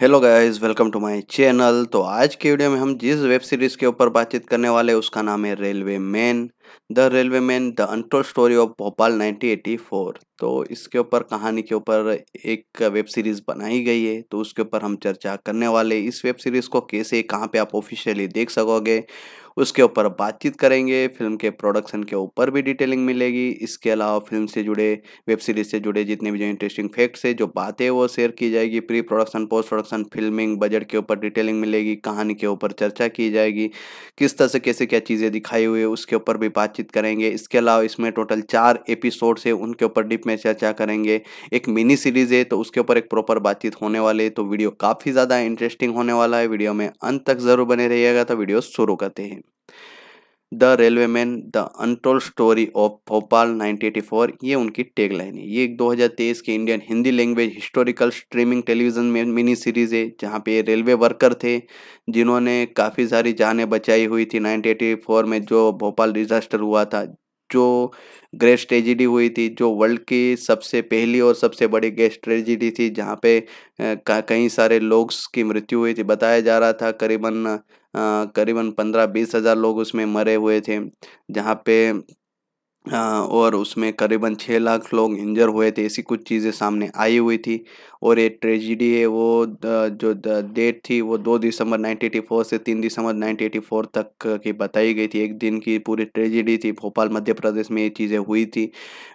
Hello guys welcome to my channel तो आज के वीडियो में हम जिस वेब सीरीज़ के ऊपर बातचीत करने वाले उसका नाम है railway man the railway man the untold story of Bhopal 1984 तो इसके ऊपर कहानी के ऊपर एक वेब सीरीज़ बनाई गई है तो उसके ऊपर हम चर्चा करने वाले इस वेब सीरीज़ को कैसे कहाँ पे आप ऑफिशियली देख सकोगे उसके ऊपर बातचीत करेंगे फिल्म के प्रोडक्शन के ऊपर भी डिटेलिंग मिलेगी इसके अलावा फिल्म से जुड़े वेब सीरीज से जुड़े जितने भी जो इंटरेस्टिंग फैक्ट्स है जो बातें वो शेयर की जाएगी pre production post production filming budget के ऊपर डिटेलिंग मिलेगी कहानी के ऊपर चर्चा की जाएगी किस तरह से कैसे क्या चीज़ें दिखाई हुई है उसके ऊपर भी बातचीत करेंगे इसके अलावा इसमें टोटल चार एपिसोड्स है उनके ऊपर डिप में चर्चा करेंगे एक मिनी सीरीज़ है तो उसके ऊपर एक प्रॉपर बातचीत होने वाली है तो वीडियो काफ़ी ज़्यादा इंटरेस्टिंग होने वाला है वीडियो में अंत तक ज़रूर बने रहिएगा तो वीडियो शुरू करते हैं the railway man the untold story of Bhopal 1984 ये उनकी टैगलाइन है ये एक 2023 के Indian Hindi language historical streaming television में मिनी सीरीज़ है जहाँ पे रेलवे वर्कर थे जिन्होंने काफ़ी सारी जानें बचाई हुई थी 1984 में जो भोपाल डिज़ास्टर हुआ था जो ग्रेस ट्रेजिडी हुई थी जो वर्ल्ड की सबसे पहली और सबसे बड़ी गैस ट्रेजिडी थी जहाँ पे कई सारे लोग की मृत्यु हुई थी बताया जा रहा था करीबन करीबन पंद्रह बीस हज़ार लोग उसमें मरे हुए थे जहाँ पे और उसमें करीबन छः लाख लोग इंजर हुए थे ऐसी कुछ चीज़ें सामने आई हुई थी और ये ट्रेजिडी है वो जो डेट थी वो दो दिसंबर 1984 से तीन दिसंबर 1984 तक की बताई गई थी एक दिन की पूरी ट्रेजिडी थी भोपाल मध्य प्रदेश में ये चीज़ें हुई थी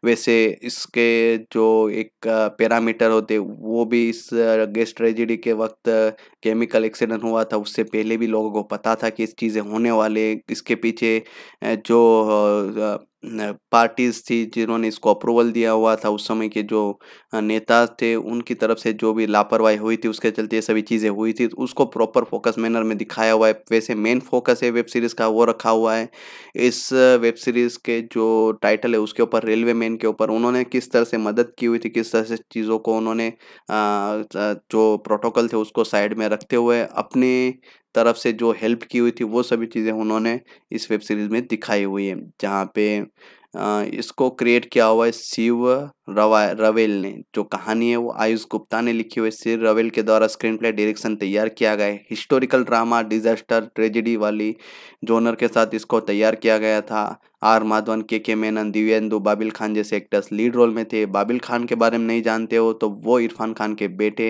वैसे इसके जो एक पैरामीटर होते वो भी इस गैस ट्रेजिडी के वक्त केमिकल एक्सीडेंट हुआ था उससे पहले भी लोगों को पता था कि इस चीज़ें होने वाले इसके पीछे जो पार्टीज़ थी जिन्होंने इसको अप्रूवल दिया हुआ था उस समय के जो नेता थे उनकी तरफ तरफ से जो भी लापरवाही हुई थी उसके चलते ये सभी चीज़ें हुई थी तो उसको प्रॉपर फोकस मैनर में दिखाया हुआ है वैसे मेन फोकस है वेब सीरीज़ का वो रखा हुआ है इस वेब सीरीज़ के जो टाइटल है उसके ऊपर रेलवे मैन के ऊपर उन्होंने किस तरह से मदद की हुई थी किस तरह से चीज़ों को उन्होंने जो प्रोटोकॉल थे उसको साइड में रखते हुए अपने तरफ से जो हेल्प की हुई थी वो सभी चीज़ें उन्होंने इस वेब सीरीज़ में दिखाई हुई है जहाँ पे इसको क्रिएट किया हुआ है शिव रवा रवेल ने जो कहानी है वो आयुष गुप्ता ने लिखी हुई सिर रवेल के द्वारा स्क्रीन प्ले डायरेक्शन तैयार किया गया है हिस्टोरिकल ड्रामा डिजास्टर ट्रेजिडी वाली जोनर के साथ इसको तैयार किया गया था आर माधवन के के मेनन दिव्यन्दु बाबिल खान जैसे एक्टर्स लीड रोल में थे बाबिल खान के बारे में नहीं जानते हो तो वो इरफान खान के बेटे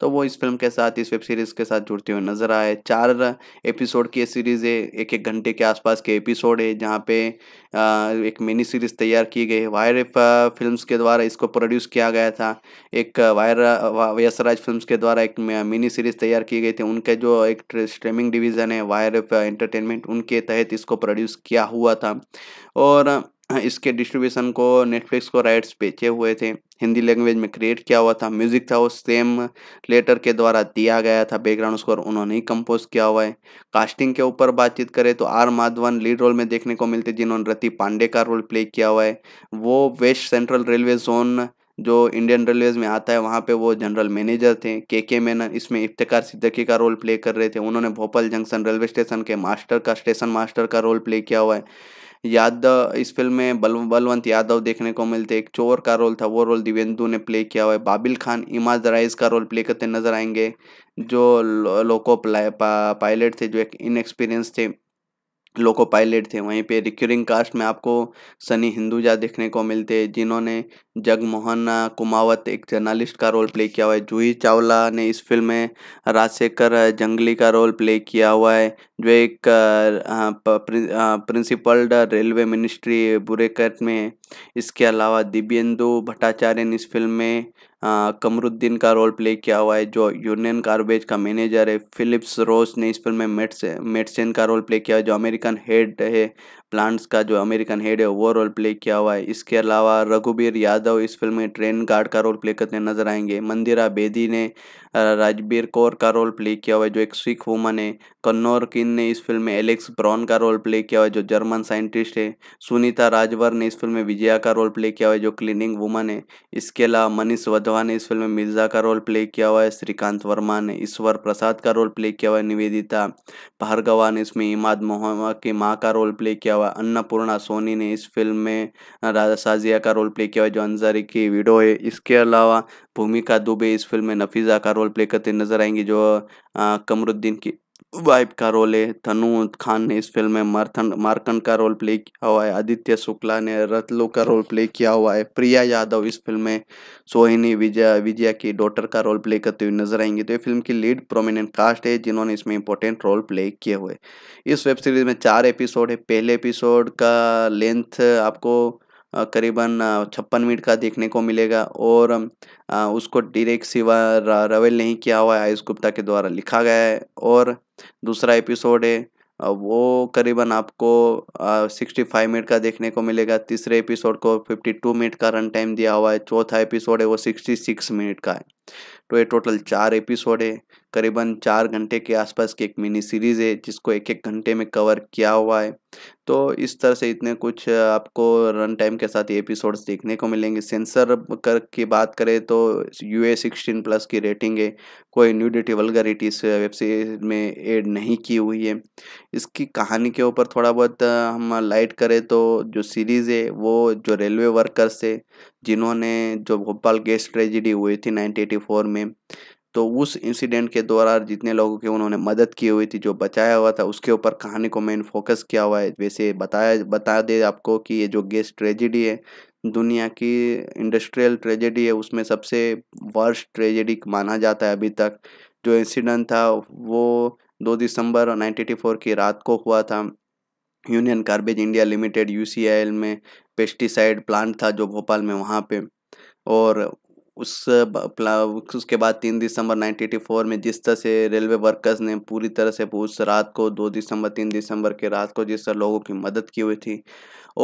तो वो इस फिल्म के साथ इस वेब सीरीज़ के साथ जुड़ते हुए नजर आए चार एपिसोड की सीरीज़ है एक एक घंटे के आसपास के एपिसोड है जहाँ पे एक मिनी सीरीज़ तैयार की गई है वायर फिल्म के द्वारा इसको प्रोड्यूस किया गया था एक वायरा यशराज फिल्म्स के द्वारा एक मिनी सीरीज तैयार की गई थी उनके जो एक स्ट्रीमिंग डिवीज़न है वायर एंटरटेनमेंट उनके तहत इसको प्रोड्यूस किया हुआ था और हाँ, इसके डिस्ट्रीब्यूशन को नेटफ्लिक्स को राइट्स बेचे हुए थे हिंदी लैंग्वेज में क्रिएट किया हुआ था म्यूज़िक था वो सेम लेटर के द्वारा दिया गया था बैकग्राउंड स्कोर उन्होंने ही कंपोज किया हुआ है कास्टिंग के ऊपर बातचीत करें तो आर माधवन लीड रोल में देखने को मिलते जिन्होंने रति पांडे का रोल प्ले किया हुआ है वो वेस्ट सेंट्रल रेलवे जोन जो इंडियन रेलवेज में आता है वहाँ पे वो जनरल मैनेजर थे के के मैन इसमें इफ्तार सिद्दकी का रोल प्ले कर रहे थे उन्होंने भोपाल जंक्शन रेलवे स्टेशन के मास्टर का स्टेशन मास्टर का रोल प्ले किया हुआ है यादव इस फिल्म में बल बलवंत यादव देखने को मिलते एक चोर का रोल था वो रोल दिवेंदु ने प्ले किया हुआ है बाबिल खान इमाज राइज का रोल प्ले करते नजर आएंगे जो लोको पायलट थे जो एक इनएक्सपीरियंस थे लोको पायलट थे वहीं पे रिक्यूरिंग कास्ट में आपको सनी हिंदुजा देखने को मिलते हैं जिन्होंने जगमोहन कुमावत एक जर्नलिस्ट का रोल प्ले किया हुआ है जूही चावला ने इस फिल्म में राजशेखर जंगली का रोल प्ले किया हुआ है जो एक प्रिंसिपल रेलवे मिनिस्ट्री बुरेकट में इसके अलावा दिव्यन्दु भट्टाचार्य ने इस फिल्म में कमरुद्दीन का रोल प्ले किया हुआ है जो यूनियन कार्बेज का मैनेजर है फिलिप्स रोस ने इस फिल्म में मेट्स मेट्सन का रोल प्ले किया है जो अमेरिकन हेड है प्लांट्स का जो अमेरिकन हेड है वो रोल प्ले किया हुआ है इसके अलावा रघुबीर यादव इस फिल्म में ट्रेन गार्ड का रोल प्ले करते नजर आएंगे मंदिरा बेदी ने राजबीर कौर का रोल प्ले किया हुआ है जो एक सिख वुमन है कन्नौर किन ने इस फिल्म में एलेक्स ब्रॉन का रोल प्ले किया हुआ है जो जर्मन साइंटिस्ट है सुनीता राजवर ने इस फिल्म में विजया का रोल प्ले किया हुआ है जो क्लीनिंग वुमन है इसके अलावा मनीष वधवा ने इस फिल्म में मिर्जा का रोल प्ले किया हुआ है श्रीकांत वर्मा ने ईश्वर प्रसाद का रोल प्ले किया हुआ है निवेदिता भार्गवा ने इसमें इमाद मोहम्मद की माँ का रोल प्ले किया हुआ अन्नपूर्णा सोनी ने इस फिल्म में राजा साजिया का रोल प्ले किया हुआ जो अंजारी की वीडो है इसके अलावा भूमिका दुबे इस फिल्म में नफीज़ा का रोल प्ले करते नजर आएंगी जो कमरुद्दीन की वाइफ का रोल है तनु खान ने इस फिल्म में मारथन मारकंड का रोल प्ले किया हुआ है आदित्य शुक्ला ने रतलू का रोल प्ले किया हुआ है प्रिया यादव इस फिल्म में सोहिनी विजय विजया की डॉटर का रोल प्ले करते हुए नजर आएंगे तो ये फिल्म की लीड प्रोमिनेंट कास्ट है जिन्होंने इसमें इंपॉर्टेंट रोल प्ले किए हुए इस वेब सीरीज में चार एपिसोड है पहले एपिसोड का लेंथ आपको करीबन छप्पन मिनट का देखने को मिलेगा और उसको डायरेक्ट सिवा रवेल नहीं किया हुआ है आयुष गुप्ता के द्वारा लिखा गया है और दूसरा एपिसोड है वो करीबन आपको सिक्सटी फाइव मिनट का देखने को मिलेगा तीसरे एपिसोड को फिफ्टी टू मिनट का रन टाइम दिया हुआ है चौथा एपिसोड है वो सिक्सटी सिक्स मिनट का है तो ये टोटल चार एपिसोड है करीबन चार घंटे के आसपास की एक मिनी सीरीज़ है जिसको एक एक घंटे में कवर किया हुआ है तो इस तरह से इतने कुछ आपको रन टाइम के साथ एपिसोड्स देखने को मिलेंगे सेंसर कर की बात करें तो यू ए सिक्सटीन प्लस की रेटिंग है कोई न्यूडिटी वलगरिटी इस वेब सीरीज में एड नहीं की हुई है इसकी कहानी के ऊपर थोड़ा बहुत हम लाइट करें तो जो सीरीज़ है वो जो रेलवे वर्कर्स है जिन्होंने जो भोपाल गैस ट्रेजिडी हुई थी नाइनटीन में तो उस इंसिडेंट के दौरान जितने लोगों की उन्होंने मदद की हुई थी जो बचाया हुआ था उसके ऊपर कहानी को मेन फोकस किया हुआ है वैसे बताया बता दे आपको कि ये जो गेस्ट ट्रेजिडी है दुनिया की इंडस्ट्रियल ट्रेजेडी है उसमें सबसे वर्स्ट ट्रेजेडी माना जाता है अभी तक जो इंसिडेंट था वो दो दिसंबर 1984 की रात को हुआ था union garbage India limited you में पेस्टिसाइड प्लांट था जो भोपाल में वहाँ पे और उस उसके बाद तीन दिसंबर 1984 में जिस तरह से रेलवे वर्कर्स ने पूरी तरह से उस रात को दो दिसंबर तीन दिसंबर के रात को जिस तरह लोगों की मदद की हुई थी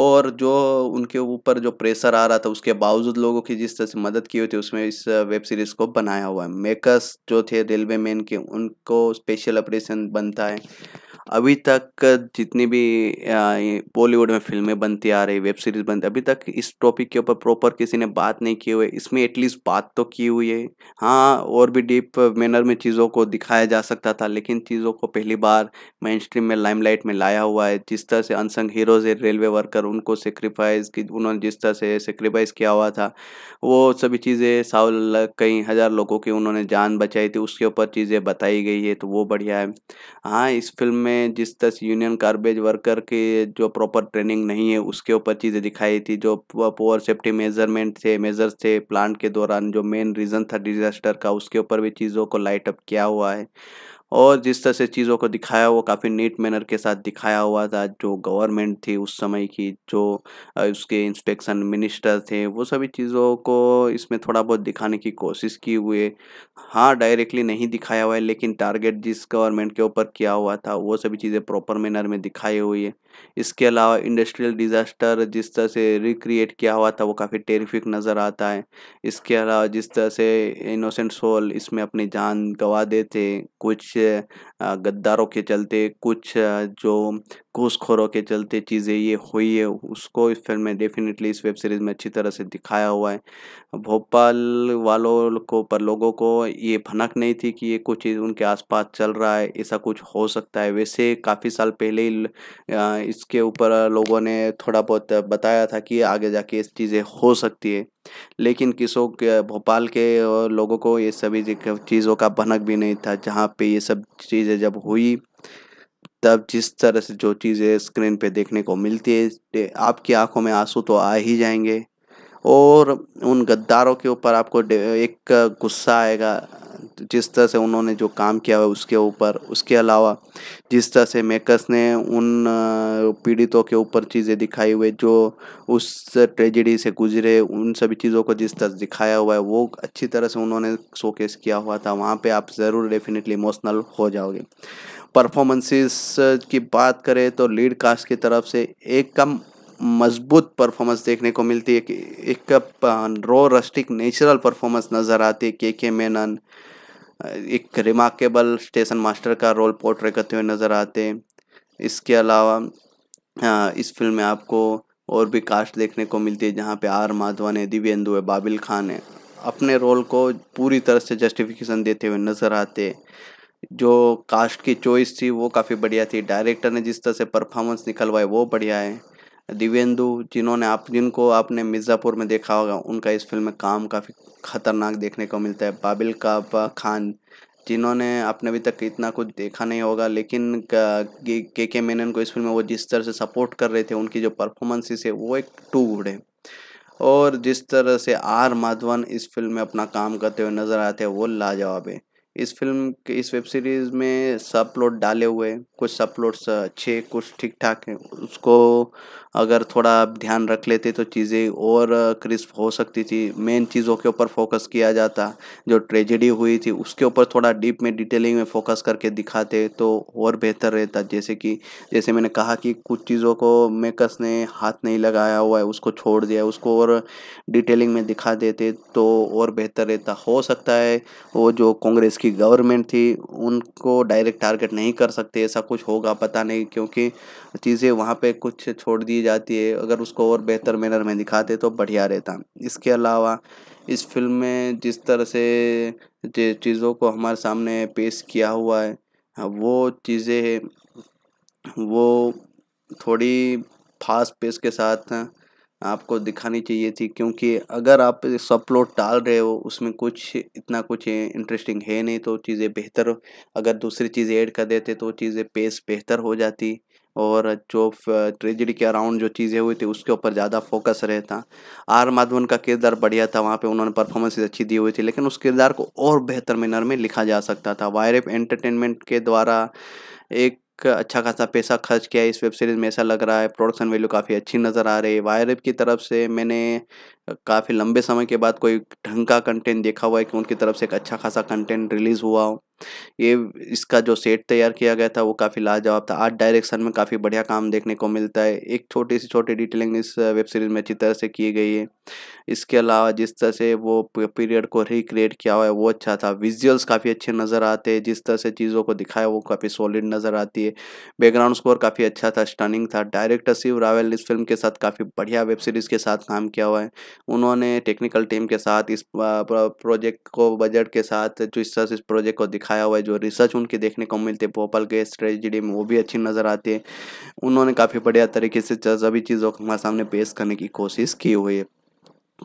और जो उनके ऊपर जो प्रेशर आ रहा था उसके बावजूद लोगों की जिस तरह से मदद की हुई थी उसमें इस वेब सीरीज़ को बनाया हुआ है मेकर्स जो थे रेलवे मैन के उनको स्पेशल ऑपरेशन बनता है अभी तक जितनी भी बॉलीवुड में फिल्में बनती आ रही वेब सीरीज बनती अभी तक इस टॉपिक के ऊपर प्रॉपर किसी ने बात नहीं की हुई इसमें एटलीस्ट बात तो की हुई है हाँ और भी डीप मैनर में चीज़ों को दिखाया जा सकता था लेकिन चीज़ों को पहली बार मेन स्ट्रीम में लाइमलाइट में लाया हुआ है जिस तरह से अनसंग हीरोज़ है रेलवे वर्कर उनको सेक्रीफाइस की उन्होंने जिस तरह से सेक्रीफाइस किया हुआ था वो सभी चीज़ें सौ कई हज़ार लोगों की उन्होंने जान बचाई थी उसके ऊपर चीज़ें बताई गई है तो वो बढ़िया है हाँ इस फिल्म में में जिस तरह यूनियन गार्बेज वर्कर के जो प्रॉपर ट्रेनिंग नहीं है उसके ऊपर चीज़ें दिखाई थी जो पोअर सेफ्टी मेजरमेंट थे मेजर्स थे प्लांट के दौरान जो मेन रीज़न था डिज़ास्टर का उसके ऊपर भी चीज़ों को लाइट अप किया हुआ है और जिस तरह से चीज़ों को दिखाया वो काफ़ी नीट मैनर के साथ दिखाया हुआ था जो गवर्नमेंट थी उस समय की जो उसके इंस्पेक्शन मिनिस्टर थे वो सभी चीज़ों को इसमें थोड़ा बहुत दिखाने की कोशिश की हुए हाँ डायरेक्टली नहीं दिखाया हुआ है लेकिन टारगेट जिस गवर्नमेंट के ऊपर किया हुआ था वो सभी चीज़ें प्रॉपर मैनर में दिखाई हुई है इसके अलावा इंडस्ट्रियल डिज़ास्टर जिस तरह से रिक्रिएट किया हुआ था वो काफ़ी टेरिफिक नज़र आता है इसके अलावा जिस तरह से इनोसेंट सोल इसमें अपनी जान गंवा देते कुछ गद्दारों के चलते कुछ जो घूसखोरों के चलते चीज़ें ये हुई है उसको इस फिल्म में डेफिनेटली इस वेब सीरीज़ में अच्छी तरह से दिखाया हुआ है भोपाल वालों को पर लोगों को ये भनक नहीं थी कि ये कुछ चीज़ उनके आसपास चल रहा है ऐसा कुछ हो सकता है वैसे काफ़ी साल पहले ही इसके ऊपर लोगों ने थोड़ा बहुत बताया था कि आगे जाके इस चीज़ें हो सकती है लेकिन किसों के भोपाल के लोगों को ये सभी चीज़ों का भनक भी नहीं था जहाँ पे ये सब चीज़ें जब हुई तब जिस तरह से जो चीज़ें स्क्रीन पे देखने को मिलती है आपकी आंखों में आंसू तो आ ही जाएंगे और उन गद्दारों के ऊपर आपको एक गुस्सा आएगा जिस तरह से उन्होंने जो काम किया है उसके ऊपर उसके अलावा जिस तरह से मेकर्स ने उन पीड़ितों के ऊपर चीज़ें दिखाई हुई जो उस ट्रेजिडी से गुजरे उन सभी चीज़ों को जिस तरह से दिखाया हुआ है वो अच्छी तरह से उन्होंने शोकेस किया हुआ था वहाँ पर आप ज़रूर डेफिनेटली इमोशनल हो जाओगे परफॉर्मेंसेस की बात करें तो लीड कास्ट की तरफ से एक कम मजबूत परफॉर्मेंस देखने को मिलती है कि एक रॉ रस्टिक नेचुरल परफॉर्मेंस नज़र आती है के के मेनन एक रिमार्केबल स्टेशन मास्टर का रोल पोर्ट्रे करते हुए नज़र आते हैं इसके अलावा इस फिल्म में आपको और भी कास्ट देखने को मिलती है जहाँ पे आर माधवन है दिव्यन्दु है बाबिल खान है अपने रोल को पूरी तरह से जस्टिफिकेशन देते हुए नज़र आते जो कास्ट की चॉइस थी वो काफ़ी बढ़िया थी डायरेक्टर ने जिस तरह से परफॉर्मेंस निकलवाए वो बढ़िया है दिवेंदु जिन्होंने आप जिनको आपने मिर्ज़ापुर में देखा होगा उनका इस फिल्म में काम काफ़ी खतरनाक देखने को मिलता है बाबिल का खान जिन्होंने आपने अभी तक इतना कुछ देखा नहीं होगा लेकिन के के मेनन को इस फिल्म में वो जिस तरह से सपोर्ट कर रहे थे उनकी जो परफॉर्मेंसेस है वो एक टू गुड है और जिस तरह से आर माधवन इस फिल्म में अपना काम करते हुए नज़र आते हैं वो लाजवाब है इस फिल्म के इस वेब सीरीज़ में सब प्लॉट डाले हुए कुछ अपलोड्स अच्छे कुछ ठीक ठाक हैं उसको अगर थोड़ा ध्यान रख लेते तो चीज़ें और क्रिस्प हो सकती थी मेन चीज़ों के ऊपर फोकस किया जाता जो ट्रेजेडी हुई थी उसके ऊपर थोड़ा डीप में डिटेलिंग में फोकस करके दिखाते तो और बेहतर रहता जैसे कि जैसे मैंने कहा कि कुछ चीज़ों को मेकर्स ने हाथ नहीं लगाया हुआ है उसको छोड़ दिया उसको और डिटेलिंग में दिखा देते तो और बेहतर रहता हो सकता है वो जो कांग्रेस की गवर्नमेंट थी उनको डायरेक्ट टारगेट नहीं कर सकते ऐसा कुछ कुछ होगा पता नहीं क्योंकि चीज़ें वहाँ पे कुछ छोड़ दी जाती है अगर उसको और बेहतर मैनर में दिखाते तो बढ़िया रहता इसके अलावा इस फिल्म में जिस तरह से चीज़ों को हमारे सामने पेश किया हुआ है हाँ, वो चीज़ें वो थोड़ी फास्ट पेस के साथ आपको दिखानी चाहिए थी क्योंकि अगर आप सब प्लॉट डाल रहे हो उसमें कुछ इतना कुछ इंटरेस्टिंग है नहीं तो चीज़ें बेहतर अगर दूसरी चीज़ें ऐड कर देते तो चीज़ें पेस बेहतर हो जाती और जो ट्रेजिडी के अराउंड जो चीज़ें हुई थी उसके ऊपर ज़्यादा फोकस रहता आर माधवन का किरदार बढ़िया था वहाँ पे उन्होंने परफॉर्मेंस अच्छी दी हुई थी लेकिन उस किरदार को और बेहतर मैनर में लिखा जा सकता था वायरफ एंटरटेनमेंट के द्वारा एक का अच्छा खासा पैसा खर्च किया है इस वेब सीरीज़ में ऐसा लग रहा है प्रोडक्शन वैल्यू काफ़ी अच्छी नज़र आ रही है वायरब की तरफ से मैंने काफ़ी लंबे समय के बाद कोई ढंग का कंटेंट देखा हुआ है कि उनकी तरफ से एक अच्छा खासा कंटेंट रिलीज़ हुआ हो ये इसका जो सेट तैयार किया गया था वो काफ़ी लाजवाब था आर्ट डायरेक्शन में काफ़ी बढ़िया काम देखने को मिलता है एक छोटी सी छोटी डिटेलिंग इस वेब सीरीज़ में अच्छी तरह से की गई है इसके अलावा जिस तरह से वो पीरियड को रिक्रिएट किया हुआ है वो अच्छा था विजुअल्स काफ़ी अच्छे नज़र आते हैं जिस तरह से चीज़ों को दिखाया वो काफ़ी सॉलिड नज़र आती है बैकग्राउंड स्कोर काफ़ी अच्छा था स्टनिंग था डायरेक्टर शिव रावल इस फिल्म के साथ काफ़ी बढ़िया वेब सीरीज़ के साथ काम किया हुआ है उन्होंने टेक्निकल टीम के साथ इस प्रोजेक्ट को बजट के साथ जो इस तरह से इस प्रोजेक्ट को दिखाया हुआ है जो रिसर्च उनके देखने को मिलते भोपाल के स्ट्रेटजी में वो भी अच्छी नज़र आती है उन्होंने काफ़ी बढ़िया तरीके से सभी चीज़ों को हमारे सामने पेश करने की कोशिश की हुई है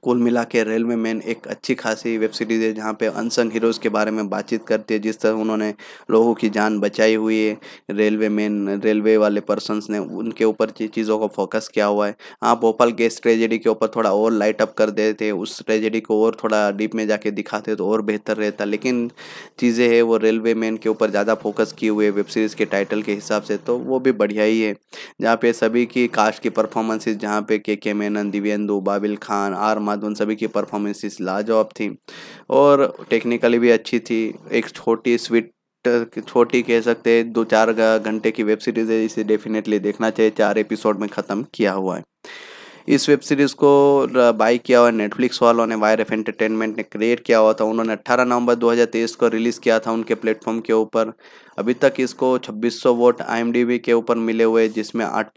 कुल मिला के रेलवे मैन एक अच्छी खासी वेब सीरीज़ है जहाँ पे अनसंग हीरोज़ के बारे में बातचीत करती है जिस तरह उन्होंने लोगों की जान बचाई हुई है रेलवे मैन रेलवे वाले पर्सनस ने उनके ऊपर चीज़ों को फोकस किया हुआ है हाँ भोपाल गैस ट्रेजेडी के ऊपर थोड़ा और लाइट अप कर देते उस ट्रेजेडी को और थोड़ा डीप में जाके दिखाते तो और बेहतर रहता लेकिन चीज़ें है वो रेलवे मैन के ऊपर ज़्यादा फोकस किए हुए वेब सीरीज़ के टाइटल के हिसाब से तो वो भी बढ़िया ही है जहाँ पे सभी की कास्ट की परफॉर्मेंसेज जहाँ पे के के मेनन दिव्यन्दु बाबिल खान आर दामाद उन सभी की परफॉर्मेंसेस लाजवाब थी और टेक्निकली भी अच्छी थी एक छोटी स्वीट छोटी कह सकते हैं दो चार घंटे की वेब सीरीज़ है इसे डेफिनेटली देखना चाहिए चार एपिसोड में ख़त्म किया हुआ है इस वेब सीरीज़ को बाई किया हुआ नेटफ्लिक्स वालों ने वायर एफ एंटरटेनमेंट ने क्रिएट किया हुआ था उन्होंने 18 नवंबर 2023 को रिलीज़ किया था उनके प्लेटफॉर्म के ऊपर अभी तक इसको 2600 वोट आई के ऊपर मिले हुए जिसमें आठ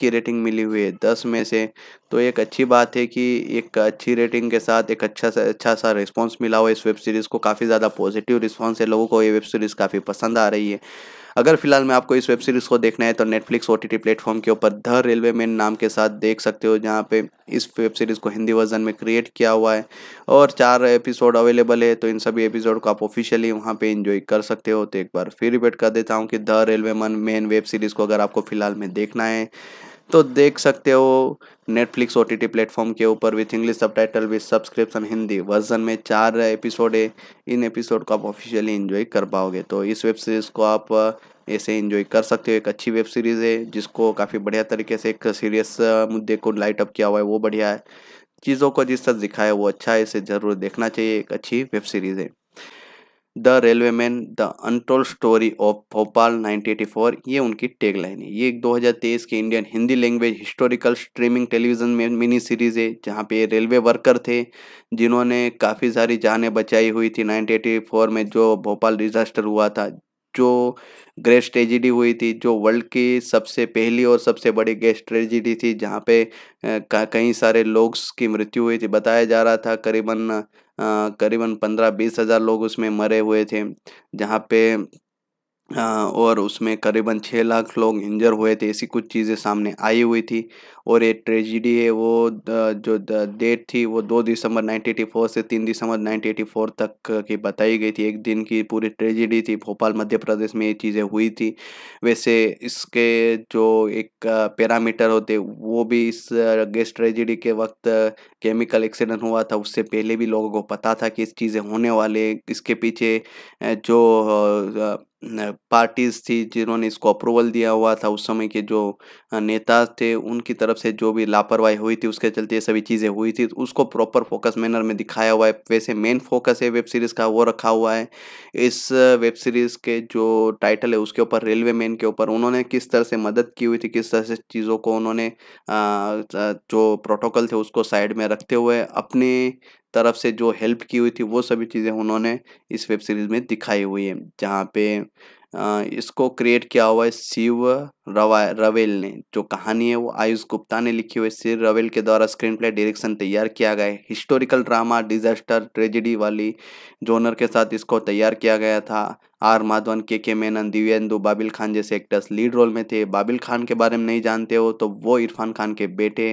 की रेटिंग मिली हुई है दस में से तो एक अच्छी बात है कि एक अच्छी रेटिंग के साथ एक अच्छा सा अच्छा सा रिस्पॉन्स मिला हुआ इस वेब सीरीज़ को काफ़ी ज़्यादा पॉजिटिव रिस्पॉन्स है लोगों को ये वेब सीरीज़ काफ़ी पसंद आ रही है अगर फिलहाल मैं आपको इस वेब सीरीज़ को देखना है तो नेटफ्लिक्स ओ टी प्लेटफॉर्म के ऊपर द रेलवे मैन नाम के साथ देख सकते हो जहाँ पे इस वेब सीरीज़ को हिंदी वर्जन में क्रिएट किया हुआ है और चार एपिसोड अवेलेबल है तो इन सभी एपिसोड को आप ऑफिशियली वहाँ पे इंजॉय कर सकते हो तो एक बार फिर रिपीट कर देता हूँ कि the railway man main web series को अगर आपको फिलहाल में देखना है तो देख सकते हो Netflix O T T platform के ऊपर with English subtitle with subscription Hindi version में चार एपिसोड है इन एपिसोड को आप ऑफिशियली इन्जॉय कर पाओगे तो इस वेब सीरीज़ को आप ऐसे इन्जॉय कर सकते हो एक अच्छी वेब सीरीज़ है जिसको काफ़ी बढ़िया तरीके से एक सीरियस मुद्दे को लाइट अप किया हुआ है वो बढ़िया है चीज़ों को जिस तरह दिखाया है वो अच्छा है इसे ज़रूर देखना चाहिए एक अच्छी वेब सीरीज़ है the railway man the untold story of Bhopal 1984 ये उनकी टैग लाइन है ये एक 2023 के Indian Hindi language historical streaming television में मिनी सीरीज़ है जहाँ पे रेलवे वर्कर थे जिन्होंने काफ़ी सारी जानें बचाई हुई थी 1984 में जो भोपाल डिज़ास्टर हुआ था जो ग्रेट ट्रेजिडी हुई थी जो वर्ल्ड की सबसे पहली और सबसे बड़ी ग्रेट ट्रेजिडी थी जहाँ पे कई सारे लोग की मृत्यु हुई थी बताया जा रहा था करीबन करीबन पंद्रह बीस हज़ार लोग उसमें मरे हुए थे जहाँ पे और उसमें करीबन छः लाख लोग इंजर हुए थे ऐसी कुछ चीज़ें सामने आई हुई थी और ये ट्रेजिडी है वो जो डेट थी वो दो दिसंबर 1984 से तीन दिसंबर 1984 तक की बताई गई थी एक दिन की पूरी ट्रेजिडी थी भोपाल मध्य प्रदेश में ये चीज़ें हुई थी वैसे इसके जो एक पैरामीटर होते वो भी इस गैस ट्रेजिडी के वक्त केमिकल एक्सीडेंट हुआ था उससे पहले भी लोगों को पता था कि इस चीज़ें होने वाले इसके पीछे जो पार्टीज थी जिन्होंने इसको अप्रूवल दिया हुआ था उस समय के जो नेता थे उनकी तरफ तरफ मतलब से जो भी लापरवाही हुई थी उसके चलते ये सभी चीज़ें हुई थी तो उसको प्रॉपर फोकस मैनर में दिखाया हुआ है वैसे मेन फोकस है वेब सीरीज़ का वो रखा हुआ है इस वेब सीरीज़ के जो टाइटल है उसके ऊपर रेलवे मैन के ऊपर उन्होंने किस तरह से मदद की हुई थी किस तरह से चीज़ों को उन्होंने जो प्रोटोकॉल थे उसको साइड में रखते हुए अपने तरफ से जो हेल्प की हुई थी वो सभी चीज़ें उन्होंने इस वेब सीरीज़ में दिखाई हुई है जहाँ पे इसको क्रिएट किया हुआ है शिव रवा रवेल ने जो कहानी है वो आयुष गुप्ता ने लिखी हुई सिर रवेल के द्वारा स्क्रीन प्ले डायरेक्शन तैयार किया गया है हिस्टोरिकल ड्रामा डिजास्टर ट्रेजिडी वाली जोनर के साथ इसको तैयार किया गया था आर माधवन के के मेनन दिव्यन्दु बाबिल खान जैसे एक्टर्स लीड रोल में थे बाबिल खान के बारे में नहीं जानते हो तो वो इरफान खान के बेटे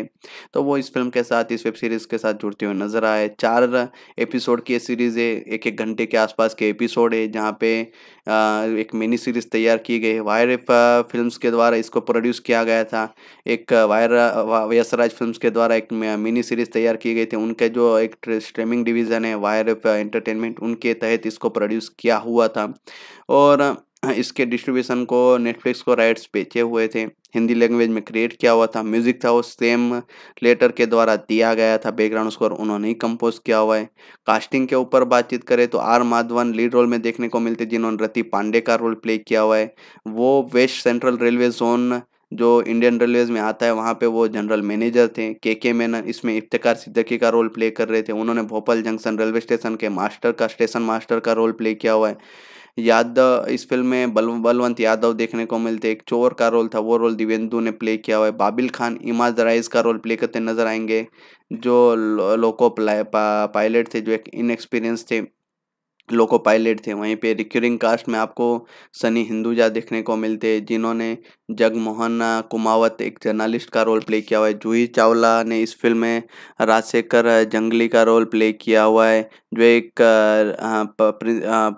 तो वो इस फिल्म के साथ इस वेब सीरीज़ के साथ जुड़ते हुए नजर आए चार एपिसोड की सीरीज़ है एक एक घंटे के आसपास के एपिसोड है जहाँ पे एक मिनी सीरीज़ तैयार की गई है वायर फिल्म के द्वारा द्वारा इसको प्रोड्यूस किया गया था एक वायर यशराज फिल्म्स के द्वारा एक मिनी सीरीज तैयार की गई थी उनके जो एक स्ट्रीमिंग डिवीज़न है वायर एंटरटेनमेंट उनके तहत इसको प्रोड्यूस किया हुआ था और हाँ, इसके डिस्ट्रीब्यूशन को नेटफ्लिक्स को राइट्स बेचे हुए थे हिंदी लैंग्वेज में क्रिएट किया हुआ था म्यूज़िक था वो सेम लेटर के द्वारा दिया गया था बैकग्राउंड स्कोर उन्होंने ही कंपोज किया हुआ है कास्टिंग के ऊपर बातचीत करें तो आर माधवन लीड रोल में देखने को मिलते जिन्होंने रति पांडे का रोल प्ले किया हुआ है वो वेस्ट सेंट्रल रेलवे जोन जो इंडियन रेलवेज में आता है वहाँ पे वो जनरल मैनेजर थे के के मैनन इसमें इफ्तार सिद्दकी का रोल प्ले कर रहे थे उन्होंने भोपाल जंक्शन रेलवे स्टेशन के मास्टर का स्टेशन मास्टर का रोल प्ले किया हुआ है यादव इस फिल्म में बल बलवंत यादव देखने को मिलते एक चोर का रोल था वो रोल दिवेंदु ने प्ले किया हुआ है बाबिल खान इमाज राइज का रोल प्ले करते नजर आएंगे जो लोको पायलट थे जो एक इनएक्सपीरियंस थे लोको पायलट थे वहीं पे रिक्यूरिंग कास्ट में आपको सनी हिंदुजा देखने को मिलते हैं जिन्होंने जगमोहन कुमावत एक जर्नलिस्ट का रोल प्ले किया हुआ है जूही चावला ने इस फिल्म में राजशेखर जंगली का रोल प्ले किया हुआ है जो एक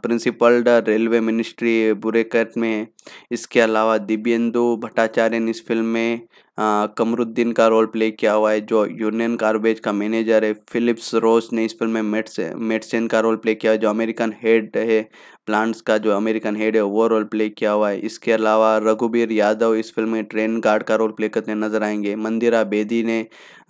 प्रिंसिपल रेलवे मिनिस्ट्री बुरेकट में इसके अलावा दिव्यन्दु भट्टाचार्य ने इस फिल्म में कमरुद्दीन का रोल प्ले किया हुआ है जो यूनियन कार्बेज का मैनेजर है फिलिप्स रोस ने इस फिल्म में मेट्स मेट्सेन का रोल प्ले किया है जो अमेरिकन हेड है प्लांट्स का जो अमेरिकन हेड है वो रोल प्ले किया हुआ है इसके अलावा रघुबीर यादव इस फिल्म में ट्रेन गार्ड का रोल प्ले करते नजर आएंगे मंदिरा बेदी ने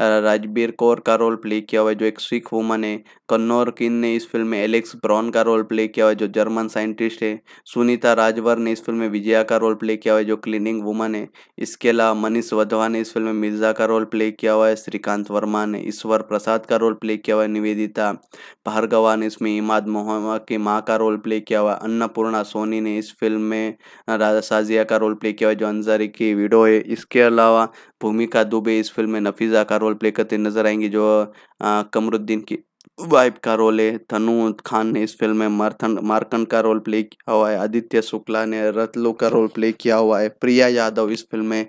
राजबीर कौर का रोल प्ले किया हुआ है जो एक सिख वुमन है कन्नौर किन ने इस फिल्म में एलेक्स ब्रॉन का रोल प्ले किया हुआ है जो जर्मन साइंटिस्ट है सुनीता राजवर ने इस फिल्म में विजया का रोल प्ले किया हुआ है जो क्लीनिंग वुमन है इसके अलावा मनीष वधवा ने इस फिल्म में मिर्जा का रोल प्ले किया हुआ है श्रीकांत वर्मा ने ईश्वर प्रसाद का रोल प्ले किया हुआ है निवेदिता भार्गवा ने इसमें इमाद मोहम्मद की माँ का रोल प्ले किया हुआ अन्नपूर्णा सोनी ने इस फिल्म में राजा साजिया का रोल प्ले किया हुआ जो अंजारी की वीडो है इसके अलावा भूमिका दुबे इस फिल्म में नफीजा का रोल प्ले करते नजर आएंगी जो कमरुद्दीन की वाइफ का रोल है तनु खान ने इस फिल्म में मार्थन मार्कन का रोल प्ले किया हुआ है आदित्य शुक्ला ने रतलू का रोल प्ले किया हुआ है प्रिया यादव इस फिल्म में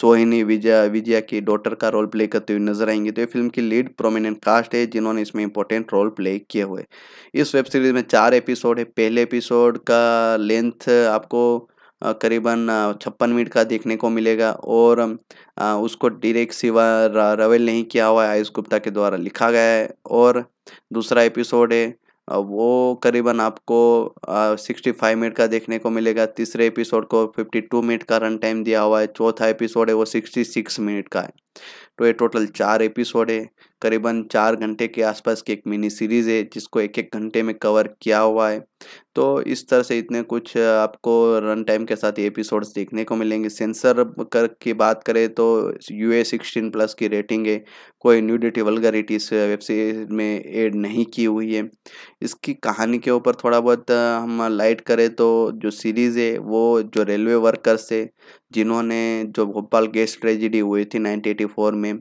सोहिनी विजय विजया की डॉटर का रोल प्ले करते हुए नजर आएंगे तो ये फिल्म की लीड प्रोमिनेंट कास्ट है जिन्होंने इसमें इंपॉर्टेंट रोल प्ले किए हुए इस वेब सीरीज में चार एपिसोड है पहले एपिसोड का लेंथ आपको करीबन छप्पन मिनट का देखने को मिलेगा और उसको डायरेक्ट सिवा रवेल नहीं किया हुआ है आयुष गुप्ता के द्वारा लिखा गया है और दूसरा एपिसोड है वो करीबन आपको सिक्सटी फाइव मिनट का देखने को मिलेगा तीसरे एपिसोड को फिफ्टी टू मिनट का रन टाइम दिया हुआ है चौथा एपिसोड है वो सिक्सटी सिक्स मिनट का है तो ये टोटल चार एपिसोड है करीबन चार घंटे के आसपास की एक मिनी सीरीज़ है जिसको एक एक घंटे में कवर किया हुआ है तो इस तरह से इतने कुछ आपको रन टाइम के साथ एपिसोड्स देखने को मिलेंगे सेंसर कर की बात करें तो यू ए सिक्सटीन प्लस की रेटिंग है कोई न्यूडिटी वलगरिटी इस वेब सीरीज में एड नहीं की हुई है इसकी कहानी के ऊपर थोड़ा बहुत हम लाइट करें तो जो सीरीज़ है वो जो रेलवे वर्कर्स है जिन्होंने जो भोपाल गैस ट्रेजिडी हुई थी नाइनटीन में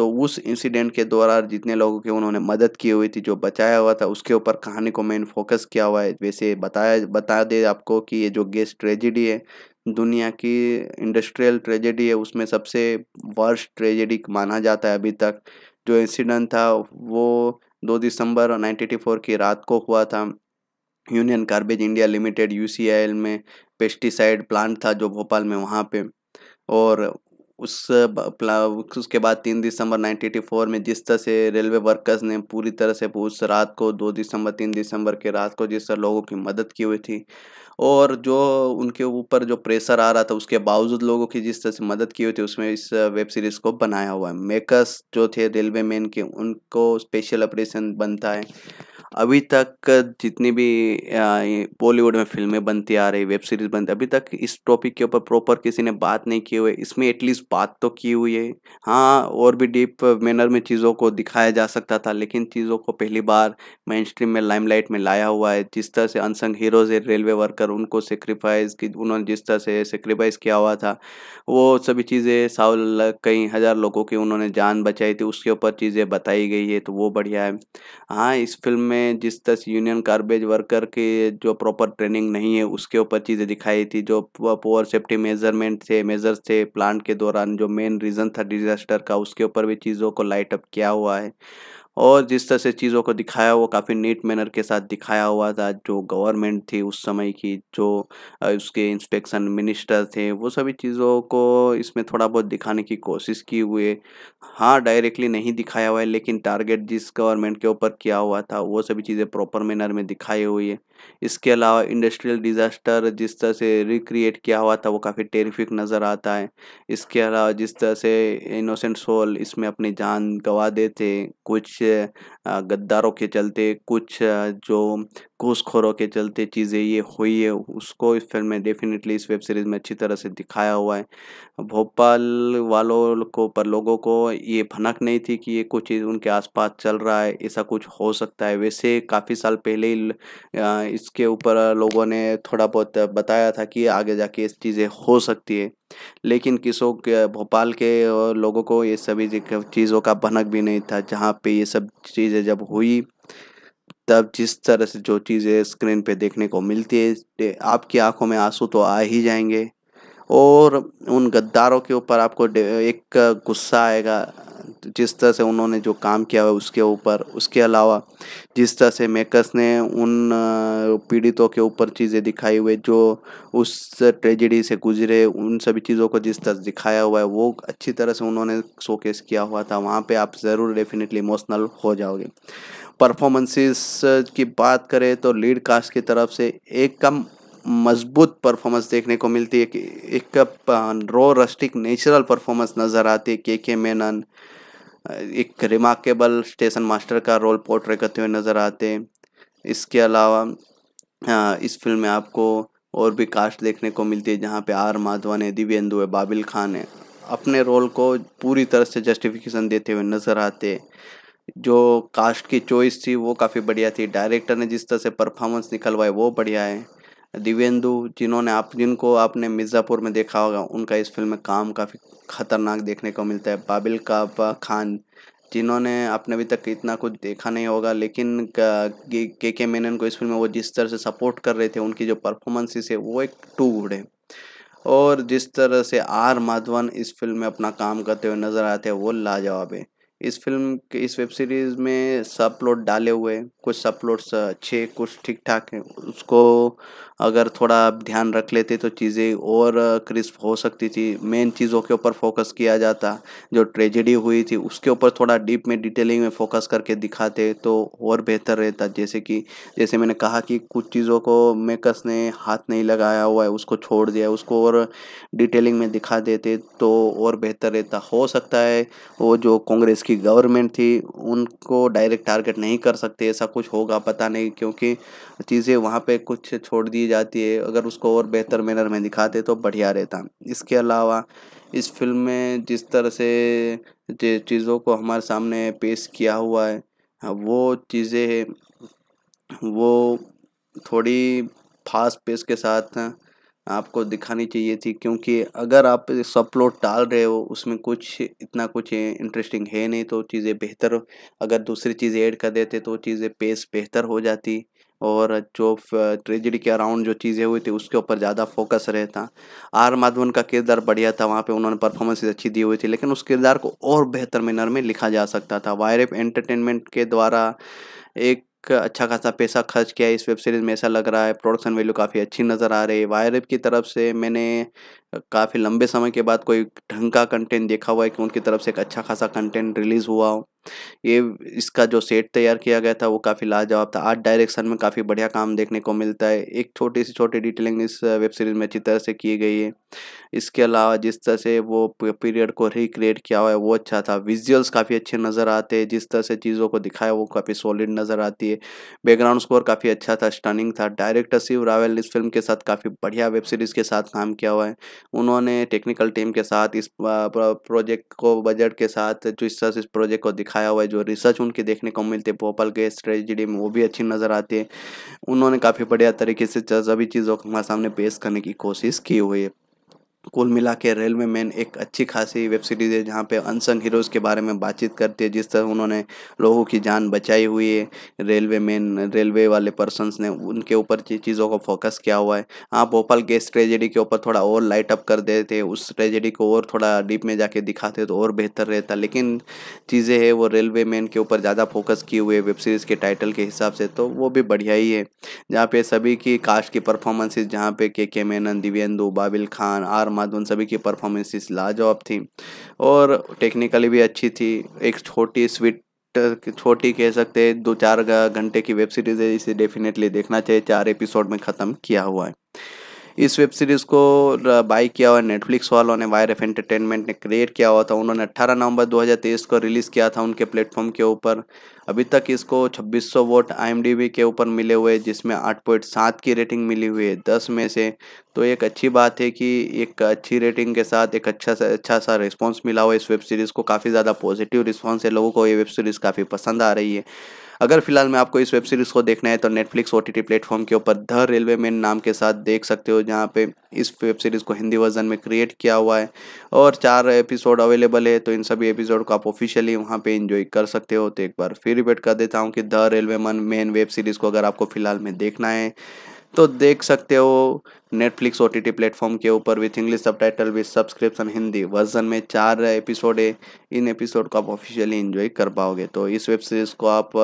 तो उस इंसिडेंट के दौरान जितने लोगों की उन्होंने मदद की हुई थी जो बचाया हुआ था उसके ऊपर कहानी को मेन फोकस किया हुआ है वैसे बताया बता दे आपको कि ये जो गेस्ट ट्रेजिडी है दुनिया की इंडस्ट्रियल ट्रेजेडी है उसमें सबसे वर्ष ट्रेजेडी माना जाता है अभी तक जो इंसिडेंट था वो दो दिसंबर 1984 की रात को हुआ था union garbage India limited you में पेस्टिसाइड प्लांट था जो भोपाल में वहाँ पे और उस उसके बाद तीन दिसंबर 1984 में जिस तरह से रेलवे वर्कर्स ने पूरी तरह से उस रात को दो दिसंबर तीन दिसंबर के रात को जिस तरह लोगों की मदद की हुई थी और जो उनके ऊपर जो प्रेशर आ रहा था उसके बावजूद लोगों की जिस तरह से मदद की हुई थी उसमें इस वेब सीरीज़ को बनाया हुआ है मेकर्स जो थे रेलवे मैन के उनको स्पेशल ऑपरेशन बनता है अभी तक जितनी भी बॉलीवुड में फिल्में बनती आ रही वेब सीरीज बनती अभी तक इस टॉपिक के ऊपर प्रॉपर किसी ने बात नहीं की हुई इसमें एटलीस्ट बात तो की हुई है हाँ और भी डीप मैनर में चीज़ों को दिखाया जा सकता था लेकिन चीज़ों को पहली बार मेन स्ट्रीम में लाइमलाइट में लाया हुआ है जिस तरह से अनसंग हीरोज है रेलवे वर्कर उनको सेक्रीफाइस की उन्होंने जिस तरह से सेक्रीफाइस किया हुआ था वो सभी चीज़ें साल कई हज़ार लोगों की उन्होंने जान बचाई थी उसके ऊपर चीज़ें बताई गई है तो वो बढ़िया है हाँ इस फिल्म में में जिस तरह यूनियन गार्बेज वर्कर के जो प्रॉपर ट्रेनिंग नहीं है उसके ऊपर चीज़ें दिखाई थी जो पोअर सेफ्टी मेजरमेंट थे मेजर्स थे प्लांट के दौरान जो मेन रीज़न था डिज़ास्टर का उसके ऊपर भी चीज़ों को लाइट अप किया हुआ है और जिस तरह से चीज़ों को दिखाया वो काफ़ी नीट मैनर के साथ दिखाया हुआ था जो गवर्नमेंट थी उस समय की जो उसके इंस्पेक्शन मिनिस्टर थे वो सभी चीज़ों को इसमें थोड़ा बहुत दिखाने की कोशिश की हुए हाँ डायरेक्टली नहीं दिखाया हुआ है लेकिन टारगेट जिस गवर्नमेंट के ऊपर किया हुआ था वो सभी चीज़ें प्रॉपर मैनर में दिखाई हुई है इसके अलावा इंडस्ट्रियल डिज़ास्टर जिस तरह से रिक्रिएट किया हुआ था वो काफ़ी टेरिफिक नज़र आता है इसके अलावा जिस तरह से इनोसेंट सोल इसमें अपनी जान गंवा देते कुछ गद्दारों के चलते कुछ जो घूसखोरों के चलते चीज़ें ये हुई है उसको इस फिल्म में डेफिनेटली इस वेब सीरीज़ में अच्छी तरह से दिखाया हुआ है भोपाल वालों को पर लोगों को ये भनक नहीं थी कि ये कुछ चीज़ उनके आसपास चल रहा है ऐसा कुछ हो सकता है वैसे काफ़ी साल पहले ही इसके ऊपर लोगों ने थोड़ा बहुत बताया था कि आगे जाके इस चीज़ें हो सकती है लेकिन किसों के भोपाल के लोगों को ये सभी चीज़ों का भनक भी नहीं था जहाँ पे ये सब चीज़ें जब हुई तब जिस तरह से जो चीज़ें स्क्रीन पे देखने को मिलती है आपकी आंखों में आंसू तो आ ही जाएंगे और उन गद्दारों के ऊपर आपको एक गुस्सा आएगा जिस तरह से उन्होंने जो काम किया है उसके ऊपर उसके अलावा जिस तरह से मेकर्स ने उन पीड़ितों के ऊपर चीज़ें दिखाई हुई जो उस ट्रेजिडी से गुजरे उन सभी चीज़ों को जिस तरह दिखाया हुआ है वो अच्छी तरह से उन्होंने शोकेस किया हुआ था वहाँ पे आप ज़रूर डेफिनेटली इमोशनल हो जाओगे परफॉर्मेंसेस की बात करें तो लीड कास्ट की तरफ से एक कम मजबूत परफॉर्मेंस देखने को मिलती है कि एक रॉ रस्टिक नेचुरल परफॉर्मेंस नज़र आती है के के मेनन एक रिमार्केबल स्टेशन मास्टर का रोल पोर्ट्रे करते हुए नज़र आते हैं इसके अलावा हाँ, इस फिल्म में आपको और भी कास्ट देखने को मिलती है जहाँ पे आर माधवन है दिव्यन्दु है बाबिल खान है अपने रोल को पूरी तरह से जस्टिफिकेशन देते हुए नज़र आते जो कास्ट की चॉइस थी वो काफ़ी बढ़िया थी डायरेक्टर ने जिस तरह से परफॉर्मेंस निकलवाई वो बढ़िया है दिवेंदु जिन्होंने आप जिनको आपने मिर्ज़ापुर में देखा होगा उनका इस फिल्म में काम काफ़ी खतरनाक देखने को मिलता है बाबिल का खान जिन्होंने आपने अभी तक इतना कुछ देखा नहीं होगा लेकिन के के मेनन को इस फिल्म में वो जिस तरह से सपोर्ट कर रहे थे उनकी जो परफॉर्मेंसेस है वो एक टू गुड है और जिस तरह से आर माधवन इस फिल्म में अपना काम करते हुए नज़र आते हैं वो लाजवाब है इस फिल्म के इस वेब सीरीज़ में सब प्लॉट डाले हुए हैं कुछ सब प्लॉट्स अच्छे कुछ ठीक ठाक हैं उसको अगर थोड़ा ध्यान रख लेते तो चीज़ें और क्रिस्प हो सकती थी मेन चीज़ों के ऊपर फोकस किया जाता जो ट्रेजेडी हुई थी उसके ऊपर थोड़ा डीप में डिटेलिंग में फोकस करके दिखाते तो और बेहतर रहता जैसे कि जैसे मैंने कहा कि कुछ चीज़ों को मेकर्स ने हाथ नहीं लगाया हुआ है उसको छोड़ दिया उसको और डिटेलिंग में दिखा देते तो और बेहतर रहता हो सकता है वो जो कांग्रेस की गवर्नमेंट थी उनको डायरेक्ट टारगेट नहीं कर सकते ऐसा कुछ होगा पता नहीं क्योंकि चीज़ें वहाँ पे कुछ छोड़ दी जाती है अगर उसको और बेहतर मैनर में दिखाते तो बढ़िया रहता इसके अलावा इस फिल्म में जिस तरह से चीज़ों को हमारे सामने पेश किया हुआ है हाँ, वो चीज़ें वो थोड़ी फास्ट पेस के साथ आपको दिखानी चाहिए थी क्योंकि अगर आप सब प्लॉट डाल रहे हो उसमें कुछ इतना कुछ इंटरेस्टिंग है नहीं तो चीज़ें बेहतर अगर दूसरी चीज़ ऐड कर देते तो चीज़ें पेस बेहतर हो जाती और जो ट्रेजिडी के अराउंड जो चीज़ें हुई थी उसके ऊपर ज़्यादा फोकस रहता आर माधवन का किरदार बढ़िया था वहाँ पे उन्होंने परफॉर्मेंस अच्छी दी हुई थी लेकिन उस किरदार को और बेहतर मैनर में लिखा जा सकता था वायरफ एंटरटेनमेंट के द्वारा एक अच्छा खासा पैसा खर्च किया इस वेब सीरीज़ में ऐसा लग रहा है प्रोडक्शन वैल्यू काफ़ी अच्छी नज़र आ रही है वायर की तरफ से मैंने काफ़ी लंबे समय के बाद कोई ढंग का कंटेंट देखा हुआ है कि उनकी तरफ से एक अच्छा खासा कंटेंट रिलीज़ हुआ हो ये इसका जो सेट तैयार किया गया था वो काफ़ी लाजवाब था आर्ट डायरेक्शन में काफ़ी बढ़िया काम देखने को मिलता है एक छोटी सी छोटी डिटेलिंग इस वेब सीरीज़ में अच्छी तरह से की गई है इसके अलावा जिस तरह से वो पीरियड को रिक्रिएट किया हुआ है वो अच्छा था विजुअल्स काफ़ी अच्छे नज़र आते हैं जिस तरह से चीज़ों को दिखाया वो काफ़ी सॉलिड नज़र आती है बैकग्राउंड स्कोर काफ़ी अच्छा था स्टनिंग था डायरेक्टर शिव रावल इस फिल्म के साथ काफ़ी बढ़िया वेब सीरीज़ के साथ काम किया हुआ है उन्होंने टेक्निकल टीम के साथ इस प्रोजेक्ट को बजट के साथ जिस तरह से इस प्रोजेक्ट को दिखाया दिखाया हुआ है जो रिसर्च उनके देखने को मिलते भोपाल के ट्रेजिडी में वो भी अच्छी नज़र आती है उन्होंने काफ़ी बढ़िया तरीके से सभी चीज़ों को हमारे सामने पेश करने की कोशिश की हुई है कुल मिला के रेलवे मैन एक अच्छी खासी वेब सीरीज़ है जहाँ पे अनसंग हीरोज़ के बारे में बातचीत करती है जिस तरह उन्होंने लोगों की जान बचाई हुई है रेलवे मैन रेलवे वाले पर्सनस ने उनके ऊपर चीज़ों को फोकस किया हुआ है हाँ भोपाल गैस ट्रेजेडी के ऊपर थोड़ा और लाइट अप कर देते उस ट्रेजेडी को और थोड़ा डीप में जाके दिखाते तो और बेहतर रहता लेकिन चीज़ें है वो रेलवे मैन के ऊपर ज़्यादा फोकस किए हुए वेब सीरीज़ के टाइटल के हिसाब से तो वो भी बढ़िया ही है जहाँ पे सभी की कास्ट की परफॉर्मेंसेज जहाँ पे के के मेनन दिव्यन्दु बाबिल खान आर कुमार माधवन सभी की परफॉर्मेंसेस लाजवाब थी और टेक्निकली भी अच्छी थी एक छोटी स्वीट छोटी कह सकते हैं दो चार घंटे की वेब सीरीज़ है इसे डेफिनेटली देखना चाहिए चार एपिसोड में ख़त्म किया हुआ है इस वेब सीरीज़ को बाई किया हुआ नेटफ्लिक्स वालों ने वायर एफ एंटरटेनमेंट ने क्रिएट किया हुआ था उन्होंने 18 नवंबर 2023 को रिलीज़ किया था उनके प्लेटफॉर्म के ऊपर अभी तक इसको 2600 वोट आई के ऊपर मिले हुए जिसमें सात की रेटिंग मिली हुई है दस में से तो एक अच्छी बात है कि एक अच्छी रेटिंग के साथ एक अच्छा सा अच्छा सा रिस्पॉन्स मिला हुआ इस वेब सीरीज़ को काफ़ी ज़्यादा पॉजिटिव रिस्पॉन्स है लोगों को ये वेब सीरीज़ काफ़ी पसंद आ रही है अगर फिलहाल में आपको इस वेब सीरीज़ को देखना है तो नेटफ्लिक्स ओ टी प्लेटफॉर्म के ऊपर द रेलवे मैन नाम के साथ देख सकते हो जहाँ पे इस वेब सीरीज़ को हिंदी वर्जन में क्रिएट किया हुआ है और चार एपिसोड अवेलेबल है तो इन सभी एपिसोड को आप ऑफिशियली वहाँ पे इंजॉय कर सकते हो तो एक बार फिर रिपीट कर देता हूँ कि the railway man web series को अगर आपको फिलहाल में देखना है तो देख सकते हो Netflix O T T platform के ऊपर with English subtitle with subscription Hindi version में चार एपिसोड है इन एपिसोड को आप ऑफिशियली इन्जॉय कर पाओगे तो इस वेब सीरीज़ को आप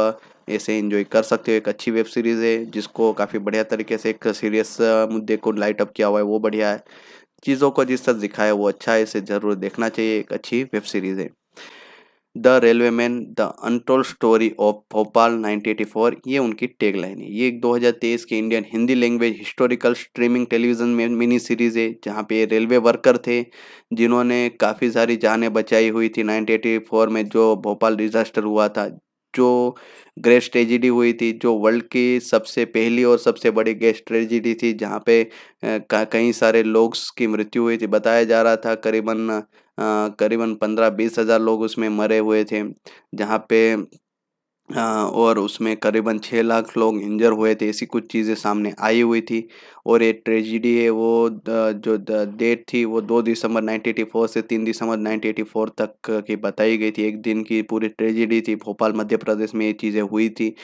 ऐसे इन्जॉय कर सकते हो एक अच्छी वेब सीरीज़ है जिसको काफ़ी बढ़िया तरीके से एक सीरियस मुद्दे को लाइट अप किया हुआ है वो बढ़िया है चीज़ों को जिस तरह दिखाया है वो अच्छा है इसे ज़रूर देखना चाहिए एक अच्छी वेब सीरीज़ है the railway man the untold story of Bhopal 1984 ये उनकी टैग लाइन है ये 2023 के Indian Hindi language historical streaming television में मिनी सीरीज़ है जहाँ पे रेलवे वर्कर थे जिन्होंने काफ़ी सारी जानें बचाई हुई थी 1984 में जो भोपाल डिज़ास्टर हुआ था जो ग्रेस ट्रेजिडी हुई थी जो वर्ल्ड की सबसे पहली और सबसे बड़ी ग्रेस ट्रेजिडी थी जहाँ पे कई सारे लोग की मृत्यु हुई थी बताया जा रहा था करीबन करीबन पंद्रह बीस हज़ार लोग उसमें मरे हुए थे जहाँ पे और उसमें करीबन छः लाख लोग इंजर हुए थे ऐसी कुछ चीज़ें सामने आई हुई थी और ये ट्रेजिडी है वो जो डेट थी वो दो दिसंबर 1984 से तीन दिसंबर 1984 तक की बताई गई थी एक दिन की पूरी ट्रेजिडी थी भोपाल मध्य प्रदेश में ये चीज़ें हुई थी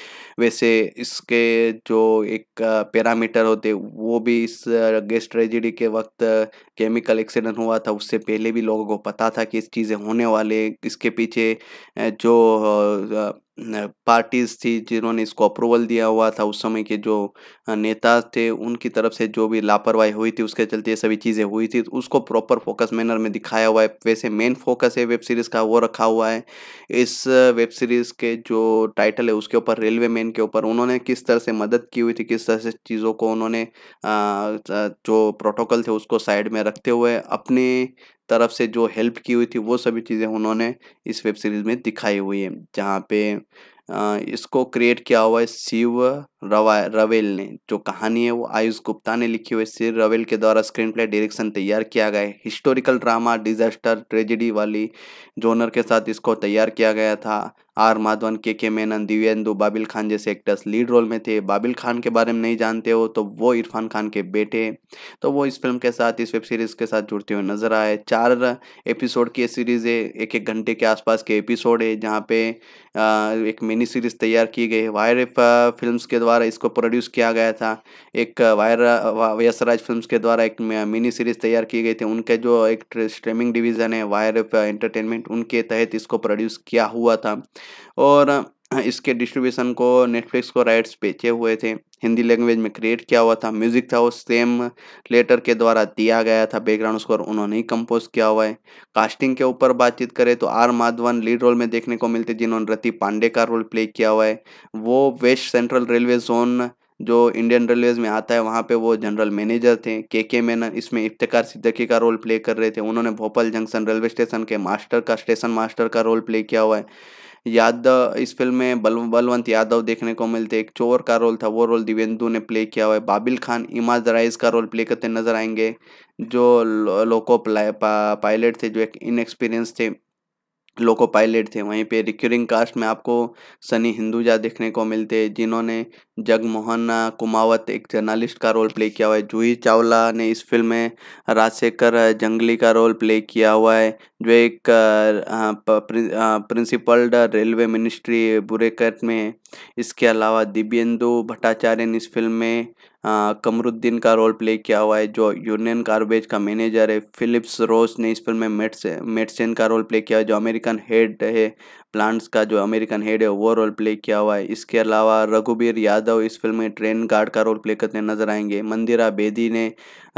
वैसे इसके जो एक पैरामीटर होते वो भी इस गैस ट्रेजिडी के वक्त केमिकल एक्सीडेंट हुआ था उससे पहले भी लोगों को पता था कि इस चीज़ें होने वाले इसके पीछे जो पार्टीज़ थी जिन्होंने इसको अप्रूवल दिया हुआ था उस समय के जो नेता थे उनकी तरफ तरफ से जो भी लापरवाही हुई थी उसके चलते ये सभी चीज़ें हुई थी तो उसको प्रॉपर फोकस मैनर में दिखाया हुआ है वैसे मेन फोकस है वेब सीरीज़ का वो रखा हुआ है इस वेब सीरीज़ के जो टाइटल है उसके ऊपर रेलवे मैन के ऊपर उन्होंने किस तरह से मदद की हुई थी किस तरह से चीज़ों को उन्होंने जो प्रोटोकॉल थे उसको साइड में रखते हुए अपने तरफ से जो हेल्प की हुई थी वो सभी चीज़ें उन्होंने इस वेब सीरीज़ में दिखाई हुई है जहाँ पे इसको क्रिएट किया हुआ है शिव रवा रवेल ने जो कहानी है वो आयुष गुप्ता ने लिखी हुई सिर रवेल के द्वारा स्क्रीन प्ले डायरेक्शन तैयार किया गया है हिस्टोरिकल ड्रामा डिजास्टर ट्रेजिडी वाली जोनर के साथ इसको तैयार किया गया था आर माधवन के के मेनन दिव्यन्दु बाबिल खान जैसे एक्टर्स लीड रोल में थे बाबिल खान के बारे में नहीं जानते हो तो वो इरफान खान के बेटे तो वो इस फिल्म के साथ इस वेब सीरीज़ के साथ जुड़ते हुए नजर आए चार एपिसोड की सीरीज़ है एक एक घंटे के आसपास के एपिसोड है जहाँ पे एक मिनी सीरीज़ तैयार की गई है वायर फिल्म के द्वारा द्वारा इसको प्रोड्यूस किया गया था एक वायर यशराज फिल्म्स के द्वारा एक मिनी सीरीज तैयार की गई थी उनके जो एक स्ट्रीमिंग डिवीज़न है वायर एंटरटेनमेंट उनके तहत इसको प्रोड्यूस किया हुआ था और इसके डिस्ट्रीब्यूशन को नेटफ्लिक्स को राइट्स बेचे हुए थे हिंदी लैंग्वेज में क्रिएट किया हुआ था म्यूज़िक था वो सेम लेटर के द्वारा दिया गया था बैकग्राउंड स्कोर उन्होंने ही कंपोज किया हुआ है कास्टिंग के ऊपर बातचीत करें तो आर माधवन लीड रोल में देखने को मिलते जिन्होंने रति पांडे का रोल प्ले किया हुआ है वो वेस्ट सेंट्रल रेलवे जोन जो इंडियन रेलवेज में आता है वहाँ पे वो जनरल मैनेजर थे के के मेनन इसमें इफ्तार सिद्दकी का रोल प्ले कर रहे थे उन्होंने भोपाल जंक्शन रेलवे स्टेशन के मास्टर का स्टेशन मास्टर का रोल प्ले किया हुआ है यादव इस फिल्म में बल बलवंत यादव देखने को मिलते एक चोर का रोल था वो रोल दिवेंदु ने प्ले किया हुआ है बाबिल खान इमाज राइज का रोल प्ले करते नजर आएंगे जो लोको पायलट थे जो एक इनएक्सपीरियंस थे लोको पायलट थे वहीं पे रिक्यूरिंग कास्ट में आपको सनी हिंदुजा देखने को मिलते हैं जिन्होंने जगमोहन कुमावत एक जर्नलिस्ट का रोल प्ले किया हुआ है जूही चावला ने इस फिल्म में राजशेखर जंगली का रोल प्ले किया हुआ है जो एक प्रिंसिपल रेलवे मिनिस्ट्री बुरेकट में इसके अलावा दिव्यन्दु भट्टाचार्य ने इस फिल्म में हाँ, कमरुद्दीन का रोल प्ले किया हुआ है जो यूनियन कार्बेज का मैनेजर है फिलिप्स रोस ने इस फिल्म में मेट्स मेट्सन का रोल प्ले किया है जो अमेरिकन हेड है प्लांट्स का जो अमेरिकन हेड है वो रोल प्ले किया हुआ है इसके अलावा रघुबीर यादव इस फिल्म में ट्रेन गार्ड का रोल प्ले करते नजर आएंगे मंदिरा बेदी ने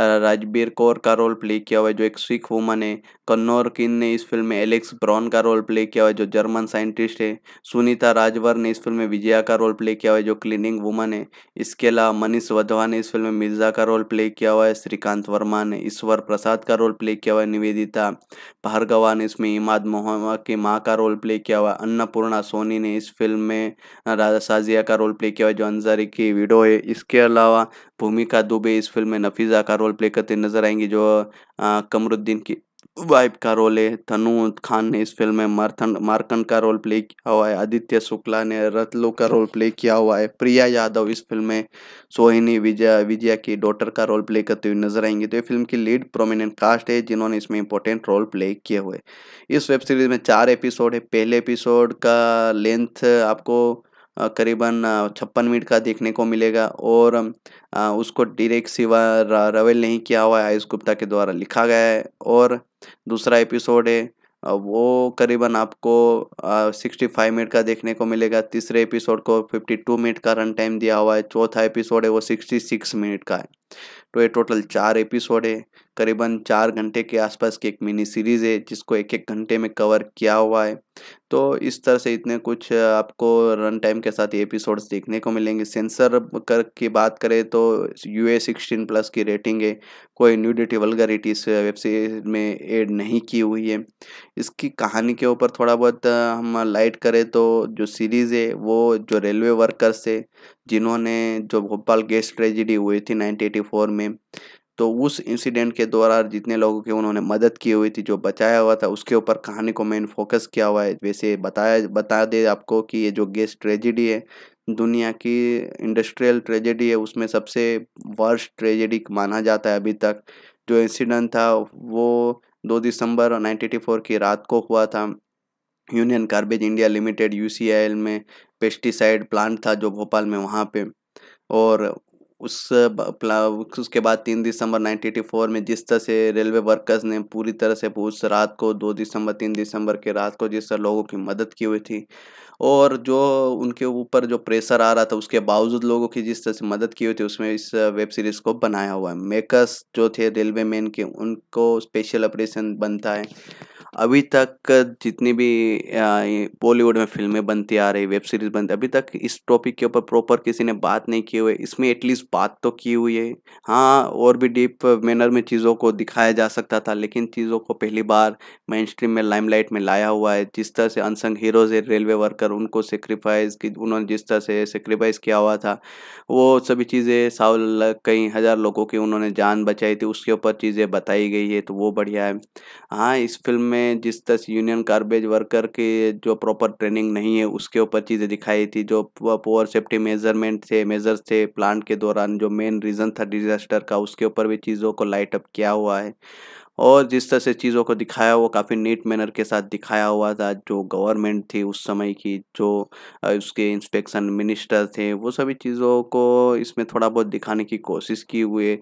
राजबीर कौर का रोल प्ले किया हुआ है जो एक सिख वुमन है कन्नौर किन ने इस फिल्म में एलेक्स ब्रॉन का रोल प्ले किया हुआ है जो जर्मन साइंटिस्ट है सुनीता राजवर ने इस फिल्म में विजया का रोल प्ले किया हुआ है जो क्लीनिंग वुमन है इसके अलावा मनीष वधवा ने इस फिल्म में मिर्जा का रोल प्ले किया हुआ है श्रीकांत वर्मा ने ईश्वर प्रसाद का रोल प्ले किया हुआ है निवेदिता भार्गवा ने इसमें इमाद मोहम्मद की माँ का रोल प्ले किया हुआ अन्नपूर्णा सोनी ने इस फिल्म में राजा साजिया का रोल प्ले किया हुआ जो अंजारी की वीडो है इसके अलावा भूमिका दुबे इस फिल्म में नफीजा का रोल प्ले करते नजर आएंगी जो कमरुद्दीन की वाइफ का रोल है तनु खान ने इस फिल्म में मार्थन मार्कन का रोल प्ले किया हुआ है आदित्य शुक्ला ने रतलू का रोल प्ले किया हुआ है प्रिया यादव इस फिल्म में सोहिनी विजय विजया की डॉटर का रोल प्ले करते हुए नजर आएंगे तो ये फिल्म की लीड प्रोमिनेंट कास्ट है जिन्होंने इसमें इंपॉर्टेंट रोल प्ले किए हुए इस वेब सीरीज में चार एपिसोड है पहले एपिसोड का लेंथ आपको करीबन छप्पन मिनट का देखने को मिलेगा और उसको डायरेक्ट सिवा रवेल नहीं किया हुआ है आयुष गुप्ता के द्वारा लिखा गया है और दूसरा एपिसोड है वो करीबन आपको सिक्सटी फाइव मिनट का देखने को मिलेगा तीसरे एपिसोड को फिफ्टी टू मिनट का रन टाइम दिया हुआ है चौथा एपिसोड है वो सिक्सटी सिक्स मिनट का है तो ये टोटल चार एपिसोड है करीबन चार घंटे के आसपास की एक मिनी सीरीज़ है जिसको एक एक घंटे में कवर किया हुआ है तो इस तरह से इतने कुछ आपको रन टाइम के साथ एपिसोड्स देखने को मिलेंगे सेंसर कर की बात करें तो यू ए सिक्सटीन प्लस की रेटिंग है कोई न्यूडिटी वल्गरिटी इस वेब सीरीज में एड नहीं की हुई है इसकी कहानी के ऊपर थोड़ा बहुत हम लाइट करें तो जो सीरीज़ है वो जो रेलवे वर्कर्स है जिन्होंने जो भोपाल गैस ट्रेजिडी हुई थी नाइनटीन में में तो उस इंसिडेंट के दौरान जितने लोगों की उन्होंने मदद की हुई थी जो बचाया हुआ था उसके ऊपर कहानी को मैंने फोकस किया हुआ है वैसे बताया बता दे आपको कि ये जो गैस ट्रेजिडी है दुनिया की इंडस्ट्रियल ट्रेजेडी है उसमें सबसे वर्स्ट ट्रेजेडी माना जाता है अभी तक जो इंसिडेंट था वो दो दिसंबर 1984 की रात को हुआ था union Carbide India limited you में पेस्टिसाइड प्लांट था जो भोपाल में वहाँ पे और उस उसके बाद तीन दिसंबर 1984 में जिस तरह से रेलवे वर्कर्स ने पूरी तरह से उस रात को दो दिसंबर तीन दिसंबर के रात को जिस तरह लोगों की मदद की हुई थी और जो उनके ऊपर जो प्रेशर आ रहा था उसके बावजूद लोगों की जिस तरह से मदद की हुई थी उसमें इस वेब सीरीज़ को बनाया हुआ है मेकर्स जो थे रेलवे मैन के उनको स्पेशल ऑपरेशन बनता है अभी तक जितनी भी बॉलीवुड में फिल्में बनती आ रही वेब सीरीज बनती अभी तक इस टॉपिक के ऊपर प्रॉपर किसी ने बात नहीं की हुई इसमें एटलीस्ट बात तो की हुई है हाँ और भी डीप मैनर में चीज़ों को दिखाया जा सकता था लेकिन चीज़ों को पहली बार मेन स्ट्रीम में लाइमलाइट में लाया हुआ है जिस तरह से अनसंग हीरोज है रेलवे वर्कर उनको सेक्रीफाइस की उन्होंने जिस तरह से सेक्रीफाइस किया हुआ था वो सभी चीज़ें साव कई हज़ार लोगों की उन्होंने जान बचाई थी उसके ऊपर चीज़ें बताई गई है तो वो बढ़िया है हाँ इस फिल्म में में जिस तरह यूनियन गार्बेज वर्कर के जो प्रॉपर ट्रेनिंग नहीं है उसके ऊपर चीज़ें दिखाई थी जो पोअर सेफ्टी मेजरमेंट थे मेजर्स थे प्लांट के दौरान जो मेन रीज़न था डिज़ास्टर का उसके ऊपर भी चीज़ों को लाइट अप किया हुआ है और जिस तरह से चीज़ों को दिखाया हुआ काफ़ी नीट मैनर के साथ दिखाया हुआ था जो गवर्नमेंट थी उस समय की जो उसके इंस्पेक्शन मिनिस्टर थे वो सभी चीज़ों को इसमें थोड़ा बहुत दिखाने की कोशिश की हुए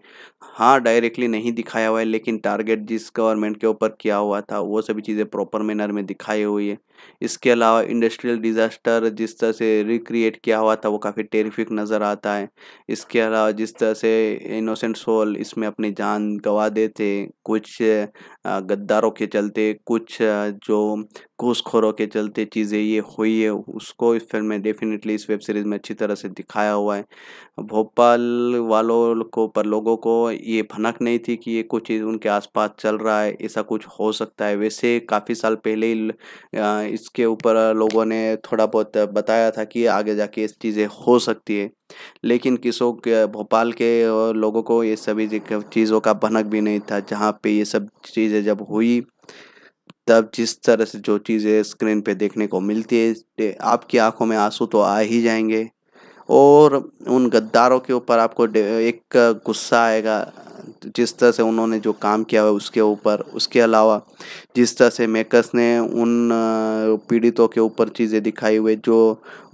हाँ डायरेक्टली नहीं दिखाया हुआ है लेकिन टारगेट जिस गवर्नमेंट के ऊपर किया हुआ था वो सभी चीज़ें प्रॉपर मैनर में दिखाई हुई है इसके अलावा इंडस्ट्रियल डिज़ास्टर जिस तरह से रिक्रिएट किया हुआ था वो काफ़ी टेरिफिक नज़र आता है इसके अलावा जिस तरह से इनोसेंट सोल इसमें अपनी जान गंवा देते कुछ गद्दारों के चलते कुछ जो घूसखोरों के चलते चीज़ें ये हुई है उसको इस फिल्म में डेफिनेटली इस वेब सीरीज़ में अच्छी तरह से दिखाया हुआ है भोपाल वालों को पर लोगों को ये भनक नहीं थी कि ये कुछ चीज़ उनके आसपास चल रहा है ऐसा कुछ हो सकता है वैसे काफ़ी साल पहले ही इसके ऊपर लोगों ने थोड़ा बहुत बताया था कि आगे जाके इस चीज़ें हो सकती है लेकिन किसों के भोपाल के लोगों को ये सभी चीज़ों का भनक भी नहीं था जहाँ पे ये सब चीज़ें जब हुई तब जिस तरह से जो चीज़ें स्क्रीन पे देखने को मिलती है आपकी आंखों में आंसू तो आ ही जाएंगे और उन गद्दारों के ऊपर आपको एक गुस्सा आएगा जिस तरह से उन्होंने जो काम किया है उसके ऊपर उसके अलावा जिस तरह से मेकर्स ने उन पीड़ितों के ऊपर चीज़ें दिखाई हुई जो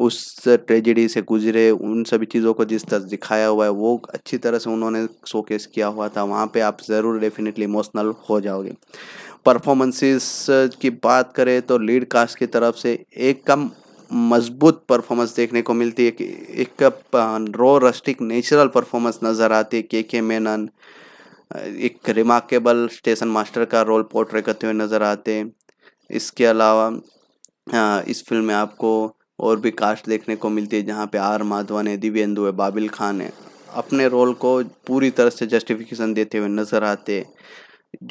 उस ट्रेजिडी से गुजरे उन सभी चीज़ों को जिस तरह दिखाया हुआ है वो अच्छी तरह से उन्होंने शोकेस किया हुआ था वहाँ पे आप ज़रूर डेफिनेटली इमोशनल हो जाओगे परफॉर्मेंसेस की बात करें तो लीड कास्ट की तरफ से एक कम मजबूत परफॉर्मेंस देखने को मिलती है कि एक रो रस्टिक नेचुरल परफॉर्मेंस नज़र आती है के के मेनन एक रिमार्केबल स्टेशन मास्टर का रोल पोर्ट्रे करते हुए नज़र आते हैं इसके अलावा इस फिल्म में आपको और भी कास्ट देखने को मिलती है जहाँ पे आर माधवन है दिव्यंदु है बाबिल खान है अपने रोल को पूरी तरह से जस्टिफिकेशन देते हुए नज़र आते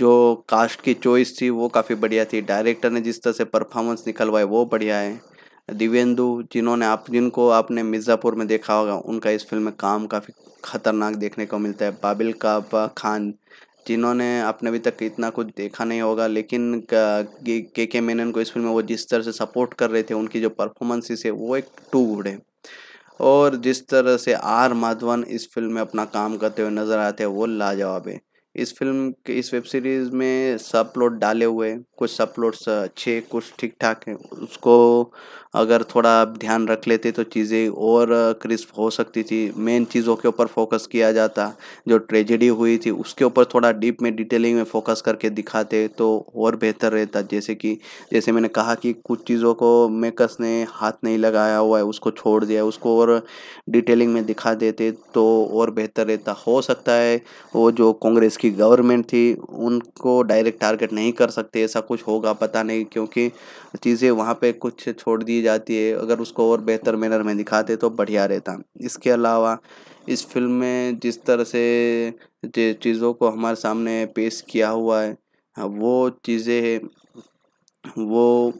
जो कास्ट की चॉइस थी वो काफ़ी बढ़िया थी डायरेक्टर ने जिस तरह से परफॉर्मेंस निकलवाए वो बढ़िया है दिव्येंदु जिन्होंने आप जिनको आपने मिर्ज़ापुर में देखा होगा उनका इस फिल्म में काम काफ़ी खतरनाक देखने को मिलता है बाबिल काबा खान जिन्होंने आपने अभी तक इतना कुछ देखा नहीं होगा लेकिन के के मेनन को इस फिल्म में वो जिस तरह से सपोर्ट कर रहे थे उनकी जो परफॉर्मेंसेस है वो एक टू गुड है और जिस तरह से आर माधवन इस फिल्म में अपना काम करते हुए नज़र आते हैं वो लाजवाब है इस फिल्म के इस वेब सीरीज़ में सब प्लॉट डाले हुए कुछ सब प्लॉट्स अच्छे कुछ ठीक ठाक हैं उसको अगर थोड़ा ध्यान रख लेते तो चीज़ें और क्रिस्प हो सकती थी मेन चीज़ों के ऊपर फोकस किया जाता जो ट्रेजेडी हुई थी उसके ऊपर थोड़ा डीप में डिटेलिंग में फोकस करके दिखाते तो और बेहतर रहता जैसे कि जैसे मैंने कहा कि कुछ चीज़ों को मेकर्स ने हाथ नहीं लगाया हुआ है उसको छोड़ दिया उसको और डिटेलिंग में दिखा देते तो और बेहतर रहता हो सकता है वो जो कांग्रेस की गवर्नमेंट थी उनको डायरेक्ट टारगेट नहीं कर सकते ऐसा कुछ होगा पता नहीं क्योंकि चीज़ें वहाँ पर कुछ छोड़ दी दी जाती है अगर उसको और बेहतर मैनर में दिखाते तो बढ़िया रहता इसके अलावा इस फिल्म में जिस तरह से चीज़ों को हमारे सामने पेश किया हुआ है हाँ, वो चीज़ें है वो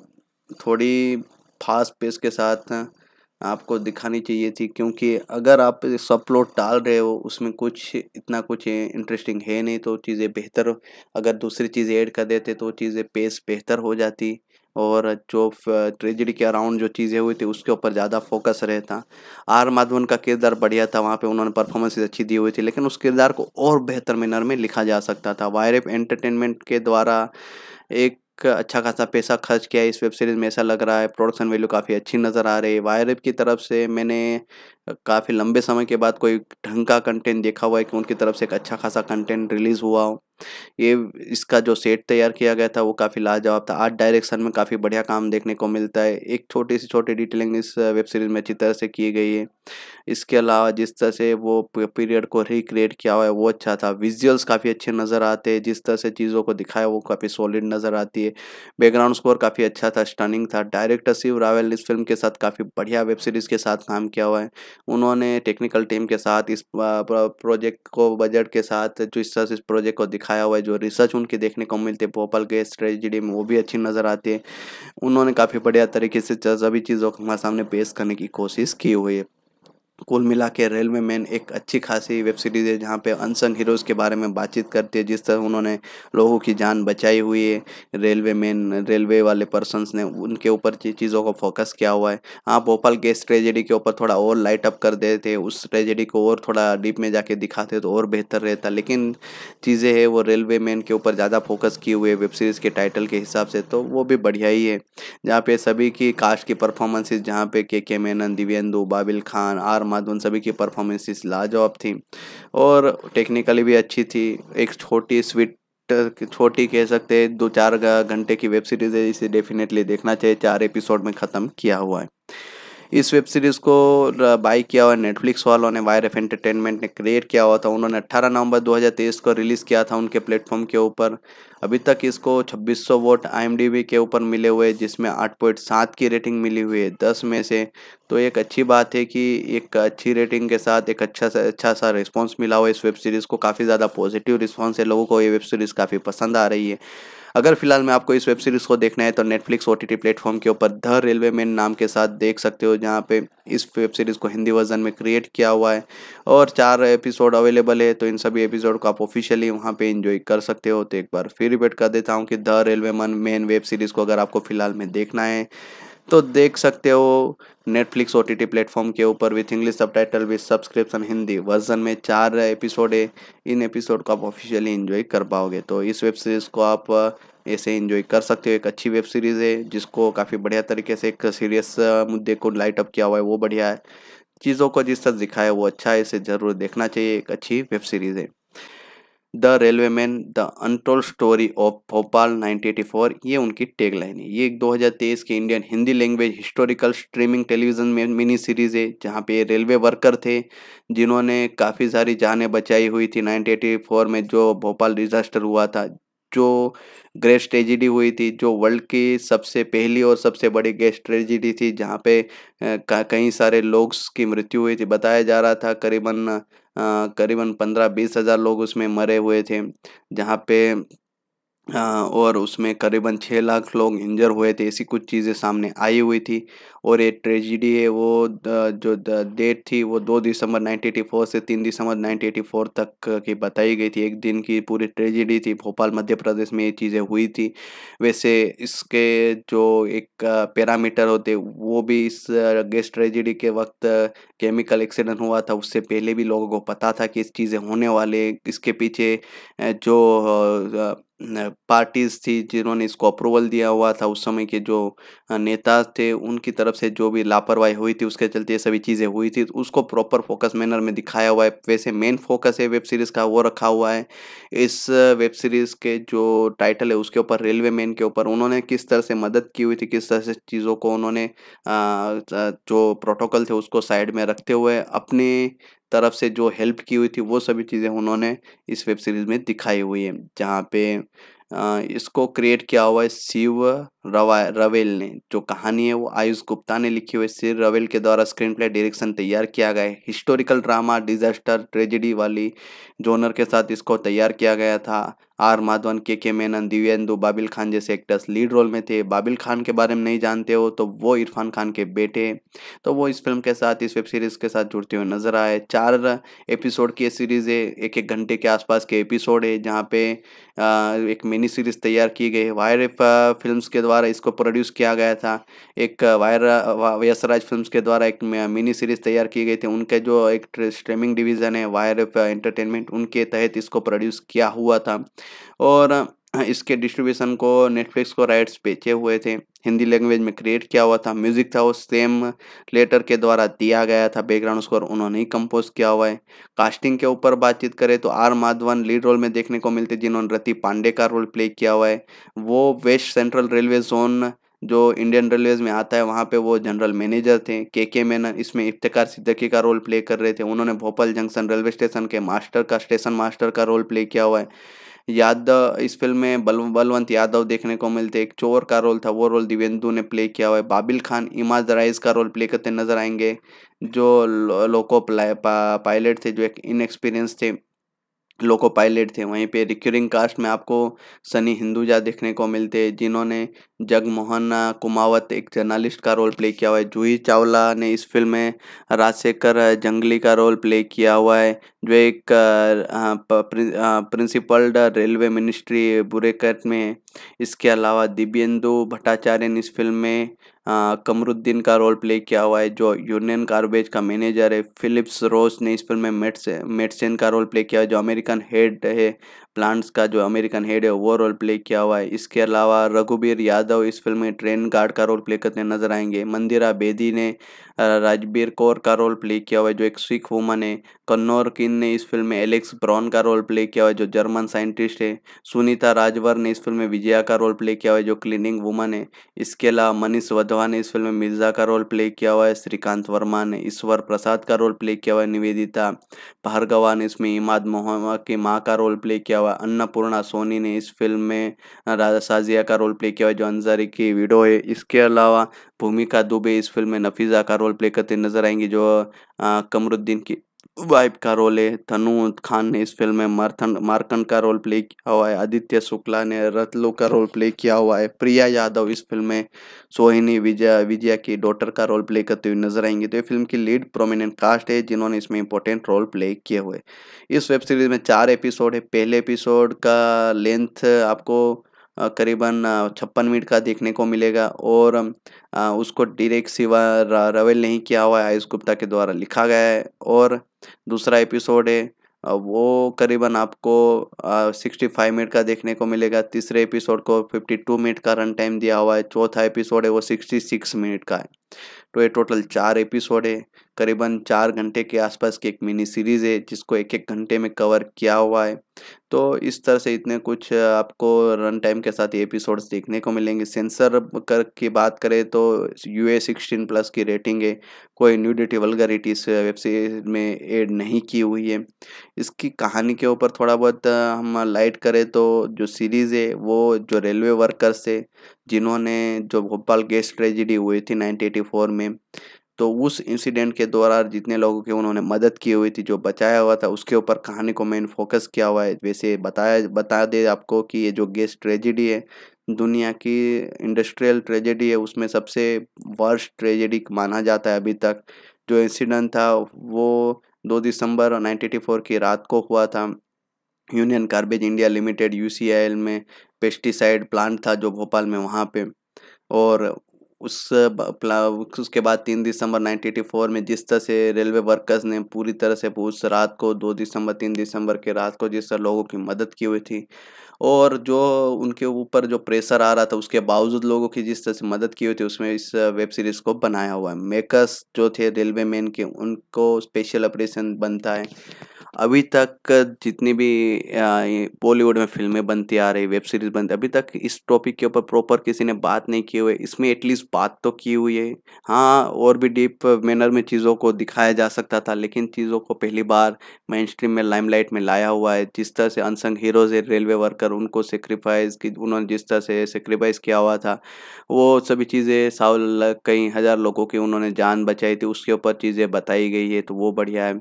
थोड़ी फास्ट पेस के साथ आपको दिखानी चाहिए थी क्योंकि अगर आप सब प्लॉट डाल रहे हो उसमें कुछ इतना कुछ इंटरेस्टिंग है नहीं तो चीज़ें बेहतर अगर दूसरी चीज़ें ऐड कर देते तो चीज़ें पेस बेहतर हो जाती और जो ट्रेजिडी के अराउंड जो चीज़ें हुई थी उसके ऊपर ज़्यादा फोकस रहता आर माधवन का किरदार बढ़िया था वहाँ पे उन्होंने परफॉर्मेंसेज अच्छी दी हुई थी लेकिन उस किरदार को और बेहतर मैनर में लिखा जा सकता था वायरप एंटरटेनमेंट के द्वारा एक अच्छा खासा पैसा खर्च किया इस वेब सीरीज़ में ऐसा लग रहा है प्रोडक्शन वैल्यू काफ़ी अच्छी नज़र आ रही है वायरप की तरफ से मैंने काफ़ी लंबे समय के बाद कोई ढंग का कंटेंट देखा हुआ है कि उनकी तरफ से एक अच्छा खासा कंटेंट रिलीज़ हुआ हो ये इसका जो सेट तैयार किया गया था वो काफ़ी लाजवाब था आर्ट डायरेक्शन में काफ़ी बढ़िया काम देखने को मिलता है एक छोटी सी छोटी डिटेलिंग इस वेब सीरीज़ में अच्छी तरह से की गई है इसके अलावा जिस तरह से वो पीरियड को रिक्रिएट किया हुआ है वो अच्छा था विजुअल्स काफ़ी अच्छे नज़र आते हैं जिस तरह से चीज़ों को दिखाया वो काफ़ी सॉलिड नज़र आती है बैकग्राउंड स्कोर काफ़ी अच्छा था स्टनिंग था डायरेक्टर शिव रावल इस फिल्म के साथ काफ़ी बढ़िया वेब सीरीज़ के साथ काम किया हुआ है उन्होंने टेक्निकल टीम के साथ इस प्रोजेक्ट को बजट के साथ जिस तरह से इस प्रोजेक्ट को दिखाया हुआ है जो रिसर्च उनकी देखने को मिलती है भोपाल के ट्रेजिडी में वो भी अच्छी नज़र आती है उन्होंने काफ़ी बढ़िया तरीके से सभी चीज़ों को हमारे सामने पेश करने की कोशिश की हुई है कुल मिला के रेलवे मैन एक अच्छी खासी वेब सीरीज़ है जहाँ पे अनसंग हीरोज़ के बारे में बातचीत करती है जिस तरह उन्होंने लोगों की जान बचाई हुई है रेलवे मैन रेलवे वाले पर्सनस ने उनके ऊपर चीज़ों को फोकस किया हुआ है हाँ भोपाल गैस ट्रेजेडी के ऊपर थोड़ा और लाइट अप कर देते उस ट्रेजेडी को और थोड़ा डीप में जाके दिखाते तो और बेहतर रहता लेकिन चीज़ें है वो रेलवे मैन के ऊपर ज़्यादा फोकस किए हुए वेब सीरीज़ के टाइटल के हिसाब से तो वो भी बढ़िया ही है जहाँ पे सभी की कास्ट की परफॉर्मेंसेज जहाँ पे के के मेनन दिव्यन्दु बाबिल खान आर हमाद उन सभी की परफॉर्मेंसेस लाजवाब थी और टेक्निकली भी अच्छी थी एक छोटी स्वीट छोटी कह सकते हैं दो चार घंटे की वेब सीरीज़ है इसे डेफिनेटली देखना चाहिए चार एपिसोड में ख़त्म किया हुआ है इस वेब सीरीज़ को बाई किया हुआ नेटफ्लिक्स वालों ने वायर एफ एंटरटेनमेंट ने क्रिएट किया हुआ था उन्होंने 18 नवंबर 2023 को रिलीज़ किया था उनके प्लेटफॉर्म के ऊपर अभी तक इसको 2600 वोट आई के ऊपर मिले हुए जिसमें 8.7 की रेटिंग मिली हुई है दस में से तो एक अच्छी बात है कि एक अच्छी रेटिंग के साथ एक अच्छा सा अच्छा सा रिस्पॉन्स मिला हुआ इस वेब सीरीज़ को काफ़ी ज़्यादा पॉजिटिव रिस्पॉन्स है लोगों को ये वेब सीरीज़ काफ़ी पसंद आ रही है अगर फिलहाल में आपको इस वेब सीरीज़ को देखना है तो नेटफ्लिक्स ओ टी प्लेटफॉर्म के ऊपर द रेलवे मैन नाम के साथ देख सकते हो जहाँ पे इस वेब सीरीज़ को हिंदी वर्जन में क्रिएट किया हुआ है और चार एपिसोड अवेलेबल है तो इन सभी एपिसोड को आप ऑफिशियली वहाँ पे इंजॉय कर सकते हो तो एक बार फिर रिपीट कर देता हूँ कि the railway man web series को अगर आपको फिलहाल में देखना है तो देख सकते हो Netflix O T T platform के ऊपर with English subtitle with subscription Hindi version में चार एपिसोड है इन एपिसोड को आप ऑफिशियली इन्जॉय कर पाओगे तो इस वेब सीरीज़ को आप ऐसे इन्जॉय कर सकते हो एक अच्छी वेब सीरीज़ है जिसको काफ़ी बढ़िया तरीके से एक सीरियस मुद्दे को लाइट अप किया हुआ है वो बढ़िया है चीज़ों को जिस तरह दिखाया है वो अच्छा है इसे ज़रूर देखना चाहिए एक अच्छी वेब सीरीज़ है the railway man the untold story of Bhopal 1984 ये उनकी टैगलाइन है ये 2023 के Indian Hindi language historical streaming television में मिनी सीरीज़ है जहाँ पे रेलवे वर्कर थे जिन्होंने काफ़ी सारी जानें बचाई हुई थी 1984 में जो भोपाल डिज़ास्टर हुआ था जो ग्रेट ट्रेजिडी हुई थी जो वर्ल्ड की सबसे पहली और सबसे बड़ी ग्रेट ट्रेजिडी थी जहाँ पे कई सारे लोग की मृत्यु हुई थी बताया जा रहा था करीबन करीबन पंद्रह बीस हज़ार लोग उसमें मरे हुए थे जहाँ पे और उसमें करीबन छः लाख लोग इंजर हुए थे ऐसी कुछ चीज़ें सामने आई हुई थी और ये ट्रेजिडी है वो जो डेट थी वो दो दिसंबर 1984 से तीन दिसंबर 1984 तक की बताई गई थी एक दिन की पूरी ट्रेजिडी थी भोपाल मध्य प्रदेश में ये चीज़ें हुई थी वैसे इसके जो एक पैरामीटर होते वो भी इस गैस ट्रेजिडी के वक्त केमिकल एक्सीडेंट हुआ था उससे पहले भी लोगों को पता था कि इस चीज़ें होने वाले इसके पीछे जो पार्टीज थी जिन्होंने इसको अप्रूवल दिया हुआ था उस समय के जो नेता थे उनकी तरफ से जो भी लापरवाही हुई थी उसके चलते ये सभी चीज़ें हुई थी उसको प्रॉपर फोकस मैनर में दिखाया हुआ है वैसे मेन फोकस है वेब सीरीज़ का वो रखा हुआ है इस वेब सीरीज़ के जो टाइटल है उसके ऊपर रेलवे मैन के ऊपर उन्होंने किस तरह से मदद की हुई थी किस तरह से चीज़ों को उन्होंने जो प्रोटोकॉल थे उसको साइड में रखते हुए अपने तरफ से जो हेल्प की हुई थी वो सभी चीज़ें उन्होंने इस वेब सीरीज़ में दिखाई हुई है जहाँ पे इसको क्रिएट किया हुआ है शिव रवा रवेल ने जो कहानी है वो आयुष गुप्ता ने लिखी हुई शिव रवेल के द्वारा स्क्रीन प्ले डायरेक्शन तैयार किया गया है हिस्टोरिकल ड्रामा डिजास्टर ट्रेजिडी वाली जोनर के साथ इसको तैयार किया गया था आर माधवन के के मेनन दिव्यन्दु बाबिल खान जैसे एक्टर्स लीड रोल में थे बाबिल खान के बारे में नहीं जानते हो तो वो इरफान खान के बेटे तो वो इस फिल्म के साथ इस वेब सीरीज़ के साथ जुड़ते हुए नजर आए चार एपिसोड की सीरीज़ है एक एक घंटे के आसपास के एपिसोड है जहाँ पे एक मिनी सीरीज़ तैयार की गई है वायर फिल्म के द्वारा इसको प्रोड्यूस किया गया था एक वायर यसराज फिल्म के द्वारा एक मिनी सीरीज़ तैयार की गई थी उनके जो एक स्ट्रीमिंग डिवीज़न है वायर एंटरटेनमेंट उनके तहत इसको प्रोड्यूस किया हुआ था और हाँ, इसके डिस्ट्रीब्यूशन को नेटफ्लिक्स को राइट्स बेचे हुए थे हिंदी लैंग्वेज में क्रिएट किया हुआ था म्यूज़िक था वो सेम लेटर के द्वारा दिया गया था बैकग्राउंड स्कोर उन्होंने ही कंपोज किया हुआ है कास्टिंग के ऊपर बातचीत करें तो आर माधवन लीड रोल में देखने को मिलते जिन्होंने रति पांडे का रोल प्ले किया हुआ है वो वेस्ट सेंट्रल रेलवे जोन जो इंडियन रेलवेज में आता है वहाँ पे वो जनरल मैनेजर थे के के मैनन इसमें इफ्तार सिद्दकी का रोल प्ले कर रहे थे उन्होंने भोपाल जंक्शन रेलवे स्टेशन के मास्टर का स्टेशन मास्टर का रोल प्ले किया हुआ है यादव इस फिल्म में बल बलवंत यादव देखने को मिलते एक चोर का रोल था वो रोल दिवेंदु ने प्ले किया हुआ है बाबिल खान इमाद राइज का रोल प्ले करते नजर आएंगे जो लोको पायलट थे जो एक इनएक्सपीरियंस थे लोको पायलट थे वहीं पे रिक्यूरिंग कास्ट में आपको सनी हिंदुजा देखने को मिलते हैं जिन्होंने जगमोहन कुमावत एक जर्नलिस्ट का रोल प्ले किया हुआ है जूही चावला ने इस फिल्म में राजशेखर जंगली का रोल प्ले किया हुआ है जो एक प्रिंसिपल रेलवे मिनिस्ट्री बुरेकट में इसके अलावा दिव्यन्दु भट्टाचार्य ने इस फिल्म में कमरुद्दीन का रोल प्ले किया हुआ है जो यूनियन कार्बेज का मैनेजर है फिलिप्स रोस ने इस फिल्म में मेट्स मेट्सन का रोल प्ले किया है जो अमेरिकन हेड है प्लांट्स का जो अमेरिकन हेड है वो रोल प्ले किया हुआ है इसके अलावा रघुबीर यादव इस फिल्म में ट्रेन गार्ड का रोल प्ले करते नजर आएंगे मंदिरा बेदी ने राजबीर कौर का रोल प्ले किया हुआ है जो एक सिख वुमन है कन्नौर किन ने इस फिल्म में एलेक्स ब्रॉन का रोल प्ले किया हुआ है जो जर्मन साइंटिस्ट है सुनीता राजवर ने इस फिल्म में विजया का रोल प्ले किया हुआ है जो क्लीनिंग वुमन है इसके अलावा मनीष वधवा ने इस फिल्म में मिर्जा का रोल प्ले किया हुआ है श्रीकांत वर्मा ने ईश्वर प्रसाद का रोल प्ले किया हुआ है निवेदिता भार्गवा ने इसमें इमाद मोहम्मद की माँ का रोल प्ले किया हुआ हुआ है अन्नपूर्णा सोनी ने इस फिल्म में राजा साजिया का रोल प्ले किया हुआ जो अंजारी की वीडियो है इसके अलावा भूमिका दुबे इस फिल्म में नफीजा का रोल प्ले करते नजर आएंगी जो कमरुद्दीन की वाइफ का रोल है तनु खान ने इस फिल्म में मार्थन मार्कन का रोल प्ले किया हुआ है आदित्य शुक्ला ने रतलू का रोल प्ले किया हुआ है प्रिया यादव इस फिल्म में सोहिनी विजय विजया की डॉटर का रोल प्ले करते हुए नजर आएंगे तो ये फिल्म की लीड प्रोमिनेंट कास्ट है जिन्होंने इसमें इंपॉर्टेंट रोल प्ले किए हुए इस वेब सीरीज में चार एपिसोड है पहले एपिसोड का लेंथ आपको करीबन छप्पन मिनट का देखने को मिलेगा और उसको डायरेक्ट सिवा रवेल नहीं किया हुआ है आयुष गुप्ता के द्वारा लिखा गया है और दूसरा एपिसोड है वो करीबन आपको सिक्सटी फाइव मिनट का देखने को मिलेगा तीसरे एपिसोड को फिफ्टी टू मिनट का रन टाइम दिया हुआ है चौथा एपिसोड है वो सिक्सटी सिक्स मिनट का है तो ये टोटल चार एपिसोड है करीबन चार घंटे के आसपास की एक मिनी सीरीज़ है जिसको एक एक घंटे में कवर किया हुआ है तो इस तरह से इतने कुछ आपको रन टाइम के साथ एपिसोड्स देखने को मिलेंगे सेंसर कर की बात करें तो यू ए सिक्सटीन प्लस की रेटिंग है कोई न्यूडिटी वलगरिटी इस वेब सीरीज में एड नहीं की हुई है इसकी कहानी के ऊपर थोड़ा बहुत हम लाइट करें तो जो सीरीज़ है वो जो रेलवे वर्कर्स है जिन्होंने जो भोपाल गैस ट्रेजिडी हुई थी नाइनटीन एटी फोर में तो उस इंसिडेंट के दौरान जितने लोगों की उन्होंने मदद की हुई थी जो बचाया हुआ था उसके ऊपर कहानी को मेन फोकस किया हुआ है वैसे बताया बता दे आपको कि ये जो गैस ट्रेजिडी है दुनिया की इंडस्ट्रियल ट्रेजेडी है उसमें सबसे वर्स्ट ट्रेजेडी माना जाता है अभी तक जो इंसिडेंट था वो दो दिसंबर नाइनटीन की रात को हुआ था union garbage India limited you में पेस्टिसाइड प्लांट था जो भोपाल में वहाँ पे और उस उसके बाद तीन दिसंबर 1984 में जिस तरह से रेलवे वर्कर्स ने पूरी तरह से उस रात को दो दिसंबर तीन दिसंबर के रात को जिस तरह लोगों की मदद की हुई थी और जो उनके ऊपर जो प्रेशर आ रहा था उसके बावजूद लोगों की जिस तरह से मदद की हुई थी उसमें इस वेब सीरीज़ को बनाया हुआ है मेकर्स जो थे रेलवे मैन के उनको स्पेशल ऑपरेशन बनता है अभी तक जितनी भी बॉलीवुड में फिल्में बनती आ रही वेब सीरीज बनती अभी तक इस टॉपिक के ऊपर प्रॉपर किसी ने बात नहीं की हुई इसमें एटलीस्ट बात तो की हुई है हाँ और भी डीप मैनर में चीज़ों को दिखाया जा सकता था लेकिन चीज़ों को पहली बार मेन स्ट्रीम में लाइमलाइट में लाया हुआ है जिस तरह से अनसंग हीरोज है रेलवे वर्कर उनको सेक्रीफाइस की उन्होंने जिस तरह से सेक्रीफाइस किया हुआ था वो सभी चीज़ें साल कई हज़ार लोगों की उन्होंने जान बचाई थी उसके ऊपर चीज़ें बताई गई है तो वो बढ़िया है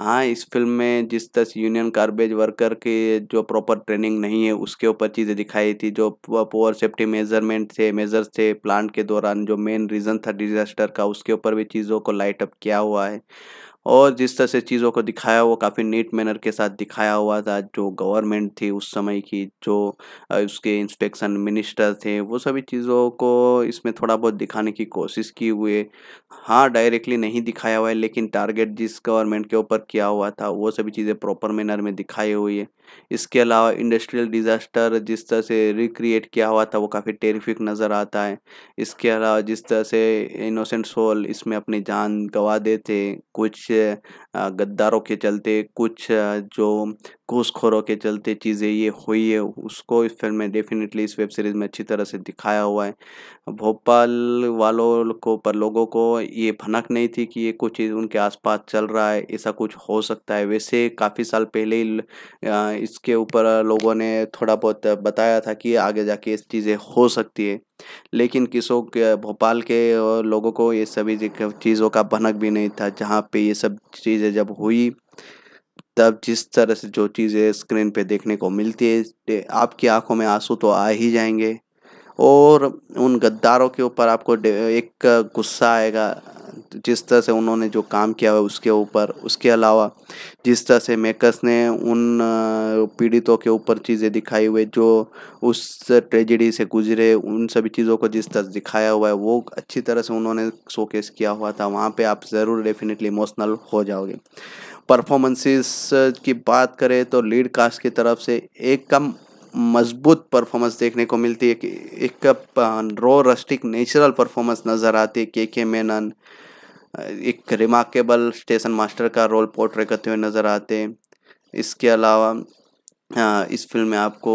हाँ इस फिल्म में में जिस तरह यूनियन गार्बेज वर्कर के जो प्रॉपर ट्रेनिंग नहीं है उसके ऊपर चीज़ें दिखाई थी जो पोअर सेफ्टी मेजरमेंट थे मेजर्स थे प्लांट के दौरान जो मेन रीज़न था डिज़ास्टर का उसके ऊपर भी चीज़ों को लाइट अप किया हुआ है और जिस तरह से चीज़ों को दिखाया वो काफ़ी नीट मैनर के साथ दिखाया हुआ था जो गवर्नमेंट थी उस समय की जो उसके इंस्पेक्शन मिनिस्टर थे वो सभी चीज़ों को इसमें थोड़ा बहुत दिखाने की कोशिश की हुए हाँ डायरेक्टली नहीं दिखाया हुआ है लेकिन टारगेट जिस गवर्नमेंट के ऊपर किया हुआ था वो सभी चीज़ें प्रॉपर मैनर में दिखाई हुई है इसके अलावा इंडस्ट्रियल डिज़ास्टर जिस तरह से रिक्रिएट किया हुआ था वो काफ़ी टेरिफिक नज़र आता है इसके अलावा जिस तरह से इनोसेंट सोल इसमें अपनी जान गंवा देते कुछ Yeah. गद्दारों के चलते कुछ जो घूसखोरों के चलते चीज़ें ये हुई है उसको इस फिल्म में डेफिनेटली इस वेब सीरीज़ में अच्छी तरह से दिखाया हुआ है भोपाल वालों को पर लोगों को ये भनक नहीं थी कि ये कुछ चीज़ उनके आसपास चल रहा है ऐसा कुछ हो सकता है वैसे काफ़ी साल पहले ही इसके ऊपर लोगों ने थोड़ा बहुत बताया था कि आगे जाके चीज़ें हो सकती है लेकिन किसों के भोपाल के लोगों को ये सभी चीज़ों का भनक भी नहीं था जहाँ पे ये सब चीज़ चीज़ें जब हुई तब जिस तरह से जो चीज़ें स्क्रीन पे देखने को मिलती है आपकी आंखों में आंसू तो आ ही जाएंगे और उन गद्दारों के ऊपर आपको एक गुस्सा आएगा जिस तरह से उन्होंने जो काम किया है उसके ऊपर उसके अलावा जिस तरह से मेकर्स ने उन पीड़ितों के ऊपर चीज़ें दिखाई हुई जो उस ट्रेजिडी से गुजरे उन सभी चीज़ों को जिस तरह दिखाया हुआ है वो अच्छी तरह से उन्होंने शोकेस किया हुआ था वहाँ पे आप ज़रूर डेफिनेटली इमोशनल हो जाओगे परफॉर्मेंसेस की बात करें तो लीड कास्ट की तरफ से एक कम मजबूत परफॉर्मेंस देखने को मिलती है कि एक रो रस्टिक नेचुरल परफॉर्मेंस नज़र आती है के के मेनन एक रिमार्केबल स्टेशन मास्टर का रोल पोर्ट्रे करते हुए नज़र आते हैं इसके अलावा इस फिल्म में आपको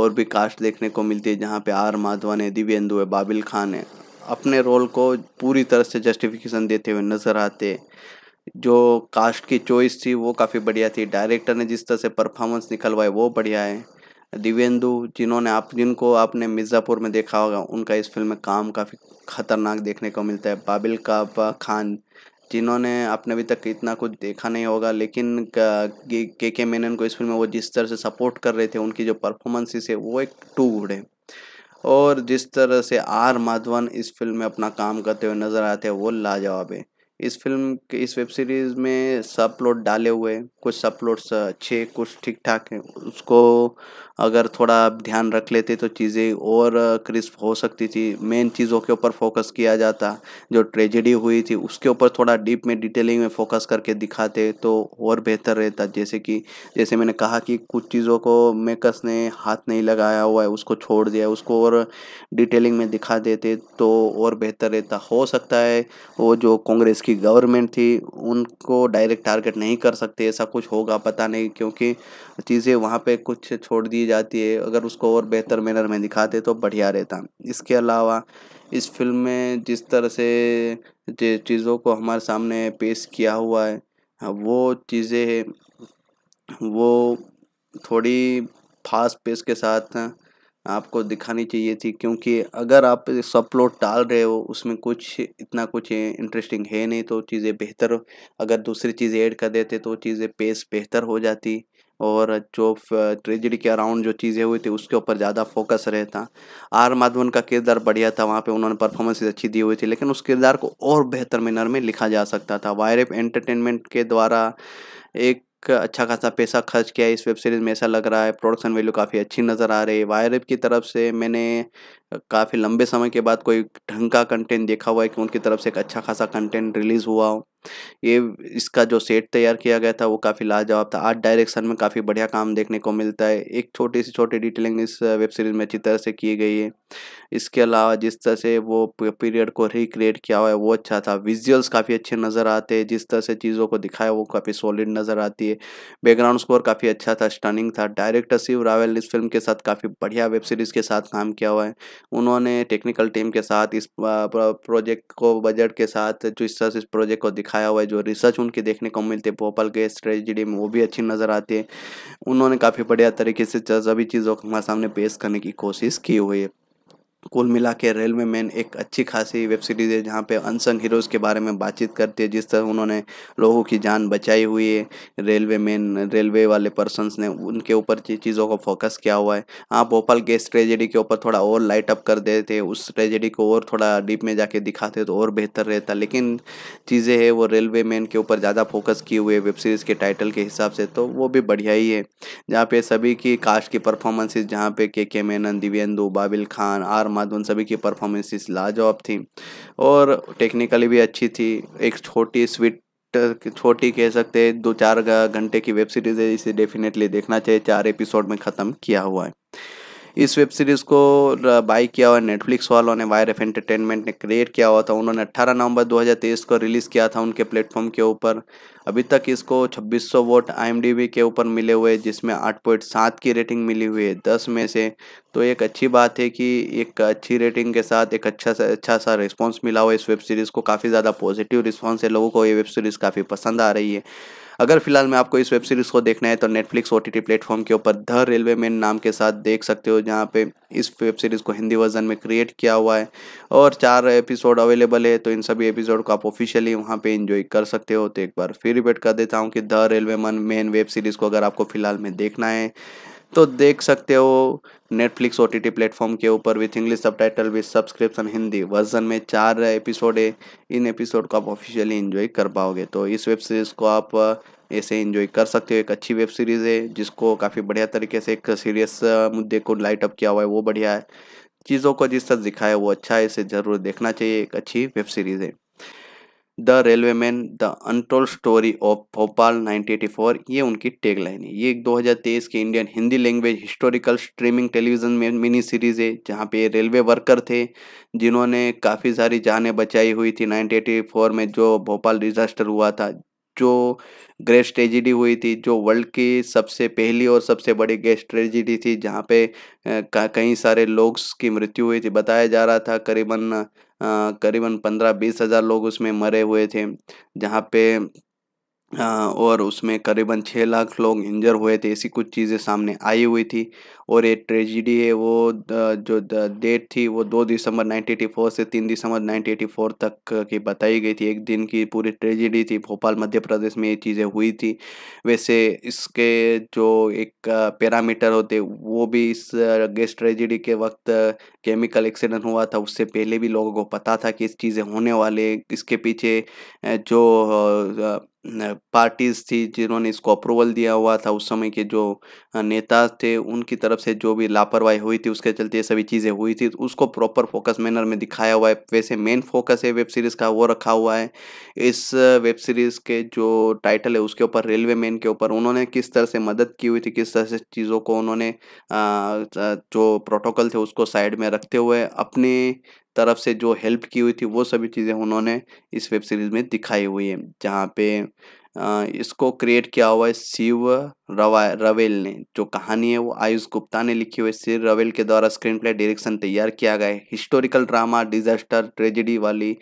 और भी कास्ट देखने को मिलती है जहाँ पे आर माधवन है दिव्यंदु है बाबिल खान है अपने रोल को पूरी तरह से जस्टिफिकेशन देते हुए नज़र आते जो कास्ट की चॉइस थी वो काफ़ी बढ़िया थी डायरेक्टर ने जिस तरह से परफॉर्मेंस निकलवाए वो बढ़िया है दिव्येंदु जिन्होंने आप जिनको आपने मिर्ज़ापुर में देखा होगा उनका इस फिल्म में काम काफ़ी खतरनाक देखने को मिलता है बाबिल का खान जिन्होंने आपने अभी तक इतना कुछ देखा नहीं होगा लेकिन के के मेनन को इस फिल्म में वो जिस तरह से सपोर्ट कर रहे थे उनकी जो परफॉर्मेंसेस है वो एक टू गुड है और जिस तरह से आर माधवन इस फिल्म में अपना काम करते हुए नज़र आते हैं वो लाजवाब है इस फिल्म के इस वेब सीरीज़ में सब प्लॉट डाले हुए कुछ सब प्लॉट्स अच्छे कुछ ठीक ठाक हैं उसको अगर थोड़ा आप ध्यान रख लेते तो चीज़ें और क्रिस्प हो सकती थी मेन चीज़ों के ऊपर फोकस किया जाता जो ट्रेजेडी हुई थी उसके ऊपर थोड़ा डीप में डिटेलिंग में फोकस करके दिखाते तो और बेहतर रहता जैसे कि जैसे मैंने कहा कि कुछ चीज़ों को मेकर्स ने हाथ नहीं लगाया हुआ है उसको छोड़ दिया उसको और डिटेलिंग में दिखा देते तो और बेहतर रहता हो सकता है वो जो कांग्रेस की गवर्नमेंट थी उनको डायरेक्ट टारगेट नहीं कर सकते ऐसा कुछ होगा पता नहीं क्योंकि चीज़ें वहाँ पर कुछ छोड़ दी दी जाती है अगर उसको और बेहतर मैनर में दिखाते तो बढ़िया रहता इसके अलावा इस फिल्म में जिस तरह से चीज़ों को हमारे सामने पेश किया हुआ है वो चीज़ें वो थोड़ी फास्ट पेस के साथ आपको दिखानी चाहिए थी क्योंकि अगर आप सब प्लॉट डाल रहे हो उसमें कुछ इतना कुछ इंटरेस्टिंग है नहीं तो चीज़ें बेहतर अगर दूसरी चीज़ें ऐड कर देते तो चीज़ें पेस बेहतर हो जाती और जो ट्रेजिडी के अराउंड जो चीज़ें हुई थी उसके ऊपर ज़्यादा फोकस रहता आर माधवन का किरदार बढ़िया था वहाँ पे उन्होंने परफॉर्मेंसेज अच्छी दी हुई थी लेकिन उस किरदार को और बेहतर मैनर में लिखा जा सकता था वायरप एंटरटेनमेंट के द्वारा एक अच्छा खासा पैसा खर्च किया इस वेब सीरीज़ में ऐसा लग रहा है प्रोडक्शन वैल्यू काफ़ी अच्छी नज़र आ रही है वायरप की तरफ से मैंने काफ़ी लंबे समय के बाद कोई ढंग का कंटेंट देखा हुआ है कि उनकी तरफ से एक अच्छा खासा कंटेंट रिलीज़ हुआ हो ये इसका जो सेट तैयार किया गया था वो काफ़ी लाजवाब था आर्ट डायरेक्शन में काफ़ी बढ़िया काम देखने को मिलता है एक छोटी सी छोटी डिटेलिंग इस वेब सीरीज़ में अच्छी तरह से की गई है इसके अलावा जिस तरह से वो पीरियड को रिक्रिएट किया हुआ है वो अच्छा था विजुअल्स काफ़ी अच्छे नज़र आते हैं जिस तरह से चीज़ों को दिखाया वो काफ़ी सॉलिड नज़र आती है बैकग्राउंड स्कोर काफ़ी अच्छा था स्टनिंग था डायरेक्टर शिव रावल इस फिल्म के साथ काफ़ी बढ़िया वेब सीरीज़ के साथ काम किया हुआ है उन्होंने टेक्निकल टीम के साथ इस प्रोजेक्ट को बजट के साथ इस तरह से इस प्रोजेक्ट को दिखाया हुआ है जो रिसर्च उनके देखने को मिलते हैं भोपाल के ट्रेजिडी में वो भी अच्छी नज़र आती है उन्होंने काफ़ी बढ़िया तरीके से सभी चीज़ों को हमारे सामने पेश करने की कोशिश की हुई है कुल मिला के रेलवे मैन एक अच्छी खासी वेब सीरीज़ है जहाँ पे अनसंग हीरोज़ के बारे में बातचीत करती है जिस तरह उन्होंने लोगों की जान बचाई हुई है रेलवे मैन रेलवे वाले पर्सनस ने उनके ऊपर चीज़ों को फोकस किया हुआ है हाँ भोपाल गैस ट्रेजेडी के ऊपर थोड़ा और लाइट अप कर देते उस ट्रेजेडी को और थोड़ा डीप में जाके दिखाते तो और बेहतर रहता लेकिन चीज़ें है वो रेलवे मैन के ऊपर ज़्यादा फोकस किए हुए वेब सीरीज़ के टाइटल के हिसाब से तो वो भी बढ़िया ही है जहाँ पे सभी की कास्ट की परफॉर्मेंसेज जहाँ पे के के मेनन दिव्यन्दु बाबिल खान आर माधवन सभी की परफॉर्मेंसेस लाजवाब थी और टेक्निकली भी अच्छी थी एक छोटी स्वीट छोटी कह सकते हैं दो चार घंटे की वेब सीरीज़ है इसे डेफिनेटली देखना चाहिए चार एपिसोड में ख़त्म किया हुआ है इस वेब सीरीज़ को बाई किया हुआ नेटफ्लिक्स वालों ने वायर एफ एंटरटेनमेंट ने क्रिएट किया हुआ था उन्होंने 18 नवंबर 2023 को रिलीज़ किया था उनके प्लेटफॉर्म के ऊपर अभी तक इसको 2600 वोट आई के ऊपर मिले हुए जिसमें आठ की रेटिंग मिली हुई है दस में से तो एक अच्छी बात है कि एक अच्छी रेटिंग के साथ एक अच्छा सा अच्छा सा रिस्पॉन्स मिला हुआ इस वेब सीरीज़ को काफ़ी ज़्यादा पॉजिटिव रिस्पॉन्स है लोगों को ये वेब सीरीज़ काफ़ी पसंद आ रही है अगर फिलहाल मैं आपको इस वेब सीरीज़ को देखना है तो नेटफ्लिक्स ओ टी प्लेटफॉर्म के ऊपर द रेलवे मैन नाम के साथ देख सकते हो जहाँ पे इस वेब सीरीज़ को हिंदी वर्जन में क्रिएट किया हुआ है और चार एपिसोड अवेलेबल है तो इन सभी एपिसोड को आप ऑफिशियली वहाँ पे इंजॉय कर सकते हो तो एक बार फिर रिपीट कर देता हूँ कि the railway man main web series को अगर आपको फिलहाल में देखना है तो देख सकते हो Netflix O T T platform के ऊपर with English subtitle with subscription Hindi version में चार एपिसोड है इन एपिसोड को आप ऑफिशियली इन्जॉय कर पाओगे तो इस वेब सीरीज़ को आप ऐसे इन्जॉय कर सकते हो एक अच्छी वेब सीरीज़ है जिसको काफ़ी बढ़िया तरीके से एक सीरियस मुद्दे को लाइट अप किया हुआ है वो बढ़िया है चीज़ों को जिस तरह दिखाया वो अच्छा है इसे ज़रूर देखना चाहिए एक अच्छी वेब सीरीज़ है the railway man the untold story of Bhopal 1984 ये उनकी टैगलाइन है ये एक 2023 के Indian Hindi language historical streaming television में मिनी सीरीज़ है जहाँ पे रेलवे वर्कर थे जिन्होंने काफ़ी सारी जानें बचाई हुई थी 1984 में जो भोपाल डिज़ास्टर हुआ था जो ग्रेट ट्रेजिडी हुई थी जो वर्ल्ड की सबसे पहली और सबसे बड़ी ग्रेट ट्रेजिडी थी जहाँ पे कई सारे लोग की मृत्यु हुई थी बताया जा रहा था करीबन करीबन पंद्रह बीस हज़ार लोग उसमें मरे हुए थे जहाँ पे और उसमें करीबन छः लाख लोग इंजर हुए थे ऐसी कुछ चीज़ें सामने आई हुई थी और ये ट्रेजिडी है वो जो डेट थी वो दो दिसंबर 1984 से तीन दिसंबर 1984 तक की बताई गई थी एक दिन की पूरी ट्रेजिडी थी भोपाल मध्य प्रदेश में ये चीज़ें हुई थी वैसे इसके जो एक पैरामीटर होते वो भी इस गैस ट्रेजिडी के वक्त केमिकल एक्सीडेंट हुआ था उससे पहले भी लोगों को पता था कि इस चीज़ें होने वाले इसके पीछे जो पार्टीज थी जिन्होंने इसको अप्रूवल दिया हुआ था उस समय के जो नेता थे उनकी तरफ से जो भी लापरवाही हुई थी उसके चलते ये सभी चीज़ें हुई थी तो उसको प्रॉपर फोकस मैनर में दिखाया हुआ है वैसे मेन फोकस है वेब सीरीज़ का वो रखा हुआ है इस वेब सीरीज़ के जो टाइटल है उसके ऊपर रेलवे मैन के ऊपर उन्होंने किस तरह से मदद की हुई थी किस तरह से चीज़ों को उन्होंने जो प्रोटोकॉल थे उसको साइड में रखते हुए अपने तरफ से जो हेल्प की हुई थी वो सभी चीज़ें उन्होंने इस वेब सीरीज़ में दिखाई हुई है जहाँ पे इसको क्रिएट किया हुआ है शिव रवा रवेल ने जो कहानी है वो आयुष गुप्ता ने लिखी हुई है शिव रवेल के द्वारा स्क्रीन प्ले डायरेक्शन तैयार किया गया है हिस्टोरिकल ड्रामा डिजास्टर ट्रेजिडी वाली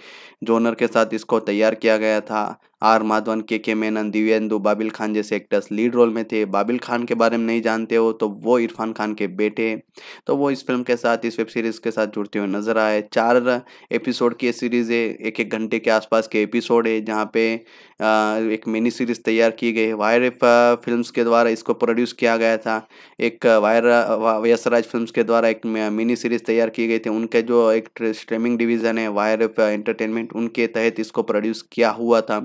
जोनर के साथ इसको तैयार किया गया था आर माधवन के के मेनन दिव्यन्दु बाबिल खान जैसे एक्टर्स लीड रोल में थे बाबिल खान के बारे में नहीं जानते हो तो वो इरफान खान के बेटे तो वो इस फिल्म के साथ इस वेब सीरीज़ के साथ जुड़ते हुए नजर आए चार एपिसोड की सीरीज़ है एक एक घंटे के आसपास के एपिसोड है जहाँ पे एक मिनी सीरीज़ तैयार की गई वायर फिल्म के द्वारा इसको प्रोड्यूस किया गया था एक वायर व्यसराज फिल्म के द्वारा एक मिनी सीरीज़ तैयार की गई थी उनके जो एक स्ट्रीमिंग डिवीज़न है वायर एफ एंटरटेनमेंट उनके तहत इसको प्रोड्यूस किया हुआ था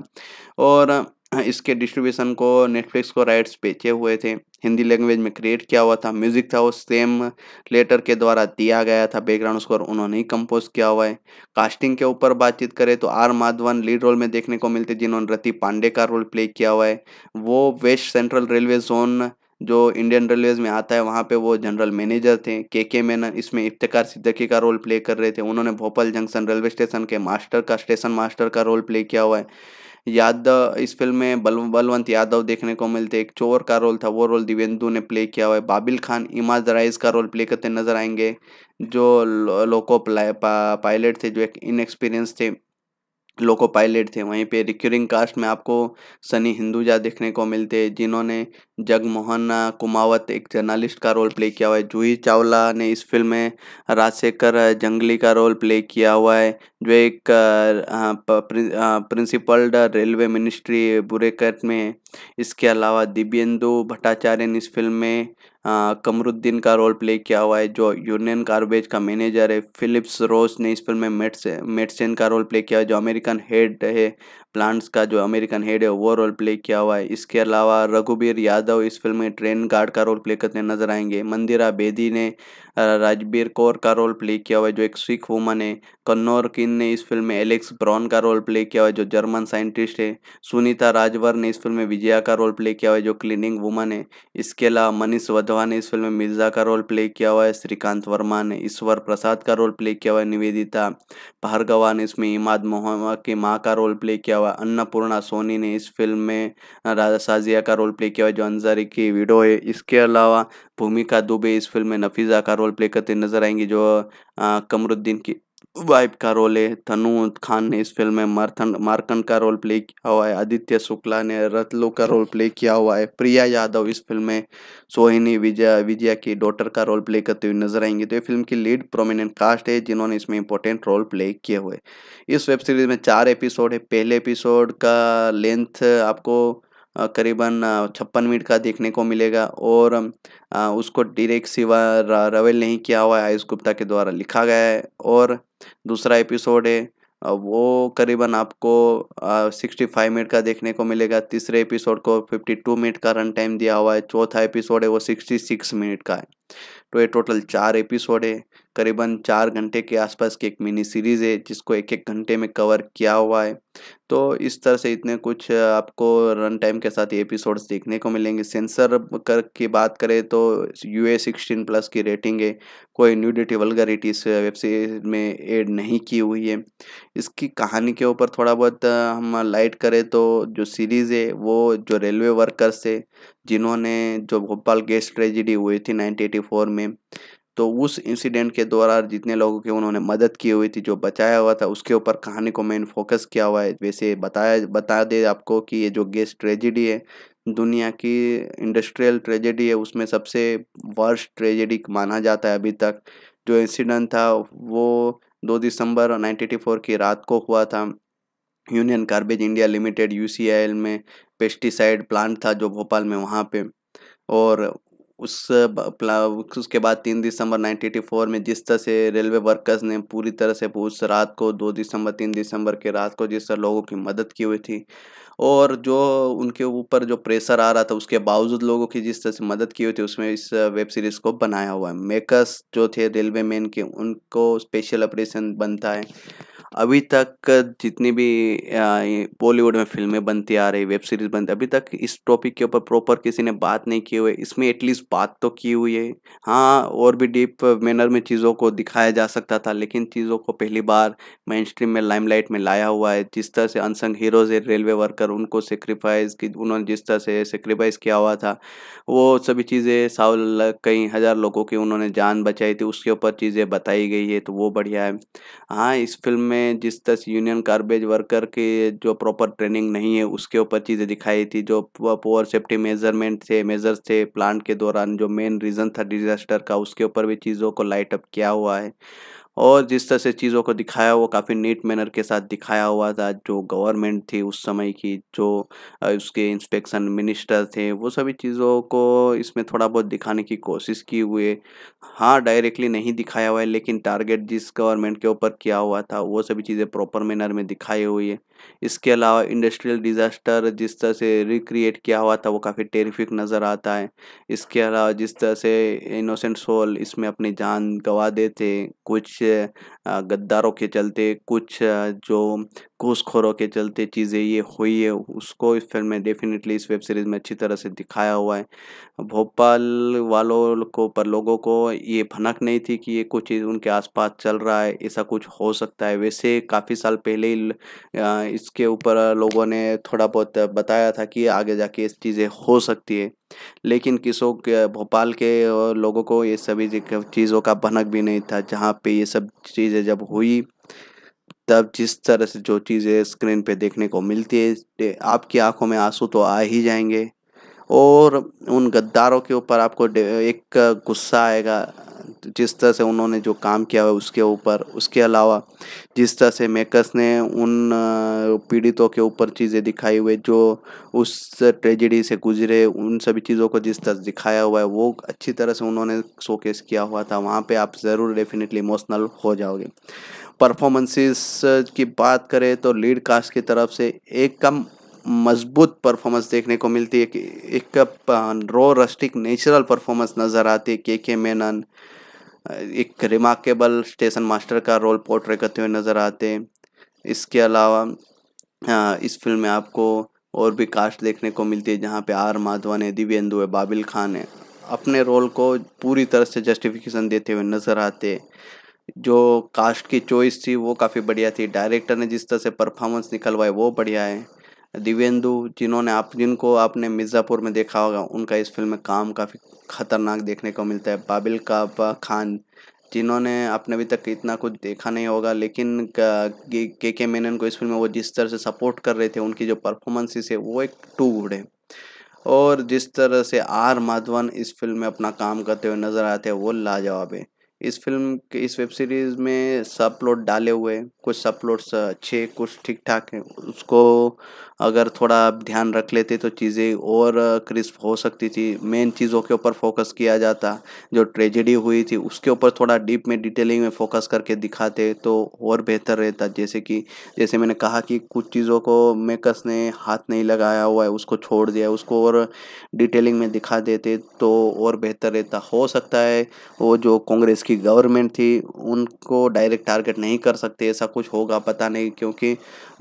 और हाँ, इसके डिस्ट्रीब्यूशन को नेटफ्लिक्स को राइट्स बेचे हुए थे हिंदी लैंग्वेज में क्रिएट किया हुआ था म्यूज़िक था वो सेम लेटर के द्वारा दिया गया था बैकग्राउंड स्कोर उन्होंने ही कंपोज किया हुआ है कास्टिंग के ऊपर बातचीत करें तो आर माधवन लीड रोल में देखने को मिलते जिन्होंने रति पांडे का रोल प्ले किया हुआ है वो वेस्ट सेंट्रल रेलवे जोन जो इंडियन रेलवेज में आता है वहाँ पे वो जनरल मैनेजर थे के के मैनन इसमें इफ्तार सिद्दकी का रोल प्ले कर रहे थे उन्होंने भोपाल जंक्शन रेलवे स्टेशन के मास्टर का स्टेशन मास्टर का रोल प्ले किया हुआ है यादव इस फिल्म में बल बलवंत यादव देखने को मिलते एक चोर का रोल था वो रोल दिवेंदु ने प्ले किया हुआ है बाबिल खान इमाज राइज का रोल प्ले करते नजर आएंगे जो लोको पायलट थे जो एक इनएक्सपीरियंस थे लोको पायलट थे वहीं पे रिक्यूरिंग कास्ट में आपको सनी हिंदुजा देखने को मिलते हैं जिन्होंने जगमोहन कुमावत एक जर्नलिस्ट का रोल प्ले किया हुआ है जूही चावला ने इस फिल्म में राजशेखर जंगली का रोल प्ले किया हुआ है जो एक प्रिंसिपल रेलवे मिनिस्ट्री बुरेकट में इसके अलावा दिव्यन्दु भट्टाचार्य ने इस फिल्म में कमरुद्दीन का रोल प्ले किया हुआ है जो यूनियन कार्बेज का मैनेजर है फिलिप्स रोस ने इस फिल्म में मेट्स मेट्सन का रोल प्ले किया है जो अमेरिकन हेड है प्लांट्स का जो अमेरिकन हेड है वो रोल प्ले किया हुआ है इसके अलावा रघुबीर यादव इस फिल्म में ट्रेन गार्ड का रोल प्ले करते नजर आएंगे मंदिरा बेदी ने राजबीर कौर का रोल प्ले किया हुआ है जो एक सिख वुमन है कन्नौर किन ने इस फिल्म में एलेक्स ब्रॉन का रोल प्ले किया हुआ है जो जर्मन साइंटिस्ट है सुनीता राजवर ने इस फिल्म में विजया का रोल प्ले किया हुआ है जो क्लीनिंग वुमन है इसके अलावा मनीष वधवा ने इस फिल्म में मिर्जा का रोल प्ले किया हुआ है श्रीकांत वर्मा ने ईश्वर प्रसाद का रोल प्ले किया हुआ है निवेदिता भार्गवा ने इसमें इमाद मोहम्मद की माँ का रोल प्ले किया हुआ अन्नपूर्णा सोनी ने इस फिल्म में राजा साजिया का रोल प्ले किया हुआ जो अंजारी की वीडो है इसके अलावा भूमिका दुबे इस फिल्म में नफीज़ा का रोल प्ले करते नजर आएंगी जो कमरुद्दीन की वाइफ का रोल है तनु खान ने इस फिल्म में मार्थन मार्कन का रोल प्ले किया हुआ है आदित्य शुक्ला ने रतलो का रोल प्ले किया हुआ है प्रिया यादव इस फिल्म में सोहिनी विजय विजया की डॉटर का रोल प्ले करते हुए नजर आएंगे तो ये फिल्म की लीड प्रोमिनेंट कास्ट है जिन्होंने इसमें इंपॉर्टेंट रोल प्ले किए हुए इस वेब सीरीज में चार एपिसोड है पहले एपिसोड का लेंथ आपको करीबन छप्पन मिनट का देखने को मिलेगा और उसको डायरेक्ट सिवा रवेल नहीं किया हुआ है आयुष गुप्ता के द्वारा लिखा गया है और दूसरा एपिसोड है वो करीबन आपको सिक्सटी फाइव मिनट का देखने को मिलेगा तीसरे एपिसोड को फिफ्टी टू मिनट का रन टाइम दिया हुआ है चौथा एपिसोड है वो सिक्सटी सिक्स मिनट का है तो ये टोटल चार एपिसोड है करीबन चार घंटे के आसपास की एक मिनी सीरीज़ है जिसको एक एक घंटे में कवर किया हुआ है तो इस तरह से इतने कुछ आपको रन टाइम के साथ एपिसोड्स देखने को मिलेंगे सेंसर कर की बात करें तो यू ए सिक्सटीन प्लस की रेटिंग है कोई न्यूडिटी वलगरिटी इस वेब सीरीज में ऐड नहीं की हुई है इसकी कहानी के ऊपर थोड़ा बहुत हम लाइट करें तो जो सीरीज़ है वो जो रेलवे वर्कर्स है जिन्होंने जो भोपाल गैस ट्रेजिडी हुई थी नाइनटीन में तो उस इंसिडेंट के दौरान जितने लोगों की उन्होंने मदद की हुई थी जो बचाया हुआ था उसके ऊपर कहानी को मेन फोकस किया हुआ है वैसे बताया बता दे आपको कि ये जो गेस्ट ट्रेजिडी है दुनिया की इंडस्ट्रियल ट्रेजेडी है उसमें सबसे वर्स्ट ट्रेजेडी माना जाता है अभी तक जो इंसिडेंट था वो दो दिसंबर 1984 की रात को हुआ था union garbage India limited you में पेस्टिसाइड प्लांट था जो भोपाल में वहाँ पे और उस उसके बाद तीन दिसंबर 1984 में जिस तरह से रेलवे वर्कर्स ने पूरी तरह से उस रात को दो दिसंबर तीन दिसंबर के रात को जिस तरह लोगों की मदद की हुई थी और जो उनके ऊपर जो प्रेशर आ रहा था उसके बावजूद लोगों की जिस तरह से मदद की हुई थी उसमें इस वेब सीरीज़ को बनाया हुआ है मेकर्स जो थे रेलवे मैन के उनको स्पेशल ऑपरेशन बनता है अभी तक जितनी भी बॉलीवुड में फिल्में बनती आ रही वेब सीरीज बनती अभी तक इस टॉपिक के ऊपर प्रॉपर किसी ने बात नहीं की हुई इसमें एटलीस्ट बात तो की हुई है हाँ और भी डीप मैनर में चीज़ों को दिखाया जा सकता था लेकिन चीज़ों को पहली बार मेन स्ट्रीम में लाइमलाइट में लाया हुआ है जिस तरह से अनसंग हीरोज है रेलवे वर्कर उनको सेक्रीफाइस की उन्होंने जिस तरह से सेक्रीफाइस किया हुआ था वो सभी चीज़ें सौ कई हज़ार लोगों की उन्होंने जान बचाई थी उसके ऊपर चीज़ें बताई गई है तो वो बढ़िया है हाँ इस फिल्म में में जिस तरह यूनियन गार्बेज वर्कर के जो प्रॉपर ट्रेनिंग नहीं है उसके ऊपर चीज़ें दिखाई थी जो पोअर सेफ्टी मेजरमेंट थे मेजर्स थे प्लांट के दौरान जो मेन रीज़न था डिज़ास्टर का उसके ऊपर भी चीज़ों को लाइट अप किया हुआ है और जिस तरह से चीज़ों को दिखाया वो काफ़ी नीट मैनर के साथ दिखाया हुआ था जो गवर्नमेंट थी उस समय की जो उसके इंस्पेक्शन मिनिस्टर थे वो सभी चीज़ों को इसमें थोड़ा बहुत दिखाने की कोशिश की हुए हाँ डायरेक्टली नहीं दिखाया हुआ है लेकिन टारगेट जिस गवर्नमेंट के ऊपर किया हुआ था वो सभी चीज़ें प्रॉपर मैनर में दिखाई हुई है इसके अलावा इंडस्ट्रियल डिज़ास्टर जिस तरह से रिक्रिएट किया हुआ था वो काफ़ी टेरिफिक नज़र आता है इसके अलावा जिस तरह से इनोसेंट सोल इसमें अपनी जान गंवा देते कुछ गद्दारों के चलते कुछ जो घूसखोरों के चलते चीज़ें ये हुई है उसको इस फिल्म में डेफिनेटली इस वेब सीरीज़ में अच्छी तरह से दिखाया हुआ है भोपाल वालों को पर लोगों को ये भनक नहीं थी कि ये कुछ चीज़ उनके आसपास चल रहा है ऐसा कुछ हो सकता है वैसे काफ़ी साल पहले ही इसके ऊपर लोगों ने थोड़ा बहुत बताया था कि आगे जाके इस चीज़ें हो सकती है लेकिन किसों के भोपाल के लोगों को ये सभी चीज़ों का भनक भी नहीं था जहाँ पे ये सब चीज़ें जब हुई तब जिस तरह से जो चीज़ें स्क्रीन पे देखने को मिलती है आपकी आंखों में आंसू तो आ ही जाएंगे और उन गद्दारों के ऊपर आपको एक गुस्सा आएगा जिस तरह से उन्होंने जो काम किया है उसके ऊपर उसके अलावा जिस तरह से मेकर्स ने उन पीड़ितों के ऊपर चीज़ें दिखाई हुई जो उस ट्रेजिडी से गुजरे उन सभी चीज़ों को जिस तरह से दिखाया हुआ है वो अच्छी तरह से उन्होंने शोकेस किया हुआ था वहाँ पे आप ज़रूर डेफिनेटली इमोशनल हो जाओगे परफॉर्मेंसेस की बात करें तो लीड कास्ट की तरफ से एक कम मजबूत परफॉर्मेंस देखने को मिलती है कि एक रॉ रस्टिक नेचुरल परफॉर्मेंस नज़र आती है के के मेनन एक रिमार्केबल स्टेशन मास्टर का रोल पोर्ट्रे करते हुए नज़र आते हैं इसके अलावा इस फिल्म में आपको और भी कास्ट देखने को मिलती है जहाँ पे आर माधवन है दिव्यंदु है बाबिल खान है अपने रोल को पूरी तरह से जस्टिफिकेशन देते हुए नज़र आते जो कास्ट की चॉइस थी वो काफ़ी बढ़िया थी डायरेक्टर ने जिस तरह से परफॉर्मेंस निकलवाई वो बढ़िया है दिवेंदु जिन्होंने आप जिनको आपने मिर्ज़ापुर में देखा होगा उनका इस फिल्म में काम काफ़ी खतरनाक देखने को मिलता है बाबिल का खान जिन्होंने आपने अभी तक इतना कुछ देखा नहीं होगा लेकिन के के मेनन को इस फिल्म में वो जिस तरह से सपोर्ट कर रहे थे उनकी जो परफॉर्मेंसेस है वो एक टू गुड है और जिस तरह से आर माधवन इस फिल्म में अपना काम करते हुए नज़र आते हैं वो लाजवाब है इस फिल्म के इस वेब सीरीज़ में सब प्लॉट डाले हुए हैं कुछ सब प्लॉट्स अच्छे कुछ ठीक ठाक हैं उसको अगर थोड़ा आप ध्यान रख लेते तो चीज़ें और क्रिस्प हो सकती थी मेन चीज़ों के ऊपर फोकस किया जाता जो ट्रेजेडी हुई थी उसके ऊपर थोड़ा डीप में डिटेलिंग में फोकस करके दिखाते तो और बेहतर रहता जैसे कि जैसे मैंने कहा कि कुछ चीज़ों को मेकर्स ने हाथ नहीं लगाया हुआ है उसको छोड़ दिया उसको और डिटेलिंग में दिखा देते तो और बेहतर रहता हो सकता है वो जो कांग्रेस की गवर्नमेंट थी उनको डायरेक्ट टारगेट नहीं कर सकते ऐसा कुछ होगा पता नहीं क्योंकि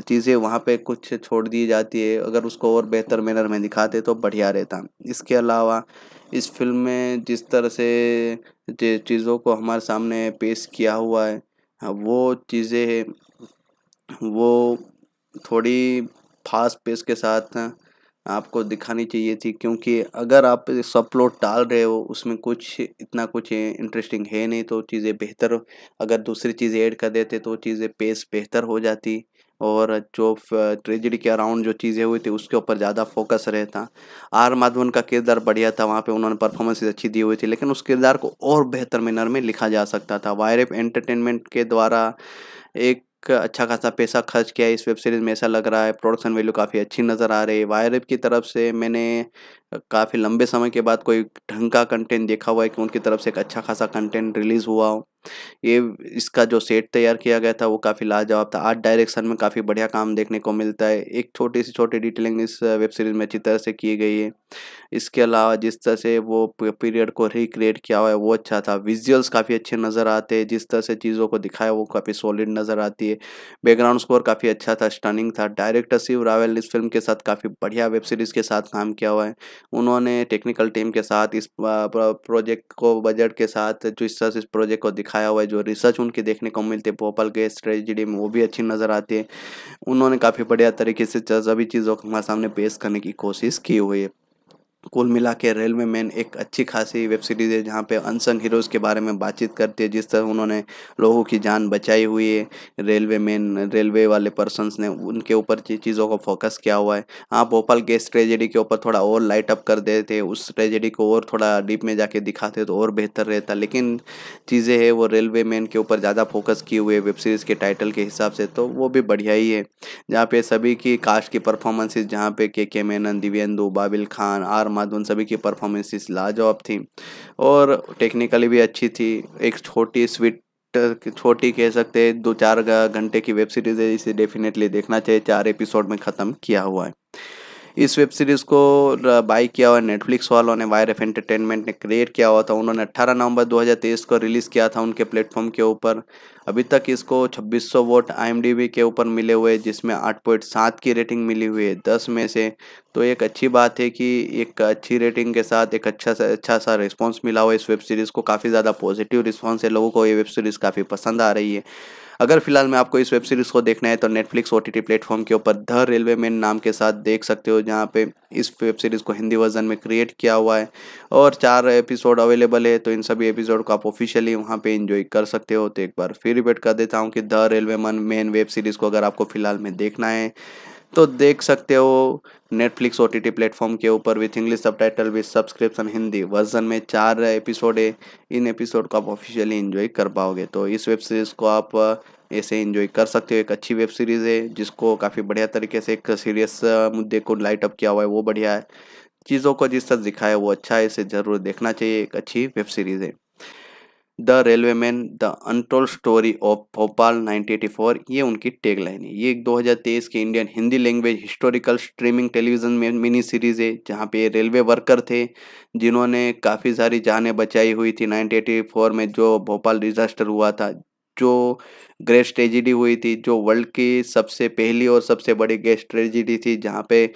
चीज़ें वहाँ पर कुछ छोड़ दी दी जाती है अगर उसको और बेहतर मैनर में दिखाते तो बढ़िया रहता इसके अलावा इस फिल्म में जिस तरह से चीज़ों को हमारे सामने पेश किया हुआ है हाँ, वो चीज़ें वो थोड़ी फास्ट पेस के साथ आपको दिखानी चाहिए थी क्योंकि अगर आप सब प्लॉट डाल रहे हो उसमें कुछ इतना कुछ इंटरेस्टिंग है नहीं तो चीज़ें बेहतर अगर दूसरी चीज़ें ऐड कर देते तो चीज़ें पेस बेहतर हो जाती और जो ट्रेजिडी के अराउंड जो चीज़ें हुई थी उसके ऊपर ज़्यादा फोकस रहता आर माधवन का किरदार बढ़िया था वहाँ पे उन्होंने परफॉर्मेंस अच्छी दी हुई थी लेकिन उस किरदार को और बेहतर मैनर में लिखा जा सकता था वायरप एंटरटेनमेंट के द्वारा एक अच्छा खासा पैसा खर्च किया इस वेब सीरीज़ में ऐसा लग रहा है प्रोडक्शन वैल्यू काफ़ी अच्छी नज़र आ रही है वायरफ की तरफ से मैंने काफ़ी लंबे समय के बाद कोई ढंग का कंटेंट देखा हुआ है कि उनकी तरफ से एक अच्छा खासा कंटेंट रिलीज़ हुआ हो ये इसका जो सेट तैयार किया गया था वो काफ़ी लाजवाब था आर्ट डायरेक्शन में काफ़ी बढ़िया काम देखने को मिलता है एक छोटी सी छोटी डिटेलिंग इस वेब सीरीज़ में अच्छी तरह से की गई है इसके अलावा जिस तरह से वो पीरियड को रिक्रिएट किया हुआ है वो अच्छा था विजुअल्स काफ़ी अच्छे नज़र आते हैं जिस तरह से चीज़ों को दिखाया वो काफ़ी सॉलिड नज़र आती है बैकग्राउंड स्कोर काफ़ी अच्छा था स्टनिंग था डायरेक्टर शिव रावल इस फिल्म के साथ काफ़ी बढ़िया वेब सीरीज़ के साथ काम किया हुआ है उन्होंने टेक्निकल टीम के साथ इस प्रोजेक्ट को बजट के साथ जो इस तरह से इस प्रोजेक्ट को दिखाया हुआ है जो रिसर्च उनके देखने को मिलते भोपाल के स्ट्रेटजी में वो भी अच्छी नज़र आती है उन्होंने काफ़ी बढ़िया तरीके से सभी चीज़ों को हमारे सामने पेश करने की कोशिश की हुई है कुल मिला के रेलवे मैन एक अच्छी खासी वेब सीरीज़ है जहाँ पे अनसंग हीरोज़ के बारे में बातचीत करती है जिस तरह उन्होंने लोगों की जान बचाई हुई है रेलवे मैन रेलवे वाले पर्सनस ने उनके ऊपर चीज़ों को फोकस किया हुआ है हाँ भोपाल गैस ट्रेजेडी के ऊपर थोड़ा और लाइट अप कर देते उस ट्रेजेडी को और थोड़ा डीप में जाके दिखाते तो और बेहतर रहता लेकिन चीज़ें है वो रेलवे मैन के ऊपर ज़्यादा फोकस किए हुए वेब सीरीज़ के टाइटल के हिसाब से तो वो भी बढ़िया ही है जहाँ पे सभी की कास्ट की परफॉर्मेंसेज जहाँ पे के के मेनन दिव्यन्दु बाबिल खान आर दामाद उन सभी की परफॉर्मेंसेस लाजवाब थी और टेक्निकली भी अच्छी थी एक छोटी स्वीट छोटी कह सकते हैं दो चार घंटे की वेब सीरीज़ है इसे डेफिनेटली देखना चाहिए चार एपिसोड में ख़त्म किया हुआ है इस वेब सीरीज़ को बाई किया हुआ नेटफ्लिक्स वालों ने वायर एफ एंटरटेनमेंट ने क्रिएट किया हुआ था उन्होंने 18 नवंबर 2023 को रिलीज़ किया था उनके प्लेटफॉर्म के ऊपर अभी तक इसको 2600 वोट आई के ऊपर मिले हुए जिसमें आठ की रेटिंग मिली हुई है दस में से तो एक अच्छी बात है कि एक अच्छी रेटिंग के साथ एक अच्छा सा अच्छा सा रिस्पॉन्स मिला हुआ इस वेब सीरीज़ को काफ़ी ज़्यादा पॉजिटिव रिस्पॉन्स है लोगों को ये वेब सीरीज़ काफ़ी पसंद आ रही है अगर फिलहाल मैं आपको इस वेब सीरीज़ को देखना है तो नेटफ्लिक्स ओ टी प्लेटफॉर्म के ऊपर द रेलवे मैन नाम के साथ देख सकते हो जहाँ पे इस वेब सीरीज़ को हिंदी वर्जन में क्रिएट किया हुआ है और चार एपिसोड अवेलेबल है तो इन सभी एपिसोड को आप ऑफिशियली वहाँ पे इंजॉय कर सकते हो तो एक बार फिर रिपीट कर देता हूँ कि the railway man web series को अगर आपको फिलहाल में देखना है तो देख सकते हो Netflix O T T platform के ऊपर with English subtitle with subscription Hindi version में चार एपिसोड है इन एपिसोड को आप ऑफिशियली इन्जॉय कर पाओगे तो इस वेब सीरीज़ को आप ऐसे इन्जॉय कर सकते हो एक अच्छी वेब सीरीज़ है जिसको काफ़ी बढ़िया तरीके से एक सीरियस मुद्दे को लाइट अप किया हुआ है वो बढ़िया है चीज़ों को जिस तरह दिखाया है वो अच्छा है इसे ज़रूर देखना चाहिए एक अच्छी वेब सीरीज़ है the railway man the untold story of Bhopal 1984 ये उनकी टैगलाइन है ये एक 2023 के Indian Hindi language historical streaming television में मिनी सीरीज़ है जहाँ पे रेलवे वर्कर थे जिन्होंने काफ़ी सारी जानें बचाई हुई थी 1984 में जो भोपाल डिज़ास्टर हुआ था जो ग्रेट ट्रेजिडी हुई थी जो वर्ल्ड की सबसे पहली और सबसे बड़ी ग्रेट ट्रेजिडी थी जहाँ पे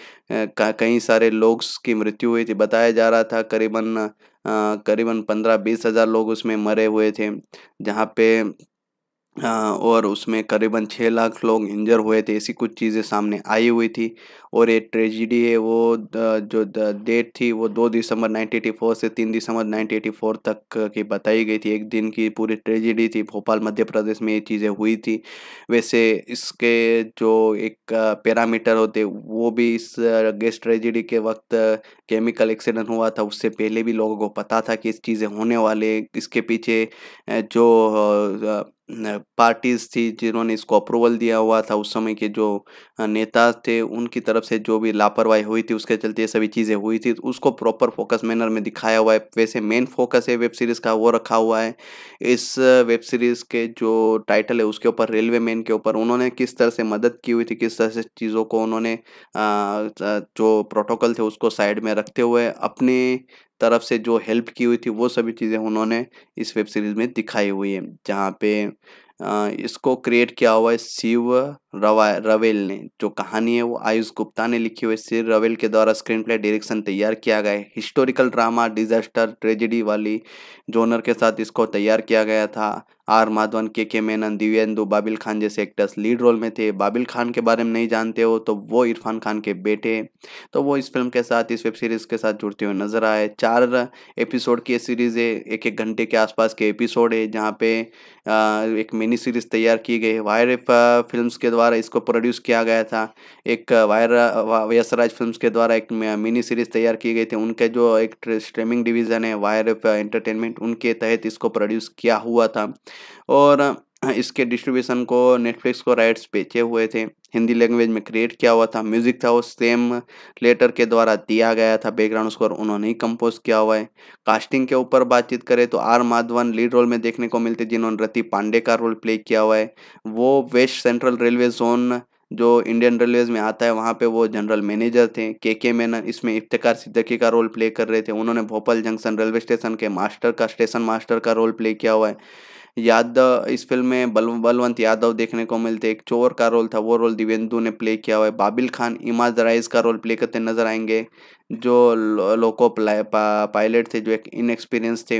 कई सारे लोग की मृत्यु हुई थी बताया जा रहा था करीबन करीबन पंद्रह बीस हज़ार लोग उसमें मरे हुए थे जहाँ पे हाँ, और उसमें करीबन छः लाख लोग इंजर हुए थे ऐसी कुछ चीज़ें सामने आई हुई थी और ये ट्रेजिडी है वो जो डेट थी वो दो दिसंबर 1984 से तीन दिसंबर 1984 तक की बताई गई थी एक दिन की पूरी ट्रेजिडी थी भोपाल मध्य प्रदेश में ये चीज़ें हुई थी वैसे इसके जो एक पैरामीटर होते वो भी इस गैस ट्रेजिडी के वक्त केमिकल एक्सीडेंट हुआ था उससे पहले भी लोगों को पता था कि इस चीज़ें होने वाले इसके पीछे जो पार्टीज थी जिन्होंने इसको अप्रूवल दिया हुआ था उस समय के जो नेता थे उनकी तरफ से जो भी लापरवाही हुई थी उसके चलते ये सभी चीज़ें हुई थी तो उसको प्रॉपर फोकस मैनर में दिखाया हुआ है वैसे मेन फोकस है वेब सीरीज़ का वो रखा हुआ है इस वेब सीरीज़ के जो टाइटल है उसके ऊपर रेलवे मैन के ऊपर उन्होंने किस तरह से मदद की हुई थी किस तरह से चीज़ों को उन्होंने जो प्रोटोकॉल थे उसको साइड में रखते हुए अपने तरफ से जो हेल्प की हुई थी वो सभी चीज़ें उन्होंने इस वेब सीरीज़ में दिखाई हुई है जहाँ पे इसको क्रिएट किया हुआ है शिव रवा रवेल ने जो कहानी है वो आयुष गुप्ता ने लिखी हुई है शिव रवेल के द्वारा स्क्रीन प्ले डायरेक्शन तैयार किया गया है हिस्टोरिकल ड्रामा डिजास्टर ट्रेजिडी वाली जोनर के साथ इसको तैयार किया गया था आर माधवन के के मेनन दिव्यन्दु बाबिल खान जैसे एक्टर्स लीड रोल में थे बाबिल खान के बारे में नहीं जानते हो तो वो इरफान खान के बेटे तो वो इस फिल्म के साथ इस वेब सीरीज़ के साथ जुड़ते हुए नजर आए चार एपिसोड की सीरीज़ है एक एक घंटे के आसपास के एपिसोड है जहाँ पे एक मिनी सीरीज़ तैयार की गई है वायर फिल्म्स के द्वारा इसको प्रोड्यूस किया गया था एक वायर यसराज फिल्म्स के द्वारा एक मिनी सीरीज़ तैयार की गई थी उनके जो एक स्ट्रीमिंग डिवीज़न है वायर एंटरटेनमेंट उनके तहत इसको प्रोड्यूस किया हुआ था और हाँ, इसके डिस्ट्रीब्यूशन को नेटफ्लिक्स को राइट्स बेचे हुए थे हिंदी लैंग्वेज में क्रिएट किया हुआ था म्यूज़िक था वो सेम लेटर के द्वारा दिया गया था बैकग्राउंड स्कोर उन्होंने ही कंपोज किया हुआ है कास्टिंग के ऊपर बातचीत करें तो आर माधवन लीड रोल में देखने को मिलते जिन्होंने रति पांडे का रोल प्ले किया हुआ है वो वेस्ट सेंट्रल रेलवे जोन जो इंडियन रेलवेज में आता है वहाँ पे वो जनरल मैनेजर थे के के मैनन इसमें इफ्तार सिद्दकी का रोल प्ले कर रहे थे उन्होंने भोपाल जंक्शन रेलवे स्टेशन के मास्टर का स्टेशन मास्टर का रोल प्ले किया हुआ है यादव इस फिल्म में बल बलवंत यादव देखने को मिलते एक चोर का रोल था वो रोल दिवेंदु ने प्ले किया हुआ है बाबिल खान इमाज राइज का रोल प्ले करते नजर आएंगे जो लोको पायलट थे जो एक इनएक्सपीरियंस थे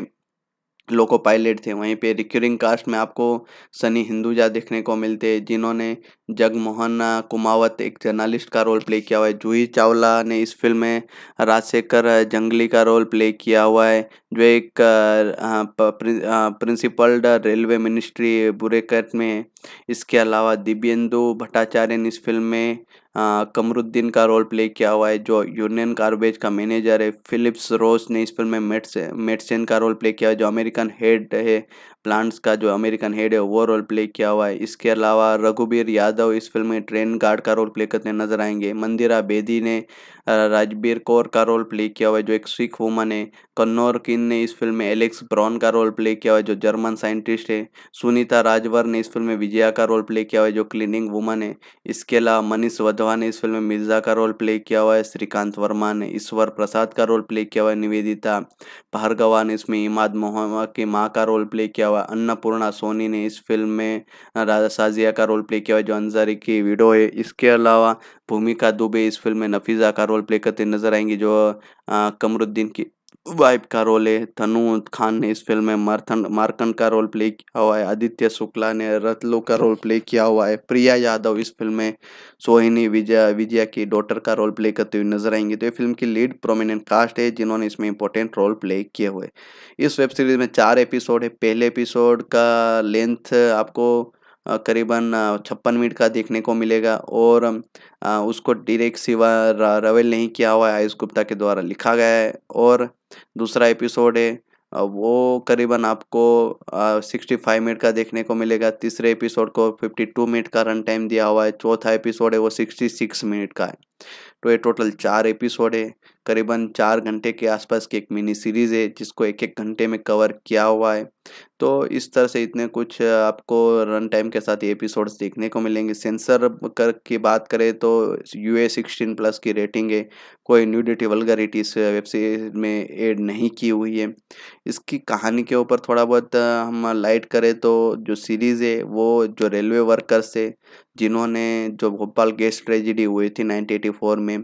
लोको पायलट थे वहीं पे रिक्यूरिंग कास्ट में आपको सनी हिंदुजा देखने को मिलते हैं जिन्होंने जगमोहन कुमावत एक जर्नलिस्ट का रोल प्ले किया हुआ है जूही चावला ने इस फिल्म में राजशेखर जंगली का रोल प्ले किया हुआ है जो एक प्रिंसिपल्ड रेलवे मिनिस्ट्री बुरेकट में इसके अलावा दिव्यंदु भट्टाचार्य ने इस फिल्म में कमरुद्दीन का रोल प्ले किया हुआ है जो यूनियन कार्बेज का मैनेजर है फिलिप्स रोस ने इस फिल्म में मेट्स मेट्सन का रोल प्ले किया है जो अमेरिकन हेड है प्लांट्स का जो अमेरिकन हेड है वो रोल प्ले किया हुआ है इसके अलावा रघुबीर यादव इस फिल्म में ट्रेन गार्ड का रोल प्ले करते नजर आएंगे मंदिरा बेदी ने राजबीर कौर का रोल प्ले किया हुआ है जो एक सिख वुमन है कन्नौर किन ने इस फिल्म में एलेक्स ब्रॉन का रोल प्ले किया हुआ है जो जर्मन साइंटिस्ट है सुनीता राजवर ने इस फिल्म में विजया का रोल प्ले किया हुआ है जो क्लीनिंग वुमन है इसके अलावा मनीष वधवा ने इस फिल्म में मिर्जा का रोल प्ले किया हुआ है श्रीकांत वर्मा ने ईश्वर प्रसाद का रोल प्ले किया हुआ है निवेदिता भार्गवा ने इसमें इमाद मोहम्मद की माँ का रोल प्ले किया हुआ अन्नपूर्णा सोनी ने इस फिल्म में राजा साजिया का रोल प्ले किया हुआ जो अंजारी की वीडो है इसके अलावा भूमिका दुबे इस फिल्म में नफीजा का रोल प्ले करते नजर आएंगी जो कमरुद्दीन की वाइफ का रोल है तनु खान ने इस फिल्म में मार्थन मारकंड का रोल प्ले किया हुआ है आदित्य शुक्ला ने रतलू का रोल प्ले किया हुआ है प्रिया यादव इस फिल्म में सोहिनी विजय विजया की डॉटर का रोल प्ले करते हुए नजर आएंगे तो ये फिल्म की लीड प्रोमिनेंट कास्ट है जिन्होंने इसमें इंपॉर्टेंट रोल प्ले किए हुए इस वेब सीरीज में चार एपिसोड है पहले एपिसोड का लेंथ आपको करीबन छप्पन मिनट का देखने को मिलेगा और उसको डायरेक्ट सिवा रवेल नहीं किया हुआ है आयुष गुप्ता के द्वारा लिखा गया है और दूसरा एपिसोड है वो करीबन आपको सिक्सटी फाइव मिनट का देखने को मिलेगा तीसरे एपिसोड को फिफ्टी टू मिनट का रन टाइम दिया हुआ है चौथा एपिसोड है वो सिक्सटी सिक्स मिनट का है तो ये टोटल चार एपिसोड है करीबन चार घंटे के आसपास की एक मिनी सीरीज़ है जिसको एक एक घंटे में कवर किया हुआ है तो इस तरह से इतने कुछ आपको रन टाइम के साथ एपिसोड्स देखने को मिलेंगे सेंसर कर की बात करें तो यू ए सिक्सटीन प्लस की रेटिंग है कोई न्यूडिटी वलगरिटी इस वेब सीरीज में एड नहीं की हुई है इसकी कहानी के ऊपर थोड़ा बहुत हम लाइट करें तो जो सीरीज़ है वो जो रेलवे वर्कर्स है जिन्होंने जो भोपाल गैस ट्रेजिडी हुई थी नाइनटीन में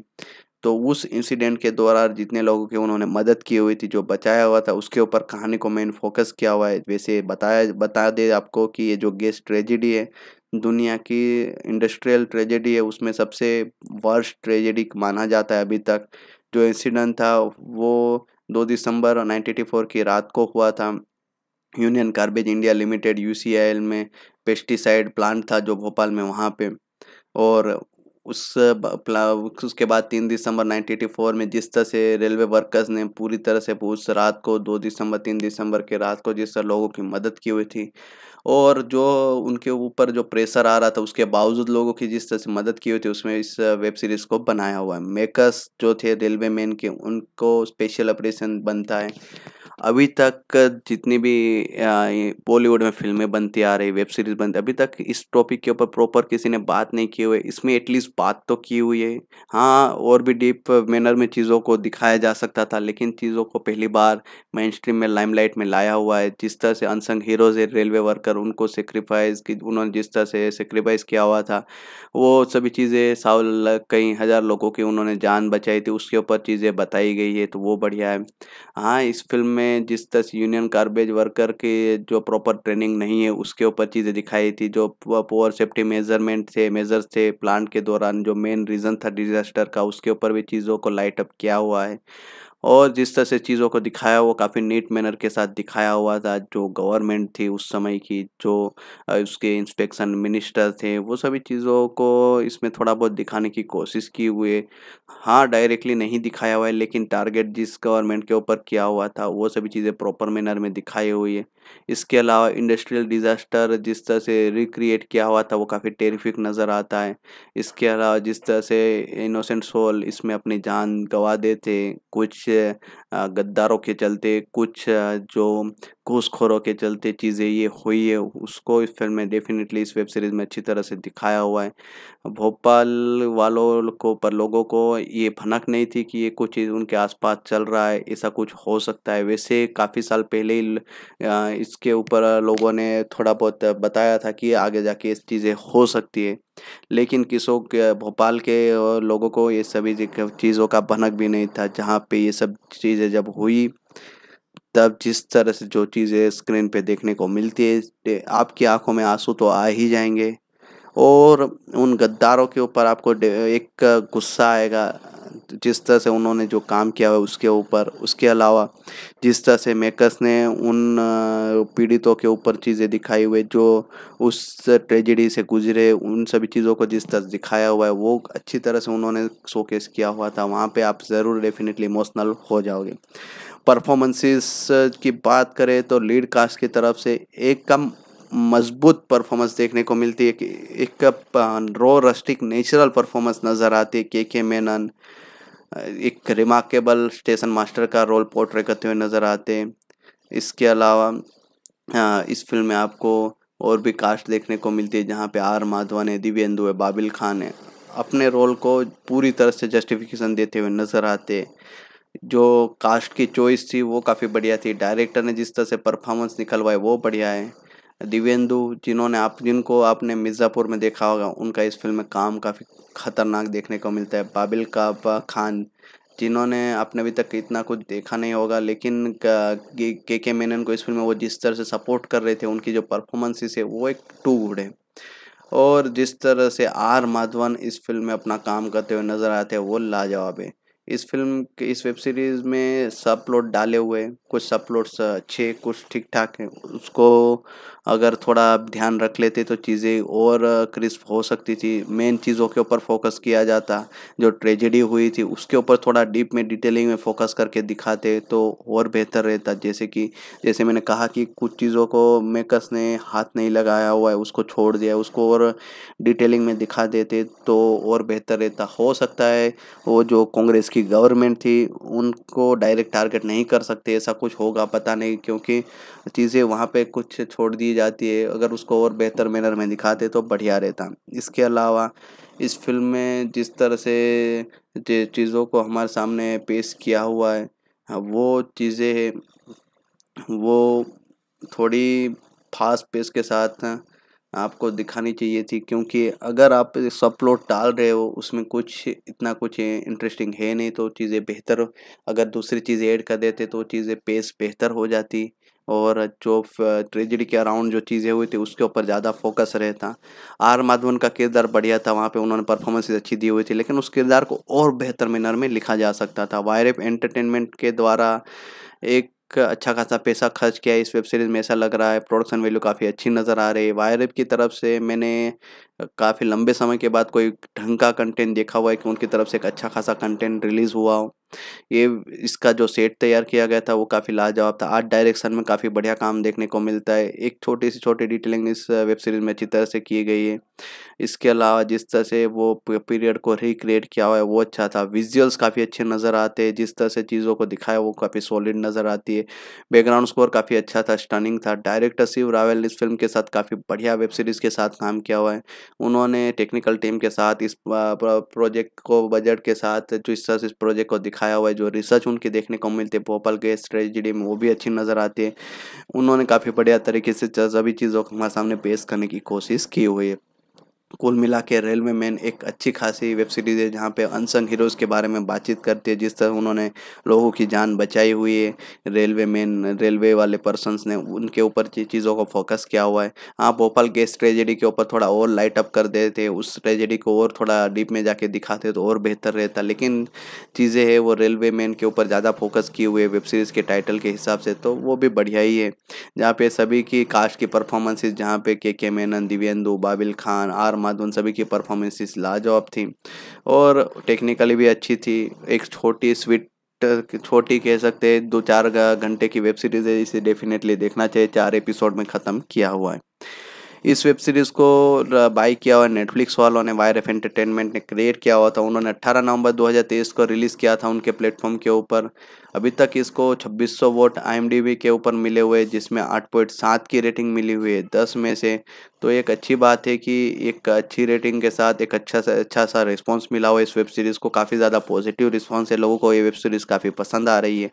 तो उस इंसिडेंट के दौरान जितने लोगों की उन्होंने मदद की हुई थी जो बचाया हुआ था उसके ऊपर कहानी को मेन फोकस किया हुआ है वैसे बताया बता दे आपको कि ये जो गैस ट्रेजिडी है दुनिया की इंडस्ट्रियल ट्रेजेडी है उसमें सबसे वर्स्ट ट्रेजेडी माना जाता है अभी तक जो इंसिडेंट था वो दो दिसंबर 1984 की रात को हुआ था union garbage India limited you में पेस्टिसाइड प्लांट था जो भोपाल में वहाँ पे और उस उसके बाद तीन दिसंबर 1984 में जिस तरह से रेलवे वर्कर्स ने पूरी तरह से उस रात को दो दिसंबर तीन दिसंबर के रात को जिस तरह लोगों की मदद की हुई थी और जो उनके ऊपर जो प्रेशर आ रहा था उसके बावजूद लोगों की जिस तरह से मदद की हुई थी उसमें इस वेब सीरीज़ को बनाया हुआ है मेकर्स जो थे रेलवे मैन के उनको स्पेशल ऑपरेशन बनता है अभी तक जितनी भी बॉलीवुड में फिल्में बनती आ रही वेब सीरीज बनती अभी तक इस टॉपिक के ऊपर प्रॉपर किसी ने बात नहीं की हुई इसमें एटलीस्ट बात तो की हुई है हाँ और भी डीप मैनर में चीज़ों को दिखाया जा सकता था लेकिन चीज़ों को पहली बार मेन स्ट्रीम में लाइमलाइट में लाया हुआ है जिस तरह से अनसंग हीरोज है रेलवे वर्कर उनको सेक्रीफाइस की उन्होंने जिस तरह से सेक्रीफाइस किया हुआ था वो सभी चीज़ें साल कई हज़ार लोगों की उन्होंने जान बचाई थी उसके ऊपर चीज़ें बताई गई है तो वो बढ़िया है हाँ इस फिल्म में में जिस तरह यूनियन कार्बेज वर्कर के जो प्रॉपर ट्रेनिंग नहीं है उसके ऊपर चीज़ें दिखाई थी जो पोअर सेफ्टी मेजरमेंट थे मेजर्स थे प्लांट के दौरान जो मेन रीज़न था डिज़ास्टर का उसके ऊपर भी चीज़ों को लाइट अप किया हुआ है और जिस तरह से चीज़ों को दिखाया वो काफ़ी नीट मैनर के साथ दिखाया हुआ था जो गवर्नमेंट थी उस समय की जो उसके इंस्पेक्शन मिनिस्टर थे वो सभी चीज़ों को इसमें थोड़ा बहुत दिखाने की कोशिश की हुए हाँ डायरेक्टली नहीं दिखाया हुआ है लेकिन टारगेट जिस गवर्नमेंट के ऊपर किया हुआ था वो सभी चीज़ें प्रॉपर मैनर में दिखाई हुई है इसके अलावा इंडस्ट्रियल डिज़ास्टर जिस तरह से रिक्रिएट किया हुआ था वो काफ़ी टेरिफिक नज़र आता है इसके अलावा जिस तरह से इनोसेंट सोल इसमें अपनी जान गंवा देते कुछ गद्दारों के चलते कुछ जो घूसखोरों के चलते चीज़ें ये हुई है उसको इस फिल्म में डेफिनेटली इस वेब सीरीज़ में अच्छी तरह से दिखाया हुआ है भोपाल वालों को पर लोगों को ये भनक नहीं थी कि ये कुछ चीज़ उनके आसपास चल रहा है ऐसा कुछ हो सकता है वैसे काफ़ी साल पहले ही इसके ऊपर लोगों ने थोड़ा बहुत बताया था कि आगे जाके इस चीज़ें हो सकती है लेकिन किसों के भोपाल के लोगों को ये सभी चीज़ों का भनक भी नहीं था जहाँ पे ये सब चीज़ें जब हुई तब जिस तरह से जो चीज़ें स्क्रीन पे देखने को मिलती है आपकी आंखों में आंसू तो आ ही जाएंगे और उन गद्दारों के ऊपर आपको एक गुस्सा आएगा जिस तरह से उन्होंने जो काम किया है उसके ऊपर उसके अलावा जिस तरह से मेकर्स ने उन पीड़ितों के ऊपर चीज़ें दिखाई हुई जो उस ट्रेजिडी से गुजरे उन सभी चीज़ों को जिस तरह दिखाया हुआ है वो अच्छी तरह से उन्होंने शोकेस किया हुआ था वहाँ पे आप ज़रूर डेफिनेटली इमोशनल हो जाओगे परफॉर्मेंसेस की बात करें तो लीड कास्ट की तरफ से एक कम मजबूत परफॉर्मेंस देखने को मिलती है एक रो रस्टिक नेचुरल परफॉर्मेंस नज़र आती है के के मेनन एक रिमार्केबल स्टेशन मास्टर का रोल पोर्ट्रे करते हुए नज़र आते हैं इसके अलावा हाँ, इस फिल्म में आपको और भी कास्ट देखने को मिलती है जहाँ पे आर माधवन है दिव्यन्दु है बाबिल खान है अपने रोल को पूरी तरह से जस्टिफिकेशन देते हुए नज़र आते जो कास्ट की चॉइस थी वो काफ़ी बढ़िया थी डायरेक्टर ने जिस तरह से परफॉर्मेंस निकलवाई वो बढ़िया है दिव्येंदु जिन्होंने आप जिनको आपने मिर्ज़ापुर में देखा होगा उनका इस फिल्म में काम काफ़ी ख़तरनाक देखने को मिलता है बाबिल का खान जिन्होंने आपने अभी तक इतना कुछ देखा नहीं होगा लेकिन के के मेनन को इस फिल्म में वो जिस तरह से सपोर्ट कर रहे थे उनकी जो परफॉर्मेंसेस है वो एक टू गुड है और जिस तरह से आर माधवन इस फिल्म में अपना काम करते हुए नज़र आते हैं वो लाजवाब है इस फिल्म के इस वेब सीरीज़ में सब प्लॉट डाले हुए कुछ सब प्लॉट्स अच्छे कुछ ठीक ठाक हैं उसको अगर थोड़ा ध्यान रख लेते तो चीज़ें और क्रिस्प हो सकती थी मेन चीज़ों के ऊपर फोकस किया जाता जो ट्रेजेडी हुई थी उसके ऊपर थोड़ा डीप में डिटेलिंग में फोकस करके दिखाते तो और बेहतर रहता जैसे कि जैसे मैंने कहा कि कुछ चीज़ों को मेकर्स ने हाथ नहीं लगाया हुआ है उसको छोड़ दिया उसको और डिटेलिंग में दिखा देते तो और बेहतर रहता हो सकता है वो जो कांग्रेस की गवर्नमेंट थी उनको डायरेक्ट टारगेट नहीं कर सकते ऐसा कुछ होगा पता नहीं क्योंकि चीज़ें वहाँ पर कुछ छोड़ दी जाती है अगर उसको और बेहतर मैनर में दिखाते तो बढ़िया रहता इसके अलावा इस फिल्म में जिस तरह से चीज़ों को हमारे सामने पेश किया हुआ है हाँ, वो चीज़ें है वो थोड़ी फास्ट पेस के साथ आपको दिखानी चाहिए थी क्योंकि अगर आप सब प्लॉट डाल रहे हो उसमें कुछ इतना कुछ इंटरेस्टिंग है नहीं तो चीज़ें बेहतर अगर दूसरी चीज़ें ऐड कर देते तो चीज़ें पेस बेहतर हो जाती और जो ट्रेजिडी के अराउंड जो चीज़ें हुई थी उसके ऊपर ज़्यादा फोकस रहे था आर माधवन का किरदार बढ़िया था वहाँ पे उन्होंने परफॉर्मेंसेज अच्छी दी हुई थी लेकिन उस किरदार को और बेहतर मैनर में लिखा जा सकता था वायरफ एंटरटेनमेंट के द्वारा एक अच्छा खासा पैसा खर्च किया इस वेब सीरीज़ में ऐसा लग रहा है प्रोडक्शन वैल्यू काफ़ी अच्छी नज़र आ रही है वायरफ की तरफ से मैंने काफ़ी लंबे समय के बाद कोई ढंग का कंटेंट देखा हुआ है कि उनकी तरफ से एक अच्छा खासा कंटेंट रिलीज़ हुआ हो ये इसका जो सेट तैयार किया गया था वो काफ़ी लाजवाब था आर्ट डायरेक्शन में काफ़ी बढ़िया काम देखने को मिलता है एक छोटी सी छोटी डिटेलिंग इस वेब सीरीज़ में अच्छी तरह से की गई है इसके अलावा जिस तरह से वो पीरियड को रिक्रिएट किया हुआ है वो अच्छा था विजुअल्स काफ़ी अच्छे नज़र आते हैं जिस तरह से चीज़ों को दिखाया वो काफ़ी सॉलिड नज़र आती है बैकग्राउंड स्कोर काफ़ी अच्छा था स्टनिंग था डायरेक्टर शिव रावल ने इस फिल्म के साथ काफ़ी बढ़िया वेब सीरीज़ के साथ काम किया हुआ है उन्होंने टेक्निकल टीम के साथ इस प्रोजेक्ट को बजट के साथ जो इस तरह से इस प्रोजेक्ट को दिखाया हुआ है जो रिसर्च उनके देखने को मिलते भोपाल के स्ट्रेटजी में वो भी अच्छी नज़र आती है उन्होंने काफ़ी बढ़िया तरीके से सभी चीज़ों को हमारे सामने पेश करने की कोशिश की हुई है कुल मिला के रेलवे मैन एक अच्छी खासी वेब सीरीज़ है जहाँ पे अनसंग हीरोज़ के बारे में बातचीत करती है जिस तरह उन्होंने लोगों की जान बचाई हुई है रेलवे मैन रेलवे वाले पर्सनस ने उनके ऊपर चीज़ों को फोकस किया हुआ है हाँ भोपाल गैस ट्रेजेडी के ऊपर थोड़ा और लाइट अप कर देते थे उस ट्रेजेडी को और थोड़ा डीप में जाके दिखाते तो और बेहतर रहता लेकिन चीज़ें है वो रेलवे मैन के ऊपर ज़्यादा फोकस किए हुए वेब सीरीज़ के टाइटल के हिसाब से तो वो भी बढ़िया ही है जहाँ पे सभी की कास्ट की परफॉर्मेंसेज जहाँ पे के के मेनन दिव्यन्दु बाबिल खान आर माधवन उन सभी की परफॉर्मेंसेस लाजवाब थी और टेक्निकली भी अच्छी थी एक छोटी स्वीट छोटी कह सकते हैं दो चार घंटे की वेब सीरीज़ है इसे डेफिनेटली देखना चाहिए चार एपिसोड में ख़त्म किया हुआ है इस वेब सीरीज़ को बाई किया हुआ नेटफ्लिक्स वालों ने वायर एफ एंटरटेनमेंट ने क्रिएट किया हुआ था उन्होंने 18 नवंबर 2023 को रिलीज़ किया था उनके प्लेटफॉर्म के ऊपर अभी तक इसको 2600 वोट आई के ऊपर मिले हुए जिसमें सात की रेटिंग मिली हुई है दस में से तो एक अच्छी बात है कि एक अच्छी रेटिंग के साथ एक अच्छा सा अच्छा सा रिस्पॉन्स मिला हुआ इस वेब सीरीज़ को काफ़ी ज़्यादा पॉजिटिव रिस्पॉन्स है लोगों को ये वेब सीरीज़ काफ़ी पसंद आ रही है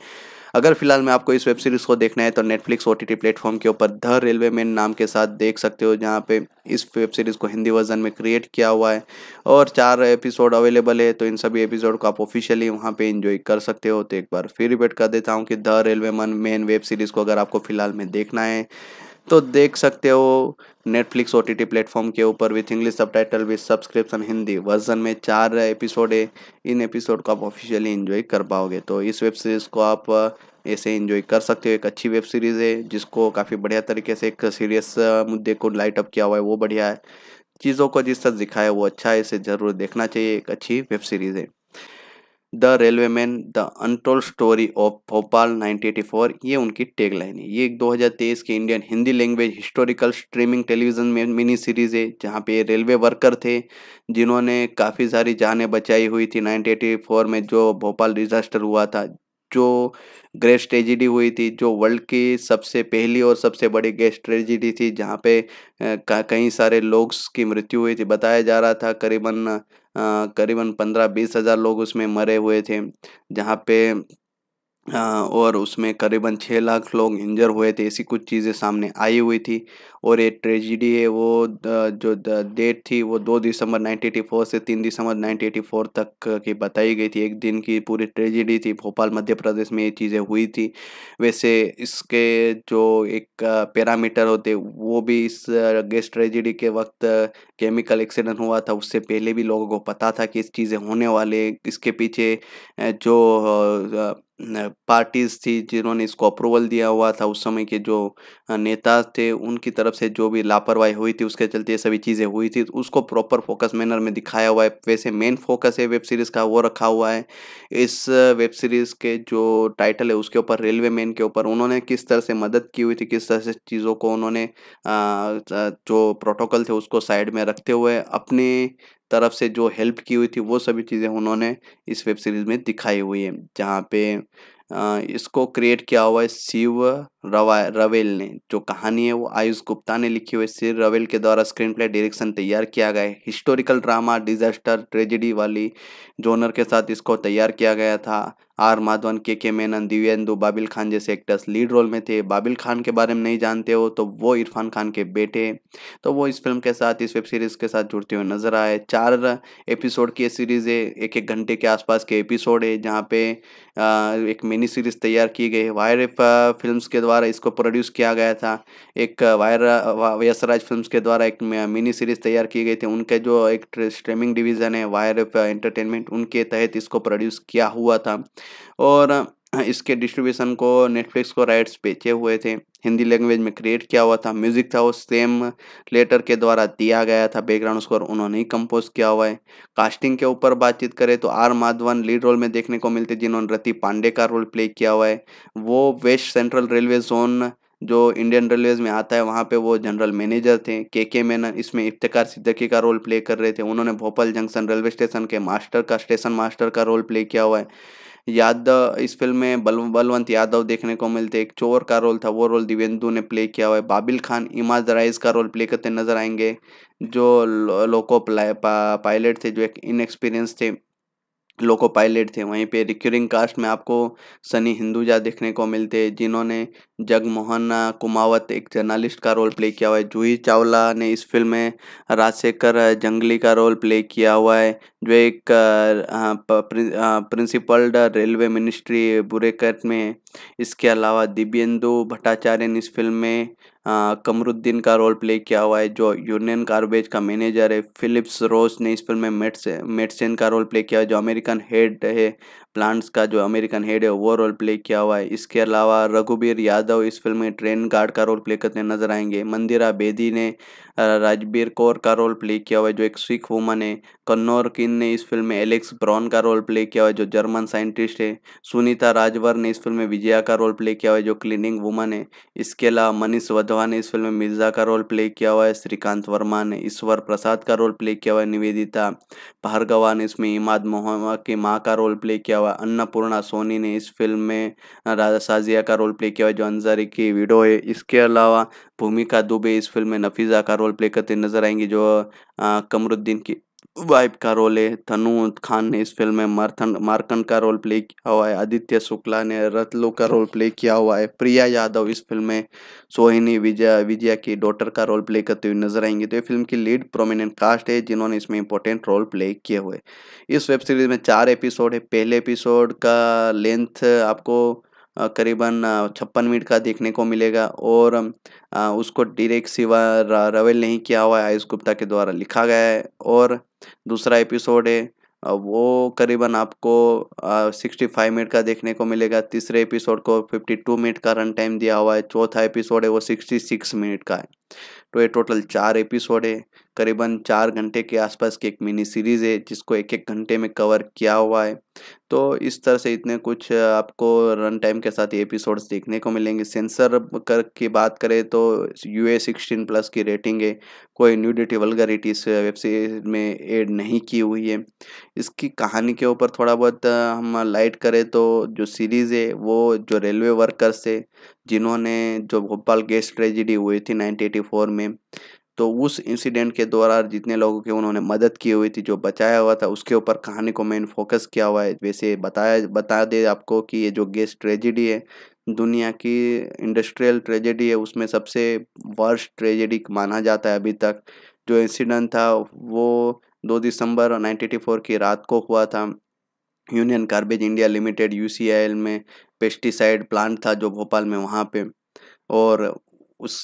अगर फिलहाल में आपको इस वेब सीरीज़ को देखना है तो नेटफ्लिक्स ओ टी प्लेटफॉर्म के ऊपर द रेलवे मैन नाम के साथ देख सकते हो जहाँ पे इस वेब सीरीज़ को हिंदी वर्जन में क्रिएट किया हुआ है और चार एपिसोड अवेलेबल है तो इन सभी एपिसोड को आप ऑफिशियली वहाँ पे इंजॉय कर सकते हो तो एक बार फिर रिपीट कर देता हूँ कि the railway man main web series को अगर आपको फिलहाल में देखना है तो देख सकते हो Netflix O T T platform के ऊपर with English subtitle with subscription Hindi version में चार एपिसोड है इन एपिसोड को आप ऑफिशियली इन्जॉय कर पाओगे तो इस वेब सीरीज़ को आप ऐसे इन्जॉय कर सकते हो एक अच्छी वेब सीरीज़ है जिसको काफ़ी बढ़िया तरीके से एक सीरियस मुद्दे को लाइट अप किया हुआ है वो बढ़िया है चीज़ों को जिस तरह दिखाया है वो अच्छा है इसे ज़रूर देखना चाहिए एक अच्छी वेब सीरीज़ है the railway man the untold story of Bhopal 1984 ये उनकी टैगलाइन है ये एक 2023 के Indian Hindi language historical streaming television में मिनी सीरीज़ है जहाँ पे रेलवे वर्कर थे जिन्होंने काफ़ी सारी जानें बचाई हुई थी 1984 में जो भोपाल डिज़ास्टर हुआ था जो ग्रेस ट्रेजिडी हुई थी जो वर्ल्ड की सबसे पहली और सबसे बड़ी गैस ट्रेजिडी थी जहाँ पे कई सारे लोग की मृत्यु हुई थी बताया जा रहा था करीबन करीबन पंद्रह बीस हज़ार लोग उसमें मरे हुए थे जहाँ पे और उसमें करीबन छः लाख लोग इंजर हुए थे ऐसी कुछ चीज़ें सामने आई हुई थी और ये ट्रेजिडी है वो जो डेट थी वो दो दिसंबर 1984 से तीन दिसंबर 1984 तक की बताई गई थी एक दिन की पूरी ट्रेजिडी थी भोपाल मध्य प्रदेश में ये चीज़ें हुई थी वैसे इसके जो एक पैरामीटर होते वो भी इस गैस ट्रेजिडी के वक्त केमिकल एक्सीडेंट हुआ था उससे पहले भी लोगों को पता था कि इस चीज़ें होने वाले इसके पीछे जो पार्टीज़ थी जिन्होंने इसको अप्रूवल दिया हुआ था उस समय के जो नेता थे उनकी तरफ तरफ से जो भी लापरवाही हुई थी उसके चलते ये सभी चीज़ें हुई थी तो उसको प्रॉपर फोकस मैनर में दिखाया हुआ है वैसे मेन फोकस है वेब सीरीज़ का वो रखा हुआ है इस वेब सीरीज़ के जो टाइटल है उसके ऊपर रेलवे मैन के ऊपर उन्होंने किस तरह से मदद की हुई थी किस तरह से चीज़ों को उन्होंने जो प्रोटोकॉल थे उसको साइड में रखते हुए अपने तरफ से जो हेल्प की हुई थी वो सभी चीज़ें उन्होंने इस वेब सीरीज़ में दिखाई हुई है जहाँ पे इसको क्रिएट किया हुआ है शिव रवा रवेल ने जो कहानी है वो आयुष गुप्ता ने लिखी हुई सिर रवेल के द्वारा स्क्रीन प्ले डायरेक्शन तैयार किया गया है हिस्टोरिकल ड्रामा डिजास्टर ट्रेजिडी वाली जोनर के साथ इसको तैयार किया गया था आर माधवन के के मेनन दिव्यन्दु बाबिल खान जैसे एक्टर्स लीड रोल में थे बाबिल खान के बारे में नहीं जानते हो तो वो इरफान खान के बेटे तो वो इस फिल्म के साथ इस वेब सीरीज़ के साथ जुड़ते हुए नजर आए चार एपिसोड की सीरीज़ है एक एक घंटे के आसपास के एपिसोड है जहाँ पे एक मिनी सीरीज़ तैयार की गई है वायर फिल्म के द्वारा द्वारा इसको प्रोड्यूस किया गया था एक वायर यशराज फिल्म्स के द्वारा एक मिनी सीरीज तैयार की गई थी उनके जो एक स्ट्रीमिंग डिवीज़न है वायर एंटरटेनमेंट उनके तहत इसको प्रोड्यूस किया हुआ था और इसके डिस्ट्रीब्यूशन को नेटफ्लिक्स को राइट्स बेचे हुए थे हिंदी लैंग्वेज में क्रिएट किया हुआ था म्यूज़िक था वो सेम लेटर के द्वारा दिया गया था बैकग्राउंड स्कोर उन्होंने ही कंपोज किया हुआ है कास्टिंग के ऊपर बातचीत करें तो आर माधवन लीड रोल में देखने को मिलते जिन्होंने रति पांडे का रोल प्ले किया हुआ है वो वेस्ट सेंट्रल रेलवे जोन जो इंडियन रेलवेज में आता है वहाँ पे वो जनरल मैनेजर थे के के मेनन इसमें इफ्तार सिद्दकी का रोल प्ले कर रहे थे उन्होंने भोपाल जंक्शन रेलवे स्टेशन के मास्टर का स्टेशन मास्टर का रोल प्ले किया हुआ है यादव इस फिल्म में बल बलवंत यादव देखने को मिलते एक चोर का रोल था वो रोल दिवेंदु ने प्ले किया हुआ है बाबिल खान इमाज राइज का रोल प्ले करते नजर आएंगे जो लोको पायलट थे जो एक इनएक्सपीरियंस थे लोको पायलट थे वहीं पे रिक्यूरिंग कास्ट में आपको सनी हिंदुजा देखने को मिलते हैं जिन्होंने जगमोहन कुमावत एक जर्नलिस्ट का रोल प्ले किया हुआ है जूही चावला ने इस फिल्म में राजशेखर जंगली का रोल प्ले किया हुआ है जो एक प्रिंसिपल्ड रेलवे मिनिस्ट्री बुरेकट में इसके अलावा दिव्यंदु भट्टाचार्य ने इस फिल्म में हाँ, कमरुद्दीन का रोल प्ले किया हुआ है जो यूनियन कार्बेज का मैनेजर है फिलिप्स रोस ने इस फिल्म में मेट्स मेट्सन का रोल प्ले किया है जो अमेरिकन हेड है प्लांट्स का जो अमेरिकन हेड है वो रोल प्ले किया हुआ है इसके अलावा रघुबीर यादव इस फिल्म में ट्रेन गार्ड का रोल प्ले करते नजर आएंगे मंदिरा बेदी ने राजबीर कौर का रोल प्ले किया हुआ है जो एक सिख वुमन है कन्नौर किन ने इस फिल्म में एलेक्स ब्रॉन का रोल प्ले किया हुआ है जो जर्मन साइंटिस्ट है सुनीता राजवर ने इस फिल्म में विजया का रोल प्ले किया हुआ है जो क्लीनिंग वुमन है इसके अलावा मनीष वधवा ने इस फिल्म में मिर्जा का रोल प्ले किया हुआ है श्रीकांत वर्मा ने ईश्वर प्रसाद का रोल प्ले किया हुआ है निवेदिता भार्गवा ने इसमें इमाद मोहम्मद की माँ का रोल प्ले किया हुआ हुआ अन्नपूर्णा सोनी ने इस फिल्म में राजा साजिया का रोल प्ले किया हुआ जो अंजारी की वीडो है इसके अलावा भूमिका दुबे इस फिल्म में नफीजा का रोल प्ले करते नजर आएंगी जो कमरुद्दीन की वाइफ का रोल है तनु खान ने इस फिल्म में मार्थन मार्कन का रोल प्ले किया हुआ है आदित्य शुक्ला ने रतलू का रोल प्ले किया हुआ है प्रिया यादव इस फिल्म में सोहिनी विजय विजया की डॉटर का रोल प्ले करते हुए नजर आएंगे तो ये फिल्म की लीड प्रोमिनेंट कास्ट है जिन्होंने इसमें इंपॉर्टेंट रोल प्ले किए हुए इस वेब सीरीज में चार एपिसोड है पहले एपिसोड का लेंथ आपको करीबन छप्पन मिनट का देखने को मिलेगा और उसको डिरेक्ट सिवा रवेल नहीं किया हुआ है आयुष गुप्ता के द्वारा लिखा गया है और दूसरा एपिसोड है वो करीबन आपको सिक्सटी फाइव मिनट का देखने को मिलेगा तीसरे एपिसोड को फिफ्टी टू मिनट का रन टाइम दिया हुआ है चौथा एपिसोड है वो सिक्सटी सिक्स मिनट का है तो ये टोटल चार एपिसोड है करीबन चार घंटे के आसपास की एक मिनी सीरीज़ है जिसको एक एक घंटे में कवर किया हुआ है तो इस तरह से इतने कुछ आपको रन टाइम के साथ एपिसोड्स देखने को मिलेंगे सेंसर कर की बात करें तो यू ए सिक्सटीन प्लस की रेटिंग है कोई न्यूडिटी वल्गरिटी इस वेब सीरीज में एड नहीं की हुई है इसकी कहानी के ऊपर थोड़ा बहुत हम लाइट करें तो जो सीरीज़ है वो जो रेलवे वर्कर्स है जिन्होंने जो भोपाल गैस ट्रेजिडी हुई थी नाइनटीन एटी फोर में तो उस इंसिडेंट के दौरान जितने लोगों की उन्होंने मदद की हुई थी जो बचाया हुआ था उसके ऊपर कहानी को मेन फोकस किया हुआ है वैसे बताया बता दे आपको कि ये जो गैस ट्रेजिडी है दुनिया की इंडस्ट्रियल ट्रेजेडी है उसमें सबसे वर्स्ट ट्रेजेडी माना जाता है अभी तक जो इंसिडेंट था वो दो दिसंबर 1984 की रात को हुआ था union garbage India limited you में पेस्टिसाइड प्लांट था जो भोपाल में वहाँ पे और उस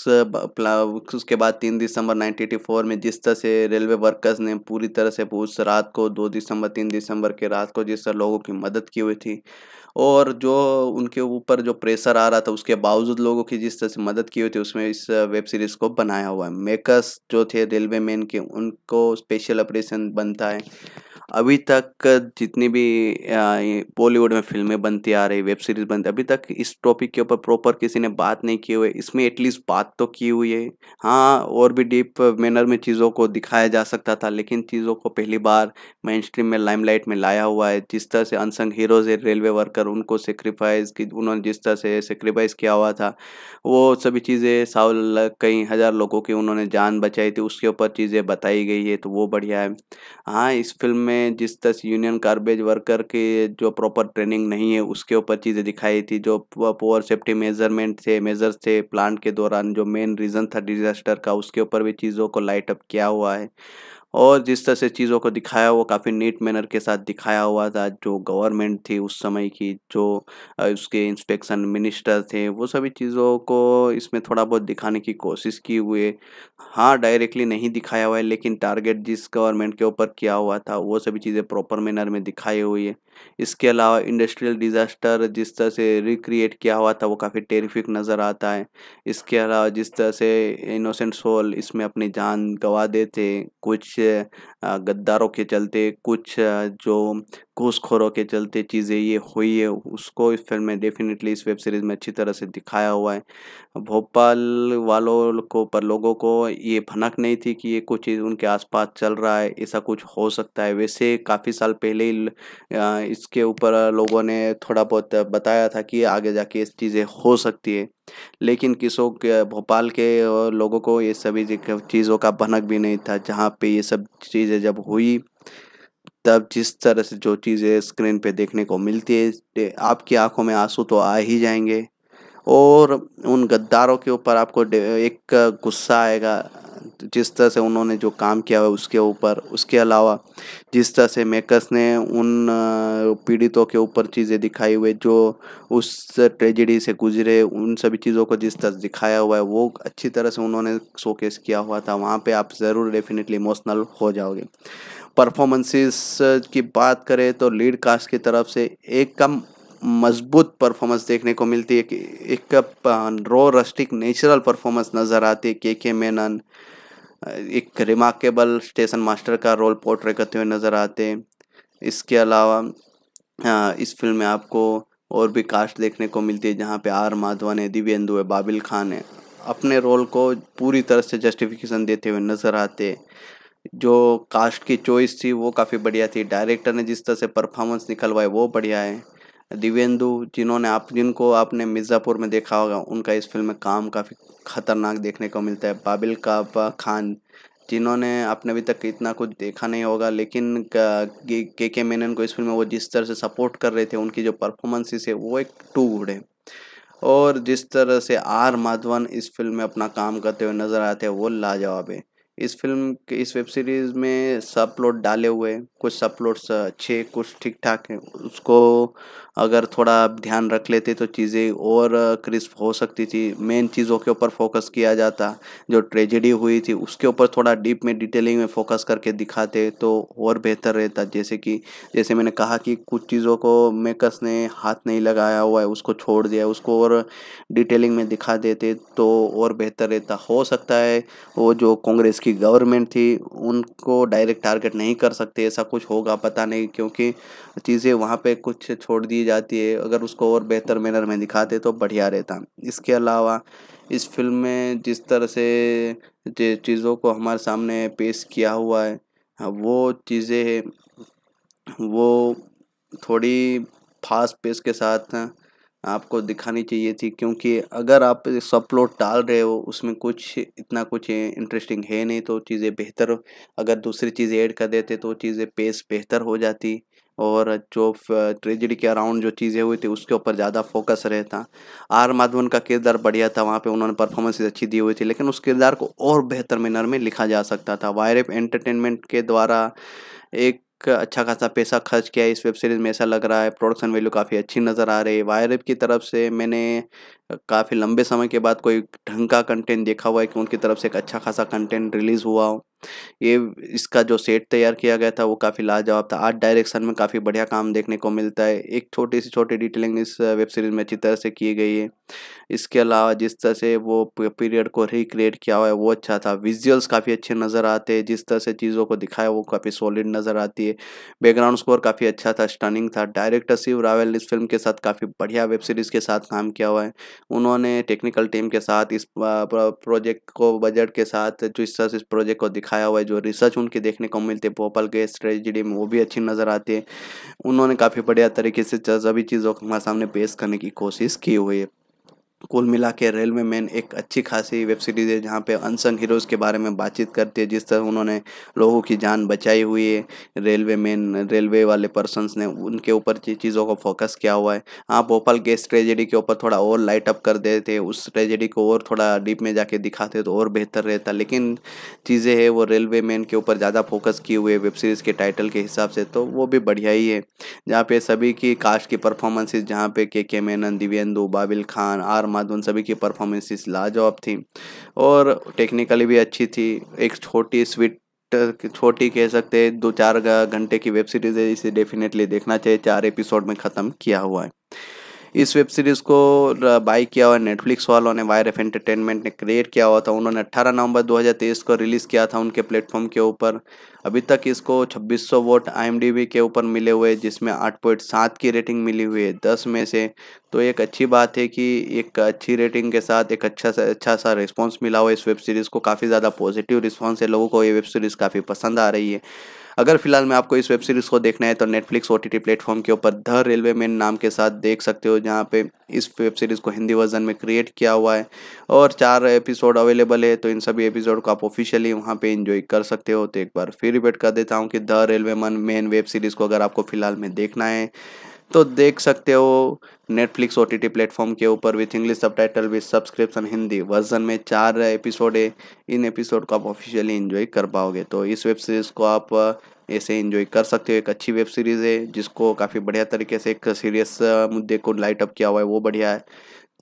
उसके बाद तीन दिसंबर 1984 में जिस तरह से रेलवे वर्कर्स ने पूरी तरह से उस रात को दो दिसंबर तीन दिसंबर के रात को जिस तरह लोगों की मदद की हुई थी और जो उनके ऊपर जो प्रेशर आ रहा था उसके बावजूद लोगों की जिस तरह से मदद की हुई थी उसमें इस वेब सीरीज़ को बनाया हुआ है मेकर्स जो थे रेलवे मैन के उनको स्पेशल ऑपरेशन बनता है अभी तक जितनी भी बॉलीवुड में फिल्में बनती आ रही वेब सीरीज बनती अभी तक इस टॉपिक के ऊपर प्रॉपर किसी ने बात नहीं की हुई इसमें एटलीस्ट बात तो की हुई है हाँ और भी डीप मैनर में चीज़ों को दिखाया जा सकता था लेकिन चीज़ों को पहली बार मेन स्ट्रीम में लाइमलाइट में लाया हुआ है जिस तरह से अनसंग हीरोज है रेलवे वर्कर उनको सेक्रीफाइस की उन्होंने जिस तरह से सेक्रीफाइस किया हुआ था वो सभी चीज़ें साल कई हज़ार लोगों की उन्होंने जान बचाई थी उसके ऊपर चीज़ें बताई गई है तो वो बढ़िया है हाँ इस फिल्म में में जिस तरह यूनियन गार्बेज वर्कर के जो प्रॉपर ट्रेनिंग नहीं है उसके ऊपर चीज़ें दिखाई थी जो पोअर सेफ्टी मेजरमेंट थे मेजर्स थे प्लांट के दौरान जो मेन रीज़न था डिज़ास्टर का उसके ऊपर भी चीज़ों को लाइट अप किया हुआ है और जिस तरह से चीज़ों को दिखाया वो काफ़ी नीट मैनर के साथ दिखाया हुआ था जो गवर्नमेंट थी उस समय की जो उसके इंस्पेक्शन मिनिस्टर थे वो सभी चीज़ों को इसमें थोड़ा बहुत दिखाने की कोशिश की हुए हाँ डायरेक्टली नहीं दिखाया हुआ है लेकिन टारगेट जिस गवर्नमेंट के ऊपर किया हुआ था वो सभी चीज़ें प्रॉपर मैनर में दिखाई हुई है इसके अलावा इंडस्ट्रियल डिज़ास्टर जिस तरह से रिक्रिएट किया हुआ था वो काफ़ी टेरिफिक नज़र आता है इसके अलावा जिस तरह से इनोसेंट सोल इसमें अपनी जान गंवा देते कुछ गद्दारों के चलते कुछ जो घूसखोरों के चलते चीज़ें ये हुई है उसको इस फिल्म में डेफिनेटली इस वेब सीरीज़ में अच्छी तरह से दिखाया हुआ है भोपाल वालों को पर लोगों को ये भनक नहीं थी कि ये कुछ उनके आसपास चल रहा है ऐसा कुछ हो सकता है वैसे काफ़ी साल पहले ही इसके ऊपर लोगों ने थोड़ा बहुत बताया था कि आगे जाके चीज़ें हो सकती है लेकिन किसों के भोपाल के लोगों को ये सभी चीज़ों का भनक भी नहीं था जहाँ पे ये सब चीज़ें जब हुई तब जिस तरह से जो चीज़ें स्क्रीन पे देखने को मिलती है आपकी आंखों में आंसू तो आ ही जाएंगे और उन गद्दारों के ऊपर आपको एक गुस्सा आएगा जिस तरह से उन्होंने जो काम किया है उसके ऊपर उसके अलावा जिस तरह से मेकर्स ने उन पीड़ितों के ऊपर चीज़ें दिखाई हुई जो उस ट्रेजिडी से गुजरे उन सभी चीज़ों को जिस तरह दिखाया हुआ है वो अच्छी तरह से उन्होंने शोकेस किया हुआ था वहाँ पे आप ज़रूर डेफिनेटली इमोशनल हो जाओगे परफॉर्मेंसेस uh, की बात करें तो लीड कास्ट की तरफ से एक कम मजबूत परफॉर्मेंस देखने को मिलती है एक रो रस्टिक नेचुरल परफॉर्मेंस नज़र आती है के के मेनन एक रिमार्केबल स्टेशन मास्टर का रोल पोर्ट्रे करते हुए नज़र आते हैं इसके अलावा इस फिल्म में आपको और भी कास्ट देखने को मिलती है जहाँ पे आर माधवन है दिव्य है बाबिल खान है अपने रोल को पूरी तरह से जस्टिफिकेशन देते हुए नज़र आते जो कास्ट की चॉइस थी वो काफ़ी बढ़िया थी डायरेक्टर ने जिस तरह से परफॉर्मेंस निकलवाए वो बढ़िया है दिव्यंदु जिन्होंने आप जिनको आपने मिर्ज़ापुर में देखा होगा उनका इस फिल्म में काम काफ़ी खतरनाक देखने को मिलता है बाबिल काबा खान जिन्होंने आपने अभी तक इतना कुछ देखा नहीं होगा लेकिन के के मेनन को इस फिल्म में वो जिस तरह से सपोर्ट कर रहे थे उनकी जो परफॉर्मेंसेस है वो एक टू गुड है और जिस तरह से आर माधवन इस फिल्म में अपना काम करते हुए नज़र आते हैं वो लाजवाब है इस फिल्म के इस वेब सीरीज़ में सब प्लॉट डाले हुए हैं कुछ सब प्लॉट्स अच्छे कुछ ठीक ठाक हैं उसको अगर थोड़ा ध्यान रख लेते तो चीज़ें और क्रिस्प हो सकती थी मेन चीज़ों के ऊपर फोकस किया जाता जो ट्रेजेडी हुई थी उसके ऊपर थोड़ा डीप में डिटेलिंग में फोकस करके दिखाते तो और बेहतर रहता जैसे कि जैसे मैंने कहा कि कुछ चीज़ों को मेकर्स ने हाथ नहीं लगाया हुआ है उसको छोड़ दिया उसको और डिटेलिंग में दिखा देते तो और बेहतर रहता हो सकता है वो जो कांग्रेस की गवर्नमेंट थी उनको डायरेक्ट टारगेट नहीं कर सकते ऐसा कुछ होगा पता नहीं क्योंकि चीज़ें वहाँ पे कुछ छोड़ दी जाती है अगर उसको और बेहतर मैनर में दिखाते तो बढ़िया रहता इसके अलावा इस फिल्म में जिस तरह से चीज़ों को हमारे सामने पेश किया हुआ है हाँ, वो चीज़ें है वो थोड़ी फास्ट पेस के साथ आपको दिखानी चाहिए थी क्योंकि अगर आप सब प्लॉट डाल रहे हो उसमें कुछ इतना कुछ इंटरेस्टिंग है नहीं तो चीज़ें बेहतर अगर दूसरी चीज़ें ऐड कर देते तो चीज़ें पेस बेहतर हो जाती और जो ट्रेजिडी के अराउंड जो चीज़ें हुई थी उसके ऊपर ज़्यादा फोकस रहता आर माधवन का किरदार बढ़िया था वहाँ पे उन्होंने परफॉर्मेंसेज अच्छी दी हुई थी लेकिन उस किरदार को और बेहतर मैनर में लिखा जा सकता था वायरप एंटरटेनमेंट के द्वारा एक अच्छा खासा पैसा खर्च किया इस वेब सीरीज़ में ऐसा लग रहा है प्रोडक्शन वैल्यू काफ़ी अच्छी नज़र आ रही है वायरप की तरफ से मैंने काफ़ी लंबे समय के बाद कोई ढंग का कंटेंट देखा हुआ है कि उनकी तरफ से एक अच्छा खासा कंटेंट रिलीज़ हुआ हो ये इसका जो सेट तैयार किया गया था वो काफ़ी लाजवाब था आर्ट डायरेक्शन में काफ़ी बढ़िया काम देखने को मिलता है एक छोटी सी छोटी डिटेलिंग इस वेब सीरीज़ में अच्छी तरह से की गई है इसके अलावा जिस तरह से वो पीरियड को रिक्रिएट किया हुआ है वो अच्छा था विजुअल्स काफ़ी अच्छे नज़र आते हैं जिस तरह से चीज़ों को दिखाया वो काफ़ी सॉलिड नज़र आती है बैकग्राउंड स्कोर काफ़ी अच्छा था स्टनिंग था डायरेक्टर शिव रावल ने इस फिल्म के साथ काफ़ी बढ़िया वेब सीरीज़ के साथ काम किया हुआ है उन्होंने टेक्निकल टीम के साथ इस प्रोजेक्ट को बजट के साथ जिस तरह से इस प्रोजेक्ट को दिखा दिखाया हुआ है जो रिसर्च उनके देखने को मिलते हैं भोपाल के स्ट्रेजडी में वो भी अच्छी नज़र आती है उन्होंने काफ़ी बढ़िया तरीके से सभी चीज़ों को हमारे सामने पेश करने की कोशिश की हुई है कुल मिला के रेलवे मैन एक अच्छी खासी वेब सीरीज़ है जहाँ पे अनसंग हीरोज़ के बारे में बातचीत करती है जिस तरह उन्होंने लोगों की जान बचाई हुई है रेलवे मैन रेलवे वाले पर्सनस ने उनके ऊपर चीज़ों को फोकस किया हुआ है हाँ भोपाल गैस ट्रेजेडी के ऊपर थोड़ा और लाइट अप कर देते उस ट्रेजेडी को और थोड़ा डीप में जाके दिखाते तो और बेहतर रहता लेकिन चीज़ें है वो रेलवे मैन के ऊपर ज़्यादा फोकस किए हुए वेब सीरीज़ के टाइटल के हिसाब से तो वो भी बढ़िया ही है जहाँ पे सभी की कास्ट की परफॉर्मेंसेज जहाँ पे के के मेनन दिव्यन्दु बाबिल खान आर माधवन उन सभी की परफॉर्मेंसेस लाजवाब थी और टेक्निकली भी अच्छी थी एक छोटी स्वीट छोटी कह सकते हैं दो चार घंटे की वेब सीरीज है इसे डेफिनेटली देखना चाहिए चार एपिसोड में ख़त्म किया हुआ है इस वेब सीरीज़ को बाई किया हुआ नेटफ्लिक्स वालों ने वायर एफ एंटरटेनमेंट ने क्रिएट किया हुआ था उन्होंने 18 नवंबर 2023 को रिलीज़ किया था उनके प्लेटफॉर्म के ऊपर अभी तक इसको 2600 वोट आई के ऊपर मिले हुए जिसमें आठ की रेटिंग मिली हुई है दस में से तो एक अच्छी बात है कि एक अच्छी रेटिंग के साथ एक अच्छा सा अच्छा सा रिस्पॉन्स मिला हुआ इस वेब सीरीज़ को काफ़ी ज़्यादा पॉजिटिव रिस्पॉन्स है लोगों को ये वेब सीरीज़ काफ़ी पसंद आ रही है अगर फिलहाल में आपको इस वेब सीरीज़ को देखना है तो नेटफ्लिक्स ओ टी प्लेटफॉर्म के ऊपर द रेलवे मैन नाम के साथ देख सकते हो जहाँ पे इस वेब सीरीज़ को हिंदी वर्जन में क्रिएट किया हुआ है और चार एपिसोड अवेलेबल है तो इन सभी एपिसोड को आप ऑफिशियली वहाँ पे इंजॉय कर सकते हो तो एक बार फिर रिपीट कर देता हूँ कि the railway man web series को अगर आपको फिलहाल में देखना है तो देख सकते हो Netflix O T T platform के ऊपर with English subtitle with subscription Hindi version में चार एपिसोड है इन एपिसोड को आप ऑफिशियली इन्जॉय कर पाओगे तो इस वेब सीरीज़ को आप ऐसे इन्जॉय कर सकते हो एक अच्छी वेब सीरीज़ है जिसको काफ़ी बढ़िया तरीके से एक सीरियस मुद्दे को लाइट अप किया हुआ है वो बढ़िया है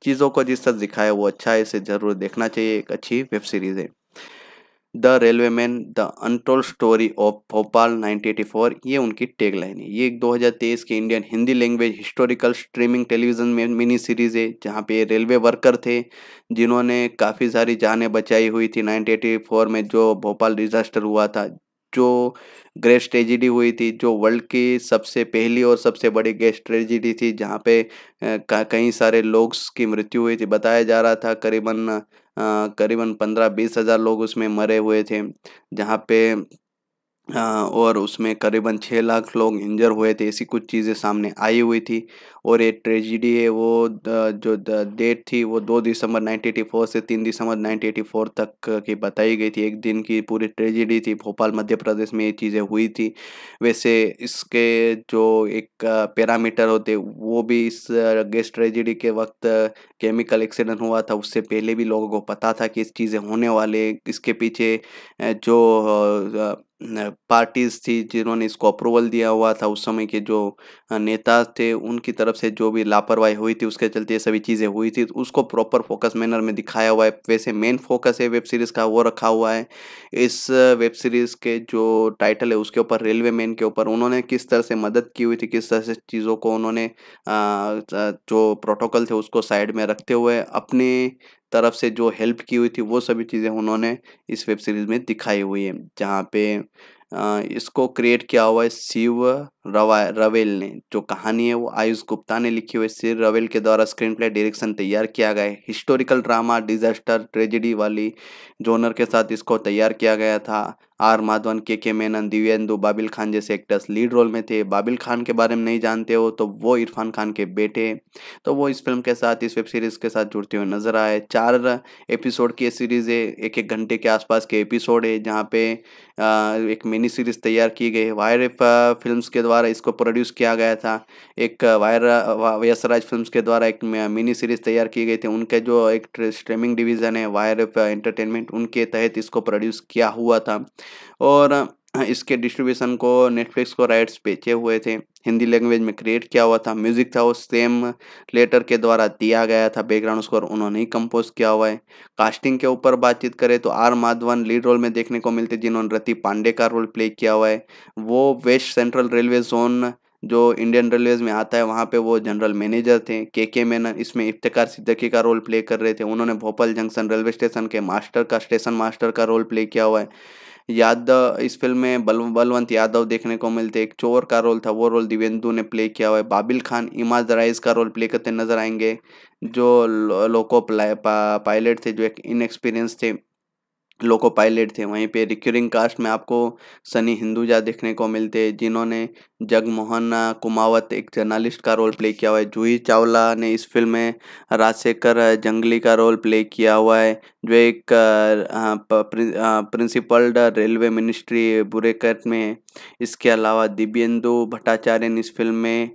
चीज़ों को जिस तरह दिखाया है वो अच्छा है इसे ज़रूर देखना चाहिए एक अच्छी वेब सीरीज़ है the railway man the untold story of Bhopal 1984 ये उनकी टैगलाइन है ये 2023 के Indian Hindi language historical streaming television में मिनी सीरीज है जहाँ पे रेलवे वर्कर थे जिन्होंने काफ़ी सारी जानें बचाई हुई थी 1984 में जो भोपाल डिजास्टर हुआ था जो ग्रेस ट्रेजिडी हुई थी जो वर्ल्ड की सबसे पहली और सबसे बड़ी गैस ट्रेजिडी थी जहाँ पे कई सारे लोग की मृत्यु हुई थी बताया जा रहा था करीबन करीबन पंद्रह बीस हज़ार लोग उसमें मरे हुए थे जहाँ पे और उसमें करीबन छः लाख लोग इंजर हुए थे ऐसी कुछ चीज़ें सामने आई हुई थी और ये ट्रेजिडी है वो जो डेट थी वो दो दिसंबर 1984 से तीन दिसंबर 1984 तक की बताई गई थी एक दिन की पूरी ट्रेजिडी थी भोपाल मध्य प्रदेश में ये चीज़ें हुई थी वैसे इसके जो एक पैरामीटर होते वो भी इस गैस ट्रेजिडी के वक्त केमिकल एक्सीडेंट हुआ था उससे पहले भी लोगों को पता था कि इस चीज़ें होने वाले इसके पीछे जो पार्टीज़ थी जिन्होंने इसको अप्रूवल दिया हुआ था उस समय के जो नेता थे उनकी तरफ से जो भी लापरवाही हुई थी उसके चलते ये सभी चीज़ें हुई थी उसको प्रॉपर फोकस मैनर में दिखाया हुआ है वैसे मेन फोकस है वेब सीरीज़ का वो रखा हुआ है इस वेब सीरीज़ के जो टाइटल है उसके ऊपर रेलवे मैन के ऊपर उन्होंने किस तरह से मदद की हुई थी किस तरह से चीज़ों को उन्होंने जो प्रोटोकॉल थे उसको साइड में रखते हुए अपने तरफ से जो हेल्प की हुई थी वो सभी चीज़ें उन्होंने इस वेब सीरीज़ में दिखाई हुई है जहाँ पे इसको क्रिएट किया हुआ है शिव रवा रवेल ने जो कहानी है वो आयुष गुप्ता ने लिखी हुई सिर रवेल के द्वारा स्क्रीन प्ले डायरेक्शन तैयार किया गया है हिस्टोरिकल ड्रामा डिजास्टर ट्रेजिडी वाली जोनर के साथ इसको तैयार किया गया था आर माधवन के के मेनन दिव्यन्दु बाबिल खान जैसे एक्टर्स लीड रोल में थे बाबिल खान के बारे में नहीं जानते हो तो वो इरफान खान के बेटे तो वो इस फिल्म के साथ इस वेब सीरीज़ के साथ जुड़ते हुए नजर आए चार एपिसोड की सीरीज़ है एक एक घंटे के आसपास के एपिसोड है जहाँ पे एक मिनी सीरीज़ तैयार की गई है वायर फिल्म के द्वारा द्वारा इसको प्रोड्यूस किया गया था एक वायर यशराज फिल्म के द्वारा एक मिनी सीरीज तैयार की गई थी उनके जो एक स्ट्रीमिंग डिवीज़न है वायर एंटरटेनमेंट उनके तहत इसको प्रोड्यूस किया हुआ था और हाँ, इसके डिस्ट्रीब्यूशन को नेटफ्लिक्स को राइट्स बेचे हुए थे हिंदी लैंग्वेज में क्रिएट किया हुआ था म्यूज़िक था वो सेम लेटर के द्वारा दिया गया था बैकग्राउंड स्कोर उन्होंने ही कंपोज किया हुआ है कास्टिंग के ऊपर बातचीत करें तो आर माधवन लीड रोल में देखने को मिलते जिन्होंने रति पांडे का रोल प्ले किया हुआ है वो वेस्ट सेंट्रल रेलवे जोन जो इंडियन रेलवेज में आता है वहाँ पे वो जनरल मैनेजर थे के के मैन इसमें इफ्तार सिद्दकी का रोल प्ले कर रहे थे उन्होंने भोपाल जंक्शन रेलवे स्टेशन के मास्टर का स्टेशन मास्टर का रोल प्ले किया हुआ है यादव इस फिल्म में बल बलवंत यादव देखने को मिलते एक चोर का रोल था वो रोल दिवेंदु ने प्ले किया हुआ है बाबिल खान इमाज राइज का रोल प्ले करते नजर आएंगे जो लोको पायलट थे जो एक इनएक्सपीरियंस थे लोको पायलट थे वहीं पे रिक्यूरिंग कास्ट में आपको सनी हिंदुजा देखने को मिलते हैं जिन्होंने जगमोहन कुमावत एक जर्नलिस्ट का रोल प्ले किया हुआ है जूही चावला ने इस फिल्म में राजशेखर जंगली का रोल प्ले किया हुआ है जो एक प्रिंसिपल्ड रेलवे मिनिस्ट्री बुरेकट में इसके अलावा दिव्यन्दु भट्टाचार्य ने इस फिल्म में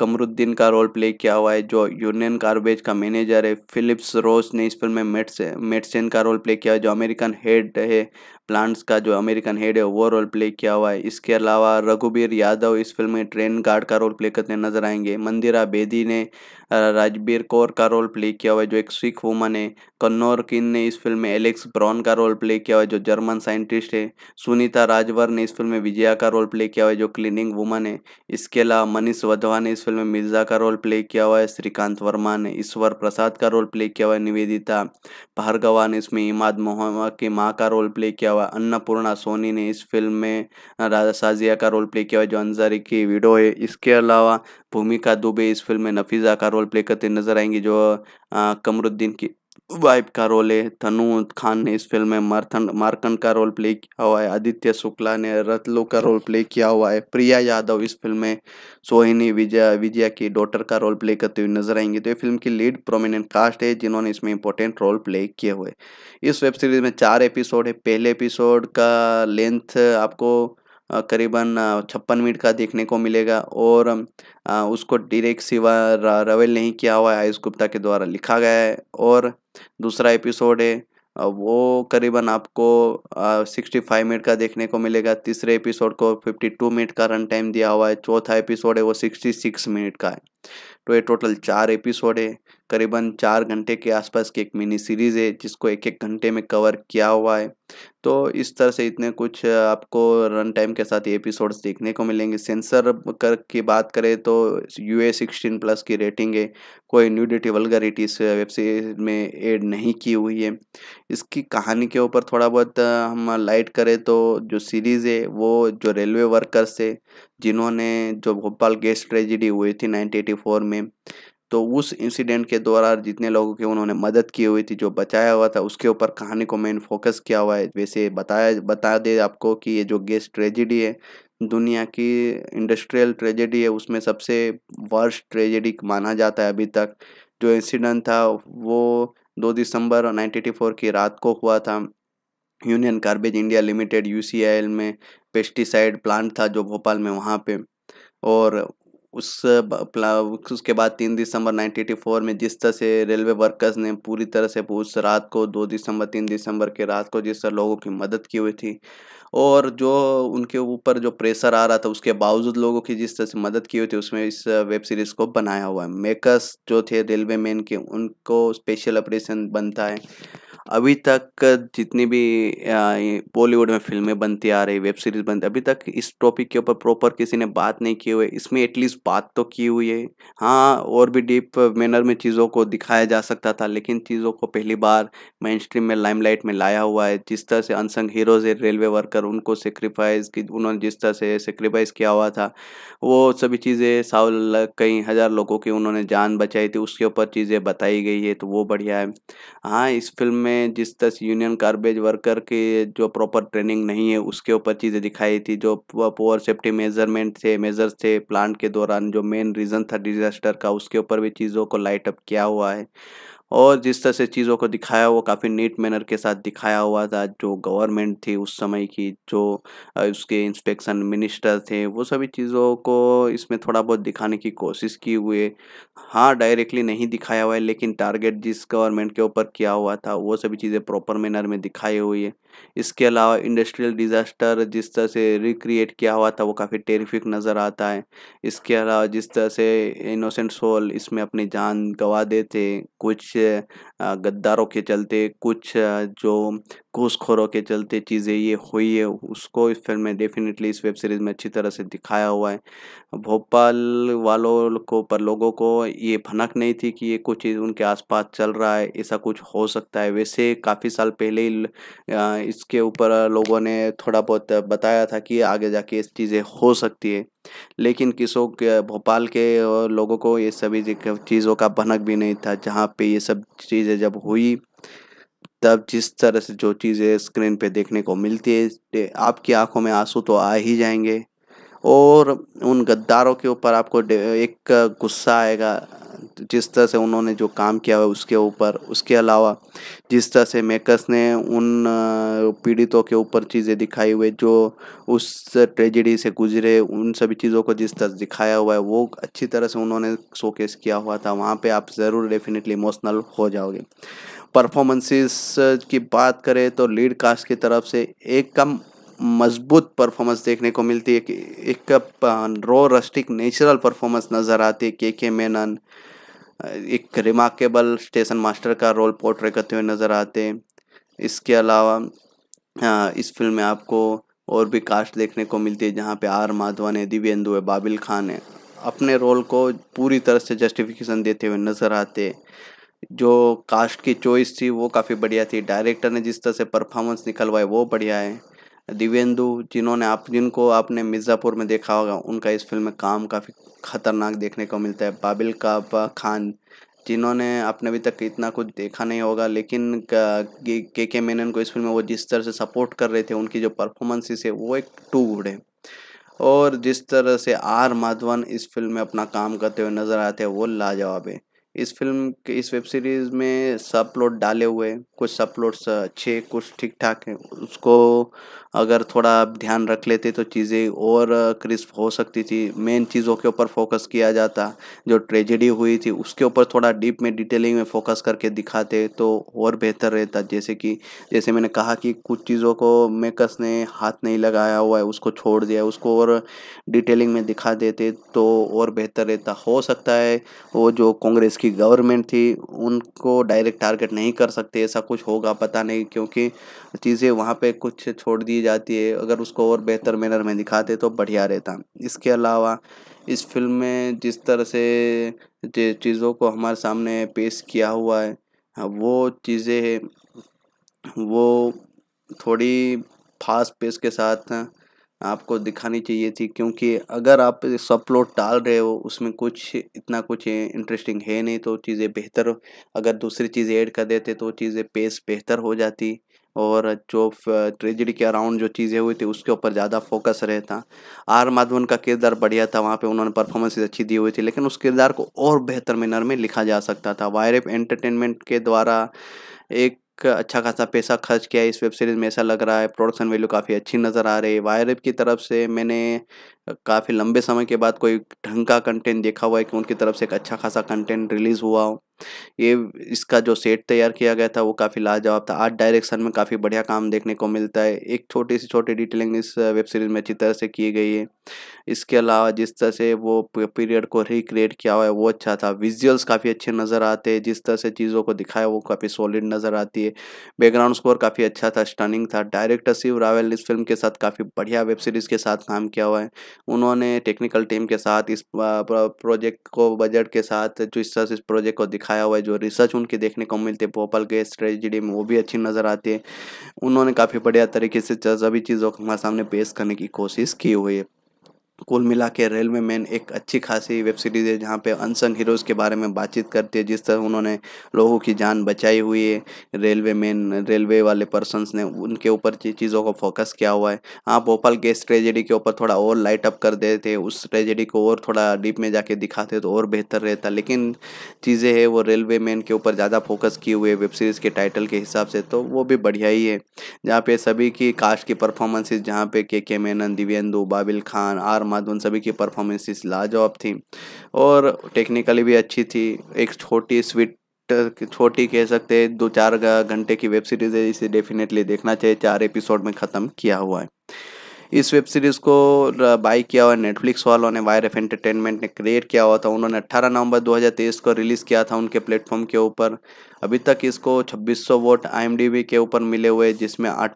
कमरुद्दीन का रोल प्ले किया हुआ है जो यूनियन कार्बेज का मैनेजर है फिलिप्स रोस ने इस फिल्म में मेट्स मेट्सेन का रोल प्ले किया है जो अमेरिकन हेड है प्लांट्स का जो अमेरिकन हेड है वो रोल प्ले किया हुआ है इसके अलावा रघुबीर यादव इस फिल्म में ट्रेन गार्ड का रोल प्ले करते नजर आएंगे मंदिरा बेदी ने राजबीर कौर का रोल प्ले किया हुआ है जो एक सिख वुमन है कन्नौर किन ने इस फिल्म में एलेक्स ब्रॉन का रोल प्ले किया हुआ है जो जर्मन साइंटिस्ट है सुनीता राजवर ने इस फिल्म में विजया का रोल प्ले किया हुआ है जो क्लीनिंग वुमन है इसके अलावा मनीष वधवा ने इस फिल्म में मिर्जा का रोल प्ले किया हुआ है श्रीकांत वर्मा ने ईश्वर प्रसाद का रोल प्ले किया हुआ है निवेदिता भार्गवा ने इसमें इमाद मोहम्मद की माँ का रोल प्ले किया हुआ हुआ अन्नपूर्णा सोनी ने इस फिल्म में राजा साजिया का रोल प्ले किया हुआ जो अंजारी की वीडियो है इसके अलावा भूमिका दुबे इस फिल्म में नफीज़ा का रोल प्ले करते नजर आएंगी जो कमरुद्दीन की वाइफ का रोल है तनु खान ने इस फिल्म में मार्थन मार्कन का रोल प्ले किया हुआ है आदित्य शुक्ला ने रतलो का रोल प्ले किया हुआ है प्रिया यादव इस फिल्म में सोहिनी विजय विजया की डॉटर का रोल प्ले करते हुए नजर आएंगे तो ये फिल्म की लीड प्रोमिनेंट कास्ट है जिन्होंने इसमें इंपॉर्टेंट रोल प्ले किए हुए इस वेब सीरीज में चार एपिसोड है पहले एपिसोड का लेंथ आपको करीबन छप्पन मिनट का देखने को मिलेगा और उसको डायरेक्ट सिवा रवेल नहीं किया हुआ है आयुष गुप्ता के द्वारा लिखा गया है और दूसरा एपिसोड है वो करीबन आपको सिक्सटी फाइव मिनट का देखने को मिलेगा तीसरे एपिसोड को फिफ्टी टू मिनट का रन टाइम दिया हुआ है चौथा एपिसोड है वो सिक्सटी सिक्स मिनट का है तो ये टोटल चार एपिसोड है करीबन चार घंटे के आसपास की एक मिनी सीरीज़ है जिसको एक एक घंटे में कवर किया हुआ है तो इस तरह से इतने कुछ आपको रन टाइम के साथ एपिसोड्स देखने को मिलेंगे सेंसर कर की बात करें तो यू ए सिक्सटीन प्लस की रेटिंग है कोई न्यूडिटी वलगरिटी इस वेब सीरीज में ऐड नहीं की हुई है इसकी कहानी के ऊपर थोड़ा बहुत हम लाइट करें तो जो सीरीज़ है वो जो रेलवे वर्कर्स है जिन्होंने जो भोपाल गैस ट्रेजिडी हुई थी 1984 में तो उस इंसिडेंट के दौरान जितने लोगों की उन्होंने मदद की हुई थी जो बचाया हुआ था उसके ऊपर कहानी को मेन फोकस किया हुआ है वैसे बताया बता दे आपको कि ये जो गैस ट्रेजिडी है दुनिया की इंडस्ट्रियल ट्रेजिडी है उसमें सबसे वर्स्ट ट्रेजिडी माना जाता है अभी तक जो इंसिडेंट था वो दो दिसंबर 1984 की रात को हुआ था union garbage India limited you में पेस्टिसाइड प्लांट था जो भोपाल में वहाँ पे और उस उसके बाद तीन दिसंबर 1984 में जिस तरह से रेलवे वर्कर्स ने पूरी तरह से उस रात को दो दिसंबर तीन दिसंबर के रात को जिस तरह लोगों की मदद की हुई थी और जो उनके ऊपर जो प्रेशर आ रहा था उसके बावजूद लोगों की जिस तरह से मदद की हुई थी उसमें इस वेब सीरीज़ को बनाया हुआ है मेकर्स जो थे रेलवे मैन के उनको स्पेशल ऑपरेशन बनता है अभी तक जितनी भी बॉलीवुड में फिल्में बनती आ रही वेब सीरीज बनती अभी तक इस टॉपिक के ऊपर प्रॉपर किसी ने बात नहीं की हुई इसमें एटलीस्ट बात तो की हुई है हाँ और भी डीप मैनर में चीज़ों को दिखाया जा सकता था लेकिन चीज़ों को पहली बार मेन स्ट्रीम में लाइमलाइट में लाया हुआ है जिस तरह से अनसंग हीरोज है रेलवे वर्कर उनको सेक्रीफाइस की उन्होंने जिस तरह से सेक्रीफाइस किया हुआ था वो सभी चीज़ें साल कई हज़ार लोगों की उन्होंने जान बचाई थी उसके ऊपर चीज़ें बताई गई है तो वो बढ़िया है हाँ इस फिल्म में में जिस तरह से यूनियन गार्बेज वर्कर के जो प्रॉपर ट्रेनिंग नहीं है उसके ऊपर चीज़ें दिखाई थी जो पोअर सेफ्टी मेजरमेंट थे मेजर्स थे प्लांट के दौरान जो मेन रीज़न था डिज़ास्टर का उसके ऊपर भी चीज़ों को लाइट अप किया हुआ है और जिस तरह से चीज़ों को दिखाया वो काफ़ी नीट मैनर के साथ दिखाया हुआ था जो गवर्नमेंट थी उस समय की जो उसके इंस्पेक्शन मिनिस्टर थे वो सभी चीज़ों को इसमें थोड़ा बहुत दिखाने की कोशिश की हुए हाँ डायरेक्टली नहीं दिखाया हुआ है लेकिन टारगेट जिस गवर्नमेंट के ऊपर किया हुआ था वो सभी चीज़ें प्रॉपर मैनर में दिखाई हुई है इसके अलावा इंडस्ट्रियल डिज़ास्टर जिस तरह से रिक्रिएट किया हुआ था वो काफ़ी टेरिफिक नज़र आता है इसके अलावा जिस तरह से इनोसेंट सोल इसमें अपनी जान गंवा देते कुछ गद्दारों के चलते कुछ जो घूसखोरों के चलते चीज़ें ये हुई है उसको इस फिल्म में डेफिनेटली इस वेब सीरीज़ में अच्छी तरह से दिखाया हुआ है भोपाल वालों को पर लोगों को ये भनक नहीं थी कि ये कुछ चीज़ उनके आसपास चल रहा है ऐसा कुछ हो सकता है वैसे काफ़ी साल पहले ही इसके ऊपर लोगों ने थोड़ा बहुत बताया था कि आगे जाके चीज़ें हो सकती है लेकिन किसों के भोपाल के लोगों को ये सभी चीज़ों का भनक भी नहीं था जहाँ पे ये सब चीज़ें जब हुई तब जिस तरह से जो चीज़ें स्क्रीन पे देखने को मिलती है आपकी आंखों में आंसू तो आ ही जाएंगे और उन गद्दारों के ऊपर आपको एक गुस्सा आएगा जिस तरह से उन्होंने जो काम किया है उसके ऊपर उसके अलावा जिस तरह से मेकर्स ने उन पीड़ितों के ऊपर चीज़ें दिखाई हुई जो उस ट्रेजिडी से गुजरे उन सभी चीज़ों को जिस तरह दिखाया हुआ है वो अच्छी तरह से उन्होंने शोकेस किया हुआ था वहाँ पे आप ज़रूर डेफिनेटली इमोशनल हो जाओगे परफॉर्मेंसेस की बात करें तो लीड कास्ट की तरफ से एक कम मजबूत परफॉर्मेंस देखने को मिलती है कि एक रो रस्टिक नेचुरल परफॉर्मेंस नज़र आती है के के मेनन एक रिमार्केबल स्टेशन मास्टर का रोल पोर्ट्रे करते हुए नज़र आते हैं इसके अलावा इस फिल्म में आपको और भी कास्ट देखने को मिलती है जहाँ पे आर माधवन है दिव्यन्दु है बाबिल खान है अपने रोल को पूरी तरह से जस्टिफिकेशन देते हुए नज़र आते जो कास्ट की चॉइस थी वो काफ़ी बढ़िया थी डायरेक्टर ने जिस तरह से परफॉर्मेंस निकलवाए वो बढ़िया है दिवेंदु जिन्होंने आप जिनको आपने मिर्ज़ापुर में देखा होगा उनका इस फिल्म में काम काफ़ी खतरनाक देखने को मिलता है बाबिल का खान जिन्होंने आपने अभी तक इतना कुछ देखा नहीं होगा लेकिन के के मेनन को इस फिल्म में वो जिस तरह से सपोर्ट कर रहे थे उनकी जो परफॉर्मेंसेस है वो एक टू गुड है और जिस तरह से आर माधवन इस फिल्म में अपना काम करते हुए नज़र आते हैं वो लाजवाब है इस फिल्म के इस वेब सीरीज़ में सब प्लॉट डाले हुए कुछ सब प्लॉट्स अच्छे कुछ ठीक ठाक हैं उसको अगर थोड़ा आप ध्यान रख लेते तो चीज़ें और क्रिस्प हो सकती थी मेन चीज़ों के ऊपर फोकस किया जाता जो ट्रेजेडी हुई थी उसके ऊपर थोड़ा डीप में डिटेलिंग में फोकस करके दिखाते तो और बेहतर रहता जैसे कि जैसे मैंने कहा कि कुछ चीज़ों को मेकर्स ने हाथ नहीं लगाया हुआ है उसको छोड़ दिया उसको और डिटेलिंग में दिखा देते तो और बेहतर रहता हो सकता है वो जो कांग्रेस की गवर्नमेंट थी उनको डायरेक्ट टारगेट नहीं कर सकते ऐसा कुछ होगा पता नहीं क्योंकि चीज़ें वहाँ पे कुछ छोड़ दी दी जाती है अगर उसको और बेहतर मैनर में दिखाते तो बढ़िया रहता इसके अलावा इस फिल्म में जिस तरह से चीज़ों को हमारे सामने पेश किया हुआ है हाँ, वो चीज़ें वो थोड़ी फास्ट पेस के साथ आपको दिखानी चाहिए थी क्योंकि अगर आप सब प्लॉट डाल रहे हो उसमें कुछ इतना कुछ इंटरेस्टिंग है नहीं तो चीज़ें बेहतर अगर दूसरी चीज़ें ऐड कर देते तो चीज़ें पेस बेहतर हो जाती और जो ट्रेजिडी के अराउंड जो चीज़ें हुई थी उसके ऊपर ज़्यादा फोकस रहता आर माधवन का किरदार बढ़िया था वहाँ पे उन्होंने परफॉर्मेंसेज अच्छी दी हुई थी लेकिन उस किरदार को और बेहतर मैनर में लिखा जा सकता था वायरफ एंटरटेनमेंट के द्वारा एक अच्छा खासा पैसा खर्च किया है इस वेब सीरीज़ में ऐसा लग रहा है प्रोडक्शन वैल्यू काफ़ी अच्छी नज़र आ रही है वायरब की तरफ से मैंने काफ़ी लंबे समय के बाद कोई ढंग का कंटेंट देखा हुआ है कि उनकी तरफ से एक अच्छा खासा कंटेंट रिलीज़ हुआ हो ये इसका जो सेट तैयार किया गया था वो काफ़ी लाजवाब था आर्ट डायरेक्शन में काफ़ी बढ़िया काम देखने को मिलता है एक छोटी सी छोटी डिटेलिंग इस वेब सीरीज़ में अच्छी तरह से की गई है इसके अलावा जिस तरह से वो पीरियड को रिक्रिएट किया हुआ है वो अच्छा था विजुअल्स काफ़ी अच्छे नज़र आते हैं जिस तरह से चीज़ों को दिखाया वो काफ़ी सॉलिड नज़र आती है बैकग्राउंड स्कोर काफ़ी अच्छा था स्टनिंग था डायरेक्टर शिव रावल इस फिल्म के साथ काफ़ी बढ़िया वेब सीरीज़ के साथ काम किया हुआ है उन्होंने टेक्निकल टीम के साथ इस प्रोजेक्ट को बजट के साथ इस तरह से इस प्रोजेक्ट को दिखाया हुआ है जो रिसर्च उनके देखने को मिलते हैं भोपाल गैस ट्रेजिडी में वो भी अच्छी नज़र आती है उन्होंने काफ़ी बढ़िया तरीके से सभी चीज़ों को हमारे सामने पेश करने की कोशिश की हुई है कुल मिला के रेलवे मैन एक अच्छी खासी वेब सीरीज़ है जहाँ पे अनसन हीरोज़ के बारे में बातचीत करती है जिस तरह उन्होंने लोगों की जान बचाई हुई है रेलवे मैन रेलवे वाले पर्सनस ने उनके ऊपर चीज़ों को फोकस किया हुआ है हाँ भोपाल गैस ट्रेजेडी के ऊपर थोड़ा और लाइट अप कर देते उस ट्रेजेडी को और थोड़ा डीप में जाके दिखाते तो और बेहतर रहता लेकिन चीज़ें है वो रेलवे मैन के ऊपर ज़्यादा फोकस किए हुए वेब सीरीज़ के टाइटल के हिसाब से तो वो भी बढ़िया ही है जहाँ पे सभी की कास्ट की परफॉर्मेंसेज जहाँ पे के के मेनन दिव्यन्दु बाबिल खान आर दामाद उन सभी की परफॉर्मेंसेस लाजवाब थी और टेक्निकली भी अच्छी थी एक छोटी स्वीट छोटी कह सकते हैं दो चार घंटे की वेब सीरीज़ है इसे डेफिनेटली देखना चाहिए चार एपिसोड में ख़त्म किया हुआ है इस वेब सीरीज़ को बाई किया हुआ नेटफ्लिक्स वालों ने वायर एफ एंटरटेनमेंट ने क्रिएट किया हुआ था उन्होंने 18 नवंबर 2023 को रिलीज़ किया था उनके प्लेटफॉर्म के ऊपर अभी तक इसको 2600 वोट आई के ऊपर मिले हुए जिसमें आठ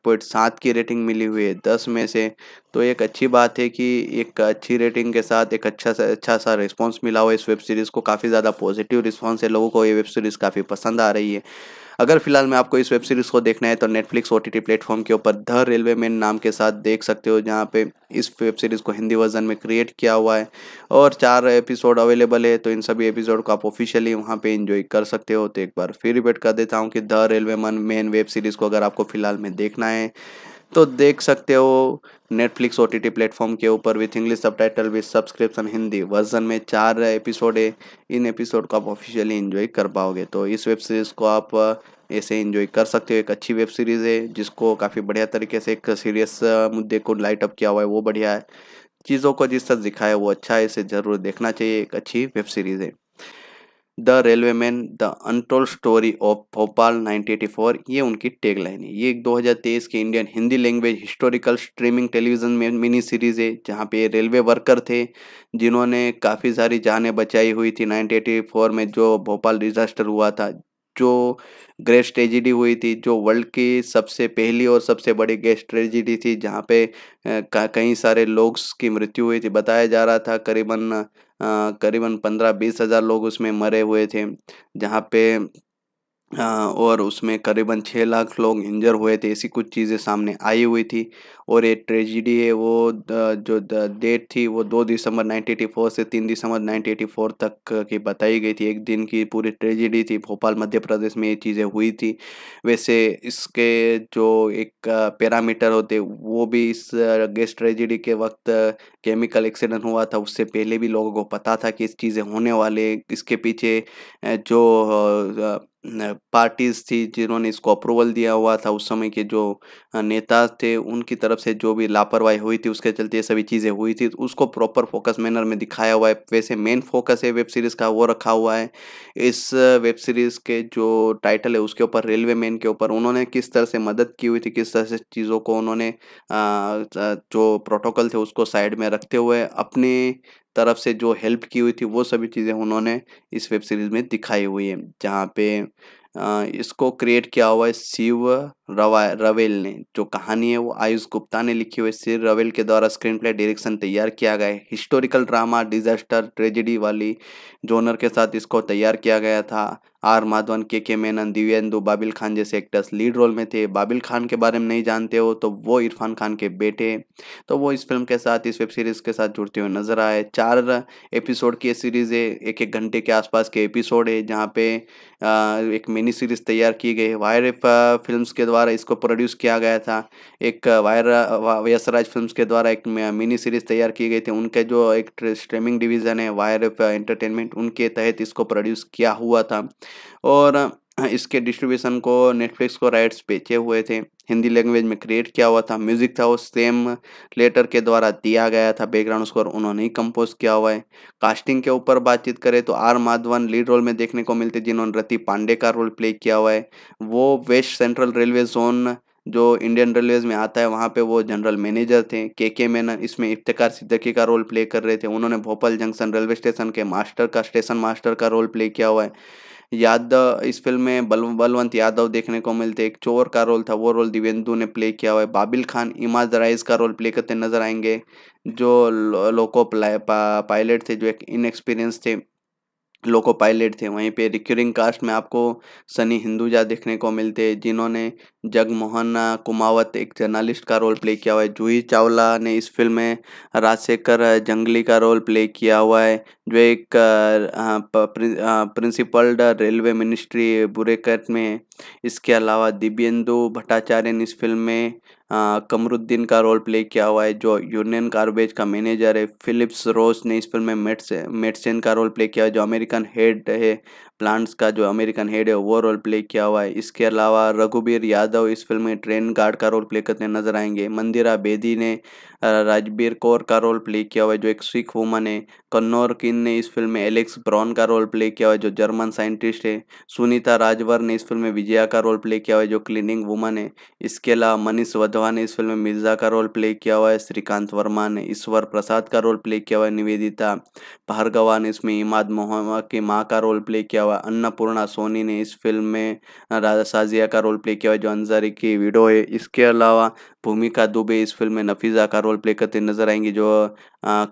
की रेटिंग मिली हुई है दस में से तो एक अच्छी बात है कि एक अच्छी रेटिंग के साथ एक अच्छा सा अच्छा सा रिस्पॉन्स मिला हुआ इस वेब सीरीज़ को काफ़ी ज़्यादा पॉजिटिव रिस्पॉन्स है लोगों को ये वेब सीरीज़ काफ़ी पसंद आ रही है अगर फिलहाल मैं आपको इस वेब सीरीज़ को देखना है तो नेटफ्लिक्स ओ टी प्लेटफॉर्म के ऊपर द रेलवे मैन नाम के साथ देख सकते हो जहाँ पे इस वेब सीरीज़ को हिंदी वर्जन में क्रिएट किया हुआ है और चार एपिसोड अवेलेबल है तो इन सभी एपिसोड को आप ऑफिशियली वहाँ पर इंजॉय कर सकते हो तो एक बार फिर रिपीट कर देता हूँ कि the railway man main web series को अगर आपको फिलहाल में देखना है तो देख सकते हो Netflix O T T platform के ऊपर with English subtitle with subscription Hindi version में चार एपिसोड है इन एपिसोड को आप ऑफिशियली इन्जॉय कर पाओगे तो इस वेब सीरीज़ को आप ऐसे इन्जॉय कर सकते हो एक अच्छी वेब सीरीज़ है जिसको काफ़ी बढ़िया तरीके से एक सीरियस मुद्दे को लाइट अप किया हुआ है वो बढ़िया है चीज़ों को जिस तरह दिखाया वो अच्छा है इसे ज़रूर देखना चाहिए एक अच्छी वेब सीरीज़ है the railway man the untold story of Bhopal 1984 ये उनकी टैगलाइन है ये एक 2023 के Indian Hindi language historical streaming television में मिनी सीरीज़ है जहाँ पे रेलवे वर्कर थे जिन्होंने काफ़ी सारी जानें बचाई हुई थी 1984 में जो भोपाल डिज़ास्टर हुआ था जो ग्रेस ट्रेजिडी हुई थी जो वर्ल्ड की सबसे पहली और सबसे बड़ी गैस ट्रेजिडी थी जहाँ पे कई सारे लोग की मृत्यु हुई थी बताया जा रहा था करीबन करीबन पंद्रह बीस हज़ार लोग उसमें मरे हुए थे जहाँ पे हाँ, और उसमें करीबन छः लाख लोग इंजर हुए थे ऐसी कुछ चीज़ें सामने आई हुई थी और ये ट्रेजिडी है वो जो डेट थी वो दो दिसंबर 1984 से तीन दिसंबर 1984 तक की बताई गई थी एक दिन की पूरी ट्रेजिडी थी भोपाल मध्य प्रदेश में ये चीज़ें हुई थी वैसे इसके जो एक पैरामीटर होते वो भी इस गैस ट्रेजिडी के वक्त केमिकल एक्सीडेंट हुआ था उससे पहले भी लोगों को पता था कि इस चीज़ें होने वाले इसके पीछे जो पार्टीज़ थी जिन्होंने इसको अप्रूवल दिया हुआ था उस समय के जो नेता थे उनकी तरफ से जो भी लापरवाही हुई थी उसके चलते ये सभी चीज़ें हुई थी तो उसको प्रॉपर फोकस मैनर में दिखाया हुआ है वैसे मेन फोकस है वेब सीरीज़ का वो रखा हुआ है इस वेब सीरीज़ के जो टाइटल है उसके ऊपर रेलवे मैन के ऊपर उन्होंने किस तरह से मदद की हुई थी किस तरह से चीज़ों को उन्होंने जो प्रोटोकॉल थे उसको साइड में रखते हुए अपने तरफ से जो हेल्प की हुई थी वो सभी चीज़ें उन्होंने इस वेब सीरीज़ में दिखाई हुई है जहाँ पे इसको क्रिएट किया हुआ है शिव रवा रवेल ने जो कहानी है वो आयुष गुप्ता ने लिखी हुई है शिव रवेल के द्वारा स्क्रीन प्ले डायरेक्शन तैयार किया गया है हिस्टोरिकल ड्रामा डिजास्टर ट्रेजिडी वाली जोनर के साथ इसको तैयार किया गया था आर माधवन के के मेनन दिव्यंदु बाबिल खान जैसे एक्टर्स लीड रोल में थे बाबिल खान के बारे में नहीं जानते हो तो वो इरफान खान के बेटे तो वो इस फिल्म के साथ इस वेब सीरीज़ के साथ जुड़ते हुए नजर आए चार एपिसोड की सीरीज़ है एक एक घंटे के आसपास के एपिसोड है जहाँ पे एक मिनी सीरीज़ तैयार की गई है वायर फिल्म के द्वारा इसको प्रोड्यूस किया गया था एक वायर यसराज फिल्म के द्वारा एक मिनी सीरीज़ तैयार की गई थी उनके जो एक स्ट्रीमिंग डिवीज़न है वायर एफ एंटरटेनमेंट उनके तहत इसको प्रोड्यूस किया हुआ था और हाँ, इसके डिस्ट्रीब्यूशन को नेटफ्लिक्स को राइट्स बेचे हुए थे हिंदी लैंग्वेज में क्रिएट किया हुआ था म्यूज़िक था वो सेम लेटर के द्वारा दिया गया था बैकग्राउंड स्कोर उन्होंने ही कंपोज किया हुआ है कास्टिंग के ऊपर बातचीत करें तो आर माधवन लीड रोल में देखने को मिलते जिन्होंने रति पांडे का रोल प्ले किया हुआ है वो वेस्ट सेंट्रल रेलवे जोन जो इंडियन रेलवेज में आता है वहाँ पे वो जनरल मैनेजर थे के के मेनन इसमें इफ्तार सिद्दकी का रोल प्ले कर रहे थे उन्होंने भोपाल जंक्शन रेलवे स्टेशन के मास्टर का स्टेशन मास्टर का रोल प्ले किया हुआ है यादव इस फिल्म में बल बलवंत यादव देखने को मिलते एक चोर का रोल था वो रोल दिवेंदु ने प्ले किया हुआ है बाबिल खान इमाज राइज का रोल प्ले करते नजर आएंगे जो लोको पायलट थे जो एक इनएक्सपीरियंस थे लोको पायलट थे वहीं पे रिक्यूरिंग कास्ट में आपको सनी हिंदुजा देखने को मिलते हैं जिन्होंने जगमोहन कुमावत एक जर्नलिस्ट का रोल प्ले किया हुआ है जूही चावला ने इस फिल्म में राजशेखर जंगली का रोल प्ले किया हुआ है जो एक प्रिंसिपल रेलवे मिनिस्ट्री बुरेकट में इसके अलावा दिव्यन्दु भट्टाचार्य ने इस फिल्म में कमरुद्दीन का रोल प्ले किया हुआ है जो यूनियन कार्बेज का मैनेजर है फिलिप्स रोस ने इस फिल्म में मेट्स मेट्सेन का रोल प्ले किया है जो अमेरिकन हेड है प्लांट्स का जो अमेरिकन हेड है वो रोल प्ले किया हुआ है इसके अलावा रघुबीर यादव इस फिल्म में ट्रेन गार्ड का रोल प्ले करते नजर आएंगे मंदिरा बेदी ने राजबीर कौर का रोल प्ले किया हुआ है जो एक सिख वुमन है कन्नौर किन ने इस फिल्म में एलेक्स ब्रॉन का रोल प्ले किया हुआ है जो जर्मन साइंटिस्ट है सुनीता राजवर ने इस फिल्म में विजया का रोल प्ले किया हुआ है जो क्लीनिंग वुमन है इसके अलावा मनीष वधवा ने इस फिल्म में मिर्जा का रोल प्ले किया हुआ है श्रीकांत वर्मा ने ईश्वर प्रसाद का रोल प्ले किया हुआ है निवेदिता भार्गवा ने इसमें इमाद मोहम्मद की माँ का रोल प्ले किया हुआ अन्नपूर्णा सोनी ने इस फिल्म में राजा साजिया का रोल प्ले किया हुआ जो अंजारी की वीडो है इसके अलावा भूमिका दुबे इस फिल्म में नफीज़ा का रोल प्ले करते नजर आएंगी जो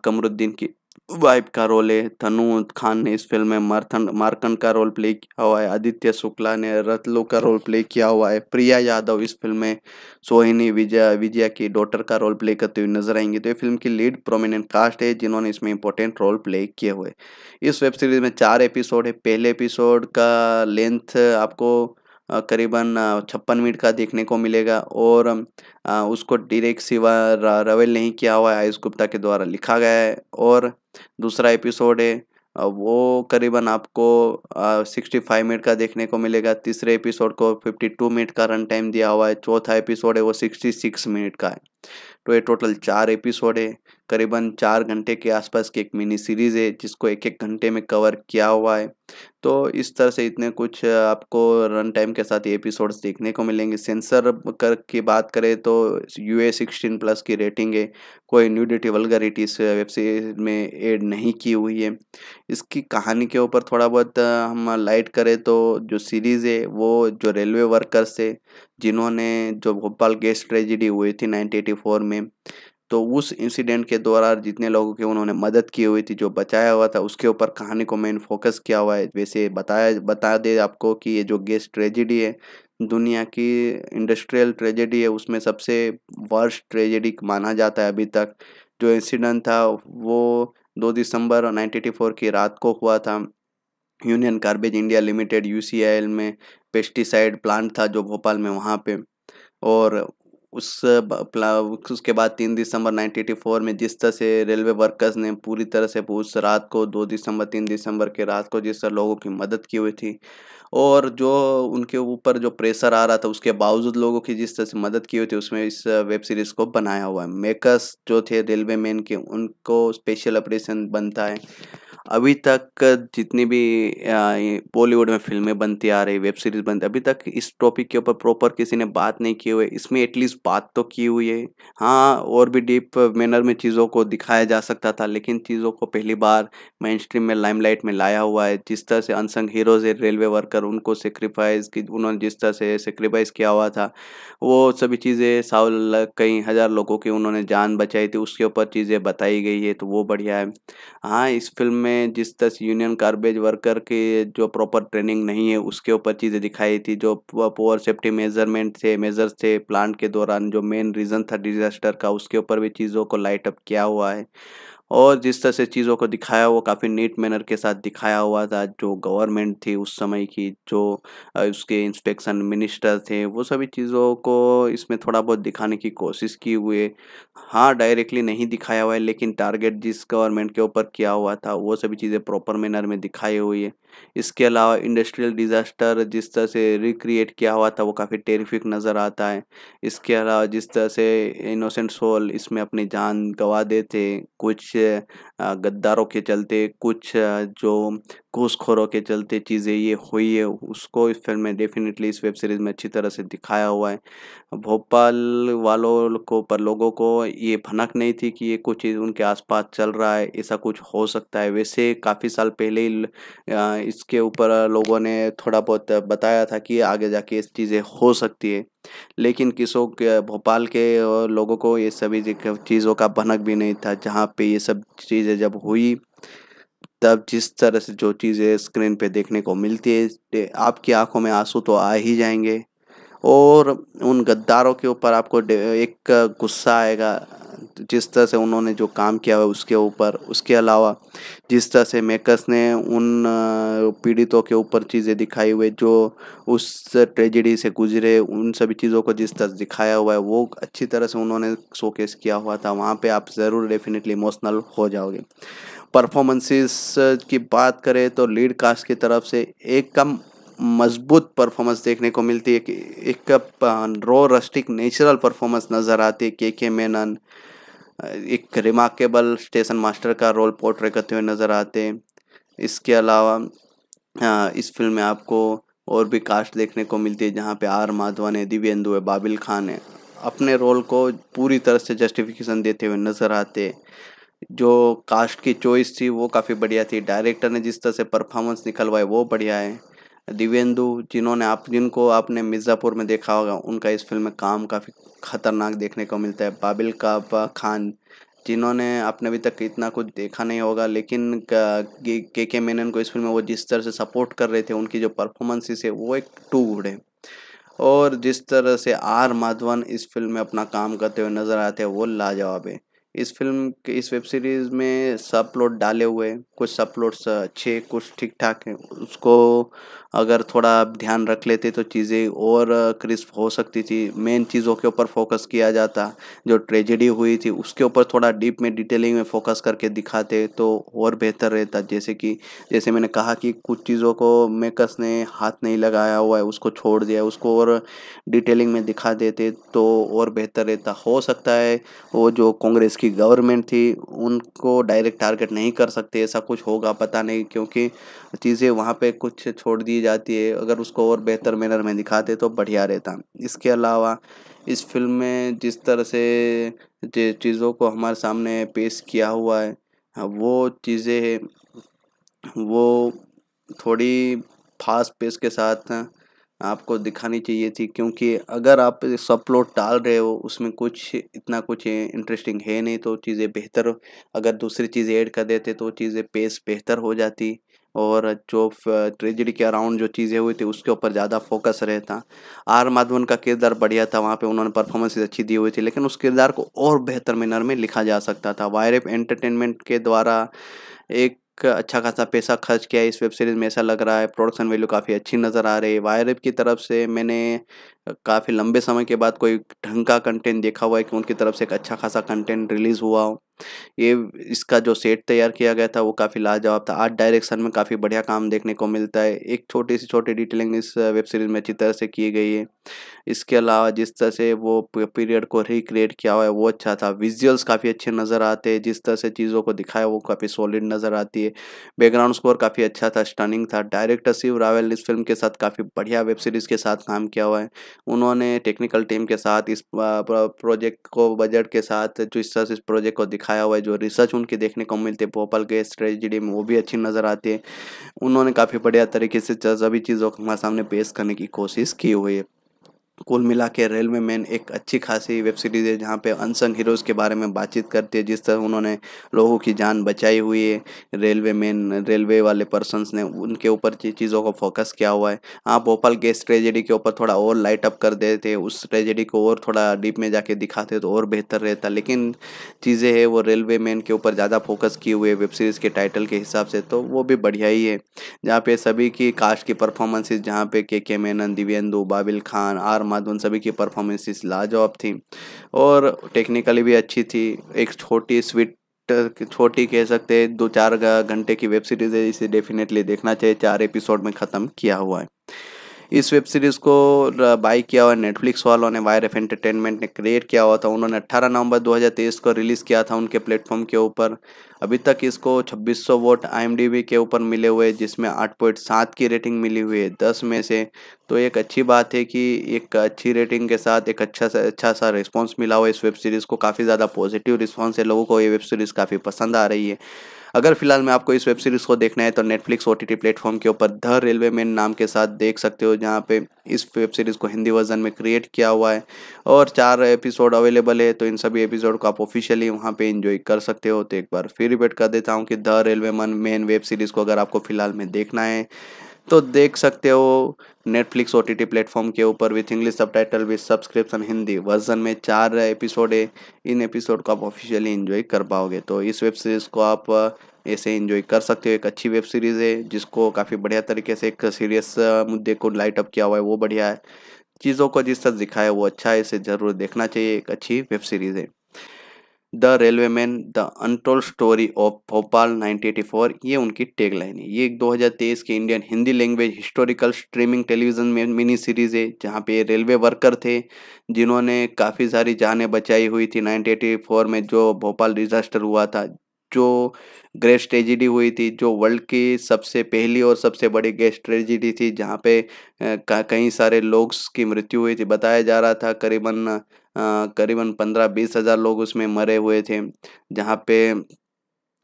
कमरुद्दीन की वाइफ का रोल है तनु खान ने इस फिल्म में मारथन मारकंड का रोल प्ले किया हुआ है आदित्य शुक्ला ने रतलू का रोल प्ले किया हुआ है प्रिया यादव इस फिल्म में सोहिनी विजय विजया की डॉटर का रोल प्ले करते हुए नजर आएंगे तो ये फिल्म की लीड प्रोमिनेंट कास्ट है जिन्होंने इसमें इंपॉर्टेंट रोल प्ले किए हुए इस वेब सीरीज में चार एपिसोड है पहले एपिसोड का लेंथ आपको करीबन छप्पन मिनट का देखने को मिलेगा और उसको डायरेक्ट सिवा रवेल नहीं किया हुआ है आयुष गुप्ता के द्वारा लिखा गया है और दूसरा एपिसोड है वो करीबन आपको सिक्सटी फाइव मिनट का देखने को मिलेगा तीसरे एपिसोड को फिफ्टी टू मिनट का रन टाइम दिया हुआ है चौथा एपिसोड है वो सिक्सटी सिक्स मिनट का है तो ये टोटल चार एपिसोड है करीबन चार घंटे के आसपास की एक मिनी सीरीज़ है जिसको एक एक घंटे में कवर किया हुआ है तो इस तरह से इतने कुछ आपको रन टाइम के साथ एपिसोड्स देखने को मिलेंगे सेंसर कर की बात करें तो यू ए सिक्सटीन प्लस की रेटिंग है कोई न्यूडिटी वलगरिटी इस वेब सीरीज में ऐड नहीं की हुई है इसकी कहानी के ऊपर थोड़ा बहुत हम लाइट करें तो जो सीरीज़ है वो जो रेलवे वर्कर्स है जिन्होंने जो भोपाल गैस ट्रेजिडी हुई थी नाइनटीन में तो उस इंसिडेंट के दौरान जितने लोगों की उन्होंने मदद की हुई थी जो बचाया हुआ था उसके ऊपर कहानी को मेन फोकस किया हुआ है वैसे बताया बता दे आपको कि ये जो गेस्ट ट्रेजिडी है दुनिया की इंडस्ट्रियल ट्रेजेडी है उसमें सबसे वर्स्ट ट्रेजेडी माना जाता है अभी तक जो इंसिडेंट था वो दो दिसंबर 1984 की रात को हुआ था union garbage India limited you में पेस्टिसाइड प्लांट था जो भोपाल में वहाँ पे और उस उसके बाद तीन दिसंबर 1984 में जिस तरह से रेलवे वर्कर्स ने पूरी तरह से उस रात को दो दिसंबर तीन दिसंबर के रात को जिस तरह लोगों की मदद की हुई थी और जो उनके ऊपर जो प्रेशर आ रहा था उसके बावजूद लोगों की जिस तरह से मदद की हुई थी उसमें इस वेब सीरीज़ को बनाया हुआ है मेकर्स जो थे रेलवे मैन के उनको स्पेशल ऑपरेशन बनता है अभी तक जितनी भी बॉलीवुड में फिल्में बनती आ रही वेब सीरीज बनती अभी तक इस टॉपिक के ऊपर प्रॉपर किसी ने बात नहीं की हुई इसमें एटलीस्ट बात तो की हुई है हाँ और भी डीप मैनर में चीज़ों को दिखाया जा सकता था लेकिन चीज़ों को पहली बार मेन स्ट्रीम में लाइमलाइट में लाया हुआ है जिस तरह से अनसंग हीरोज़ है रेलवे वर्कर उनको सेक्रीफाइस की उन्होंने जिस तरह से सेक्रीफाइस किया हुआ था वो सभी चीज़ें साव कई हज़ार लोगों की उन्होंने जान बचाई थी उसके ऊपर चीज़ें बताई गई है तो वो बढ़िया है हाँ इस फिल्म में में जिस तरह यूनियन गार्बेज वर्कर के जो प्रॉपर ट्रेनिंग नहीं है उसके ऊपर चीज़ें दिखाई थी जो पोअर सेफ्टी मेजरमेंट थे मेजर्स थे प्लांट के दौरान जो मेन रीज़न था डिज़ास्टर का उसके ऊपर भी चीज़ों को लाइट अप किया हुआ है और जिस तरह से चीज़ों को दिखाया वो काफ़ी नीट मैनर के साथ दिखाया हुआ था जो गवर्नमेंट थी उस समय की जो उसके इंस्पेक्शन मिनिस्टर थे वो सभी चीज़ों को इसमें थोड़ा बहुत दिखाने की कोशिश की हुए हाँ डायरेक्टली नहीं दिखाया हुआ है लेकिन टारगेट जिस गवर्नमेंट के ऊपर किया हुआ था वो सभी चीज़ें प्रॉपर मैनर में दिखाई हुई है इसके अलावा इंडस्ट्रियल डिज़ास्टर जिस तरह से रिक्रिएट किया हुआ था वो काफ़ी टेरिफिक नज़र आता है इसके अलावा जिस तरह से इनोसेंट सोल इसमें अपनी जान गंवा देते कुछ যে गद्दारों के चलते कुछ जो घूसखोरों के चलते चीज़ें ये हुई है उसको इस फिल्म में डेफिनेटली इस वेब सीरीज़ में अच्छी तरह से दिखाया हुआ है भोपाल वालों को पर लोगों को ये भनक नहीं थी कि ये कुछ चीज़ उनके आसपास चल रहा है ऐसा कुछ हो सकता है वैसे काफ़ी साल पहले ही इसके ऊपर लोगों ने थोड़ा बहुत बताया था कि आगे जाके इस चीज़ें हो सकती है लेकिन किसों के भोपाल के लोगों को ये सभी चीज़ों का भनक भी नहीं था जहाँ पे ये सब चीज़ें चीज़ें जब हुई तब जिस तरह से जो चीज़ें स्क्रीन पे देखने को मिलती है आपकी आंखों में आंसू तो आ ही जाएंगे और उन गद्दारों के ऊपर आपको एक गुस्सा आएगा जिस तरह से उन्होंने जो काम किया है उसके ऊपर उसके अलावा जिस तरह से मेकर्स ने उन पीड़ितों के ऊपर चीज़ें दिखाई हुई जो उस ट्रेजिडी से गुजरे उन सभी चीज़ों को जिस तरह से दिखाया हुआ है वो अच्छी तरह से उन्होंने शोकेस किया हुआ था वहाँ पे आप ज़रूर डेफिनेटली इमोशनल हो जाओगे परफॉर्मेंसेस की बात करें तो लीड कास्ट की तरफ से एक कम मजबूत परफॉर्मेंस देखने को मिलती है एक रॉ रस्टिक नेचुरल परफॉर्मेंस नज़र आती है के के मेनन एक रिमार्केबल स्टेशन मास्टर का रोल पोर्ट्रे करते हुए नज़र आते हैं इसके अलावा इस फिल्म में आपको और भी कास्ट देखने को मिलती है जहाँ पे आर माधवन है दिव्यन्दु है बाबिल खान है अपने रोल को पूरी तरह से जस्टिफिकेशन देते हुए नज़र आते जो कास्ट की चॉइस थी वो काफ़ी बढ़िया थी डायरेक्टर ने जिस तरह से परफॉर्मेंस निकलवाए वो बढ़िया है दिवेंदु जिन्होंने आप जिनको आपने मिर्ज़ापुर में देखा होगा उनका इस फिल्म में काम काफ़ी खतरनाक देखने को मिलता है बाबिल का खान जिन्होंने आपने अभी तक इतना कुछ देखा नहीं होगा लेकिन के के मेनन को इस फिल्म में वो जिस तरह से सपोर्ट कर रहे थे उनकी जो परफॉर्मेंसेस है वो एक टू गुड है और जिस तरह से आर माधवन इस फिल्म में अपना काम करते हुए नज़र आते हैं वो लाजवाब है इस फिल्म के इस वेब सीरीज में सब प्लॉट डाले हुए हैं कुछ सब प्लॉट्स अच्छे कुछ ठीक ठाक हैं उसको अगर थोड़ा ध्यान रख लेते तो चीज़ें और क्रिस्प हो सकती थी मेन चीज़ों के ऊपर फोकस किया जाता जो ट्रेजेडी हुई थी उसके ऊपर थोड़ा डीप में डिटेलिंग में फोकस करके दिखाते तो और बेहतर रहता जैसे कि जैसे मैंने कहा कि कुछ चीज़ों को मेकर्स ने हाथ नहीं लगाया हुआ है उसको छोड़ दिया उसको और डिटेलिंग में दिखा देते तो और बेहतर रहता हो सकता है वो जो कांग्रेस की गवर्नमेंट थी उनको डायरेक्ट टारगेट नहीं कर सकते ऐसा कुछ होगा पता नहीं क्योंकि चीज़ें वहाँ पे कुछ छोड़ दी जाती है अगर उसको और बेहतर मैनर में दिखाते तो बढ़िया रहता इसके अलावा इस फिल्म में जिस तरह से चीज़ों को हमारे सामने पेश किया हुआ है हाँ, वो चीज़ें वो थोड़ी फास्ट पेस के साथ आपको दिखानी चाहिए थी क्योंकि अगर आप सब प्लॉट डाल रहे हो उसमें कुछ इतना कुछ इंटरेस्टिंग है नहीं तो चीज़ें बेहतर अगर दूसरी चीज़ें ऐड कर देते तो चीज़ें पेस बेहतर हो जाती और जो ट्रेजिडी के अराउंड जो चीज़ें हुई थी उसके ऊपर ज़्यादा फोकस रहता आर माधवन का किरदार बढ़िया था वहाँ पे उन्होंने परफॉर्मेंस अच्छी दी हुई थी लेकिन उस किरदार को और बेहतर मैनर में लिखा जा सकता था वायरफ एंटरटेनमेंट के द्वारा एक अच्छा खासा पैसा खर्च किया है इस वेब सीरीज़ में ऐसा लग रहा है प्रोडक्शन वैल्यू काफ़ी अच्छी नज़र आ रही है वायरब की तरफ से मैंने काफ़ी लंबे समय के बाद कोई ढंग का कंटेंट देखा हुआ है कि उनकी तरफ से एक अच्छा खासा कंटेंट रिलीज़ हुआ हो ये इसका जो सेट तैयार किया गया था वो काफ़ी लाजवाब था आर्ट डायरेक्शन में काफ़ी बढ़िया काम देखने को मिलता है एक छोटी सी छोटी डिटेलिंग इस वेब सीरीज़ में अच्छी तरह से की गई है इसके अलावा जिस तरह से वो पीरियड को रिक्रिएट किया हुआ है वो अच्छा था विजुअल्स काफ़ी अच्छे नज़र आते हैं जिस तरह से चीज़ों को दिखाया वो काफ़ी सॉलिड नज़र आती है बैकग्राउंड स्कोर काफ़ी अच्छा था स्टनिंग था डायरेक्टर शिव रावल इस फिल्म के साथ काफ़ी बढ़िया वेब सीरीज़ के साथ काम किया हुआ है उन्होंने टेक्निकल टीम के साथ इस प्रोजेक्ट को बजट के साथ जो इस तरह से इस प्रोजेक्ट को दिखाया हुआ है जो रिसर्च उनकी देखने को मिलती है भोपाल के स्ट्रेटी में वो भी अच्छी नज़र आती है उन्होंने काफ़ी बढ़िया तरीके से सभी चीज़ों को हमारे सामने पेश करने की कोशिश की हुई है कुल मिला के रेलवे मैन एक अच्छी खासी वेब सीरीज़ है जहाँ पे अनसंग हीरोज़ के बारे में बातचीत करती है जिस तरह उन्होंने लोगों की जान बचाई हुई है रेलवे मैन रेलवे वाले पर्सनस ने उनके ऊपर चीज़ों को फोकस किया हुआ है हाँ भोपाल गैस ट्रेजेडी के ऊपर थोड़ा और लाइट अप कर देते उस ट्रेजेडी को और थोड़ा डीप में जाके दिखाते तो और बेहतर रहता लेकिन चीज़ें है वो रेलवे मैन के ऊपर ज़्यादा फोकस किए हुए वेब सीरीज़ के टाइटल के हिसाब से तो वो भी बढ़िया ही है जहाँ पे सभी की कास्ट की परफॉर्मेंसेज जहाँ पे के के मेनन दिव्यन्दु बाबिल खान आर दामाद उन सभी की परफॉर्मेंसेस लाजवाब थी और टेक्निकली भी अच्छी थी एक छोटी स्वीट छोटी कह सकते हैं दो चार घंटे की वेब सीरीज़ है इसे डेफिनेटली देखना चाहिए चार एपिसोड में ख़त्म किया हुआ है इस वेब सीरीज़ को बाई किया हुआ नेटफ्लिक्स वालों ने वायर एफ एंटरटेनमेंट ने क्रिएट किया हुआ था उन्होंने 18 नवंबर 2023 को रिलीज़ किया था उनके प्लेटफॉर्म के ऊपर अभी तक इसको 2600 वोट आई के ऊपर मिले हुए जिसमें आठ की रेटिंग मिली हुई है दस में से तो एक अच्छी बात है कि एक अच्छी रेटिंग के साथ एक अच्छा सा अच्छा सा रिस्पॉन्स मिला हुआ इस वेब सीरीज़ को काफ़ी ज़्यादा पॉजिटिव रिस्पॉन्स है लोगों को ये वेब सीरीज़ काफ़ी पसंद आ रही है अगर फिलहाल मैं आपको इस वेब सीरीज़ को देखना है तो नेटफ्लिक्स ओ टी प्लेटफॉर्म के ऊपर द रेलवे मैन नाम के साथ देख सकते हो जहाँ पे इस वेब सीरीज़ को हिंदी वर्जन में क्रिएट किया हुआ है और चार एपिसोड अवेलेबल है तो इन सभी एपिसोड को आप ऑफिशियली वहाँ पे इंजॉय कर सकते हो तो एक बार फिर रिपीट कर देता हूँ कि the railway man web series को अगर आपको फिलहाल में देखना है तो देख सकते हो Netflix O T T platform के ऊपर with English subtitle with subscription Hindi version में चार एपिसोड है इन एपिसोड को आप ऑफिशियली इन्जॉय कर पाओगे तो इस वेब सीरीज़ को आप ऐसे इन्जॉय कर सकते हो एक अच्छी वेब सीरीज़ है जिसको काफ़ी बढ़िया तरीके से एक सीरियस मुद्दे को लाइट अप किया हुआ है वो बढ़िया है चीज़ों को जिस तरह दिखाया है वो अच्छा है इसे ज़रूर देखना चाहिए एक अच्छी वेब सीरीज़ है the railway man the untold story of Bhopal 1984 ये उनकी टेग लाइन है ये एक 2023 के Indian Hindi language historical streaming television में मिनी सीरीज़ है जहाँ पे रेलवे वर्कर थे जिन्होंने काफ़ी सारी जानें बचाई हुई थी 1984 में जो भोपाल डिज़ास्टर हुआ था जो ग्रेट ट्रेजिडी हुई थी जो वर्ल्ड की सबसे पहली और सबसे बड़ी ग्रेट ट्रेजिडी थी जहाँ पे कई सारे लोग की मृत्यु हुई थी बताया जा रहा था करीबन करीबन पंद्रह बीस हज़ार लोग उसमें मरे हुए थे जहाँ पे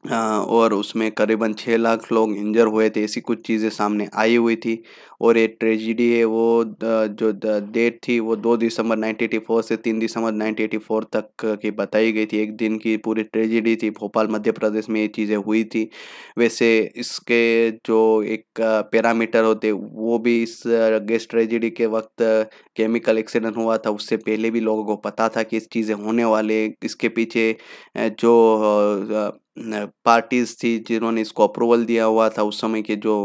हाँ, और उसमें करीबन छः लाख लोग इंजर हुए थे ऐसी कुछ चीज़ें सामने आई हुई थी और ये ट्रेजिडी है वो जो डेट थी वो दो दिसंबर 1984 से तीन दिसंबर 1984 तक की बताई गई थी एक दिन की पूरी ट्रेजिडी थी भोपाल मध्य प्रदेश में ये चीज़ें हुई थी वैसे इसके जो एक पैरामीटर होते वो भी इस गैस ट्रेजिडी के वक्त केमिकल एक्सीडेंट हुआ था उससे पहले भी लोगों को पता था कि इस चीज़ें होने वाले इसके पीछे जो पार्टीज थी जिन्होंने इसको अप्रूवल दिया हुआ था उस समय के जो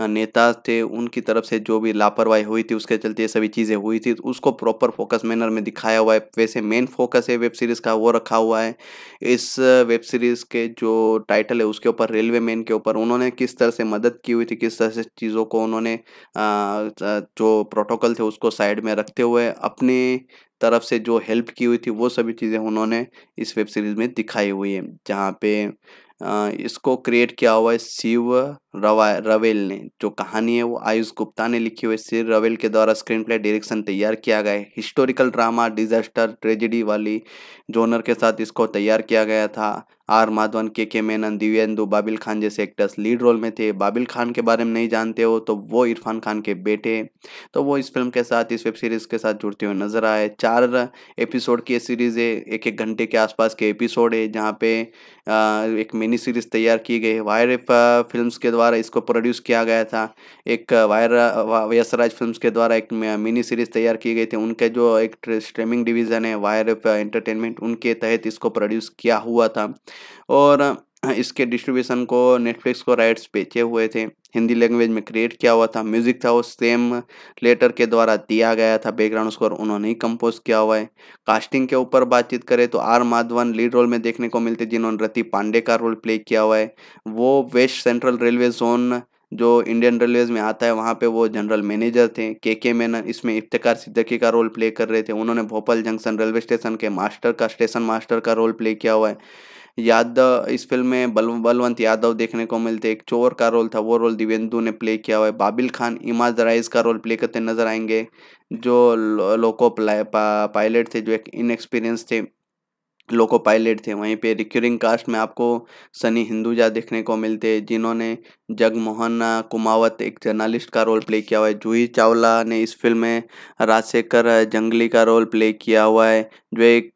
नेता थे उनकी तरफ से जो भी लापरवाही हुई थी उसके चलते ये सभी चीज़ें हुई थी तो उसको प्रॉपर फोकस मैनर में दिखाया हुआ है वैसे मेन फोकस है वेब सीरीज़ का वो रखा हुआ है इस वेब सीरीज़ के जो टाइटल है उसके ऊपर रेलवे मैन के ऊपर उन्होंने किस तरह से मदद की हुई थी किस तरह से चीज़ों को उन्होंने जो प्रोटोकॉल थे उसको साइड में रखते हुए अपने तरफ से जो हेल्प की हुई थी वो सभी चीज़ें उन्होंने इस वेब सीरीज़ में दिखाई हुई है जहाँ पे इसको क्रिएट किया हुआ है शिव रवा रवेल ने जो कहानी है वो आयुष गुप्ता ने लिखी हुई है शिव रवेल के द्वारा स्क्रीन प्ले डायरेक्शन तैयार किया गया है हिस्टोरिकल ड्रामा डिजास्टर ट्रेजिडी वाली जोनर के साथ इसको तैयार किया गया था आर माधवन के के मेनन दिव्यन्दु बाबिल खान जैसे एक्टर्स लीड रोल में थे बाबिल खान के बारे में नहीं जानते हो तो वो इरफान खान के बेटे तो वो इस फिल्म के साथ इस वेब सीरीज़ के साथ जुड़ते हुए नजर आए चार एपिसोड की सीरीज़ है एक एक घंटे के आसपास के एपिसोड है जहाँ पे एक मिनी सीरीज़ तैयार की गई है वायर फिल्म के द्वारा इसको प्रोड्यूस किया गया था एक वायर यसराज फिल्म के द्वारा एक मिनी सीरीज़ तैयार की गई थी उनके जो एक स्ट्रीमिंग डिवीज़न है वायर एंटरटेनमेंट उनके तहत इसको प्रोड्यूस किया हुआ था और हाँ, इसके डिस्ट्रीब्यूशन को नेटफ्लिक्स को राइट्स बेचे हुए थे हिंदी लैंग्वेज में क्रिएट किया हुआ था म्यूज़िक था वो सेम लेटर के द्वारा दिया गया था बैकग्राउंड स्कोर उन्होंने ही कंपोज किया हुआ है कास्टिंग के ऊपर बातचीत करें तो आर माधवन लीड रोल में देखने को मिलते जिन्होंने रति पांडे का रोल प्ले किया हुआ है वो वेस्ट सेंट्रल रेलवे जोन जो इंडियन रेलवेज में आता है वहाँ पे वो जनरल मैनेजर थे के के मैन इसमें इफ्तार सिद्दकी का रोल प्ले कर रहे थे उन्होंने भोपाल जंक्शन रेलवे स्टेशन के मास्टर का स्टेशन मास्टर का रोल प्ले किया हुआ है यादव इस फिल्म में बल बलवंत यादव देखने को मिलते एक चोर का रोल था वो रोल दिवेंदु ने प्ले किया हुआ है बाबिल खान इमाज दराइज का रोल प्ले करते नजर आएंगे जो लोको पायलट थे जो एक इनएक्सपीरियंस थे लोको पायलट थे वहीं पे रिक्यूरिंग कास्ट में आपको सनी हिंदुजा देखने को मिलते हैं जिन्होंने जगमोहन कुमावत एक जर्नलिस्ट का रोल प्ले किया हुआ है जूही चावला ने इस फिल्म में राजशेखर जंगली का रोल प्ले किया हुआ है जो एक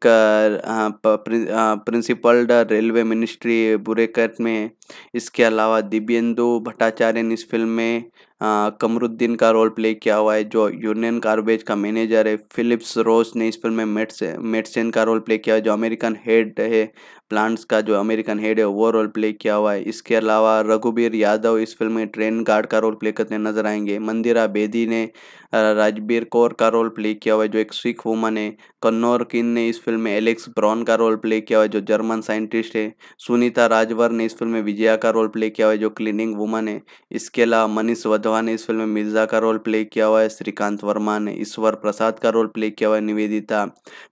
प्रिंसिपल रेलवे मिनिस्ट्री बुरेकट में इसके अलावा दिव्यन्दु भट्टाचार्य ने इस फिल्म में कमरुद्दीन का रोल प्ले किया हुआ है जो यूनियन कार्बेज का मैनेजर है फिलिप्स रोस ने इस फिल्म में मेट्स मेट्सेन का रोल प्ले किया है जो अमेरिकन हेड है प्लांट्स का जो अमेरिकन हेड है वो रोल प्ले किया हुआ है इसके अलावा रघुबीर यादव इस फिल्म में ट्रेन गार्ड का रोल प्ले करते नजर आएंगे मंदिरा बेदी ने राजबीर कौर का रोल प्ले किया हुआ है जो एक सिख वुमन है कन्नौर किन ने इस फिल्म में एलेक्स ब्रॉन का रोल प्ले किया हुआ है जो जर्मन साइंटिस्ट है सुनीता राजवर ने इस फिल्म में विजया का रोल प्ले किया हुआ है जो क्लीनिंग वुमन है इसके अलावा मनीष वधवा ने इस फिल्म में मिर्जा का रोल प्ले किया हुआ है श्रीकांत वर्मा ने ईश्वर प्रसाद का रोल प्ले किया हुआ है निवेदिता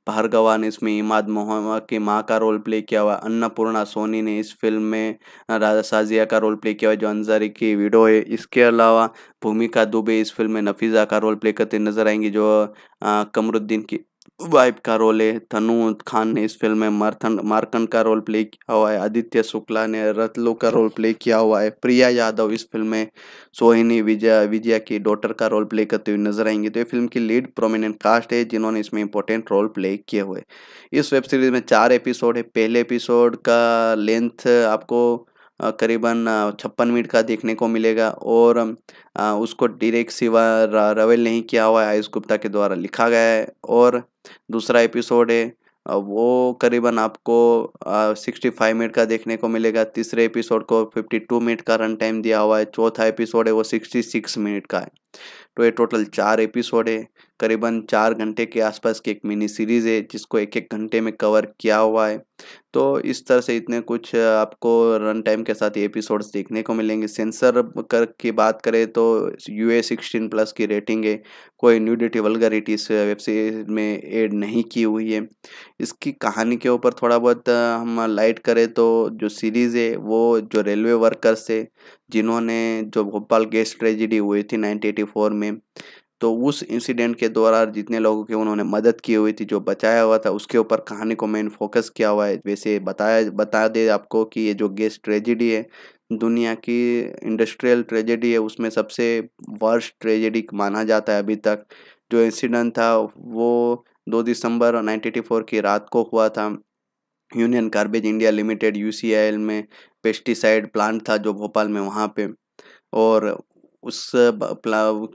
भार्गवा ने इसमें इमाद मोहम्मद की माँ का रोल प्ले किया हुआ अन्नपूर्णा सोनी ने इस फिल्म में राजा साजिया का रोल प्ले किया हुआ जो अंजारी की वीडो है इसके अलावा भूमिका दुबे इस फिल्म में नफीजा का रोल प्ले करते नजर आएंगी जो कमरुद्दीन की वाइफ का रोल है तनु खान ने इस फिल्म में मार्थन मार्कन का रोल प्ले किया हुआ है आदित्य शुक्ला ने रतलू का रोल प्ले किया हुआ है प्रिया यादव इस फिल्म में सोहिनी विजय विजया की डॉटर का रोल प्ले करते हुए नजर आएंगे तो ये फिल्म की लीड प्रोमिनेंट कास्ट है जिन्होंने इसमें इंपॉर्टेंट रोल प्ले किए हुए इस वेब सीरीज में चार एपिसोड है पहले एपिसोड का लेंथ आपको करीबन छप्पन मिनट का देखने को मिलेगा और उसको डायरेक्ट सिवा रवेल नहीं किया हुआ है आयुष गुप्ता के द्वारा लिखा गया है और दूसरा एपिसोड है वो करीबन आपको सिक्सटी फाइव मिनट का देखने को मिलेगा तीसरे एपिसोड को फिफ्टी टू मिनट का रन टाइम दिया हुआ है चौथा एपिसोड है वो सिक्सटी सिक्स मिनट का है तो ये टोटल चार एपिसोड है करीबन चार घंटे के आसपास की एक मिनी सीरीज़ है जिसको एक एक घंटे में कवर किया हुआ है तो इस तरह से इतने कुछ आपको रन टाइम के साथ एपिसोड्स देखने को मिलेंगे सेंसर कर की बात करें तो यू ए सिक्सटीन प्लस की रेटिंग है कोई न्यूडिटी वलगरिटी इस वेब सीरीज में ऐड नहीं की हुई है इसकी कहानी के ऊपर थोड़ा बहुत हम लाइट करें तो जो सीरीज़ है वो जो रेलवे वर्कर्स है जिन्होंने जो भोपाल गैस ट्रेजिडी हुई थी नाइनटीन में तो उस इंसिडेंट के दौरान जितने लोगों की उन्होंने मदद की हुई थी जो बचाया हुआ था उसके ऊपर कहानी को मेन फोकस किया हुआ है वैसे बताया बता दे आपको कि ये जो गैस ट्रेजिडी है दुनिया की इंडस्ट्रियल ट्रेजेडी है उसमें सबसे वर्स्ट ट्रेजेडी माना जाता है अभी तक जो इंसिडेंट था वो दो दिसंबर 1984 की रात को हुआ था union garbage India limited you में पेस्टिसाइड प्लांट था जो भोपाल में वहाँ पे और उस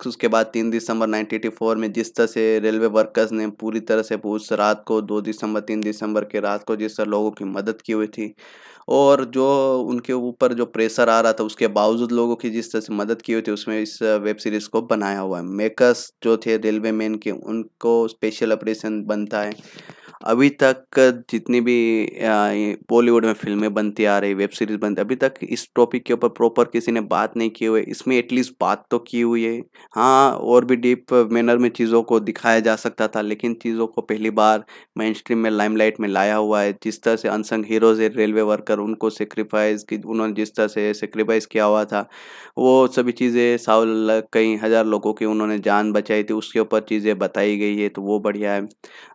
उसके बाद तीन दिसंबर 1984 में जिस तरह से रेलवे वर्कर्स ने पूरी तरह से उस रात को दो दिसंबर तीन दिसंबर के रात को जिस तरह लोगों की मदद की हुई थी और जो उनके ऊपर जो प्रेशर आ रहा था उसके बावजूद लोगों की जिस तरह से मदद की हुई थी उसमें इस वेब सीरीज़ को बनाया हुआ है मेकर्स जो थे रेलवे मैन के उनको स्पेशल ऑपरेशन बनता है अभी तक जितनी भी बॉलीवुड में फिल्में बनती आ रही वेब सीरीज बनती अभी तक इस टॉपिक के ऊपर प्रॉपर किसी ने बात नहीं की हुई इसमें एटलीस्ट बात तो की हुई है हाँ और भी डीप मैनर में चीज़ों को दिखाया जा सकता था लेकिन चीज़ों को पहली बार मेन स्ट्रीम में लाइमलाइट में लाया हुआ है जिस तरह से अनसंग हीरोज है रेलवे वर्कर उनको सेक्रीफाइस की उन्होंने जिस तरह से सेक्रीफाइस किया हुआ था वो सभी चीज़ें साल कई हज़ार लोगों की उन्होंने जान बचाई थी उसके ऊपर चीज़ें बताई गई है तो वो बढ़िया है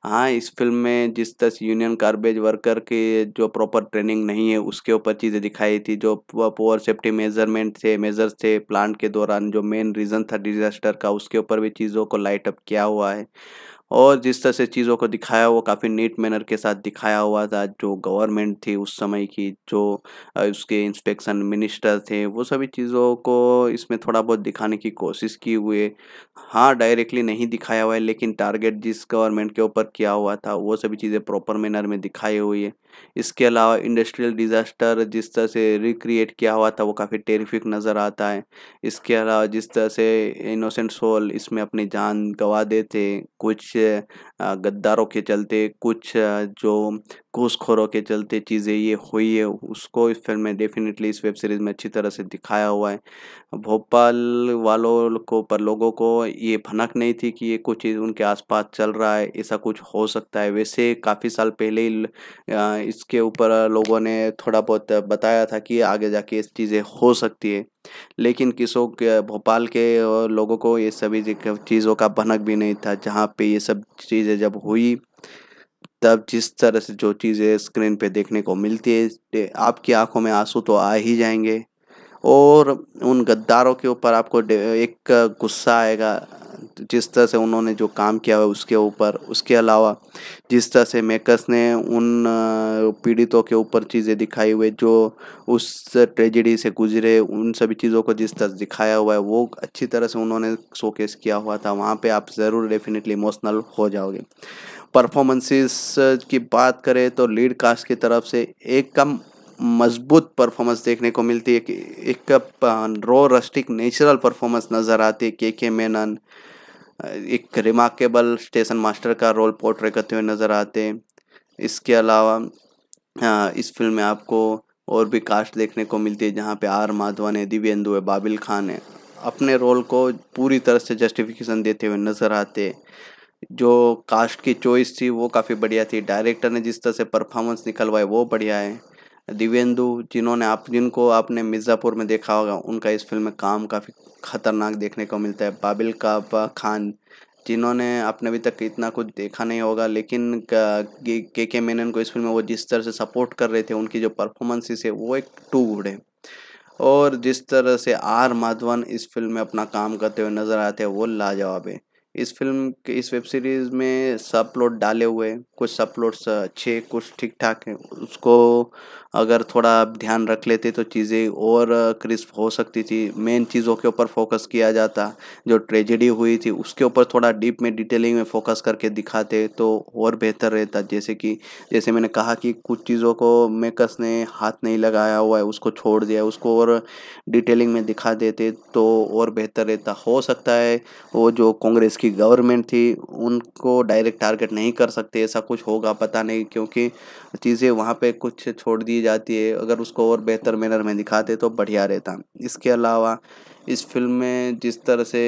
हाँ इस फिल्म में में जिस तरह यूनियन गार्बेज वर्कर के जो प्रॉपर ट्रेनिंग नहीं है उसके ऊपर चीज़ें दिखाई थी जो पोअर सेफ्टी मेजरमेंट थे मेजर्स थे प्लांट के दौरान जो मेन रीज़न था डिज़ास्टर का उसके ऊपर भी चीज़ों को लाइट अप किया हुआ है और जिस तरह से चीज़ों को दिखाया वो काफ़ी नीट मैनर के साथ दिखाया हुआ था जो गवर्नमेंट थी उस समय की जो उसके इंस्पेक्शन मिनिस्टर थे वो सभी चीज़ों को इसमें थोड़ा बहुत दिखाने की कोशिश की हुए हाँ डायरेक्टली नहीं दिखाया हुआ है लेकिन टारगेट जिस गवर्नमेंट के ऊपर किया हुआ था वो सभी चीज़ें प्रॉपर मैनर में दिखाई हुई है इसके अलावा इंडस्ट्रियल डिज़ास्टर जिस तरह से रिक्रिएट किया हुआ था वो काफ़ी टेरिफिक नज़र आता है इसके अलावा जिस तरह से इनोसेंट सोल इसमें अपनी जान गंवा देते कुछ się गद्दारों के चलते कुछ जो घूसखोरों के चलते चीज़ें ये हुई है उसको इस फिल्म में डेफिनेटली इस वेब सीरीज़ में अच्छी तरह से दिखाया हुआ है भोपाल वालों को पर लोगों को ये भनक नहीं थी कि ये कुछ चीज़ उनके आसपास चल रहा है ऐसा कुछ हो सकता है वैसे काफ़ी साल पहले ही इसके ऊपर लोगों ने थोड़ा बहुत बताया था कि आगे जाके चीज़ें हो सकती है लेकिन किसों के भोपाल के लोगों को ये सभी चीज़ों का भनक भी नहीं था जहाँ पे ये सब चीज़ चीज़ें जब हुई तब जिस तरह से जो चीज़ें स्क्रीन पे देखने को मिलती है आपकी आंखों में आंसू तो आ ही जाएंगे और उन गद्दारों के ऊपर आपको एक गुस्सा आएगा जिस तरह से उन्होंने जो काम किया है उसके ऊपर उसके अलावा जिस तरह से मेकर्स ने उन पीड़ितों के ऊपर चीज़ें दिखाई हुई जो उस ट्रेजिडी से गुजरे उन सभी चीज़ों को जिस तरह दिखाया हुआ है वो अच्छी तरह से उन्होंने शोकेस किया हुआ था वहाँ पे आप ज़रूर डेफिनेटली इमोशनल हो जाओगे परफॉर्मेंसेस की बात करें तो लीड कास्ट की तरफ से एक कम मजबूत परफॉर्मेंस देखने को मिलती है कि एक रो रस्टिक नेचुरल परफॉर्मेंस नज़र आती है के के मेनन एक रिमार्केबल स्टेशन मास्टर का रोल पोर्ट्रे करते हुए नज़र आते हैं इसके अलावा हाँ, इस फिल्म में आपको और भी कास्ट देखने को मिलती है जहाँ पे आर माधवन है दिव्यन्दु है बाबिल खान है अपने रोल को पूरी तरह से जस्टिफिकेशन देते हुए नज़र आते जो कास्ट की चॉइस थी वो काफ़ी बढ़िया थी डायरेक्टर ने जिस तरह से परफॉर्मेंस निकलवाए वो बढ़िया है दिव्येंदु जिन्होंने आप जिनको आपने मिर्ज़ापुर में देखा होगा उनका इस फिल्म में काम काफ़ी ख़तरनाक देखने को मिलता है बाबिल का खान जिन्होंने आपने अभी तक इतना कुछ देखा नहीं होगा लेकिन के के मेनन को इस फिल्म में वो जिस तरह से सपोर्ट कर रहे थे उनकी जो परफॉर्मेंसेस है वो एक टू वुड है और जिस तरह से आर माधवन इस फिल्म में अपना काम करते हुए नज़र आते हैं वो लाजवाब है इस फिल्म के इस वेब सीरीज़ में सब प्लॉट डाले हुए कुछ सब प्लॉट्स अच्छे कुछ ठीक ठाक हैं उसको अगर थोड़ा ध्यान रख लेते तो चीज़ें और क्रिस्प हो सकती थी मेन चीज़ों के ऊपर फोकस किया जाता जो ट्रेजेडी हुई थी उसके ऊपर थोड़ा डीप में डिटेलिंग में फोकस करके दिखाते तो और बेहतर रहता जैसे कि जैसे मैंने कहा कि कुछ चीज़ों को मेकर्स ने हाथ नहीं लगाया हुआ है उसको छोड़ दिया उसको और डिटेलिंग में दिखा देते तो और बेहतर रहता हो सकता है वो जो कांग्रेस की गवर्नमेंट थी उनको डायरेक्ट टारगेट नहीं कर सकते ऐसा कुछ होगा पता नहीं क्योंकि चीज़ें वहाँ पर कुछ छोड़ दी जाती है अगर उसको और बेहतर मैनर में दिखाते तो बढ़िया रहता इसके अलावा इस फिल्म में जिस तरह से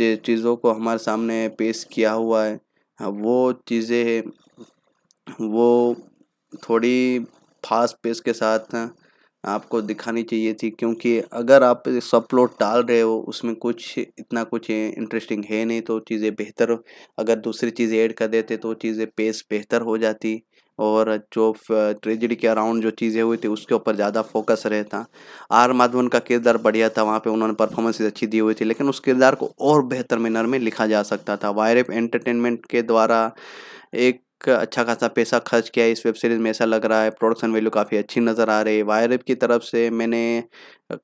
चीज़ों को हमारे सामने पेश किया हुआ है हाँ, वो चीज़ें है वो थोड़ी फास्ट पेस के साथ आपको दिखानी चाहिए थी क्योंकि अगर आप सब प्लॉट डाल रहे हो उसमें कुछ इतना कुछ इंटरेस्टिंग है नहीं तो चीज़ें बेहतर अगर दूसरी चीज़ें ऐड कर देते तो चीज़ें पेस बेहतर हो जाती और जो ट्रेजिडी के अराउंड जो चीज़ें हुई थी उसके ऊपर ज़्यादा फोकस रहता आर माधवन का किरदार बढ़िया था वहाँ पे उन्होंने परफॉर्मेंसेज अच्छी दी हुई थी लेकिन उस किरदार को और बेहतर मैनर में लिखा जा सकता था वायरफ एंटरटेनमेंट के द्वारा एक अच्छा खासा पैसा खर्च किया इस वेब सीरीज़ में ऐसा लग रहा है प्रोडक्शन वैल्यू काफ़ी अच्छी नज़र आ रही है वायरब की तरफ से मैंने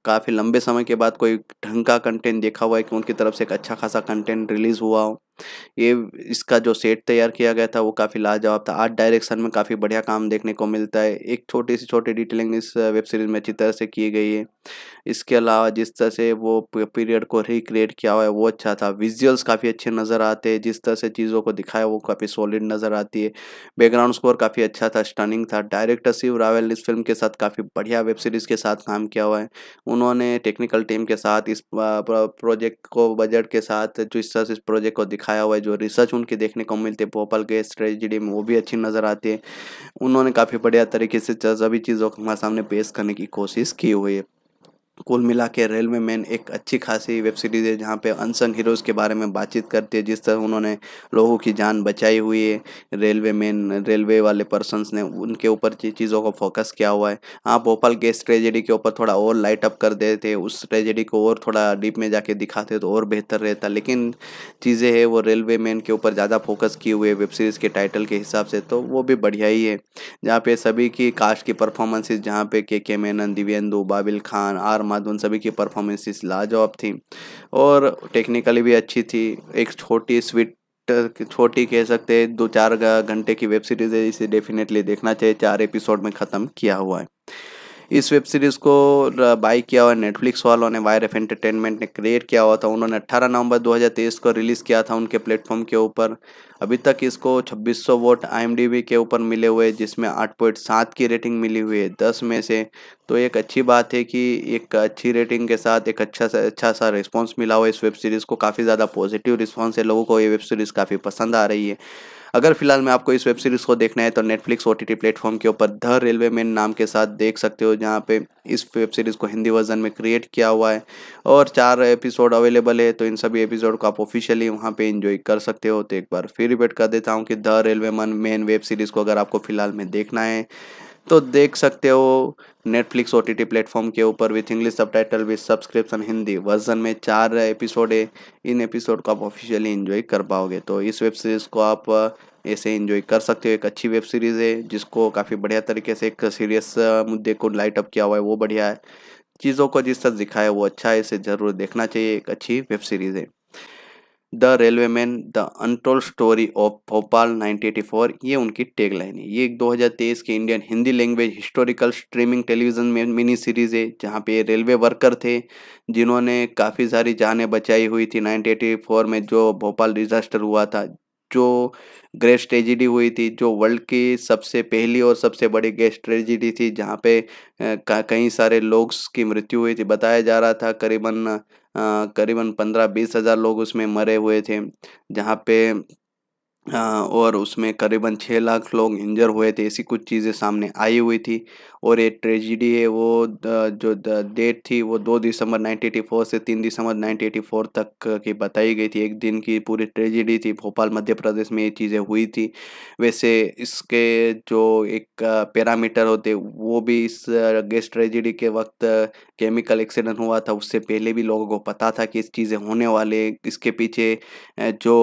काफ़ी लंबे समय के बाद कोई ढंग का कंटेंट देखा हुआ है कि उनकी तरफ से एक अच्छा खासा कंटेंट रिलीज़ हुआ हो ये इसका जो सेट तैयार किया गया था वो काफ़ी लाजवाब था आर्ट डायरेक्शन में काफ़ी बढ़िया काम देखने को मिलता है एक छोटी सी छोटी डिटेलिंग इस वेब सीरीज़ में अच्छी तरह से की गई है इसके अलावा जिस तरह से वो पीरियड को रिक्रिएट किया हुआ है वो अच्छा था विजुअल्स काफ़ी अच्छे नज़र आते हैं जिस तरह से चीज़ों को दिखाया वो काफ़ी सॉलिड नज़र आती है बैकग्राउंड स्कोर काफ़ी अच्छा था स्टनिंग था डायरेक्टर शिव रावल इस फिल्म के साथ काफ़ी बढ़िया वेब सीरीज़ के साथ काम किया हुआ है उन्होंने टेक्निकल टीम के साथ इस प्रोजेक्ट को बजट के साथ जिस तरह से इस प्रोजेक्ट को दिखाया हुआ है जो रिसर्च उनके देखने को मिलते भोपाल के स्ट्रेजडी में वो भी अच्छी नज़र आती है उन्होंने काफ़ी बढ़िया तरीके से सभी चीज़ों को हमारे सामने पेश करने की कोशिश की हुई है कुल मिला के रेलवे मैन एक अच्छी खासी वेब सीरीज़ है जहाँ पे अनसंग हीरोज़ के बारे में बातचीत करती है जिस तरह उन्होंने लोगों की जान बचाई हुई है रेलवे मैन रेलवे वाले पर्सनस ने उनके ऊपर चीज़ों को फोकस किया हुआ है हाँ भोपाल गैस ट्रेजेडी के ऊपर थोड़ा और लाइट अप कर देते थे उस ट्रेजेडी को और थोड़ा डीप में जाके दिखाते तो और बेहतर रहता लेकिन चीज़ें है वो रेलवे मैन के ऊपर ज़्यादा फोकस किए हुए वेब सीरीज़ के टाइटल के हिसाब से तो वो भी बढ़िया ही है जहाँ पे सभी की कास्ट की परफॉर्मेंसेज जहाँ पे के के मेनन दिव्यन्दु बाबिल खान आर उन सभी की परफॉर्मेंसेस लाजवाब थी और टेक्निकली भी अच्छी थी एक छोटी स्वीट छोटी कह सकते हैं दो चार घंटे की वेब सीरीज़ है इसे डेफिनेटली देखना चाहिए चार एपिसोड में ख़त्म किया हुआ है इस वेब सीरीज़ को बाई किया हुआ नेटफ्लिक्स वालों ने वायर एफ एंटरटेनमेंट ने क्रिएट किया हुआ था उन्होंने 18 नवंबर 2023 को रिलीज़ किया था उनके प्लेटफॉर्म के ऊपर अभी तक इसको 2600 वोट आई के ऊपर मिले हुए जिसमें सात की रेटिंग मिली हुई है दस में से तो एक अच्छी बात है कि एक अच्छी रेटिंग के साथ एक अच्छा सा अच्छा सा रिस्पॉन्स मिला हुआ इस वेब सीरीज़ को काफ़ी ज़्यादा पॉजिटिव रिस्पॉन्स है लोगों को ये वेब सीरीज़ काफ़ी पसंद आ रही है अगर फिलहाल में आपको इस वेब सीरीज़ को देखना है तो नेटफ्लिक्स ओ टी प्लेटफॉर्म के ऊपर द रेलवे मैन नाम के साथ देख सकते हो जहाँ पे इस वेब सीरीज़ को हिंदी वर्जन में क्रिएट किया हुआ है और चार एपिसोड अवेलेबल है तो इन सभी एपिसोड को आप ऑफिशियली वहाँ पे इंजॉय कर सकते हो तो एक बार फिर रिपीट कर देता हूँ कि the railway man main web series को अगर आपको फिलहाल में देखना है तो देख सकते हो Netflix O T T platform के ऊपर with English subtitle with subscription Hindi version में चार एपिसोड है इन एपिसोड को आप ऑफिशियली इन्जॉय कर पाओगे तो इस वेब सीरीज़ को आप ऐसे इन्जॉय कर सकते हो एक अच्छी वेब सीरीज़ है जिसको काफ़ी बढ़िया तरीके से एक सीरियस मुद्दे को लाइट अप किया हुआ है वो बढ़िया है चीज़ों को जिस तरह दिखाया है वो अच्छा है इसे ज़रूर देखना चाहिए एक अच्छी वेब सीरीज़ है the railway man the untold story of Bhopal 1984 ये उनकी टेगलाइन है ये 2023 के Indian Hindi language historical streaming television में मिनी सीरीज़ है जहाँ पे रेलवे वर्कर थे जिन्होंने काफ़ी सारी जानें बचाई हुई थी 1984 में जो भोपाल डिज़ास्टर हुआ था जो ग्रेट ट्रेजिडी हुई थी जो वर्ल्ड की सबसे पहली और सबसे बड़ी ग्रेट ट्रेजिडी थी जहाँ पे कई सारे लोग की मृत्यु हुई थी बताया जा रहा था करीबन करीबन पंद्रह बीस हज़ार लोग उसमें मरे हुए थे जहाँ पे और उसमें करीबन छः लाख लोग इंजर हुए थे ऐसी कुछ चीज़ें सामने आई हुई थी और ये ट्रेजिडी है वो जो डेट थी वो दो दिसंबर 1984 से तीन दिसंबर 1984 तक की बताई गई थी एक दिन की पूरी ट्रेजिडी थी भोपाल मध्य प्रदेश में ये चीज़ें हुई थी वैसे इसके जो एक पैरामीटर होते वो भी इस गैस ट्रेजिडी के वक्त केमिकल एक्सीडेंट हुआ था उससे पहले भी लोगों को पता था कि इस चीज़ें होने वाले इसके पीछे जो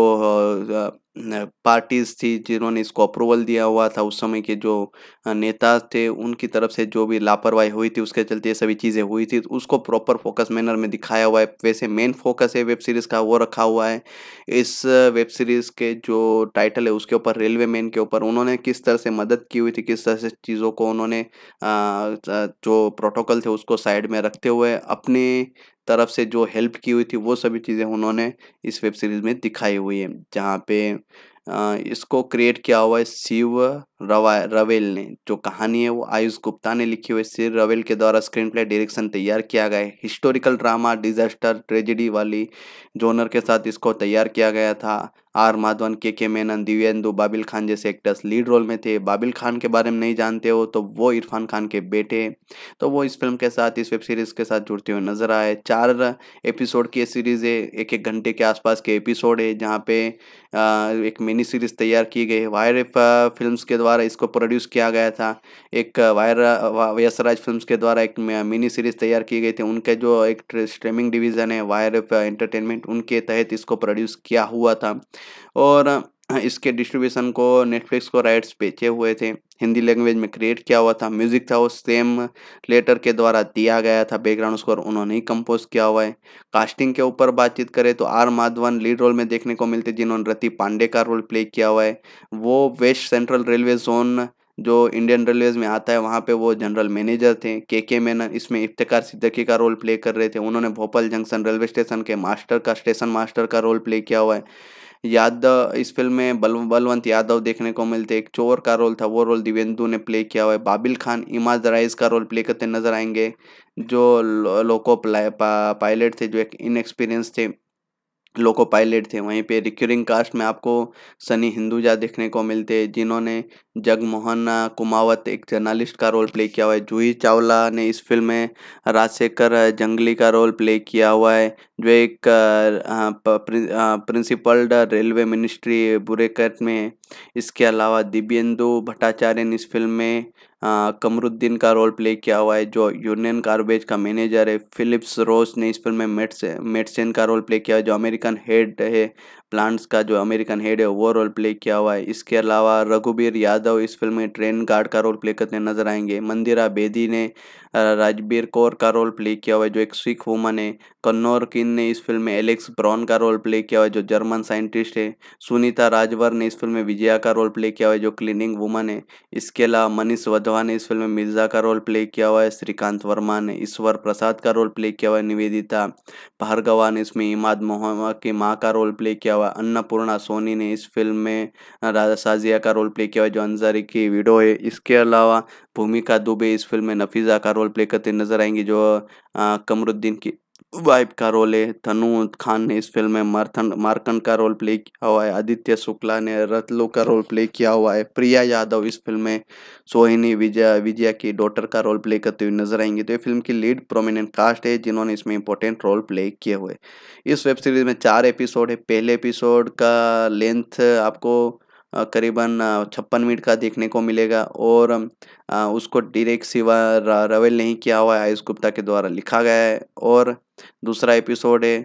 पार्टीज थी जिन्होंने इसको अप्रूवल दिया हुआ था उस समय के जो नेता थे उनकी तरफ से जो भी लापरवाही हुई थी उसके चलते ये सभी चीज़ें हुई थी उसको प्रॉपर फोकस मैनर में दिखाया हुआ है वैसे मेन फोकस है वेब सीरीज़ का वो रखा हुआ है इस वेब सीरीज़ के जो टाइटल है उसके ऊपर रेलवे मैन के ऊपर उन्होंने किस तरह से मदद की हुई थी किस तरह से चीज़ों को उन्होंने जो प्रोटोकॉल थे उसको साइड में रखते हुए अपने तरफ से जो हेल्प की हुई थी वो सभी चीज़ें उन्होंने इस वेब सीरीज़ में दिखाई हुई है जहाँ पे इसको क्रिएट किया हुआ है शिव रवा रवेल ने जो कहानी है वो आयुष गुप्ता ने लिखी हुई है शिव रवेल के द्वारा स्क्रीन प्ले डायरेक्शन तैयार किया गया है हिस्टोरिकल ड्रामा डिजास्टर ट्रेजिडी वाली जोनर के साथ इसको तैयार किया गया था आर माधवन के के मेनन दिव्यन्दु बाबिल खान जैसे एक्टर्स लीड रोल में थे बाबिल खान के बारे में नहीं जानते हो तो वो इरफान खान के बेटे तो वो इस फिल्म के साथ इस वेब सीरीज़ के साथ जुड़ते हुए नजर आए चार एपिसोड की सीरीज़ है एक एक घंटे के आसपास के एपिसोड है जहाँ पे एक मिनी सीरीज तैयार की गई है वायर फिल्म के द्वारा इसको प्रोड्यूस किया गया था एक वायर व्यसराज फिल्म के द्वारा एक मिनी सीरीज तैयार की गई थी उनके जो एक स्ट्रीमिंग डिवीज़न है वायर एंटरटेनमेंट उनके तहत इसको प्रोड्यूस किया हुआ था और हाँ, इसके डिस्ट्रीब्यूशन को नेटफ्लिक्स को राइट्स बेचे हुए थे हिंदी लैंग्वेज में क्रिएट किया हुआ था म्यूज़िक था वो सेम लेटर के द्वारा दिया गया था बैकग्राउंड स्कोर उन्होंने ही कंपोज किया हुआ है कास्टिंग के ऊपर बातचीत करें तो आर माधवन लीड रोल में देखने को मिलते जिन्होंने रति पांडे का रोल प्ले किया हुआ है वो वेस्ट सेंट्रल रेलवे जोन जो इंडियन रेलवेज में आता है वहाँ पे वो जनरल मैनेजर थे के के मेनन इसमें इफ्तार सिद्दकी का रोल प्ले कर रहे थे उन्होंने भोपाल जंक्शन रेलवे स्टेशन के मास्टर का स्टेशन मास्टर का रोल प्ले किया हुआ है यादव इस फिल्म में बल बलवंत यादव देखने को मिलते एक चोर का रोल था वो रोल दिवेंदु ने प्ले किया हुआ है बाबिल खान इमाज राइज का रोल प्ले करते नजर आएंगे जो लोको पायलट थे जो एक इनएक्सपीरियंस थे लोको पायलट थे वहीं पे रिक्यूरिंग कास्ट में आपको सनी हिंदुजा देखने को मिलते हैं जिन्होंने जगमोहन कुमावत एक जर्नलिस्ट का रोल प्ले किया हुआ है जूही चावला ने इस फिल्म में राजशेखर जंगली का रोल प्ले किया हुआ है जो एक प्रिंसिपल्ड रेलवे मिनिस्ट्री बुरेकट में इसके अलावा दिव्यंदु भट्टाचार्य ने इस फिल्म में हाँ, कमरुद्दीन का रोल प्ले किया हुआ है जो यूनियन कार्बेज का मैनेजर है फिलिप्स रोस ने इस फिल्म में मेट्स मेट्सन का रोल प्ले किया है जो अमेरिकन हेड है प्लांट्स का जो अमेरिकन हेड है वो रोल प्ले किया हुआ है इसके अलावा रघुबीर यादव इस फिल्म में ट्रेन गार्ड का रोल प्ले करते नजर आएंगे मंदिरा बेदी ने राजबीर कौर का रोल प्ले किया हुआ है जो एक सिख वुमन है कन्नौर किन ने इस फिल्म में एलेक्स ब्रॉन का रोल प्ले किया हुआ है जो जर्मन साइंटिस्ट है सुनीता राजवर ने इस फिल्म में विजया का रोल प्ले किया हुआ है जो क्लीनिंग वुमन है इसके अलावा मनीष वधवा ने इस फिल्म में मिर्जा का रोल प्ले किया हुआ है श्रीकांत वर्मा ने ईश्वर प्रसाद का रोल प्ले किया हुआ है निवेदिता भार्गवा ने इसमें इमाद मोहम्मद की माँ का रोल प्ले किया हुआ हुआ है अन्नपूर्णा सोनी ने इस फिल्म में राजा साजिया का रोल प्ले किया हुआ जो अंजारी की वीडो है इसके अलावा भूमिका दुबे इस फिल्म में नफीजा का रोल प्ले करते नजर आएंगे जो कमरुद्दीन की वाइफ का रोल है तनु खान ने इस फिल्म में मारथन मारकन का रोल प्ले किया हुआ है आदित्य शुक्ला ने रतलू का रोल प्ले किया हुआ है प्रिया यादव इस फिल्म में सोहिनी विजय विजया की डॉटर का रोल प्ले करते हुए नजर आएंगे तो ये फिल्म की लीड प्रोमिनेंट कास्ट है जिन्होंने इसमें इंपॉर्टेंट रोल प्ले किए हुए इस वेब सीरीज में चार एपिसोड है पहले एपिसोड का लेंथ आपको करीबन छप्पन मिनट का देखने को मिलेगा और उसको डायरेक्ट सिवा रवेल नहीं किया हुआ है आयुष गुप्ता के द्वारा लिखा गया है और दूसरा एपिसोड है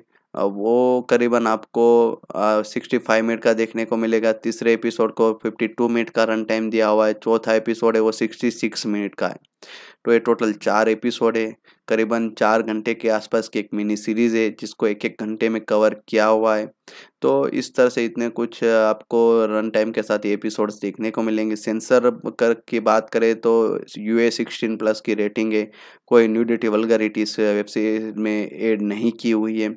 वो करीबन आपको सिक्सटी फाइव मिनट का देखने को मिलेगा तीसरे एपिसोड को फिफ्टी टू मिनट का रन टाइम दिया हुआ है चौथा एपिसोड है वो सिक्सटी सिक्स मिनट का है तो ये टोटल चार एपिसोड है करीबन चार घंटे के आसपास की एक मिनी सीरीज़ है जिसको एक एक घंटे में कवर किया हुआ है तो इस तरह से इतने कुछ आपको रन टाइम के साथ एपिसोड्स देखने को मिलेंगे सेंसर कर की बात करें तो यू ए सिक्सटीन प्लस की रेटिंग है कोई न्यूडिटी वल्गरिटी इस वेब सीरीज में ऐड नहीं की हुई है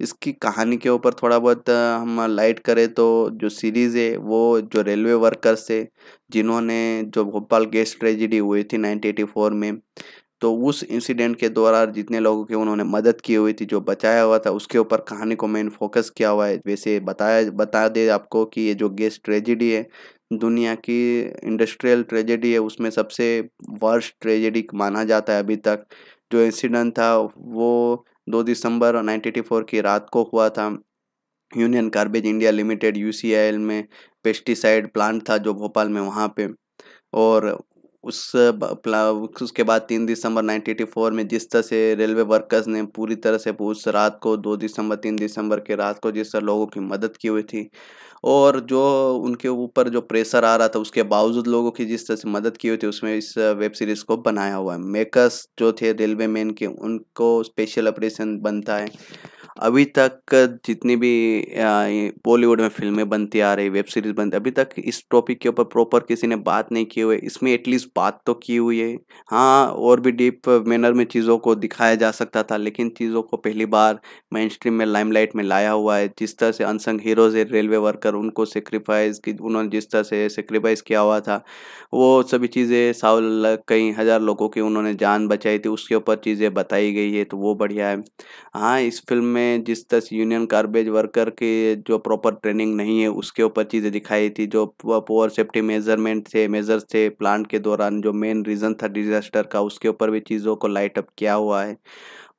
इसकी कहानी के ऊपर थोड़ा बहुत हम लाइट करें तो जो सीरीज़ है वो जो रेलवे वर्कर्स है जिन्होंने जो भोपाल गैस ट्रेजिडी हुई थी नाइनटीन एटी फोर में तो उस इंसिडेंट के दौरान जितने लोगों की उन्होंने मदद की हुई थी जो बचाया हुआ था उसके ऊपर कहानी को मेन फोकस किया हुआ है वैसे बताया बता दे आपको कि ये जो गैस ट्रेजिडी है दुनिया की इंडस्ट्रियल ट्रेजेडी है उसमें सबसे वर्स्ट ट्रेजेडी माना जाता है अभी तक जो इंसिडेंट था वो दो दिसंबर 1984 की रात को हुआ था union garbage India limited you में पेस्टिसाइड प्लांट था जो भोपाल में वहाँ पे और उस उसके बाद तीन दिसंबर 1984 में जिस तरह से रेलवे वर्कर्स ने पूरी तरह से उस रात को दो दिसंबर तीन दिसंबर के रात को जिस तरह लोगों की मदद की हुई थी और जो उनके ऊपर जो प्रेशर आ रहा था उसके बावजूद लोगों की जिस तरह से मदद की हुई थी उसमें इस वेब सीरीज़ को बनाया हुआ है मेकर्स जो थे रेलवे मैन के उनको स्पेशल ऑपरेशन बनता है अभी तक जितनी भी बॉलीवुड में फिल्में बनती आ रही वेब सीरीज बनती अभी तक इस टॉपिक के ऊपर प्रॉपर किसी ने बात नहीं की हुई इसमें एटलीस्ट बात तो की हुई है हाँ और भी डीप मैनर में चीज़ों को दिखाया जा सकता था लेकिन चीज़ों को पहली बार मेन स्ट्रीम में लाइमलाइट में लाया हुआ है जिस तरह से अनसंग हीरोज है रेलवे वर्कर उनको सेक्रीफाइस की उन्होंने जिस तरह से सेक्रीफाइस किया हुआ था वो सभी चीज़ें साल कई हज़ार लोगों की उन्होंने जान बचाई थी उसके ऊपर चीज़ें बताई गई है तो वो बढ़िया है हाँ इस फिल्म में में जिस तरह यूनियन गार्बेज वर्कर के जो प्रॉपर ट्रेनिंग नहीं है उसके ऊपर चीज़ें दिखाई थी जो पोअर सेफ्टी मेजरमेंट थे मेजर्स थे प्लांट के दौरान जो मेन रीज़न था डिज़ास्टर का उसके ऊपर भी चीज़ों को लाइट अप किया हुआ है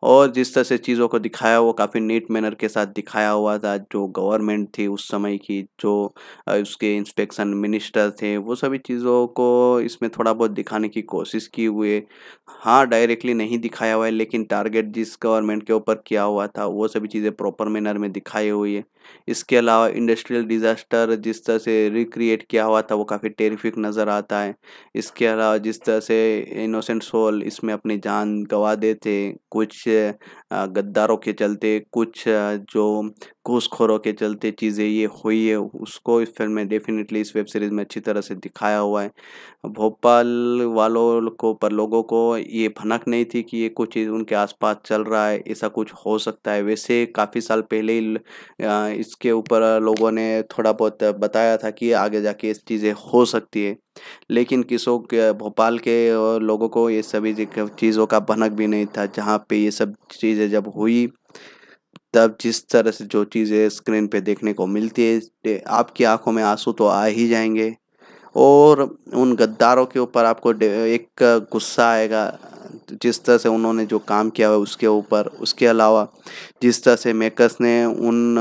और जिस तरह से चीज़ों को दिखाया वो काफ़ी नीट मैनर के साथ दिखाया हुआ था जो गवर्नमेंट थी उस समय की जो उसके इंस्पेक्शन मिनिस्टर थे वो सभी चीज़ों को इसमें थोड़ा बहुत दिखाने की कोशिश की हुए हाँ डायरेक्टली नहीं दिखाया हुआ है लेकिन टारगेट जिस गवर्नमेंट के ऊपर किया हुआ था वो सभी चीज़ें प्रॉपर मैनर में दिखाई हुई है इसके अलावा इंडस्ट्रियल डिज़ास्टर जिस तरह से रिक्रिएट किया हुआ था वो काफ़ी टेरिफिक नज़र आता है इसके अलावा जिस तरह से इनोसेंट सोल इसमें अपनी जान गंवा देते कुछ गद्दारों के चलते कुछ जो घूसखोरों के चलते चीज़ें ये हुई है उसको इस फिल्म में डेफिनेटली इस वेब सीरीज़ में अच्छी तरह से दिखाया हुआ है भोपाल वालों को पर लोगों को ये भनक नहीं थी कि ये कुछ चीज़ उनके आसपास चल रहा है ऐसा कुछ हो सकता है वैसे काफ़ी साल पहले ही इसके ऊपर लोगों ने थोड़ा बहुत बताया था कि आगे जाके इस चीज़ें हो सकती है लेकिन किसों के भोपाल के लोगों को ये सभी चीज़ों का भनक भी नहीं था जहाँ पे ये सब चीज़ें जब हुई तब जिस तरह से जो चीज़ें स्क्रीन पे देखने को मिलती है आपकी आंखों में आंसू तो आ ही जाएंगे और उन गद्दारों के ऊपर आपको एक गुस्सा आएगा जिस तरह से उन्होंने जो काम किया है उसके ऊपर उसके अलावा जिस तरह से मेकर्स ने उन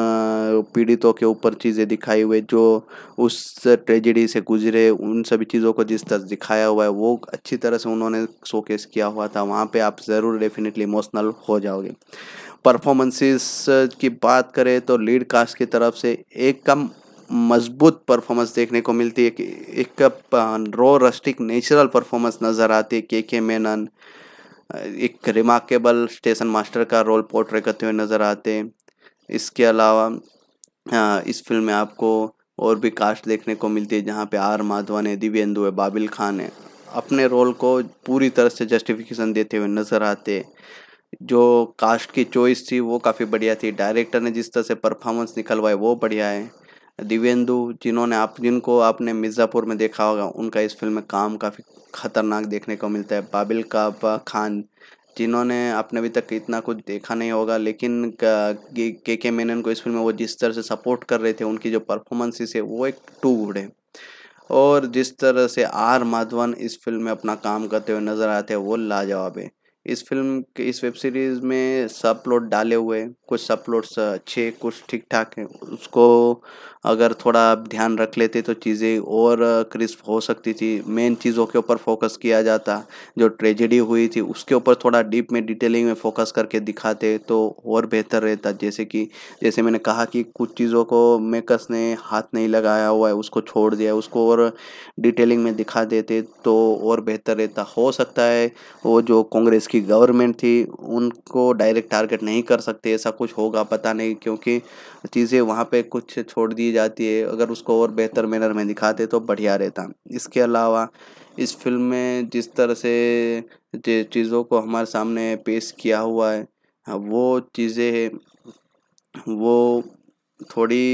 पीड़ितों के ऊपर चीज़ें दिखाई हुई जो उस ट्रेजिडी से गुजरे उन सभी चीज़ों को जिस तरह दिखाया हुआ है वो अच्छी तरह से उन्होंने शोकेस किया हुआ था वहाँ पे आप ज़रूर डेफिनेटली इमोशनल हो जाओगे परफॉर्मेंसेस की बात करें तो लीड कास्ट की तरफ से एक कम मजबूत परफॉर्मेंस देखने को मिलती है एक रॉ रस्टिक नेचुरल परफॉर्मेंस नज़र आती है के के मेनन एक रिमार्केबल स्टेशन मास्टर का रोल पोर्ट्रे करते हुए नज़र आते हैं इसके अलावा इस फिल्म में आपको और भी कास्ट देखने को मिलती है जहाँ पे आर माधवन है दिव्यन्दु है बाबिल खान है अपने रोल को पूरी तरह से जस्टिफिकेशन देते हुए नज़र आते जो कास्ट की चॉइस थी वो काफ़ी बढ़िया थी डायरेक्टर ने जिस तरह से परफॉर्मेंस निकलवाए वो बढ़िया है दिव्येंदु जिन्होंने आप जिनको आपने मिर्ज़ापुर में देखा होगा उनका इस फिल्म में काम काफ़ी खतरनाक देखने को मिलता है बाबिल का खान जिन्होंने आपने अभी तक इतना कुछ देखा नहीं होगा लेकिन के के मेनन को इस फिल्म में वो जिस तरह से सपोर्ट कर रहे थे उनकी जो परफॉर्मेंसेस है वो एक टू गुड है और जिस तरह से आर माधवन इस फिल्म में अपना काम करते हुए नज़र आते हैं वो लाजवाब है इस फिल्म के इस वेब सीरीज़ में सब प्लॉट डाले हुए कुछ सब प्लॉट्स अच्छे कुछ ठीक ठाक हैं उसको अगर थोड़ा ध्यान रख लेते तो चीज़ें और क्रिस्प हो सकती थी मेन चीज़ों के ऊपर फोकस किया जाता जो ट्रेजेडी हुई थी उसके ऊपर थोड़ा डीप में डिटेलिंग में फोकस करके दिखाते तो और बेहतर रहता जैसे कि जैसे मैंने कहा कि कुछ चीज़ों को मेकर्स ने हाथ नहीं लगाया हुआ है उसको छोड़ दिया उसको और डिटेलिंग में दिखा देते तो और बेहतर रहता हो सकता है वो जो कांग्रेस की गवर्नमेंट थी उनको डायरेक्ट टारगेट नहीं कर सकते ऐसा कुछ होगा पता नहीं क्योंकि चीज़ें वहाँ पर कुछ छोड़ दी जाती है अगर उसको और बेहतर मैनर में दिखाते तो बढ़िया रहता इसके अलावा इस फिल्म में जिस तरह से चीज़ों को हमारे सामने पेश किया हुआ है हाँ, वो चीज़ें वो थोड़ी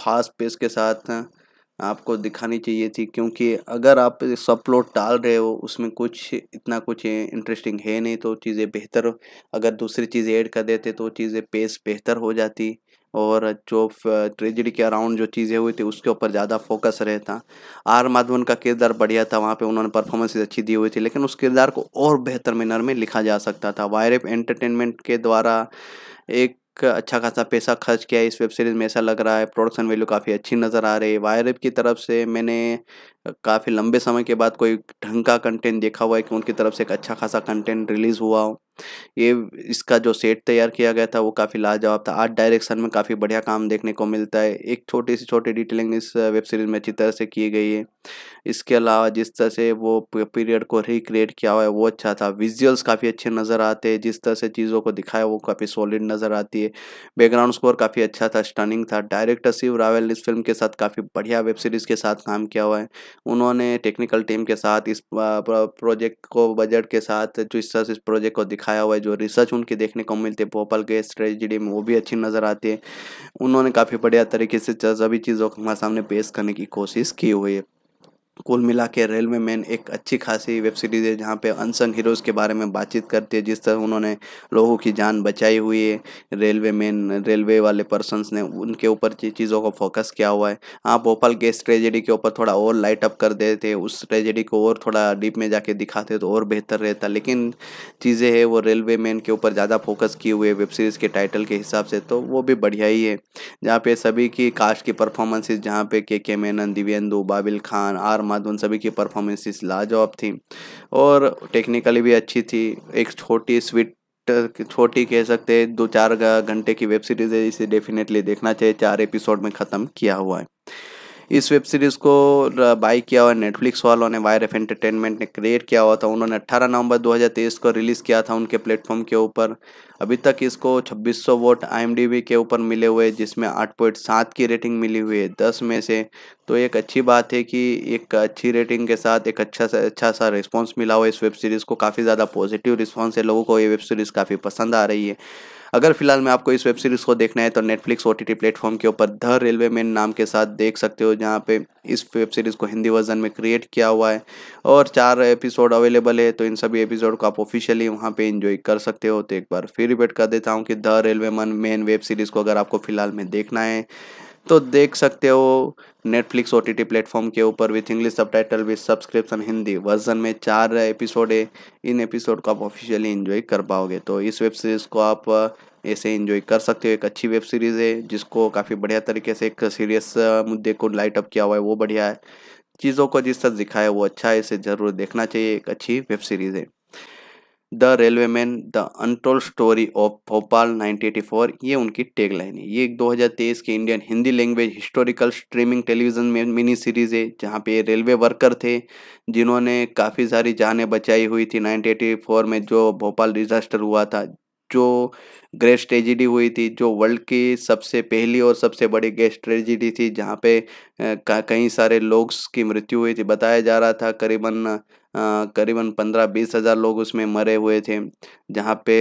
फास्ट पेस के साथ आपको दिखानी चाहिए थी क्योंकि अगर आप सब प्लॉट डाल रहे हो उसमें कुछ इतना कुछ इंटरेस्टिंग है नहीं तो चीज़ें बेहतर अगर दूसरी चीज़ें ऐड कर देते तो चीज़ें पेस बेहतर हो जाती और जो ट्रेजिडी के अराउंड जो चीज़ें हुई थी उसके ऊपर ज़्यादा फोकस रहता आर माधवन का किरदार बढ़िया था वहाँ पे उन्होंने परफॉर्मेंसेज अच्छी दी हुई थी लेकिन उस किरदार को और बेहतर मैनर में लिखा जा सकता था वायरफ एंटरटेनमेंट के द्वारा एक अच्छा खासा पैसा खर्च किया इस वेब सीरीज़ में ऐसा लग रहा है प्रोडक्शन वैल्यू काफ़ी अच्छी नज़र आ रही है वायरअप की तरफ से मैंने काफ़ी लंबे समय के बाद कोई ढंग का कंटेंट देखा हुआ है कि उनकी तरफ से एक अच्छा खासा कंटेंट रिलीज़ हुआ हो ये इसका जो सेट तैयार किया गया था वो काफ़ी लाजवाब था आर्ट डायरेक्शन में काफ़ी बढ़िया काम देखने को मिलता है एक छोटी सी छोटी डिटेलिंग इस वेब सीरीज़ में अच्छी तरह से की गई है इसके अलावा जिस तरह से वो पीरियड को रिक्रिएट किया हुआ है वो अच्छा था विजुअल्स काफ़ी अच्छे नज़र आते हैं जिस तरह से चीज़ों को दिखाया वो काफ़ी सॉलिड नज़र आती है बैकग्राउंड स्कोर काफ़ी अच्छा था स्टनिंग था डायरेक्टर शिव रावल इस फिल्म के साथ काफ़ी बढ़िया वेब सीरीज़ के साथ काम किया हुआ है उन्होंने टेक्निकल टीम के साथ इस प्रोजेक्ट को बजट के साथ जिस तरह से इस प्रोजेक्ट को दिखाया हुआ है जो रिसर्च उनकी देखने को मिलती है भोपाल गैस ट्रेजिडी में वो भी अच्छी नज़र आती है उन्होंने काफ़ी बढ़िया तरीके से सभी चीज़ों को हमारे सामने पेश करने की कोशिश की हुई है कुल मिला के रेलवे मैन एक अच्छी खासी वेब सीरीज़ है जहाँ पे अनसंग हीरोज़ के बारे में बातचीत करती है जिस तरह उन्होंने लोगों की जान बचाई हुई है रेलवे मैन रेलवे वाले पर्सनस ने उनके ऊपर चीज़ों को फोकस किया हुआ है हाँ भोपाल गैस ट्रेजेडी के ऊपर थोड़ा और लाइट अप कर देते उस ट्रेजेडी को और थोड़ा डीप में जाके दिखाते तो और बेहतर रहता लेकिन चीज़ें है वो रेलवे मैन के ऊपर ज़्यादा फोकस किए हुए वेब सीरीज़ के टाइटल के हिसाब से तो वो भी बढ़िया ही है जहाँ पे सभी की कास्ट की परफॉर्मेंसेज जहाँ पे के के मेनन दिव्यन्दु बाबिल खान आर माधवन सभी की परफॉर्मेंसेस लाजवाब थी और टेक्निकली भी अच्छी थी एक छोटी स्वीट छोटी कह सकते हैं दो चार घंटे की वेब सीरीज़ है इसे डेफिनेटली देखना चाहिए चार एपिसोड में ख़त्म किया हुआ है इस वेब सीरीज़ को बाई किया हुआ नेटफ्लिक्स वालों ने वायर एफ एंटरटेनमेंट ने क्रिएट किया हुआ था उन्होंने 18 नवंबर 2023 को रिलीज़ किया था उनके प्लेटफॉर्म के ऊपर अभी तक इसको 2600 वोट आई के ऊपर मिले हुए जिसमें आठ की रेटिंग मिली हुई है दस में से तो एक अच्छी बात है कि एक अच्छी रेटिंग के साथ एक अच्छा सा अच्छा सा रिस्पॉन्स मिला हुआ इस वेब सीरीज़ को काफ़ी ज़्यादा पॉजिटिव रिस्पॉन्स है लोगों को ये वेब सीरीज़ काफ़ी पसंद आ रही है अगर फिलहाल में आपको इस वेब सीरीज़ को देखना है तो नेटफ्लिक्स ओ टी प्लेटफॉर्म के ऊपर द रेलवे मैन नाम के साथ देख सकते हो जहाँ पे इस वेब सीरीज़ को हिंदी वर्जन में क्रिएट किया हुआ है और चार एपिसोड अवेलेबल है तो इन सभी एपिसोड को आप ऑफिशियली वहाँ पे इंजॉय कर सकते हो तो एक बार फिर रिपीट कर देता हूँ कि the railway man web series को अगर आपको फिलहाल में देखना है तो देख सकते हो नेटफ्लिक्स ओ टी प्लेटफॉर्म के ऊपर with English subtitle with subscription Hindi version में चार एपिसोड है इन एपिसोड को आप ऑफिशियली इन्जॉय कर पाओगे तो इस वेब सीरीज़ को आप ऐसे इन्जॉय कर सकते हो एक अच्छी वेब सीरीज़ है जिसको काफ़ी बढ़िया तरीके से एक सीरियस मुद्दे को लाइट अप किया हुआ है वो बढ़िया है चीज़ों को जिस तरह दिखाया है वो अच्छा है इसे ज़रूर देखना चाहिए एक अच्छी वेब सीरीज़ है the railway man the untold story of Bhopal 1984 ये उनकी टैगलाइन है ये 2023 के Indian Hindi language historical streaming television में मिनी सीरीज़ है जहाँ पे रेलवे वर्कर थे जिन्होंने काफ़ी सारी जानें बचाई हुई थी 1984 में जो भोपाल डिज़ास्टर हुआ था जो ग्रेट ट्रेजिडी हुई थी जो वर्ल्ड की सबसे पहली और सबसे बड़ी ग्रेट ट्रेजिडी थी जहाँ पे कई सारे लोग की मृत्यु हुई थी बताया जा रहा था करीबन करीबन पंद्रह बीस हज़ार लोग उसमें मरे हुए थे जहाँ पे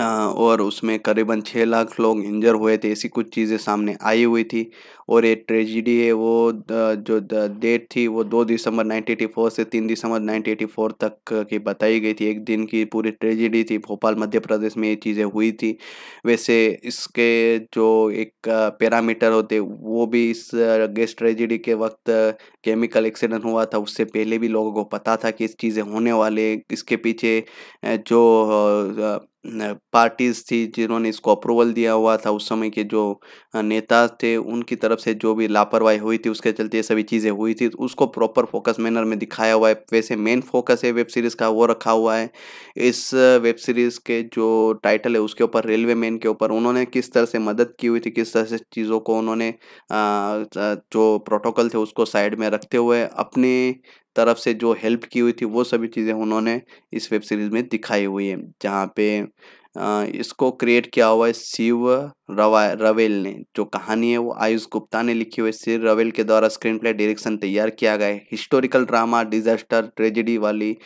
और उसमें करीबन छः लाख लोग इंजर हुए थे ऐसी कुछ चीज़ें सामने आई हुई थी और ये ट्रेजिडी है वो जो डेट थी वो दो दिसंबर 1984 से तीन दिसंबर 1984 तक की बताई गई थी एक दिन की पूरी ट्रेजिडी थी भोपाल मध्य प्रदेश में ये चीज़ें हुई थी वैसे इसके जो एक पैरामीटर होते वो भी इस गैस ट्रेजिडी के वक्त केमिकल एक्सीडेंट हुआ था उससे पहले भी लोगों को पता था कि इस चीज़ें होने वाले इसके पीछे जो पार्टीज थी जिन्होंने इसको अप्रूवल दिया हुआ था उस समय के जो नेता थे उनकी तरफ से जो भी लापरवाही हुई थी उसके चलते ये सभी चीज़ें हुई थी उसको प्रॉपर फोकस मैनर में दिखाया हुआ है वैसे मेन फोकस है वेब सीरीज़ का वो रखा हुआ है इस वेब सीरीज़ के जो टाइटल है उसके ऊपर रेलवे मैन के ऊपर उन्होंने किस तरह से मदद की हुई थी किस तरह से चीज़ों को उन्होंने जो प्रोटोकॉल थे उसको साइड में रखते हुए अपने तरफ से जो हेल्प की हुई थी वो सभी चीज़ें उन्होंने इस वेब सीरीज़ में दिखाई हुई है जहाँ पे इसको क्रिएट किया हुआ है शिव रवा रवेल ने जो कहानी है वो आयुष गुप्ता ने लिखी हुई सिर रवेल के द्वारा स्क्रीन प्ले डायरेक्शन तैयार किया गया हिस्टोरिकल ड्रामा डिजास्टर ट्रेजिडी वाली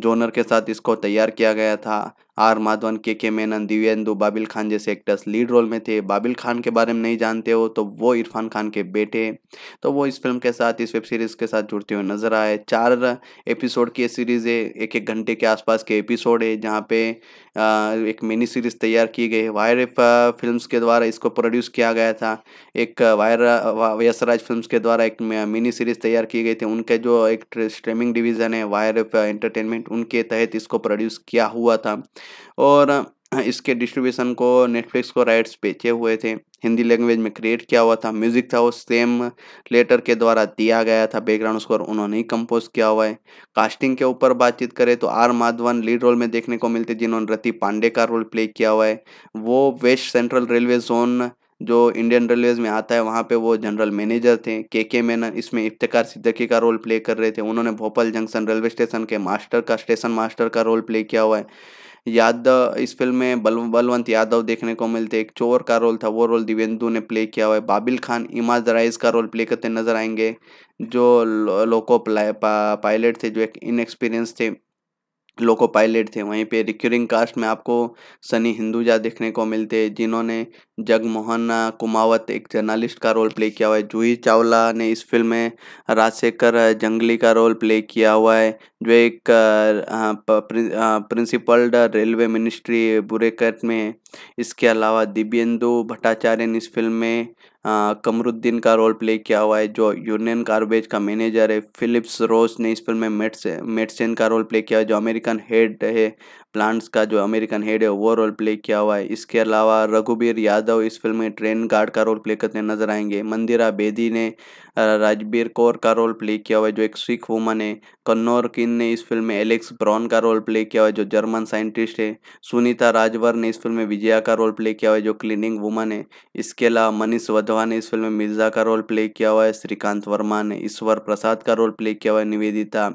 जोनर के साथ इसको तैयार किया गया था आर माधवन के के मेनन दिव्यन्दु बाबिल खान जैसे एक्टर्स लीड रोल में थे बाबिल खान के बारे में नहीं जानते हो तो वो इरफान खान के बेटे तो वो इस फिल्म के साथ इस वेब सीरीज़ के साथ जुड़ते हुए नजर आए चार एपिसोड की सीरीज़ है एक एक घंटे के आसपास के एपिसोड है जहाँ पे एक मिनी सीरीज़ तैयार की गई है वायर फिल्म के द्वारा द्वारा इसको प्रोड्यूस किया गया था एक वायर यशराज फिल्म के द्वारा एक मिनी सीरीज तैयार की गई थी उनके जो एक स्ट्रीमिंग डिवीज़न है वायर एंटरटेनमेंट उनके तहत इसको प्रोड्यूस किया हुआ था और इसके डिस्ट्रीब्यूशन को नेटफ्लिक्स को राइट्स बेचे हुए थे हिंदी लैंग्वेज में क्रिएट किया हुआ था म्यूज़िक था वो सेम लेटर के द्वारा दिया गया था बैकग्राउंड स्कोर उन्होंने ही कंपोज किया हुआ है कास्टिंग के ऊपर बातचीत करें तो आर माधवन लीड रोल में देखने को मिलते जिन्होंने रति पांडे का रोल प्ले किया हुआ है वो वेस्ट सेंट्रल रेलवे जोन जो इंडियन रेलवेज में आता है वहाँ पे वो जनरल मैनेजर थे के के मैनन इसमें इफ्तार सिद्दकी का रोल प्ले कर रहे थे उन्होंने भोपाल जंक्शन रेलवे स्टेशन के मास्टर का स्टेशन मास्टर का रोल प्ले किया हुआ है यादव इस फिल्म में बल बलवंत यादव देखने को मिलते एक चोर का रोल था वो रोल दिवेंदु ने प्ले किया हुआ है बाबिल खान इमाज राइज का रोल प्ले करते नजर आएंगे जो लोको पायलट थे जो एक इनएक्सपीरियंस थे लोको पायलट थे वहीं पे रिक्यूरिंग कास्ट में आपको सनी हिंदुजा देखने को मिलते हैं जिन्होंने जगमोहन कुमावत एक जर्नलिस्ट का रोल प्ले किया हुआ है जूही चावला ने इस फिल्म में राजशेखर जंगली का रोल प्ले किया हुआ है जो एक प्रिंसिपल रेलवे मिनिस्ट्री बुरेकट में इसके अलावा दिव्यन्दु भट्टाचार्य ने इस फिल्म में कमरुद्दीन का रोल प्ले किया हुआ है जो यूनियन कार्बेज का मैनेजर है फिलिप्स रोस ने इस फिल्म में मेट्स मेट्सन का रोल प्ले किया है जो अमेरिकन हेड है प्लांट्स का जो अमेरिकन हेड है वो रोल प्ले किया हुआ है इसके अलावा रघुबीर यादव इस फिल्म में ट्रेन गार्ड का रोल प्ले करते नजर आएंगे मंदिरा बेदी ने राजबीर कौर का रोल प्ले किया हुआ है जो एक सिख वुमन है कन्नौर किन ने इस फिल्म में एलेक्स ब्राउन का रोल प्ले किया हुआ है जो जर्मन साइंटिस्ट है सुनीता राजवर ने इस फिल्म में विजया का रोल प्ले किया हुआ है जो क्लीनिंग वुमन है इसके अलावा मनीष वधवा ने इस फिल्म में मिर्जा का रोल प्ले किया हुआ है श्रीकांत वर्मा ने ईश्वर प्रसाद का रोल प्ले किया हुआ है निवेदिता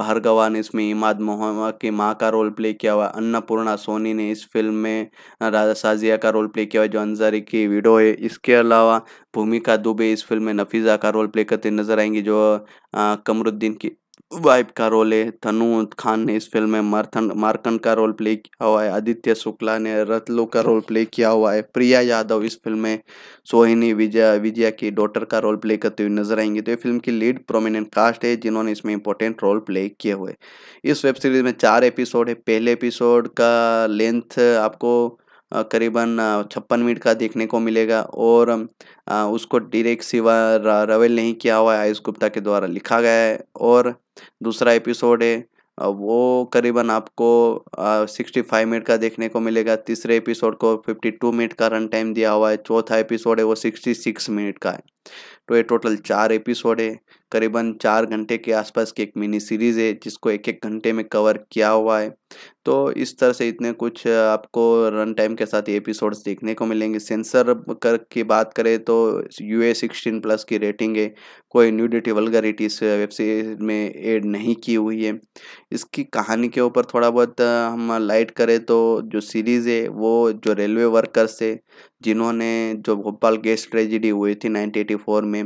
भार्गवा ने इसमें इमाद मोहम्मद की माँ का रोल प्ले किया हुआ हुआ अन्नपूर्णा सोनी ने इस फिल्म में राजा साजिया का रोल प्ले किया जो अंजारी की वीडियो है इसके अलावा भूमिका दुबे इस फिल्म में नफीज़ा का रोल प्ले करते नजर आएंगी जो कमरुद्दीन की वाइफ का रोल है तनु खान ने इस फिल्म में मार्थन मार्कन का रोल प्ले किया हुआ है आदित्य शुक्ला ने रतलो का रोल प्ले किया हुआ है प्रिया यादव इस फिल्म में सोहिनी विजय विजया की डॉटर का रोल प्ले करते हुए नजर आएंगे तो ये फिल्म की लीड प्रोमिनेंट कास्ट है जिन्होंने इसमें इंपॉर्टेंट रोल प्ले किए हुए इस वेब सीरीज में चार एपिसोड है पहले एपिसोड का लेंथ आपको करीबन छप्पन मिनट का देखने को मिलेगा और उसको डायरेक्ट सिवा रवेल नहीं किया हुआ है आयुष गुप्ता के द्वारा लिखा गया है और दूसरा एपिसोड है वो करीबन आपको सिक्सटी फाइव मिनट का देखने को मिलेगा तीसरे एपिसोड को फिफ्टी टू मिनट का रन टाइम दिया हुआ है चौथा एपिसोड है वो सिक्सटी सिक्स मिनट का है तो ये टोटल चार एपिसोड है करीबन चार घंटे के आसपास की एक मिनी सीरीज़ है जिसको एक एक घंटे में कवर किया हुआ है तो इस तरह से इतने कुछ आपको रन टाइम के साथ एपिसोड्स देखने को मिलेंगे सेंसर कर की बात करें तो यू ए सिक्सटीन प्लस की रेटिंग है कोई न्यूडिटी वल्गरिटी इस वेब सीरीज में ऐड नहीं की हुई है इसकी कहानी के ऊपर थोड़ा बहुत हम लाइट करें तो जो सीरीज़ है वो जो रेलवे वर्कर्स है जिन्होंने जो भोपाल गैस ट्रेजिडी हुई थी नाइनटीन एटी फोर में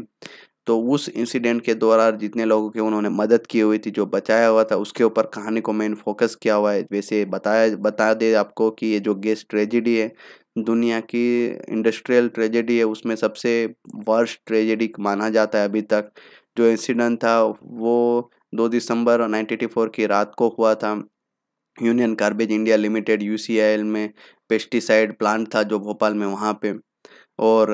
तो उस इंसिडेंट के दौरान जितने लोगों की उन्होंने मदद की हुई थी जो बचाया हुआ था उसके ऊपर कहानी को मेन फोकस किया हुआ है वैसे बताया बता दे आपको कि ये जो गैस ट्रेजिडी है दुनिया की इंडस्ट्रियल ट्रेजेडी है उसमें सबसे वर्स्ट ट्रेजेडी माना जाता है अभी तक जो इंसिडेंट था वो दो दिसंबर 1984 की रात को हुआ था union garbage India limited you में पेस्टिसाइड प्लांट था जो भोपाल में वहाँ पे और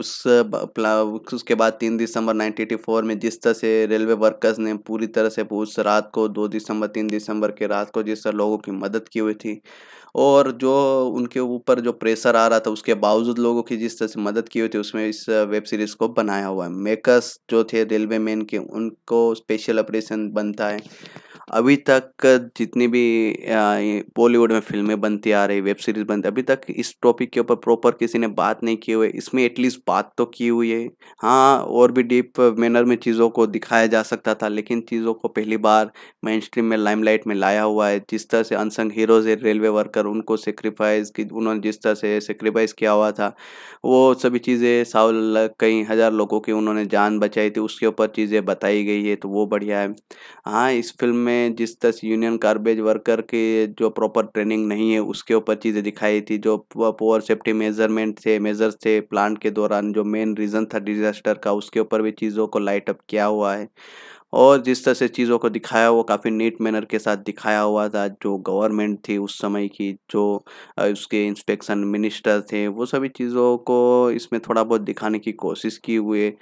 उस उसके बाद तीन दिसंबर 1984 में जिस तरह से रेलवे वर्कर्स ने पूरी तरह से उस रात को दो दिसंबर तीन दिसंबर के रात को जिस तरह लोगों की मदद की हुई थी और जो उनके ऊपर जो प्रेशर आ रहा था उसके बावजूद लोगों की जिस तरह से मदद की हुई थी उसमें इस वेब सीरीज़ को बनाया हुआ है मेकर्स जो थे रेलवे मैन के उनको स्पेशल ऑपरेशन बनता है अभी तक जितनी भी बॉलीवुड में फिल्में बनती आ रही वेब सीरीज बनती अभी तक इस टॉपिक के ऊपर प्रॉपर किसी ने बात नहीं की हुई इसमें एटलीस्ट बात तो की हुई है हाँ और भी डीप मैनर में चीज़ों को दिखाया जा सकता था लेकिन चीज़ों को पहली बार मेन स्ट्रीम में लाइमलाइट में लाया हुआ है जिस तरह से अनसंग हीरोज है रेलवे वर्कर उनको सेक्रीफाइस की उन्होंने जिस तरह से सेक्रीफाइस किया हुआ था वो सभी चीज़ें साल कई हज़ार लोगों की उन्होंने जान बचाई थी उसके ऊपर चीज़ें बताई गई है तो वो बढ़िया है हाँ इस फिल्म में में जिस तरह से यूनियन गार्बेज वर्कर के जो प्रॉपर ट्रेनिंग नहीं है उसके ऊपर चीज़ें दिखाई थी जो पोअर सेफ्टी मेजरमेंट थे मेजर्स थे प्लांट के दौरान जो मेन रीज़न था डिज़ास्टर का उसके ऊपर भी चीज़ों को लाइट अप किया हुआ है और जिस तरह से चीज़ों को दिखाया वो काफ़ी नीट मैनर के साथ दिखाया हुआ था जो गवर्नमेंट थी उस समय की जो उसके इंस्पेक्शन मिनिस्टर थे वो सभी चीज़ों को इसमें थोड़ा बहुत दिखाने की कोशिश की हुए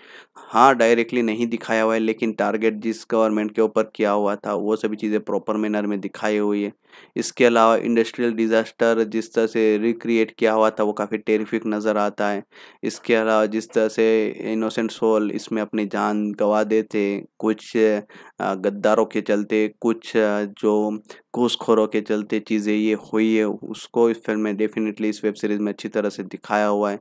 हाँ डायरेक्टली नहीं दिखाया हुआ है लेकिन टारगेट जिस गवर्नमेंट के ऊपर किया हुआ था वो सभी चीज़ें प्रॉपर मैनर में दिखाई हुई है इसके अलावा इंडस्ट्रियल डिज़ास्टर जिस तरह से रिक्रिएट किया हुआ था वो काफ़ी टेरिफिक नज़र आता है इसके अलावा जिस तरह से इनोसेंट सोल इसमें अपनी जान गंवा देते कुछ गद्दारों के चलते कुछ जो घूसखोरों के चलते चीज़ें ये हुई है उसको इस फिल्म में डेफिनेटली इस वेब सीरीज़ में अच्छी तरह से दिखाया हुआ है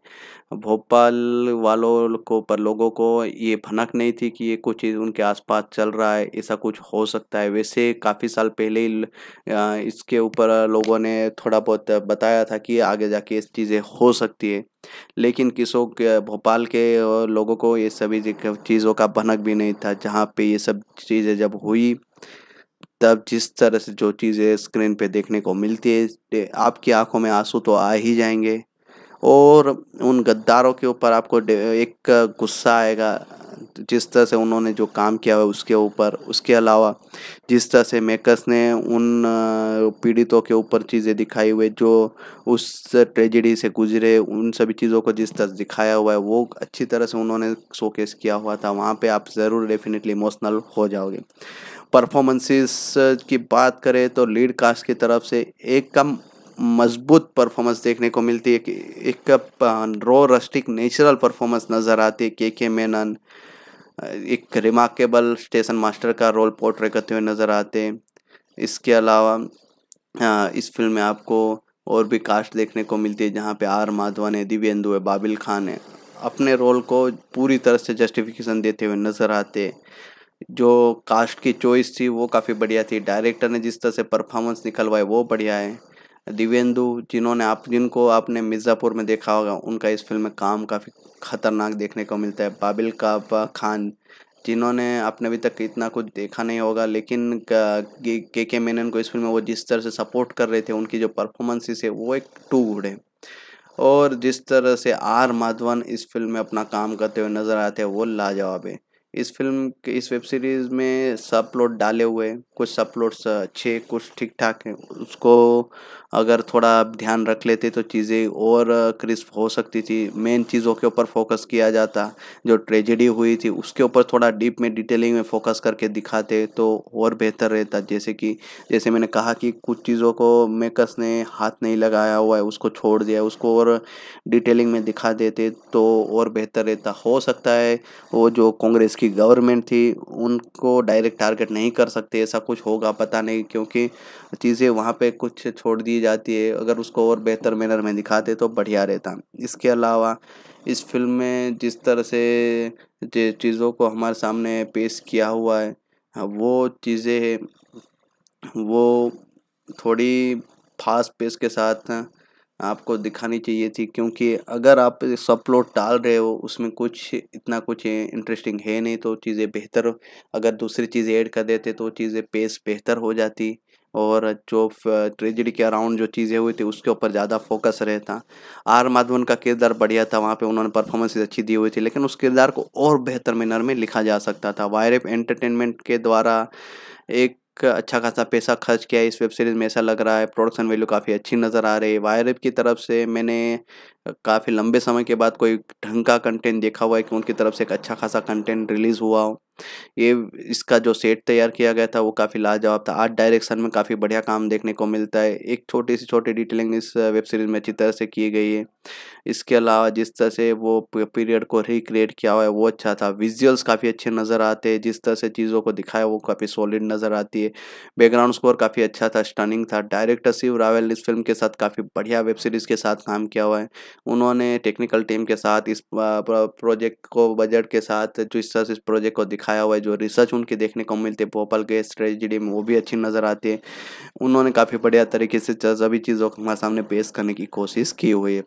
भोपाल वालों को पर लोगों को ये भनक नहीं थी कि ये कुछ चीज़ उनके आसपास चल रहा है ऐसा कुछ हो सकता है वैसे काफ़ी साल पहले ही इसके ऊपर लोगों ने थोड़ा बहुत बताया था कि आगे जाके चीज़ें हो सकती है लेकिन किसों के भोपाल के लोगों को ये सभी चीज़ों का भनक भी नहीं था जहाँ पे ये सब चीज़ें जब हुई तब जिस तरह से जो चीज़ें स्क्रीन पे देखने को मिलती है आपकी आंखों में आंसू तो आ ही जाएंगे और उन गद्दारों के ऊपर आपको एक गुस्सा आएगा जिस तरह से उन्होंने जो काम किया हुआ उसके ऊपर उसके अलावा जिस तरह से मेकर्स ने उन पीड़ितों के ऊपर चीज़ें दिखाई हुई जो उस ट्रेजिडी से गुजरे उन सभी चीज़ों को जिस तरह से दिखाया हुआ है वो अच्छी तरह से उन्होंने शोकेस किया हुआ था वहाँ पे आप ज़रूर डेफिनेटली इमोशनल हो जाओगे परफॉर्मेंसेस uh, की बात करें तो लीड कास्ट की तरफ से एक कम मजबूत परफॉर्मेंस देखने को मिलती है कि एक रो रस्टिक नेचुरल परफॉर्मेंस नज़र आती है के के मेनन एक रिमार्केबल स्टेशन मास्टर का रोल पोर्ट्रे करते हुए नज़र आते हैं इसके अलावा uh, इस फिल्म में आपको और भी कास्ट देखने को मिलती है जहाँ पे आर माधवन है दिव्यन्दु है बाबिल खान है अपने रोल को पूरी तरह से जस्टिफिकेशन देते हुए नज़र आते हैं जो कास्ट की चॉइस थी वो काफ़ी बढ़िया थी डायरेक्टर ने जिस तरह से परफॉर्मेंस निकलवाए वो बढ़िया है दिव्यंदु जिन्होंने आप जिनको आपने मिर्ज़ापुर में देखा होगा उनका इस फिल्म में काम काफ़ी खतरनाक देखने को मिलता है बाबिल का खान जिन्होंने आपने अभी तक इतना कुछ देखा नहीं होगा लेकिन के के मेनन को इस फिल्म में वो जिस तरह से सपोर्ट कर रहे थे उनकी जो परफॉर्मेंसेस है वो एक टू गुड है और जिस तरह से आर माधवन इस फिल्म में अपना काम करते हुए नज़र आते हैं वो लाजवाब है इस फिल्म के इस वेब सीरीज़ में सब प्लॉट डाले हुए हैं कुछ सब प्लॉट्स अच्छे कुछ ठीक ठाक हैं उसको अगर थोड़ा आप ध्यान रख लेते तो चीज़ें और क्रिस्प हो सकती थी मेन चीज़ों के ऊपर फोकस किया जाता जो ट्रेजेडी हुई थी उसके ऊपर थोड़ा डीप में डिटेलिंग में फोकस करके दिखाते तो और बेहतर रहता जैसे कि जैसे मैंने कहा कि कुछ चीज़ों को मेकर्स ने हाथ नहीं लगाया हुआ है उसको छोड़ दिया उसको और डिटेलिंग में दिखा देते तो और बेहतर रहता हो सकता है वो जो कांग्रेस की की गवर्नमेंट थी उनको डायरेक्ट टारगेट नहीं कर सकते ऐसा कुछ होगा पता नहीं क्योंकि चीज़ें वहाँ पे कुछ छोड़ दी जाती है अगर उसको और बेहतर मैनर में दिखाते तो बढ़िया रहता इसके अलावा इस फिल्म में जिस तरह से चीज़ों को हमारे सामने पेश किया हुआ है हाँ, वो चीज़ें वो थोड़ी फास्ट पेस के साथ आपको दिखानी चाहिए थी क्योंकि अगर आप सब प्लॉट डाल रहे हो उसमें कुछ इतना कुछ इंटरेस्टिंग है नहीं तो चीज़ें बेहतर अगर दूसरी चीज़ें ऐड कर देते तो चीज़ें पेस बेहतर हो जाती और जो ट्रेजिडी के अराउंड जो चीज़ें हुई थी उसके ऊपर ज़्यादा फोकस रहता आर माधवन का किरदार बढ़िया था वहाँ पे उन्होंने परफॉर्मेंस अच्छी दी हुई थी लेकिन उस किरदार को और बेहतर मैनर में लिखा जा सकता था वायरफ एंटरटेनमेंट के द्वारा एक अच्छा खासा पैसा खर्च किया है इस वेब सीरीज़ में ऐसा लग रहा है प्रोडक्शन वैल्यू काफ़ी अच्छी नज़र आ रही है वायर की तरफ से मैंने काफ़ी लंबे समय के बाद कोई ढंग का कंटेंट देखा हुआ है कि उनकी तरफ से एक अच्छा खासा कंटेंट रिलीज़ हुआ हो ये इसका जो सेट तैयार किया गया था वो काफ़ी लाजवाब था आर्ट डायरेक्शन में काफ़ी बढ़िया काम देखने को मिलता है एक छोटी सी छोटी डिटेलिंग इस वेब सीरीज़ में अच्छी तरह से की गई है इसके अलावा जिस तरह से वो पीरियड को रिक्रिएट किया हुआ है वो अच्छा था विजुअल्स काफ़ी अच्छे नज़र आते हैं जिस तरह से चीज़ों को दिखाया वो काफ़ी सॉलिड नज़र आती है बैकग्राउंड स्कोर काफ़ी अच्छा था स्टनिंग था डायरेक्टर शिव रावल ने इस फिल्म के साथ काफ़ी बढ़िया वेब सीरीज़ के साथ काम किया हुआ है उन्होंने टेक्निकल टीम के साथ इस प्रोजेक्ट को बजट के साथ जिस तरह से इस प्रोजेक्ट को दिखाया दिखाया हुआ है जो रिसर्च उनके देखने को मिलते हैं भोपाल के ट्रेजिडी में वो भी अच्छी नज़र आती है उन्होंने काफ़ी बढ़िया तरीके से सभी चीज़ों को हमारे सामने पेश करने की कोशिश की हुई है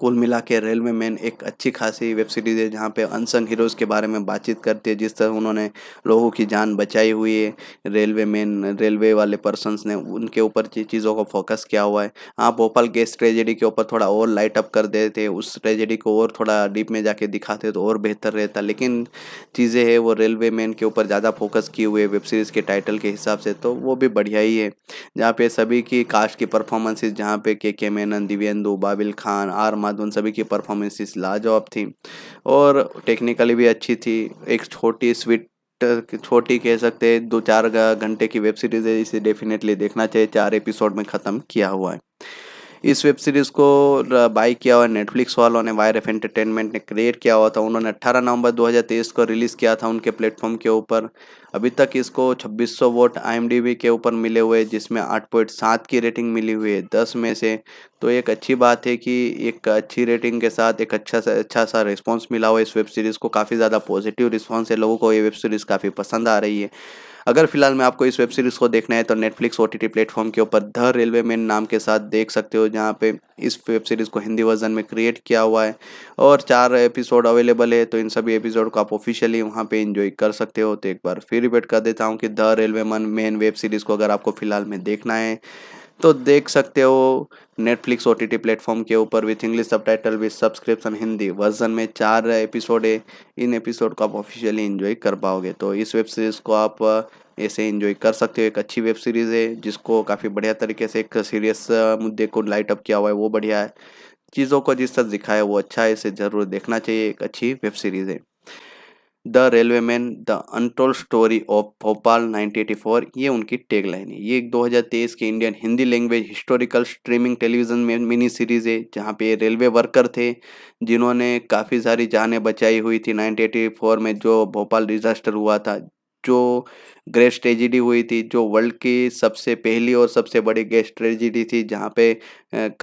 कुल मिला के रेलवे मैन एक अच्छी खासी वेब सीरीज़ है जहाँ पे अनसंग हीरोज़ के बारे में बातचीत करती है जिस तरह उन्होंने लोगों की जान बचाई हुई है रेलवे मैन रेलवे वाले पर्सनस ने उनके ऊपर चीज़ों को फोकस किया हुआ है हाँ भोपाल गैस ट्रेजेडी के ऊपर थोड़ा और लाइट अप कर देते उस ट्रेजेडी को और थोड़ा डीप में जाके दिखाते तो और बेहतर रहता लेकिन चीज़ें है वो रेलवे मैन के ऊपर ज़्यादा फोकस किए हुए वेब सीरीज़ के टाइटल के हिसाब से तो वो भी बढ़िया ही है जहाँ पे सभी की कास्ट की परफॉर्मेंसेज जहाँ पे के के मेनन दिव्यन्दु बाबिल खान आर दामाद उन सभी की परफॉर्मेंसेस लाजवाब थी और टेक्निकली भी अच्छी थी एक छोटी स्वीट छोटी कह सकते हैं दो चार घंटे की वेब सीरीज़ है इसे डेफिनेटली देखना चाहिए चार एपिसोड में ख़त्म किया हुआ है इस वेब सीरीज़ को बाई किया हुआ नेटफ्लिक्स वालों ने वायर एफ एंटरटेनमेंट ने क्रिएट किया हुआ था उन्होंने 18 नवंबर 2023 को रिलीज़ किया था उनके प्लेटफॉर्म के ऊपर अभी तक इसको 2600 वोट आई के ऊपर मिले हुए जिसमें 8.7 की रेटिंग मिली हुई है दस में से तो एक अच्छी बात है कि एक अच्छी रेटिंग के साथ एक अच्छा सा अच्छा सा रिस्पॉन्स मिला हुआ इस वेब सीरीज़ को काफ़ी ज़्यादा पॉजिटिव रिस्पॉन्स है लोगों को ये वेब सीरीज़ काफ़ी पसंद आ रही है अगर फिलहाल मैं आपको इस वेब सीरीज़ को देखना है तो नेटफ्लिक्स ओ टी प्लेटफॉर्म के ऊपर द रेलवे मैन नाम के साथ देख सकते हो जहाँ पे इस वेब सीरीज़ को हिंदी वर्जन में क्रिएट किया हुआ है और चार एपिसोड अवेलेबल है तो इन सभी एपिसोड को आप ऑफिशियली वहाँ पर इंजॉय कर सकते हो तो एक बार फिर रिपीट कर देता हूँ कि the railway man web series को अगर आपको फिलहाल में देखना है तो देख सकते हो नेटफ्लिक्स ओ टी प्लेटफॉर्म के ऊपर with English subtitle with subscription Hindi version में चार एपिसोड है इन एपिसोड को आप ऑफिशियली इन्जॉय कर पाओगे तो इस वेब सीरीज़ को आप ऐसे इन्जॉय कर सकते हो एक अच्छी वेब सीरीज़ है जिसको काफ़ी बढ़िया तरीके से एक सीरियस मुद्दे को लाइट अप किया हुआ है वो बढ़िया है चीज़ों को जिस तरह दिखाया वो अच्छा है इसे ज़रूर देखना चाहिए एक अच्छी वेब सीरीज़ है the railway man the untold story of Bhopal 1984 ये उनकी टेगलाइन है ये एक 2023 के Indian Hindi language historical streaming television में मिनी सीरीज़ है जहाँ पे रेलवे वर्कर थे जिन्होंने काफ़ी सारी जानें बचाई हुई थी 1984 में जो भोपाल डिज़ास्टर हुआ था जो ग्रेस ट्रेजिडी हुई थी जो वर्ल्ड की सबसे पहली और सबसे बड़ी गैस ट्रेजिडी थी जहाँ पे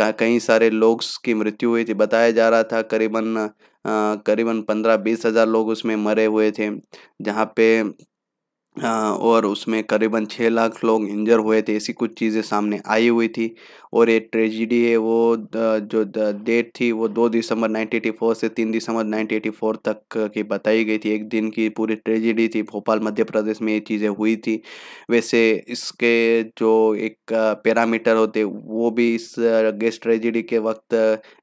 कई सारे लोग की मृत्यु हुई थी बताया जा रहा था करीबन करीबन पंद्रह बीस हज़ार लोग उसमें मरे हुए थे जहाँ पे और उसमें करीबन छः लाख लोग इंजर हुए थे ऐसी कुछ चीज़ें सामने आई हुई थी और ये ट्रेजिडी है वो जो डेट थी वो दो दिसंबर 1984 से तीन दिसंबर 1984 तक की बताई गई थी एक दिन की पूरी ट्रेजिडी थी भोपाल मध्य प्रदेश में ये चीज़ें हुई थी वैसे इसके जो एक पैरामीटर होते वो भी इस गैस ट्रेजिडी के वक्त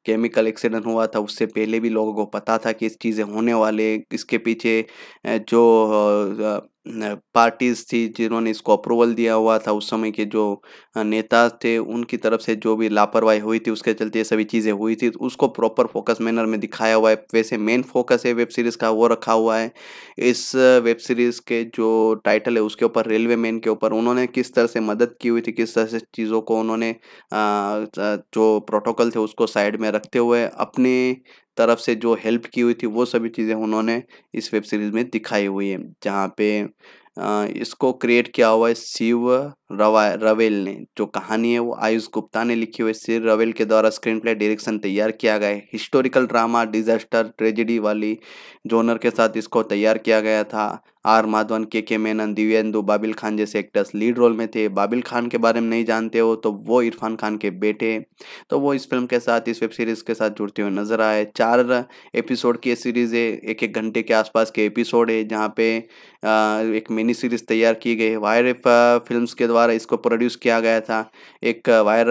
केमिकल एक्सीडेंट हुआ था उससे पहले भी लोगों को पता था कि इस चीज़ें होने वाले इसके पीछे जो पार्टीज थी जिन्होंने इसको अप्रूवल दिया हुआ था उस समय के जो नेता थे उनकी तरफ तरफ से जो भी लापरवाही हुई थी उसके चलते ये सभी चीज़ें हुई थी तो उसको प्रॉपर फोकस मैनर में दिखाया हुआ है वैसे मेन फोकस है वेब सीरीज़ का वो रखा हुआ है इस वेब सीरीज़ के जो टाइटल है उसके ऊपर रेलवे मैन के ऊपर उन्होंने किस तरह से मदद की हुई थी किस तरह से चीज़ों को उन्होंने जो प्रोटोकॉल थे उसको साइड में रखते हुए अपने तरफ से जो हेल्प की हुई थी वो सभी चीज़ें उन्होंने इस वेब सीरीज़ में दिखाई हुई है जहाँ पे इसको क्रिएट किया हुआ है शिव रवा रवेल ने जो कहानी है वो आयुष गुप्ता ने लिखी हुई सिर रवेल के द्वारा स्क्रीन प्ले डायरेक्शन तैयार किया गया है हिस्टोरिकल ड्रामा डिजास्टर ट्रेजिडी वाली जोनर के साथ इसको तैयार किया गया था आर माधवन के के मेनन दिव्यन्दु बाबिल खान जैसे एक्टर्स लीड रोल में थे बाबिल खान के बारे में नहीं जानते हो तो वो इरफान खान के बेटे तो वो इस फिल्म के साथ इस वेब सीरीज़ के साथ जुड़ते हुए नजर आए चार एपिसोड की सीरीज़ है एक एक घंटे के आसपास के एपिसोड है जहाँ पे एक मिनी सीरीज़ तैयार की गई है वायर फिल्म के द्वारा इसको प्रोड्यूस किया गया था एक वायर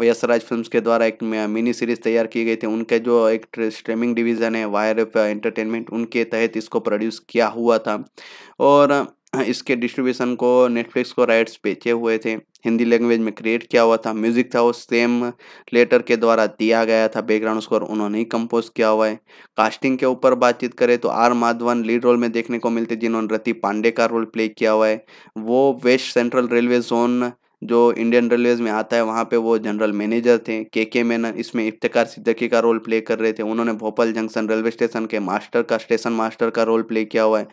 व्यसराज फिल्म्स के द्वारा एक मिनी सीरीज तैयार की गई थी उनके जो एक स्ट्रीमिंग डिवीज़न है वायर एंटरटेनमेंट उनके तहत इसको प्रोड्यूस किया हुआ था और हाँ, इसके डिस्ट्रीब्यूशन को नेटफ्लिक्स को राइट्स बेचे हुए थे हिंदी लैंग्वेज में क्रिएट किया हुआ था म्यूज़िक था वो सेम लेटर के द्वारा दिया गया था बैकग्राउंड स्कोर उन्होंने ही कंपोज किया हुआ है कास्टिंग के ऊपर बातचीत करें तो आर माधवन लीड रोल में देखने को मिलते जिन्होंने रति पांडे का रोल प्ले किया हुआ है वो वेस्ट सेंट्रल रेलवे जोन जो इंडियन रेलवेज में आता है वहाँ पे वो जनरल मैनेजर थे के के मेनन इसमें इफ्तार सिद्दकी का रोल प्ले कर रहे थे उन्होंने भोपाल जंक्शन रेलवे स्टेशन के मास्टर का स्टेशन मास्टर का रोल प्ले किया हुआ है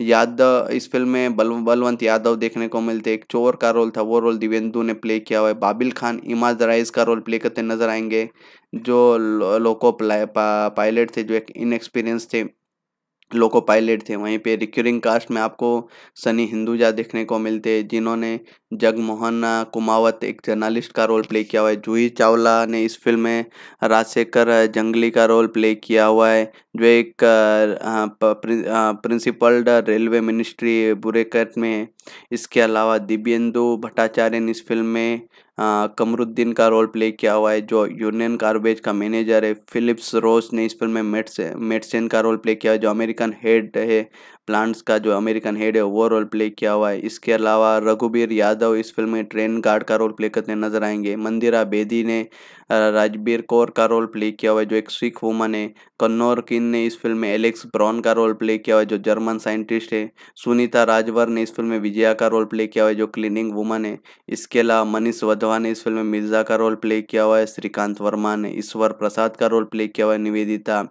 यादव इस फिल्म में बल बलवंत यादव देखने को मिलते एक चोर का रोल था वो रोल दिवेंदु ने प्ले किया हुआ है बाबिल खान इमाज राइज का रोल प्ले करते नजर आएंगे जो लोको पायलट थे जो एक इनएक्सपीरियंस थे लोको पायलट थे वहीं पे रिक्यूरिंग कास्ट में आपको सनी हिंदुजा देखने को मिलते हैं जिन्होंने जगमोहन कुमावत एक जर्नलिस्ट का रोल प्ले किया हुआ है जूही चावला ने इस फिल्म में राजशेखर जंगली का रोल प्ले किया हुआ है जो एक प्रिंसिपल रेलवे मिनिस्ट्री बुरेकट में इसके अलावा दिव्यन्दु भट्टाचार्य ने इस फिल्म में कमरुद्दीन का रोल प्ले किया हुआ है जो यूनियन कार्बेज का मैनेजर है फिलिप्स रोस ने इस फिल्म में मेट्स मेट्सेन का रोल प्ले किया है जो अमेरिकन हेड है प्लांट्स का जो अमेरिकन हेड है वो रोल प्ले किया हुआ है इसके अलावा रघुबीर यादव इस फिल्म में ट्रेन गार्ड का रोल प्ले करते नजर आएंगे मंदिरा बेदी ने राजबीर कौर का रोल प्ले किया हुआ है जो एक सिख वुमन है कन्नौर किन ने इस फिल्म में एलेक्स ब्रॉन का रोल प्ले किया हुआ है जो जर्मन साइंटिस्ट है सुनीता राजवर ने इस फिल्म में विजया का रोल प्ले किया हुआ है जो क्लीनिंग वुमन है इसके अलावा मनीष वधवा ने इस फिल्म में मिर्जा का रोल प्ले किया हुआ है श्रीकांत वर्मा ने ईश्वर प्रसाद का रोल प्ले किया हुआ है निवेदिता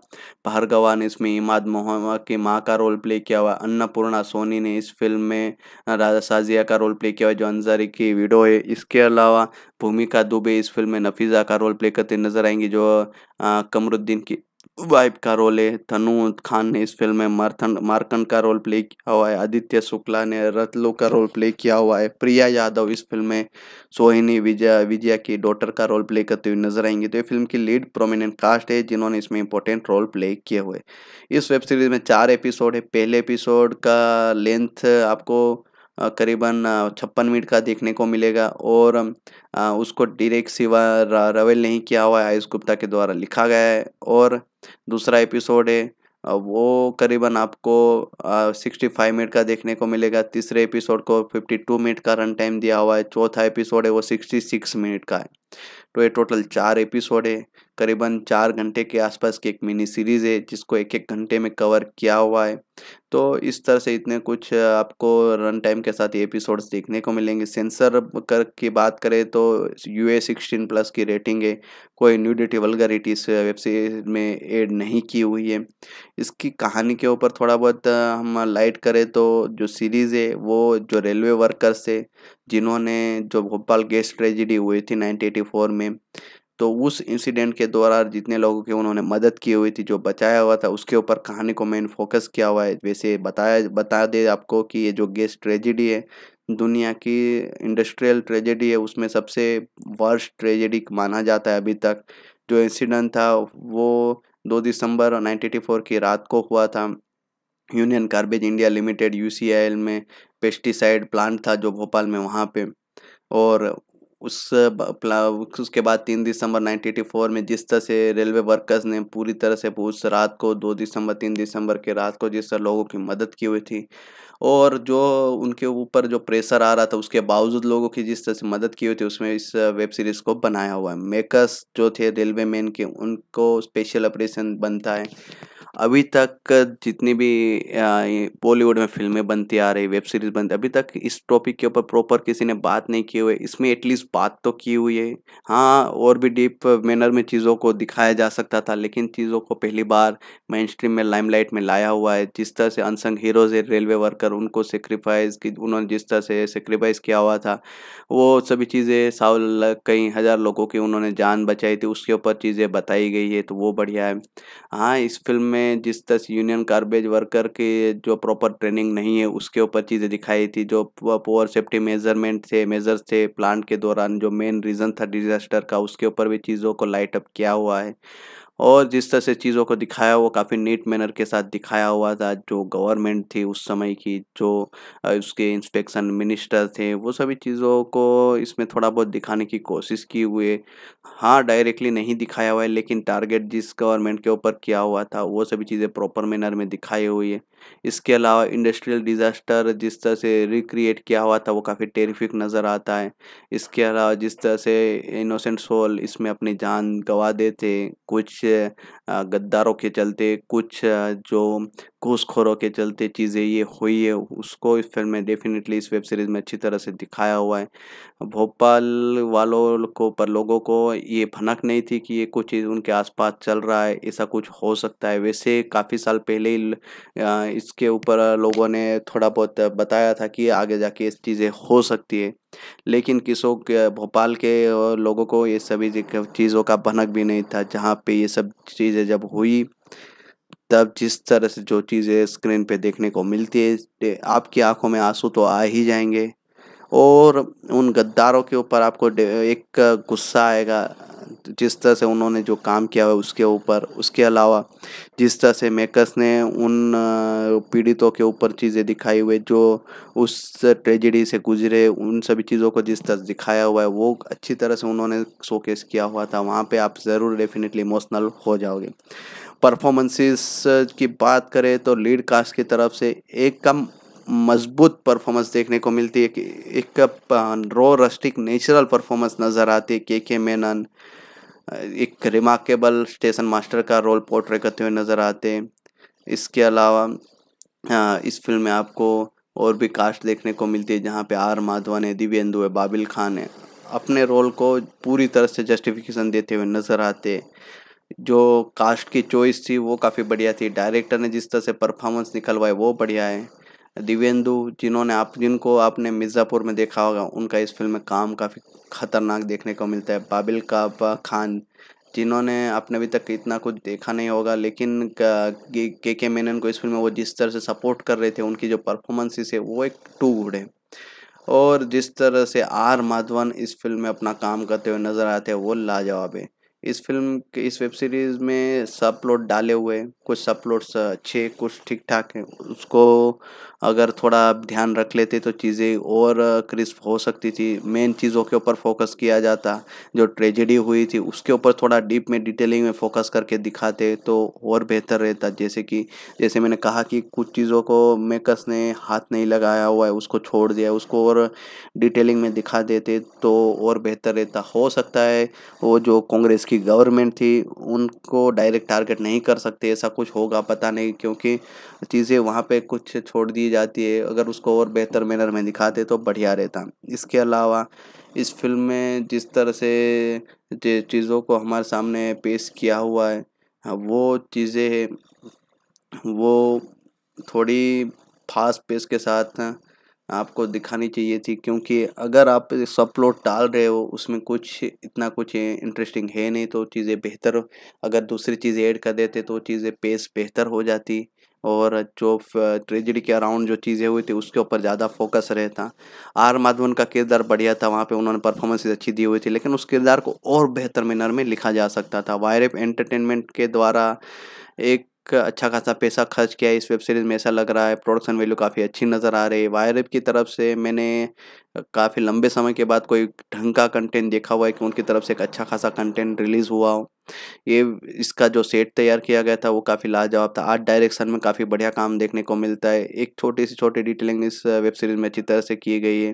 भार्गवा ने इसमें इमाद मोहम्मद की माँ का रोल प्ले किया हुआ अन्नपूर्णा सोनी ने इस फिल्म में राजा साजिया का रोल प्ले किया हुआ जो अंजारी की वीडो है इसके अलावा भूमिका दुबे इस फिल्म में नफीज़ा का रोल प्ले करते नजर आएंगी जो कमरुद्दीन की वाइफ का रोल है तनु खान ने इस फिल्म में मार्थन मार्कंड का रोल प्ले किया हुआ है आदित्य शुक्ला ने रतलू का रोल प्ले किया हुआ है प्रिया यादव इस फिल्म में सोहिनी विजय विजय की डॉटर का रोल प्ले करते हुए नजर आएंगे तो ये फिल्म की लीड प्रोमिनेंट कास्ट है जिन्होंने इसमें इंपॉर्टेंट रोल प्ले किए हुए इस वेब सीरीज में चार एपिसोड है पहले एपिसोड का लेंथ आपको करीबन छप्पन मिनट का देखने को मिलेगा और उसको डायरेक्ट सिवा रवेल नहीं किया हुआ है आयुष गुप्ता के द्वारा लिखा गया है और दूसरा एपिसोड है वो करीबन आपको सिक्सटी फाइव मिनट का देखने को मिलेगा तीसरे एपिसोड को फिफ्टी टू मिनट का रन टाइम दिया हुआ है चौथा एपिसोड है वो सिक्सटी सिक्स मिनट का है तो ये टोटल चार एपिसोड है करीबन चार घंटे के आसपास की एक मिनी सीरीज़ है जिसको एक एक घंटे में कवर किया हुआ है तो इस तरह से इतने कुछ आपको रन टाइम के साथ एपिसोड्स देखने को मिलेंगे सेंसर कर की बात करें तो यू ए सिक्सटीन प्लस की रेटिंग है कोई न्यूडिटी वलगरिटी इस वेब सीरीज में ऐड नहीं की हुई है इसकी कहानी के ऊपर थोड़ा बहुत हम लाइट करें तो जो सीरीज़ है वो जो रेलवे वर्कर्स है जिन्होंने जो भोपाल गैस ट्रेजिडी हुई थी नाइनटीन में तो उस इंसिडेंट के दौरान जितने लोगों की उन्होंने मदद की हुई थी जो बचाया हुआ था उसके ऊपर कहानी को मेन फोकस किया हुआ है वैसे बताया बता दे आपको कि ये जो गैस ट्रेजिडी है दुनिया की इंडस्ट्रियल ट्रेजेडी है उसमें सबसे वर्स्ट ट्रेजेडी माना जाता है अभी तक जो इंसिडेंट था वो दो दिसंबर 1984 की रात को हुआ था union Carbide India limited you में पेस्टिसाइड प्लांट था जो भोपाल में वहाँ पे और उस उसके बाद तीन दिसंबर 1984 में जिस तरह से रेलवे वर्कर्स ने पूरी तरह से उस रात को दो दिसंबर तीन दिसंबर के रात को जिस तरह लोगों की मदद की हुई थी और जो उनके ऊपर जो प्रेशर आ रहा था उसके बावजूद लोगों की जिस तरह से मदद की हुई थी उसमें इस वेब सीरीज़ को बनाया हुआ है मेकर्स जो थे रेलवे मैन के उनको स्पेशल ऑपरेशन बनता है अभी तक जितनी भी बॉलीवुड में फिल्में बनती आ रही वेब सीरीज बनती अभी तक इस टॉपिक के ऊपर प्रॉपर किसी ने बात नहीं की हुई इसमें एटलीस्ट बात तो की हुई है हाँ और भी डीप मैनर में चीज़ों को दिखाया जा सकता था लेकिन चीज़ों को पहली बार मेन स्ट्रीम में लाइमलाइट में लाया हुआ है जिस तरह से अनसंग हीरोज़ है रेलवे वर्कर उनको सेक्रीफाइस की उन्होंने जिस तरह से सेक्रीफाइस किया हुआ था वो सभी चीज़ें साल कई हज़ार लोगों की उन्होंने जान बचाई थी उसके ऊपर चीज़ें बताई गई है तो वो बढ़िया है हाँ इस फिल्म में में जिस तरह यूनियन गार्बेज वर्कर के जो प्रॉपर ट्रेनिंग नहीं है उसके ऊपर चीज़ें दिखाई थी जो पोअर सेफ्टी मेजरमेंट थे मेजर्स थे प्लांट के दौरान जो मेन रीज़न था डिज़ास्टर का उसके ऊपर भी चीज़ों को लाइट अप किया हुआ है और जिस तरह से चीज़ों को दिखाया वो काफ़ी नीट मैनर के साथ दिखाया हुआ था जो गवर्नमेंट थी उस समय की जो उसके इंस्पेक्शन मिनिस्टर थे वो सभी चीज़ों को इसमें थोड़ा बहुत दिखाने की कोशिश की हुए हाँ डायरेक्टली नहीं दिखाया हुआ है लेकिन टारगेट जिस गवर्नमेंट के ऊपर किया हुआ था वो सभी चीज़ें प्रॉपर मैनर में दिखाई हुई है इसके अलावा इंडस्ट्रियल डिज़ास्टर जिस तरह से रिक्रिएट किया हुआ था वो काफ़ी टेरिफिक नज़र आता है इसके अलावा जिस तरह से इनोसेंट सोल इसमें अपनी जान गंवा देते कुछ गद्दारों के चलते कुछ जो घूसखोरों के चलते चीज़ें ये हुई है उसको इस फिल्म में डेफिनेटली इस वेब सीरीज़ में अच्छी तरह से दिखाया हुआ है भोपाल वालों को पर लोगों को ये भनक नहीं थी कि ये कुछ चीज़ उनके आसपास चल रहा है ऐसा कुछ हो सकता है वैसे काफ़ी साल पहले ही इसके ऊपर लोगों ने थोड़ा बहुत बताया था कि आगे जाके चीज़ें हो सकती है लेकिन किसों के भोपाल के लोगों को ये सभी चीज़ों का भनक भी नहीं था जहाँ पे ये सब चीज़ें जब हुई तब जिस तरह से जो चीज़ें स्क्रीन पे देखने को मिलती है आपकी आंखों में आंसू तो आ ही जाएंगे और उन गद्दारों के ऊपर आपको एक गुस्सा आएगा जिस तरह से उन्होंने जो काम किया है उसके ऊपर उसके अलावा जिस तरह से मेकर्स ने उन पीड़ितों के ऊपर चीज़ें दिखाई हुई जो उस ट्रेजिडी से गुजरे उन सभी चीज़ों को जिस तरह दिखाया हुआ है वो अच्छी तरह से उन्होंने शोकेस किया हुआ था वहाँ पे आप ज़रूर डेफिनेटली इमोशनल हो जाओगे परफॉर्मेंसेस की बात करें तो लीड कास्ट की तरफ से एक कम मजबूत परफॉर्मेंस देखने को मिलती है कि एक रॉ रस्टिक नेचुरल परफॉर्मेंस नज़र आती है के के मेनन एक रिमार्केबल स्टेशन मास्टर का रोल पोर्ट्रे करते हुए नज़र आते हैं इसके अलावा इस फिल्म में आपको और भी कास्ट देखने को मिलती है जहाँ पे आर माधवन है दिव्यन्दु है बाबिल खान है अपने रोल को पूरी तरह से जस्टिफिकेशन देते हुए नज़र आते जो कास्ट की चॉइस थी वो काफ़ी बढ़िया थी डायरेक्टर ने जिस तरह से परफॉर्मेंस निकलवाए वो बढ़िया है दिव्यंदु जिन्होंने आप जिनको आपने मिर्ज़ापुर में देखा होगा उनका इस फिल्म में काम काफ़ी खतरनाक देखने को मिलता है बाबिल का खान जिन्होंने आपने अभी तक इतना कुछ देखा नहीं होगा लेकिन के के मेनन को इस फिल्म में वो जिस तरह से सपोर्ट कर रहे थे उनकी जो परफॉर्मेंसेस है वो एक टू गुड है और जिस तरह से आर माधवन इस फिल्म में अपना काम करते हुए नज़र आते हैं वो लाजवाब है इस फिल्म के इस वेब सीरीज़ में सब प्लॉट डाले हुए कुछ अपलोड्स अच्छे कुछ ठीक ठाक हैं उसको अगर थोड़ा ध्यान रख लेते तो चीज़ें और क्रिस्प हो सकती थी मेन चीज़ों के ऊपर फोकस किया जाता जो ट्रेजेडी हुई थी उसके ऊपर थोड़ा डीप में डिटेलिंग में फोकस करके दिखाते तो और बेहतर रहता जैसे कि जैसे मैंने कहा कि कुछ चीज़ों को मेकर्स ने हाथ नहीं लगाया हुआ है उसको छोड़ दिया उसको और डिटेलिंग में दिखा देते तो और बेहतर रहता हो सकता है वो जो कांग्रेस की गवर्नमेंट थी उनको डायरेक्ट टारगेट नहीं कर सकते ऐसा कुछ कुछ होगा पता नहीं क्योंकि चीज़ें वहाँ पे कुछ छोड़ दी जाती है अगर उसको और बेहतर मैनर में दिखाते तो बढ़िया रहता इसके अलावा इस फिल्म में जिस तरह से चीज़ों को हमारे सामने पेश किया हुआ है हाँ, वो चीज़ें वो थोड़ी फास्ट पेस के साथ आपको दिखानी चाहिए थी क्योंकि अगर आप सब प्लॉट डाल रहे हो उसमें कुछ इतना कुछ इंटरेस्टिंग है नहीं तो चीज़ें बेहतर अगर दूसरी चीज़ ऐड कर देते तो चीज़ें पेस बेहतर हो जाती और जो ट्रेजिडी के अराउंड जो चीज़ें हुई थी उसके ऊपर ज़्यादा फोकस रहता आर माधवन का किरदार बढ़िया था वहाँ पे उन्होंने परफॉर्मेंस अच्छी दी हुई थी लेकिन उस किरदार को और बेहतर मैनर में लिखा जा सकता था वायरफ एंटरटेनमेंट के द्वारा एक अच्छा खासा पैसा खर्च किया है इस वेब सीरीज़ में ऐसा लग रहा है प्रोडक्शन वैल्यू काफ़ी अच्छी नज़र आ रही है वायरब की तरफ से मैंने काफ़ी लंबे समय के बाद कोई ढंग का कंटेंट देखा हुआ है कि उनकी तरफ से एक अच्छा खासा कंटेंट रिलीज़ हुआ हो ये इसका जो सेट तैयार किया गया था वो काफ़ी लाजवाब था आर्ट डायरेक्शन में काफ़ी बढ़िया काम देखने को मिलता है एक छोटी सी छोटी डिटेलिंग इस वेब सीरीज़ में अच्छी तरह से की गई है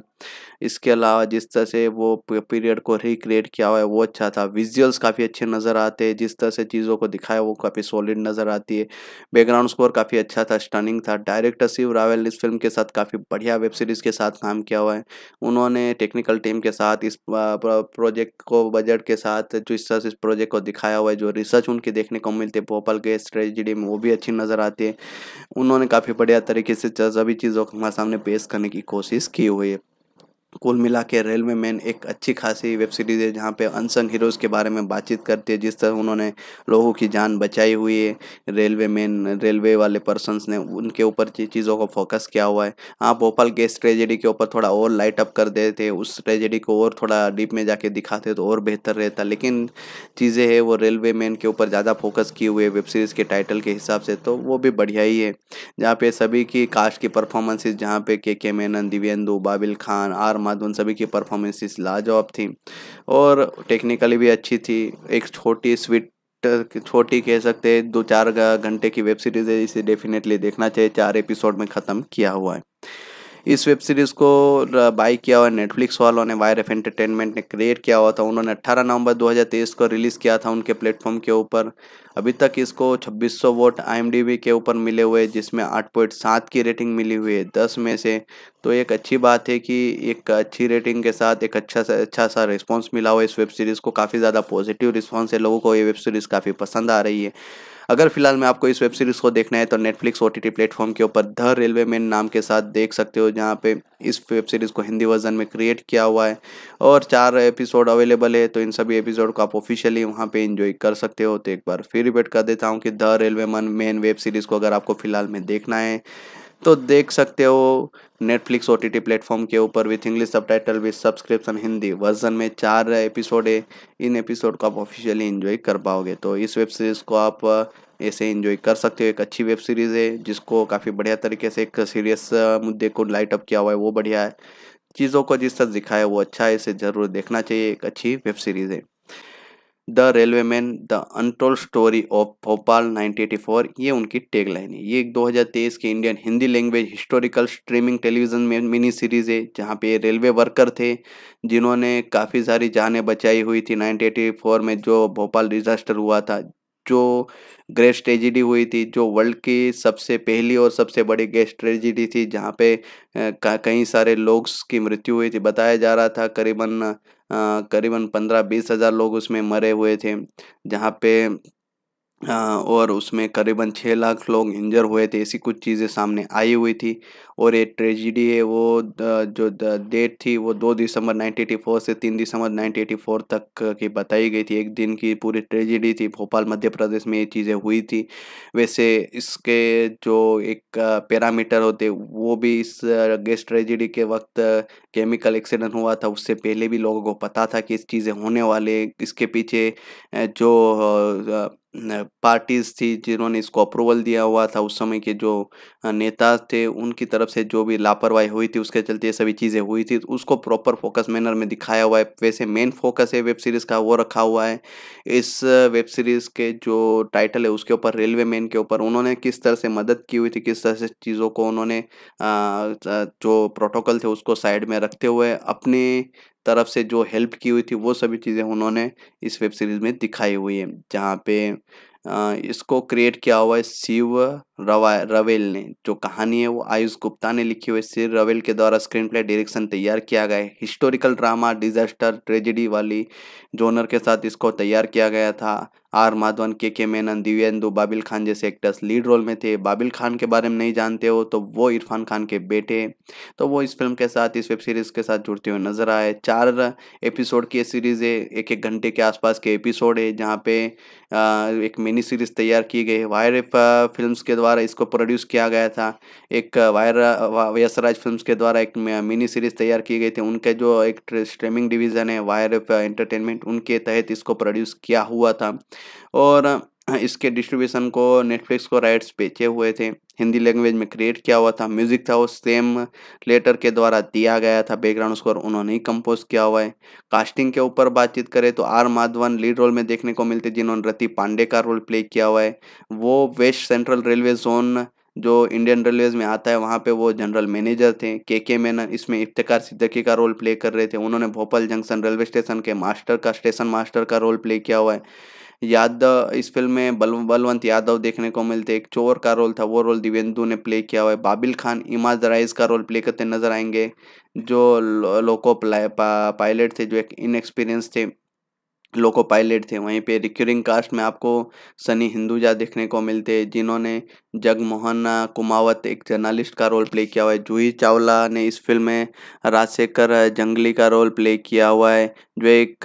इसके अलावा जिस तरह से वो पीरियड को रिक्रिएट किया हुआ है वो अच्छा था विजुअल्स काफ़ी अच्छे नज़र आते हैं जिस तरह से चीज़ों को दिखाया वो काफ़ी सॉलिड नज़र आती है बैकग्राउंड स्कोर काफ़ी अच्छा था स्टनिंग था डायरेक्टर शिव रावल इस फिल्म के साथ काफ़ी बढ़िया वेब सीरीज़ के साथ काम किया हुआ है उन्होंने टेक्निकल टीम के साथ इस प्रोजेक्ट को बजट के साथ जो इस तरह से इस प्रोजेक्ट को दिखाया हुआ है जो रिसर्च उनकी देखने को मिलती है भोपाल के ट्रेजिडी में वो भी अच्छी नज़र आती है उन्होंने काफ़ी बढ़िया तरीके से सभी चीज़ों को हमारे सामने पेश करने की कोशिश की हुई है कुल मिला के रेलवे मैन एक अच्छी खासी वेब सीरीज़ है जहाँ पे अनसंग हीरोज़ के बारे में बातचीत करती है जिस तरह उन्होंने लोगों की जान बचाई हुई है रेलवे मैन रेलवे वाले पर्सनस ने उनके ऊपर चीज़ों को फोकस किया हुआ है हाँ भोपाल गैस ट्रेजेडी के ऊपर थोड़ा और लाइट अप कर देते उस ट्रेजेडी को और थोड़ा डीप में जाके दिखाते तो और बेहतर रहता लेकिन चीज़ें है वो रेलवे मैन के ऊपर ज़्यादा फोकस किए हुए वेब सीरीज़ के टाइटल के हिसाब से तो वो भी बढ़िया ही है जहाँ पे सभी की कास्ट की परफॉर्मेंसेज जहाँ पे के के मेनन दिव्यन्दु बाबिल खान आर दामाद उन सभी की परफॉर्मेंसेस लाजवाब थी और टेक्निकली भी अच्छी थी एक छोटी स्वीट छोटी कह सकते हैं दो चार घंटे की वेब सीरीज़ है इसे डेफिनेटली देखना चाहिए चार एपिसोड में ख़त्म किया हुआ है इस वेब सीरीज़ को बाई किया हुआ नेटफ्लिक्स वालों ने वायर एफ एंटरटेनमेंट ने क्रिएट किया हुआ था उन्होंने 18 नवंबर 2023 को रिलीज़ किया था उनके प्लेटफॉर्म के ऊपर अभी तक इसको 2600 वोट आई के ऊपर मिले हुए जिसमें आठ की रेटिंग मिली हुई है दस में से तो एक अच्छी बात है कि एक अच्छी रेटिंग के साथ एक अच्छा सा अच्छा सा रिस्पॉन्स मिला हुआ इस वेब सीरीज़ को काफ़ी ज़्यादा पॉजिटिव रिस्पॉन्स है लोगों को ये वेब सीरीज़ काफ़ी पसंद आ रही है अगर फिलहाल मैं आपको इस वेब सीरीज़ को देखना है तो नेटफ्लिक्स ओ टी प्लेटफॉर्म के ऊपर द रेलवे मैन नाम के साथ देख सकते हो जहाँ पे इस वेब सीरीज़ को हिंदी वर्जन में क्रिएट किया हुआ है और चार एपिसोड अवेलेबल है तो इन सभी एपिसोड को आप ऑफिशियली वहाँ पे इंजॉय कर सकते हो तो एक बार फिर रिपीट कर देता हूँ कि the railway man web series को अगर आपको फिलहाल में देखना है तो देख सकते हो Netflix O T T platform के ऊपर with English subtitle with subscription Hindi version में चार एपिसोड है इन एपिसोड को आप ऑफिशियली इन्जॉय कर पाओगे तो इस वेब सीरीज़ को आप ऐसे इन्जॉय कर सकते हो एक अच्छी वेब सीरीज़ है जिसको काफ़ी बढ़िया तरीके से एक सीरियस मुद्दे को लाइट अप किया हुआ है वो बढ़िया है चीज़ों को जिस तरह दिखाया है वो अच्छा है इसे ज़रूर देखना चाहिए एक अच्छी वेब सीरीज़ है the railway man the untold story of Bhopal 1984 ये उनकी टैगलाइन है ये एक 2023 के Indian Hindi language historical streaming television में मिनी सीरीज़ है जहाँ पे रेलवे वर्कर थे जिन्होंने काफ़ी सारी जानें बचाई हुई थी 1984 में जो भोपाल डिज़ास्टर हुआ था जो ग्रेट ट्रेजिडी हुई थी जो वर्ल्ड की सबसे पहली और सबसे बड़ी ग्रेट ट्रेजिडी थी जहाँ पे कई सारे लोग की मृत्यु हुई थी बताया जा रहा था करीबन करीबन पंद्रह बीस हज़ार लोग उसमें मरे हुए थे जहाँ पे और उसमें करीबन छः लाख लोग इंजर हुए थे ऐसी कुछ चीज़ें सामने आई हुई थी और ये ट्रेजिडी है वो जो डेट थी वो दो दिसंबर 1984 से तीन दिसंबर 1984 तक की बताई गई थी एक दिन की पूरी ट्रेजिडी थी भोपाल मध्य प्रदेश में ये चीज़ें हुई थी वैसे इसके जो एक पैरामीटर होते वो भी इस गैस ट्रेजिडी के वक्त केमिकल एक्सीडेंट हुआ था उससे पहले भी लोगों को पता था कि इस चीज़ें होने वाले इसके पीछे जो पार्टीज़ थी जिन्होंने इसको अप्रूवल दिया हुआ था उस समय के जो नेता थे उनकी तरफ तरफ मतलब से जो भी लापरवाही हुई थी उसके चलते ये सभी चीज़ें हुई थी तो उसको प्रॉपर फोकस मैनर में दिखाया हुआ है वैसे मेन फोकस है वेब सीरीज़ का वो रखा हुआ है इस वेब सीरीज़ के जो टाइटल है उसके ऊपर रेलवे मैन के ऊपर उन्होंने किस तरह से मदद की हुई थी किस तरह से चीज़ों को उन्होंने जो प्रोटोकॉल थे उसको साइड में रखते हुए अपने तरफ से जो हेल्प की हुई थी वो सभी चीज़ें उन्होंने इस वेब सीरीज़ में दिखाई हुई है जहाँ पे इसको क्रिएट किया हुआ है शिव रवा रवेल ने जो कहानी है वो आयुष गुप्ता ने लिखी हुई सिर रवेल के द्वारा स्क्रीन प्ले डायरेक्शन तैयार किया गया है हिस्टोरिकल ड्रामा डिजास्टर ट्रेजिडी वाली जोनर के साथ इसको तैयार किया गया था आर माधवन के के मेनन दिव्यन्दु बाबिल खान जैसे एक्टर्स लीड रोल में थे बाबिल खान के बारे में नहीं जानते हो तो वो इरफान खान के बेटे तो वो इस फिल्म के साथ इस वेब सीरीज़ के साथ जुड़ते हुए नजर आए चार एपिसोड की सीरीज़ है एक एक घंटे के आसपास के एपिसोड है जहाँ पे एक मिनी सीरीज़ तैयार की गई है वायर फिल्म के द्वारा द्वारा इसको प्रोड्यूस किया गया था एक वायर यशराज फिल्म्स के द्वारा एक मिनी सीरीज तैयार की गई थी उनके जो एक स्ट्रीमिंग डिवीज़न है वायर एंटरटेनमेंट उनके तहत इसको प्रोड्यूस किया हुआ था और हाँ, इसके डिस्ट्रीब्यूशन को नेटफ्लिक्स को राइट्स बेचे हुए थे हिंदी लैंग्वेज में क्रिएट किया हुआ था म्यूज़िक था वो सेम लेटर के द्वारा दिया गया था बैकग्राउंड स्कोर उन्होंने ही कंपोज किया हुआ है कास्टिंग के ऊपर बातचीत करें तो आर माधवन लीड रोल में देखने को मिलते जिन्होंने रति पांडे का रोल प्ले किया हुआ है वो वेस्ट सेंट्रल रेलवे जोन जो इंडियन रेलवेज में आता है वहाँ पे वो जनरल मैनेजर थे के के मैनन इसमें इफ्तार सिद्दकी का रोल प्ले कर रहे थे उन्होंने भोपाल जंक्शन रेलवे स्टेशन के मास्टर का स्टेशन मास्टर का रोल प्ले किया हुआ है यादव इस फिल्म में बल बलवंत यादव देखने को मिलते एक चोर का रोल था वो रोल दिवेंदु ने प्ले किया हुआ है बाबिल खान इमाज राइज का रोल प्ले करते नजर आएंगे जो लोको पायलट थे जो एक इनएक्सपीरियंस थे लोको पायलट थे वहीं पे रिक्यूरिंग कास्ट में आपको सनी हिंदुजा देखने को मिलते हैं जिन्होंने जगमोहन कुमावत एक जर्नलिस्ट का रोल प्ले किया हुआ है जूही चावला ने इस फिल्म में राजशेखर जंगली का रोल प्ले किया हुआ है जो एक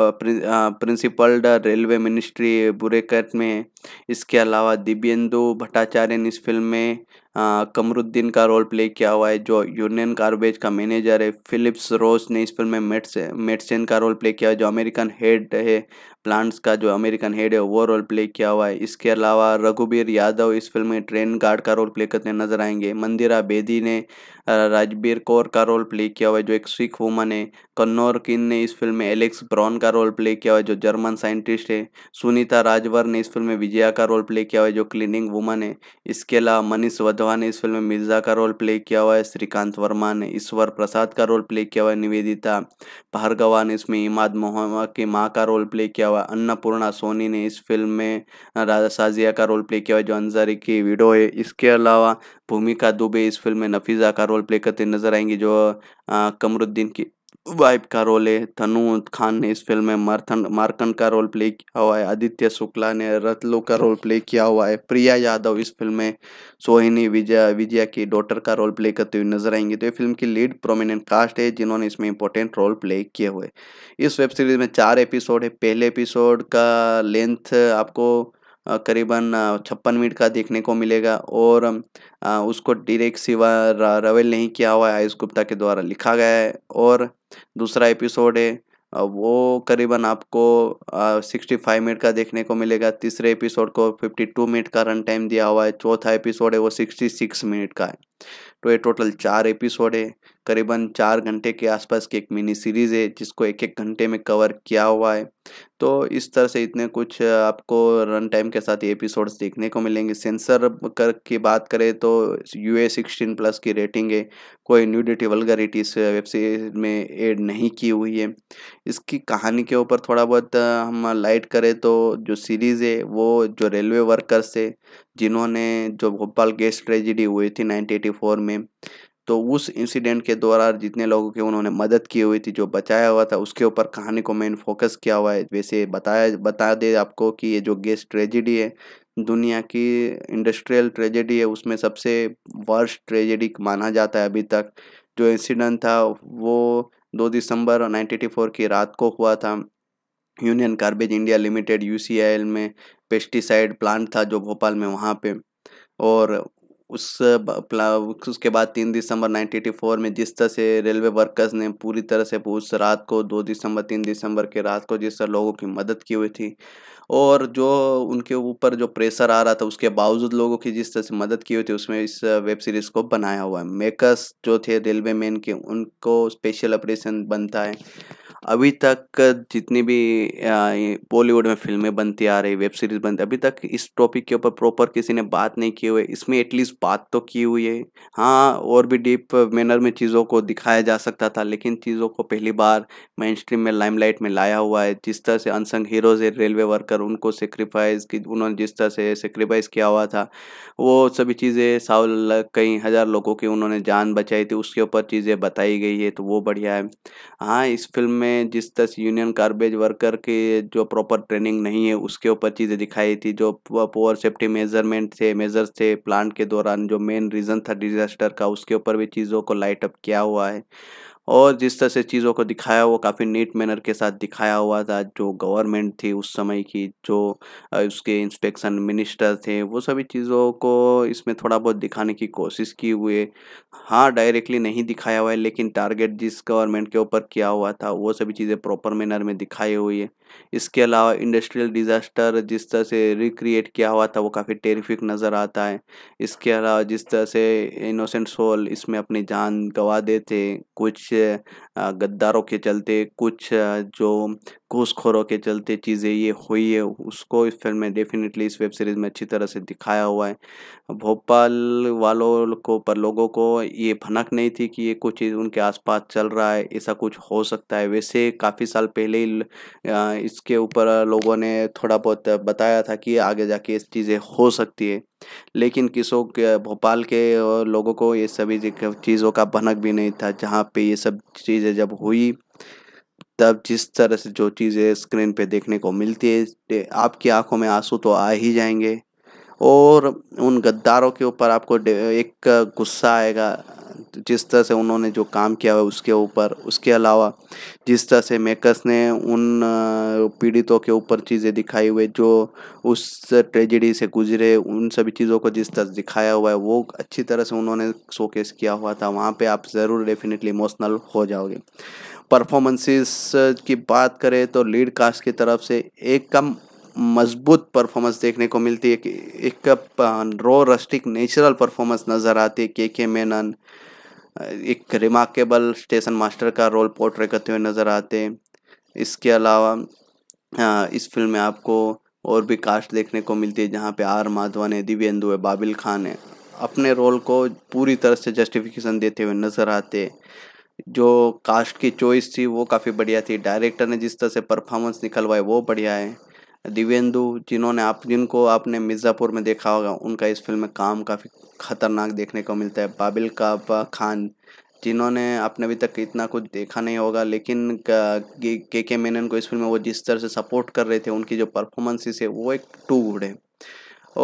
प्रिंसिपल रेलवे मिनिस्ट्री बुरेकट में इसके अलावा दिव्यंदु भट्टाचार्य ने इस फिल्म में कमरुद्दीन का रोल प्ले किया हुआ है जो यूनियन कार्बेज का मैनेजर है फिलिप्स रोस ने इस फिल्म में मेट्स मेट्सन का रोल प्ले किया जो अमेरिकन हेड है प्लांट्स का जो अमेरिकन हेड है वो रोल प्ले किया हुआ है इसके अलावा रघुबीर यादव इस फिल्म में ट्रेन गार्ड का रोल प्ले करते नजर आएंगे मंदिरा बेदी ने राजबीर कौर का रोल प्ले किया हुआ है जो एक सिख वुमन है कन्नौर किन ने इस फिल्म में एलेक्स ब्रॉन का रोल प्ले किया हुआ है जो जर्मन साइंटिस्ट है सुनीता राजवर ने इस फिल्म में विजया का रोल प्ले किया हुआ है जो क्लीनिंग वुमन है इसके अलावा मनीष वधवा ने इस फिल्म में मिर्जा का रोल प्ले किया हुआ है श्रीकांत वर्मा ने ईश्वर प्रसाद का रोल प्ले किया हुआ है निवेदिता भार्गवा ने इसमें इमाद मोहम्मद की माँ का रोल प्ले किया हुआ अन्नपूर्णा सोनी ने इस फिल्म में राजा साजिया का रोल प्ले किया हुआ जो अंजारी की वीडो है इसके अलावा भूमिका दुबे इस फिल्म में नफीजा का रोल प्ले करते नजर आएंगी जो कमरुद्दीन की वाइफ का रोल है तनु खान ने इस फिल्म में मार्थन मार्कन का रोल प्ले किया हुआ है आदित्य शुक्ला ने रतलो का रोल प्ले किया हुआ है प्रिया यादव इस फिल्म में सोहिनी विजय विजया की डॉटर का रोल प्ले करते हुए नजर आएंगे तो ये फिल्म की लीड प्रोमिनेंट कास्ट है जिन्होंने इसमें इंपॉर्टेंट रोल प्ले किए हुए इस वेब सीरीज में चार एपिसोड है पहले एपिसोड का लेंथ आपको करीबन छप्पन मिनट का देखने को मिलेगा और उसको डायरेक्ट सिवा रवेल नहीं किया हुआ है आयुष गुप्ता के द्वारा लिखा गया है और दूसरा एपिसोड है वो करीबन आपको सिक्सटी फाइव मिनट का देखने को मिलेगा तीसरे एपिसोड को फिफ्टी टू मिनट का रन टाइम दिया हुआ है चौथा एपिसोड है वो सिक्सटी सिक्स मिनट का है तो ये टोटल चार एपिसोड है करीबन चार घंटे के आसपास की एक मिनी सीरीज़ है जिसको एक एक घंटे में कवर किया हुआ है तो इस तरह से इतने कुछ आपको रन टाइम के साथ एपिसोड्स देखने को मिलेंगे सेंसर कर की बात करें तो यू ए सिक्सटीन प्लस की रेटिंग है कोई न्यूडिटी वलगरिटी इस वेब सीरीज में एड नहीं की हुई है इसकी कहानी के ऊपर थोड़ा बहुत हम लाइट करें तो जो सीरीज़ है वो जो रेलवे वर्कर्स है जिन्होंने जो भोपाल गैस ट्रेजिडी हुई थी नाइनटीन एटी फोर में तो उस इंसिडेंट के दौरान जितने लोगों की उन्होंने मदद की हुई थी जो बचाया हुआ था उसके ऊपर कहानी को मेन फोकस किया हुआ है वैसे बताया बता दे आपको कि ये जो गैस ट्रेजिडी है दुनिया की इंडस्ट्रियल ट्रेजेडी है उसमें सबसे वर्स्ट ट्रेजेडी माना जाता है अभी तक जो इंसिडेंट था वो दो दिसंबर नाइन्टी की रात को हुआ था union garbage India limited you में पेस्टिसाइड प्लांट था जो भोपाल में वहाँ पे और उस उसके बाद तीन दिसंबर 1984 में जिस तरह से रेलवे वर्कर्स ने पूरी तरह से उस रात को दो दिसंबर तीन दिसंबर के रात को जिस तरह लोगों की मदद की हुई थी और जो उनके ऊपर जो प्रेशर आ रहा था उसके बावजूद लोगों की जिस तरह से मदद की हुई थी उसमें इस वेब सीरीज़ को बनाया हुआ है मेकर्स जो थे रेलवे मैन के उनको स्पेशल ऑपरेशन बनता है अभी तक जितनी भी बॉलीवुड में फिल्में बनती आ रही वेब सीरीज बनती अभी तक इस टॉपिक के ऊपर प्रॉपर किसी ने बात नहीं की हुई इसमें एटलीस्ट बात तो की हुई है हाँ और भी डीप मैनर में चीज़ों को दिखाया जा सकता था लेकिन चीज़ों को पहली बार मेन स्ट्रीम में लाइमलाइट में लाया हुआ है जिस तरह से अनसंग हीरोज है रेलवे वर्कर उनको सेक्रीफाइस की उन्होंने जिस तरह से सेक्रीफाइस किया हुआ था वो सभी चीज़ें साव कई हज़ार लोगों की उन्होंने जान बचाई थी उसके ऊपर चीज़ें बताई गई है तो वो बढ़िया है हाँ इस फिल्म में में जिस तरह यूनियन गार्बेज वर्कर के जो प्रॉपर ट्रेनिंग नहीं है उसके ऊपर चीज़ें दिखाई थी जो पोअर सेफ्टी मेजरमेंट थे मेजर थे प्लांट के दौरान जो मेन रीज़न था डिज़ास्टर का उसके ऊपर भी चीज़ों को लाइट अप किया हुआ है और जिस तरह से चीज़ों को दिखाया वो काफ़ी नीट मैनर के साथ दिखाया हुआ था जो गवर्नमेंट थी उस समय की जो उसके इंस्पेक्शन मिनिस्टर थे वो सभी चीज़ों को इसमें थोड़ा बहुत दिखाने की कोशिश की हुए हाँ डायरेक्टली नहीं दिखाया हुआ है लेकिन टारगेट जिस गवर्नमेंट के ऊपर किया हुआ था वो सभी चीज़ें प्रॉपर मैनर में दिखाई हुई है इसके अलावा इंडस्ट्रियल डिज़ास्टर जिस तरह से रिक्रिएट किया हुआ था वो काफ़ी टेरिफिक नज़र आता है इसके अलावा जिस तरह से इनोसेंट सोल इसमें अपनी जान गंवा देते कुछ गद्दारों के चलते कुछ जो घूसखोरों के चलते चीज़ें ये हुई है उसको इस फिल्म में डेफिनेटली इस वेब सीरीज़ में अच्छी तरह से दिखाया हुआ है भोपाल वालों को पर लोगों को ये भनक नहीं थी कि ये कुछ चीज़ उनके आसपास चल रहा है ऐसा कुछ हो सकता है वैसे काफ़ी साल पहले ही इसके ऊपर लोगों ने थोड़ा बहुत बताया था कि आगे जाके चीज़ें हो सकती है लेकिन किसों के भोपाल के लोगों को ये सभी चीज़ों का भनक भी नहीं था जहाँ पे ये सब चीज़ें जब हुई तब जिस तरह से जो चीज़ें स्क्रीन पे देखने को मिलती है आपकी आंखों में आंसू तो आ ही जाएंगे और उन गद्दारों के ऊपर आपको एक गुस्सा आएगा जिस तरह से उन्होंने जो काम किया है उसके ऊपर उसके अलावा जिस तरह से मेकर्स ने उन पीड़ितों के ऊपर चीज़ें दिखाई हुई जो उस ट्रेजिडी से गुजरे उन सभी चीज़ों को जिस तरह से दिखाया हुआ है वो अच्छी तरह से उन्होंने शोकेस किया हुआ था वहाँ पे आप ज़रूर डेफिनेटली इमोशनल हो जाओगे परफॉर्मेंसेस uh, की बात करें तो लीड कास्ट की तरफ से एक कम मजबूत परफॉर्मेंस देखने को मिलती है एक रो रस्टिक नेचुरल परफॉर्मेंस नज़र आती है के के मेनन एक रिमार्केबल स्टेशन मास्टर का रोल पोर्ट्रे करते हुए नज़र आते हैं इसके अलावा इस फिल्म में आपको और भी कास्ट देखने को मिलती है जहाँ पे आर माधवन है दिव्यन्दु है बाबिल खान है अपने रोल को पूरी तरह से जस्टिफिकेशन देते हुए नज़र आते हैं जो कास्ट की चॉइस थी वो काफ़ी बढ़िया थी डायरेक्टर ने जिस तरह से परफॉर्मेंस निकलवाए वो बढ़िया है दिव्यंदु जिन्होंने आप जिनको आपने मिर्ज़ापुर में देखा होगा उनका इस फिल्म में काम काफ़ी खतरनाक देखने को मिलता है बाबिल का खान जिन्होंने आपने अभी तक इतना कुछ देखा नहीं होगा लेकिन के के मेनन को इस फिल्म में वो जिस तरह से सपोर्ट कर रहे थे उनकी जो परफॉर्मेंसेस है वो एक टू गुड है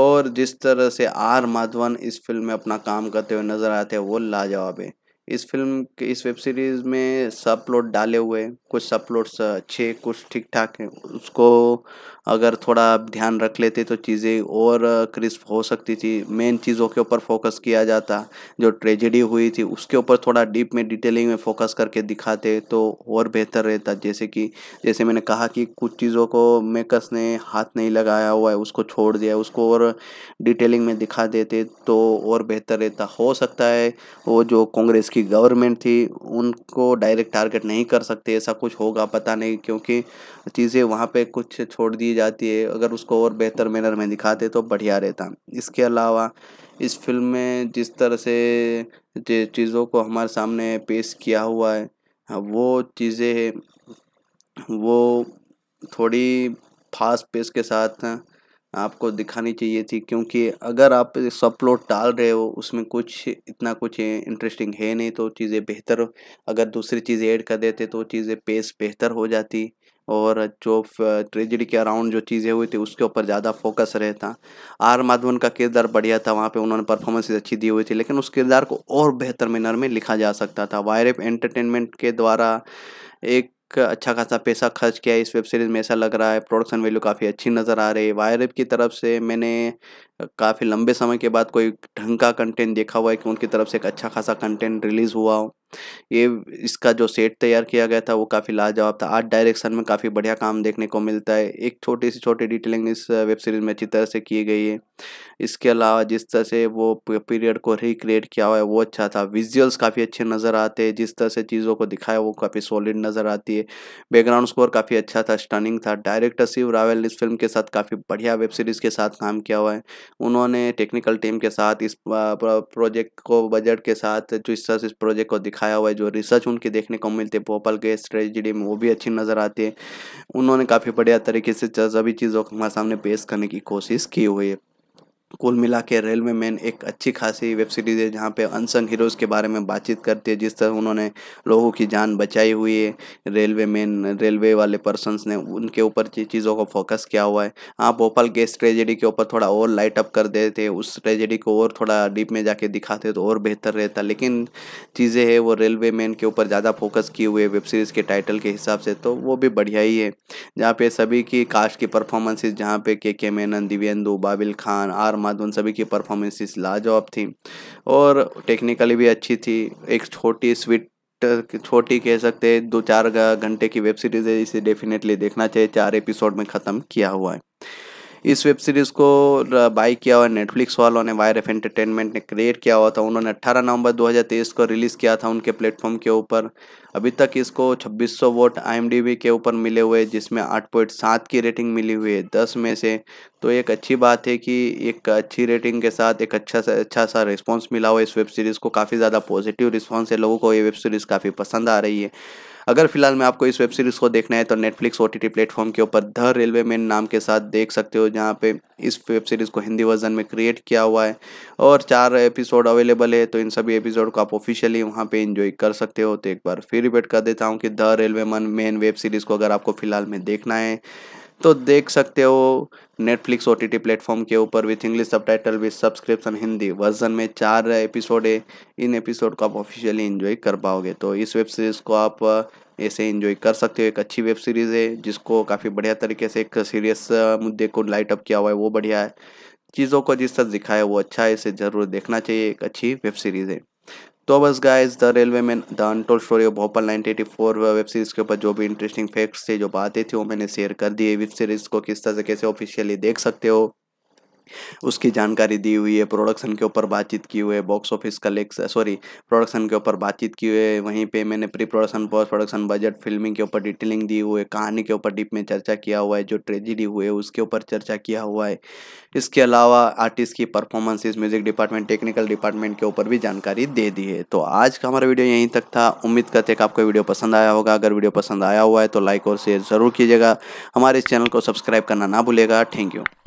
और जिस तरह से आर माधवन इस फिल्म में अपना काम करते हुए नज़र आते हैं वो लाजवाब है इस फिल्म के इस वेब सीरीज़ में सब प्लॉट डाले हुए हैं कुछ सब प्लॉट्स अच्छे कुछ ठीक ठाक हैं उसको अगर थोड़ा ध्यान रख लेते तो चीज़ें और क्रिस्प हो सकती थी मेन चीज़ों के ऊपर फोकस किया जाता जो ट्रेजेडी हुई थी उसके ऊपर थोड़ा डीप में डिटेलिंग में फोकस करके दिखाते तो और बेहतर रहता जैसे कि जैसे मैंने कहा कि कुछ चीज़ों को मेकर्स ने हाथ नहीं लगाया हुआ है उसको छोड़ दिया उसको और डिटेलिंग में दिखा देते तो और बेहतर रहता हो सकता है वो जो कांग्रेस की गवर्नमेंट थी उनको डायरेक्ट टारगेट नहीं कर सकते ऐसा कुछ होगा पता नहीं क्योंकि चीज़ें वहाँ पर कुछ छोड़ दी जाती है अगर उसको और बेहतर मैनर में दिखाते तो बढ़िया रहता इसके अलावा इस फिल्म में जिस तरह से चीज़ों को हमारे सामने पेश किया हुआ है हाँ, वो चीज़ें है वो थोड़ी फास्ट पेस के साथ आपको दिखानी चाहिए थी क्योंकि अगर आप सब प्लॉट डाल रहे हो उसमें कुछ इतना कुछ इंटरेस्टिंग है नहीं तो चीज़ें बेहतर अगर दूसरी चीज़ें ऐड कर देते तो चीज़ें पेस बेहतर हो जाती और जो ट्रेजिडी के अराउंड जो चीज़ें हुई थी उसके ऊपर ज़्यादा फोकस रहता आर माधवन का किरदार बढ़िया था वहाँ पे उन्होंने परफॉर्मेंसेज अच्छी दी हुई थी लेकिन उस किरदार को और बेहतर मैनर में लिखा जा सकता था वायरफ एंटरटेनमेंट के द्वारा एक अच्छा खासा पैसा खर्च किया इस वेब सीरीज़ में ऐसा लग रहा है प्रोडक्शन वैल्यू काफ़ी अच्छी नज़र आ रही है वायरब की तरफ से मैंने काफ़ी लंबे समय के बाद कोई ढंग का कंटेंट देखा हुआ है कि उनकी तरफ से एक अच्छा खासा कंटेंट रिलीज़ हुआ हो ये इसका जो सेट तैयार किया गया था वो काफ़ी लाजवाब था आर्ट डायरेक्शन में काफ़ी बढ़िया काम देखने को मिलता है एक छोटी सी छोटी डिटेलिंग इस वेब सीरीज़ में अच्छी तरह से की गई है इसके अलावा जिस तरह से वो पीरियड को रिक्रिएट किया हुआ है वो अच्छा था विजुअल्स काफ़ी अच्छे नज़र आते हैं जिस तरह से चीज़ों को दिखाया वो काफ़ी सॉलिड नज़र आती है बैकग्राउंड स्कोर काफ़ी अच्छा था स्टनिंग था डायरेक्टर शिव रावल इस फिल्म के साथ काफ़ी बढ़िया वेब सीरीज़ के साथ काम किया हुआ है उन्होंने टेक्निकल टीम के साथ इस प्रोजेक्ट को बजट के साथ जो इस तरह से इस प्रोजेक्ट को दिखाया हुआ है जो रिसर्च उनकी देखने को मिलती है भोपाल के ट्रेजिडी में वो भी अच्छी नज़र आती है उन्होंने काफ़ी बढ़िया तरीके से सभी चीज़ों को हमारे सामने पेश करने की कोशिश की हुई है कुल मिला के रेलवे मैन एक अच्छी खासी वेब सीरीज़ है जहाँ पे अनसंग हीरोज़ के बारे में बातचीत करती है जिस तरह उन्होंने लोगों की जान बचाई हुई है रेलवे मैन रेलवे वाले पर्सनस ने उनके ऊपर चीज़ों को फोकस किया हुआ है हाँ भोपाल गैस ट्रेजेडी के ऊपर थोड़ा और लाइट अप कर देते उस ट्रेजेडी को और थोड़ा डीप में जाके दिखाते तो और बेहतर रहता लेकिन चीज़ें है वो रेलवे मैन के ऊपर ज़्यादा फोकस किए हुए वेब सीरीज़ के टाइटल के हिसाब से तो वो भी बढ़िया ही है जहाँ पे सभी की कास्ट की परफॉर्मेंसेज जहाँ पे के के मेनन दिव्यन्दु बाबिल खान आर उन सभी की परफॉर्मेंसेस लाजवाब थी और टेक्निकली भी अच्छी थी एक छोटी स्वीट छोटी कह सकते हैं दो चार घंटे की वेब सीरीज़ है इसे डेफिनेटली देखना चाहिए चार एपिसोड में ख़त्म किया हुआ है इस वेब सीरीज़ को बाई किया हुआ नेटफ्लिक्स वालों ने वायर एफ एंटरटेनमेंट ने क्रिएट किया हुआ था उन्होंने 18 नवंबर 2023 को रिलीज़ किया था उनके प्लेटफॉर्म के ऊपर अभी तक इसको 2600 वोट आई के ऊपर मिले हुए जिसमें आठ की रेटिंग मिली हुई है दस में से तो एक अच्छी बात है कि एक अच्छी रेटिंग के साथ एक अच्छा सा अच्छा सा रिस्पॉन्स मिला हुआ इस वेब सीरीज़ को काफ़ी ज़्यादा पॉजिटिव रिस्पॉन्स है लोगों को ये वेब सीरीज़ काफ़ी पसंद आ रही है अगर फिलहाल में आपको इस वेब सीरीज़ को देखना है तो Netflix O T T platform के ऊपर द रेलवे मैन नाम के साथ देख सकते हो जहाँ पे इस वेब सीरीज़ को हिंदी वर्जन में क्रिएट किया हुआ है और चार एपिसोड अवेलेबल है तो इन सभी एपिसोड को आप ऑफिशियली वहाँ पे इंजॉय कर सकते हो तो एक बार फिर रिपीट कर देता हूँ कि the railway man web series को अगर आपको फिलहाल में देखना है तो देख सकते हो Netflix O T T platform के ऊपर with English subtitle with subscription Hindi version में चार एपिसोड है इन एपिसोड को आप ऑफिशियली इन्जॉय कर पाओगे तो इस वेब सीरीज़ को आप ऐसे इन्जॉय कर सकते हो एक अच्छी वेब सीरीज़ है जिसको काफ़ी बढ़िया तरीके से एक सीरियस मुद्दे को लाइट अप किया हुआ है वो बढ़िया है चीज़ों को जिस तरह दिखाया है वो अच्छा है इसे ज़रूर देखना चाहिए एक अच्छी वेब सीरीज़ है तो बस guys the railway man the untold story of Bhopal 1984 web series के ऊपर जो भी इंटरेस्टिंग फैक्ट्स थे जो बातें थी वो मैंने शेयर कर दी है वेब सीरीज को किस तरह से कैसे ऑफिशियली देख सकते हो उसकी जानकारी दी हुई है प्रोडक्शन के ऊपर बातचीत की हुई है box office collection sorry production के ऊपर बातचीत की हुई है वहीं पे मैंने pre production post production budget filming के ऊपर डिटेलिंग दी हुई है कहानी के ऊपर डीप में चर्चा किया हुआ है जो ट्रेजिडी हुई है उसके ऊपर चर्चा किया हुआ है इसके अलावा आर्टिस्ट की performances music department technical department के ऊपर भी जानकारी दे दी है तो आज का हमारा वीडियो यहीं तक था उम्मीद करते हैं आपको वीडियो पसंद आया होगा अगर वीडियो पसंद आया हुआ है तो लाइक और शेयर ज़रूर कीजिएगा हमारे इस चैनल को सब्सक्राइब करना ना भूलेगा थैंक यू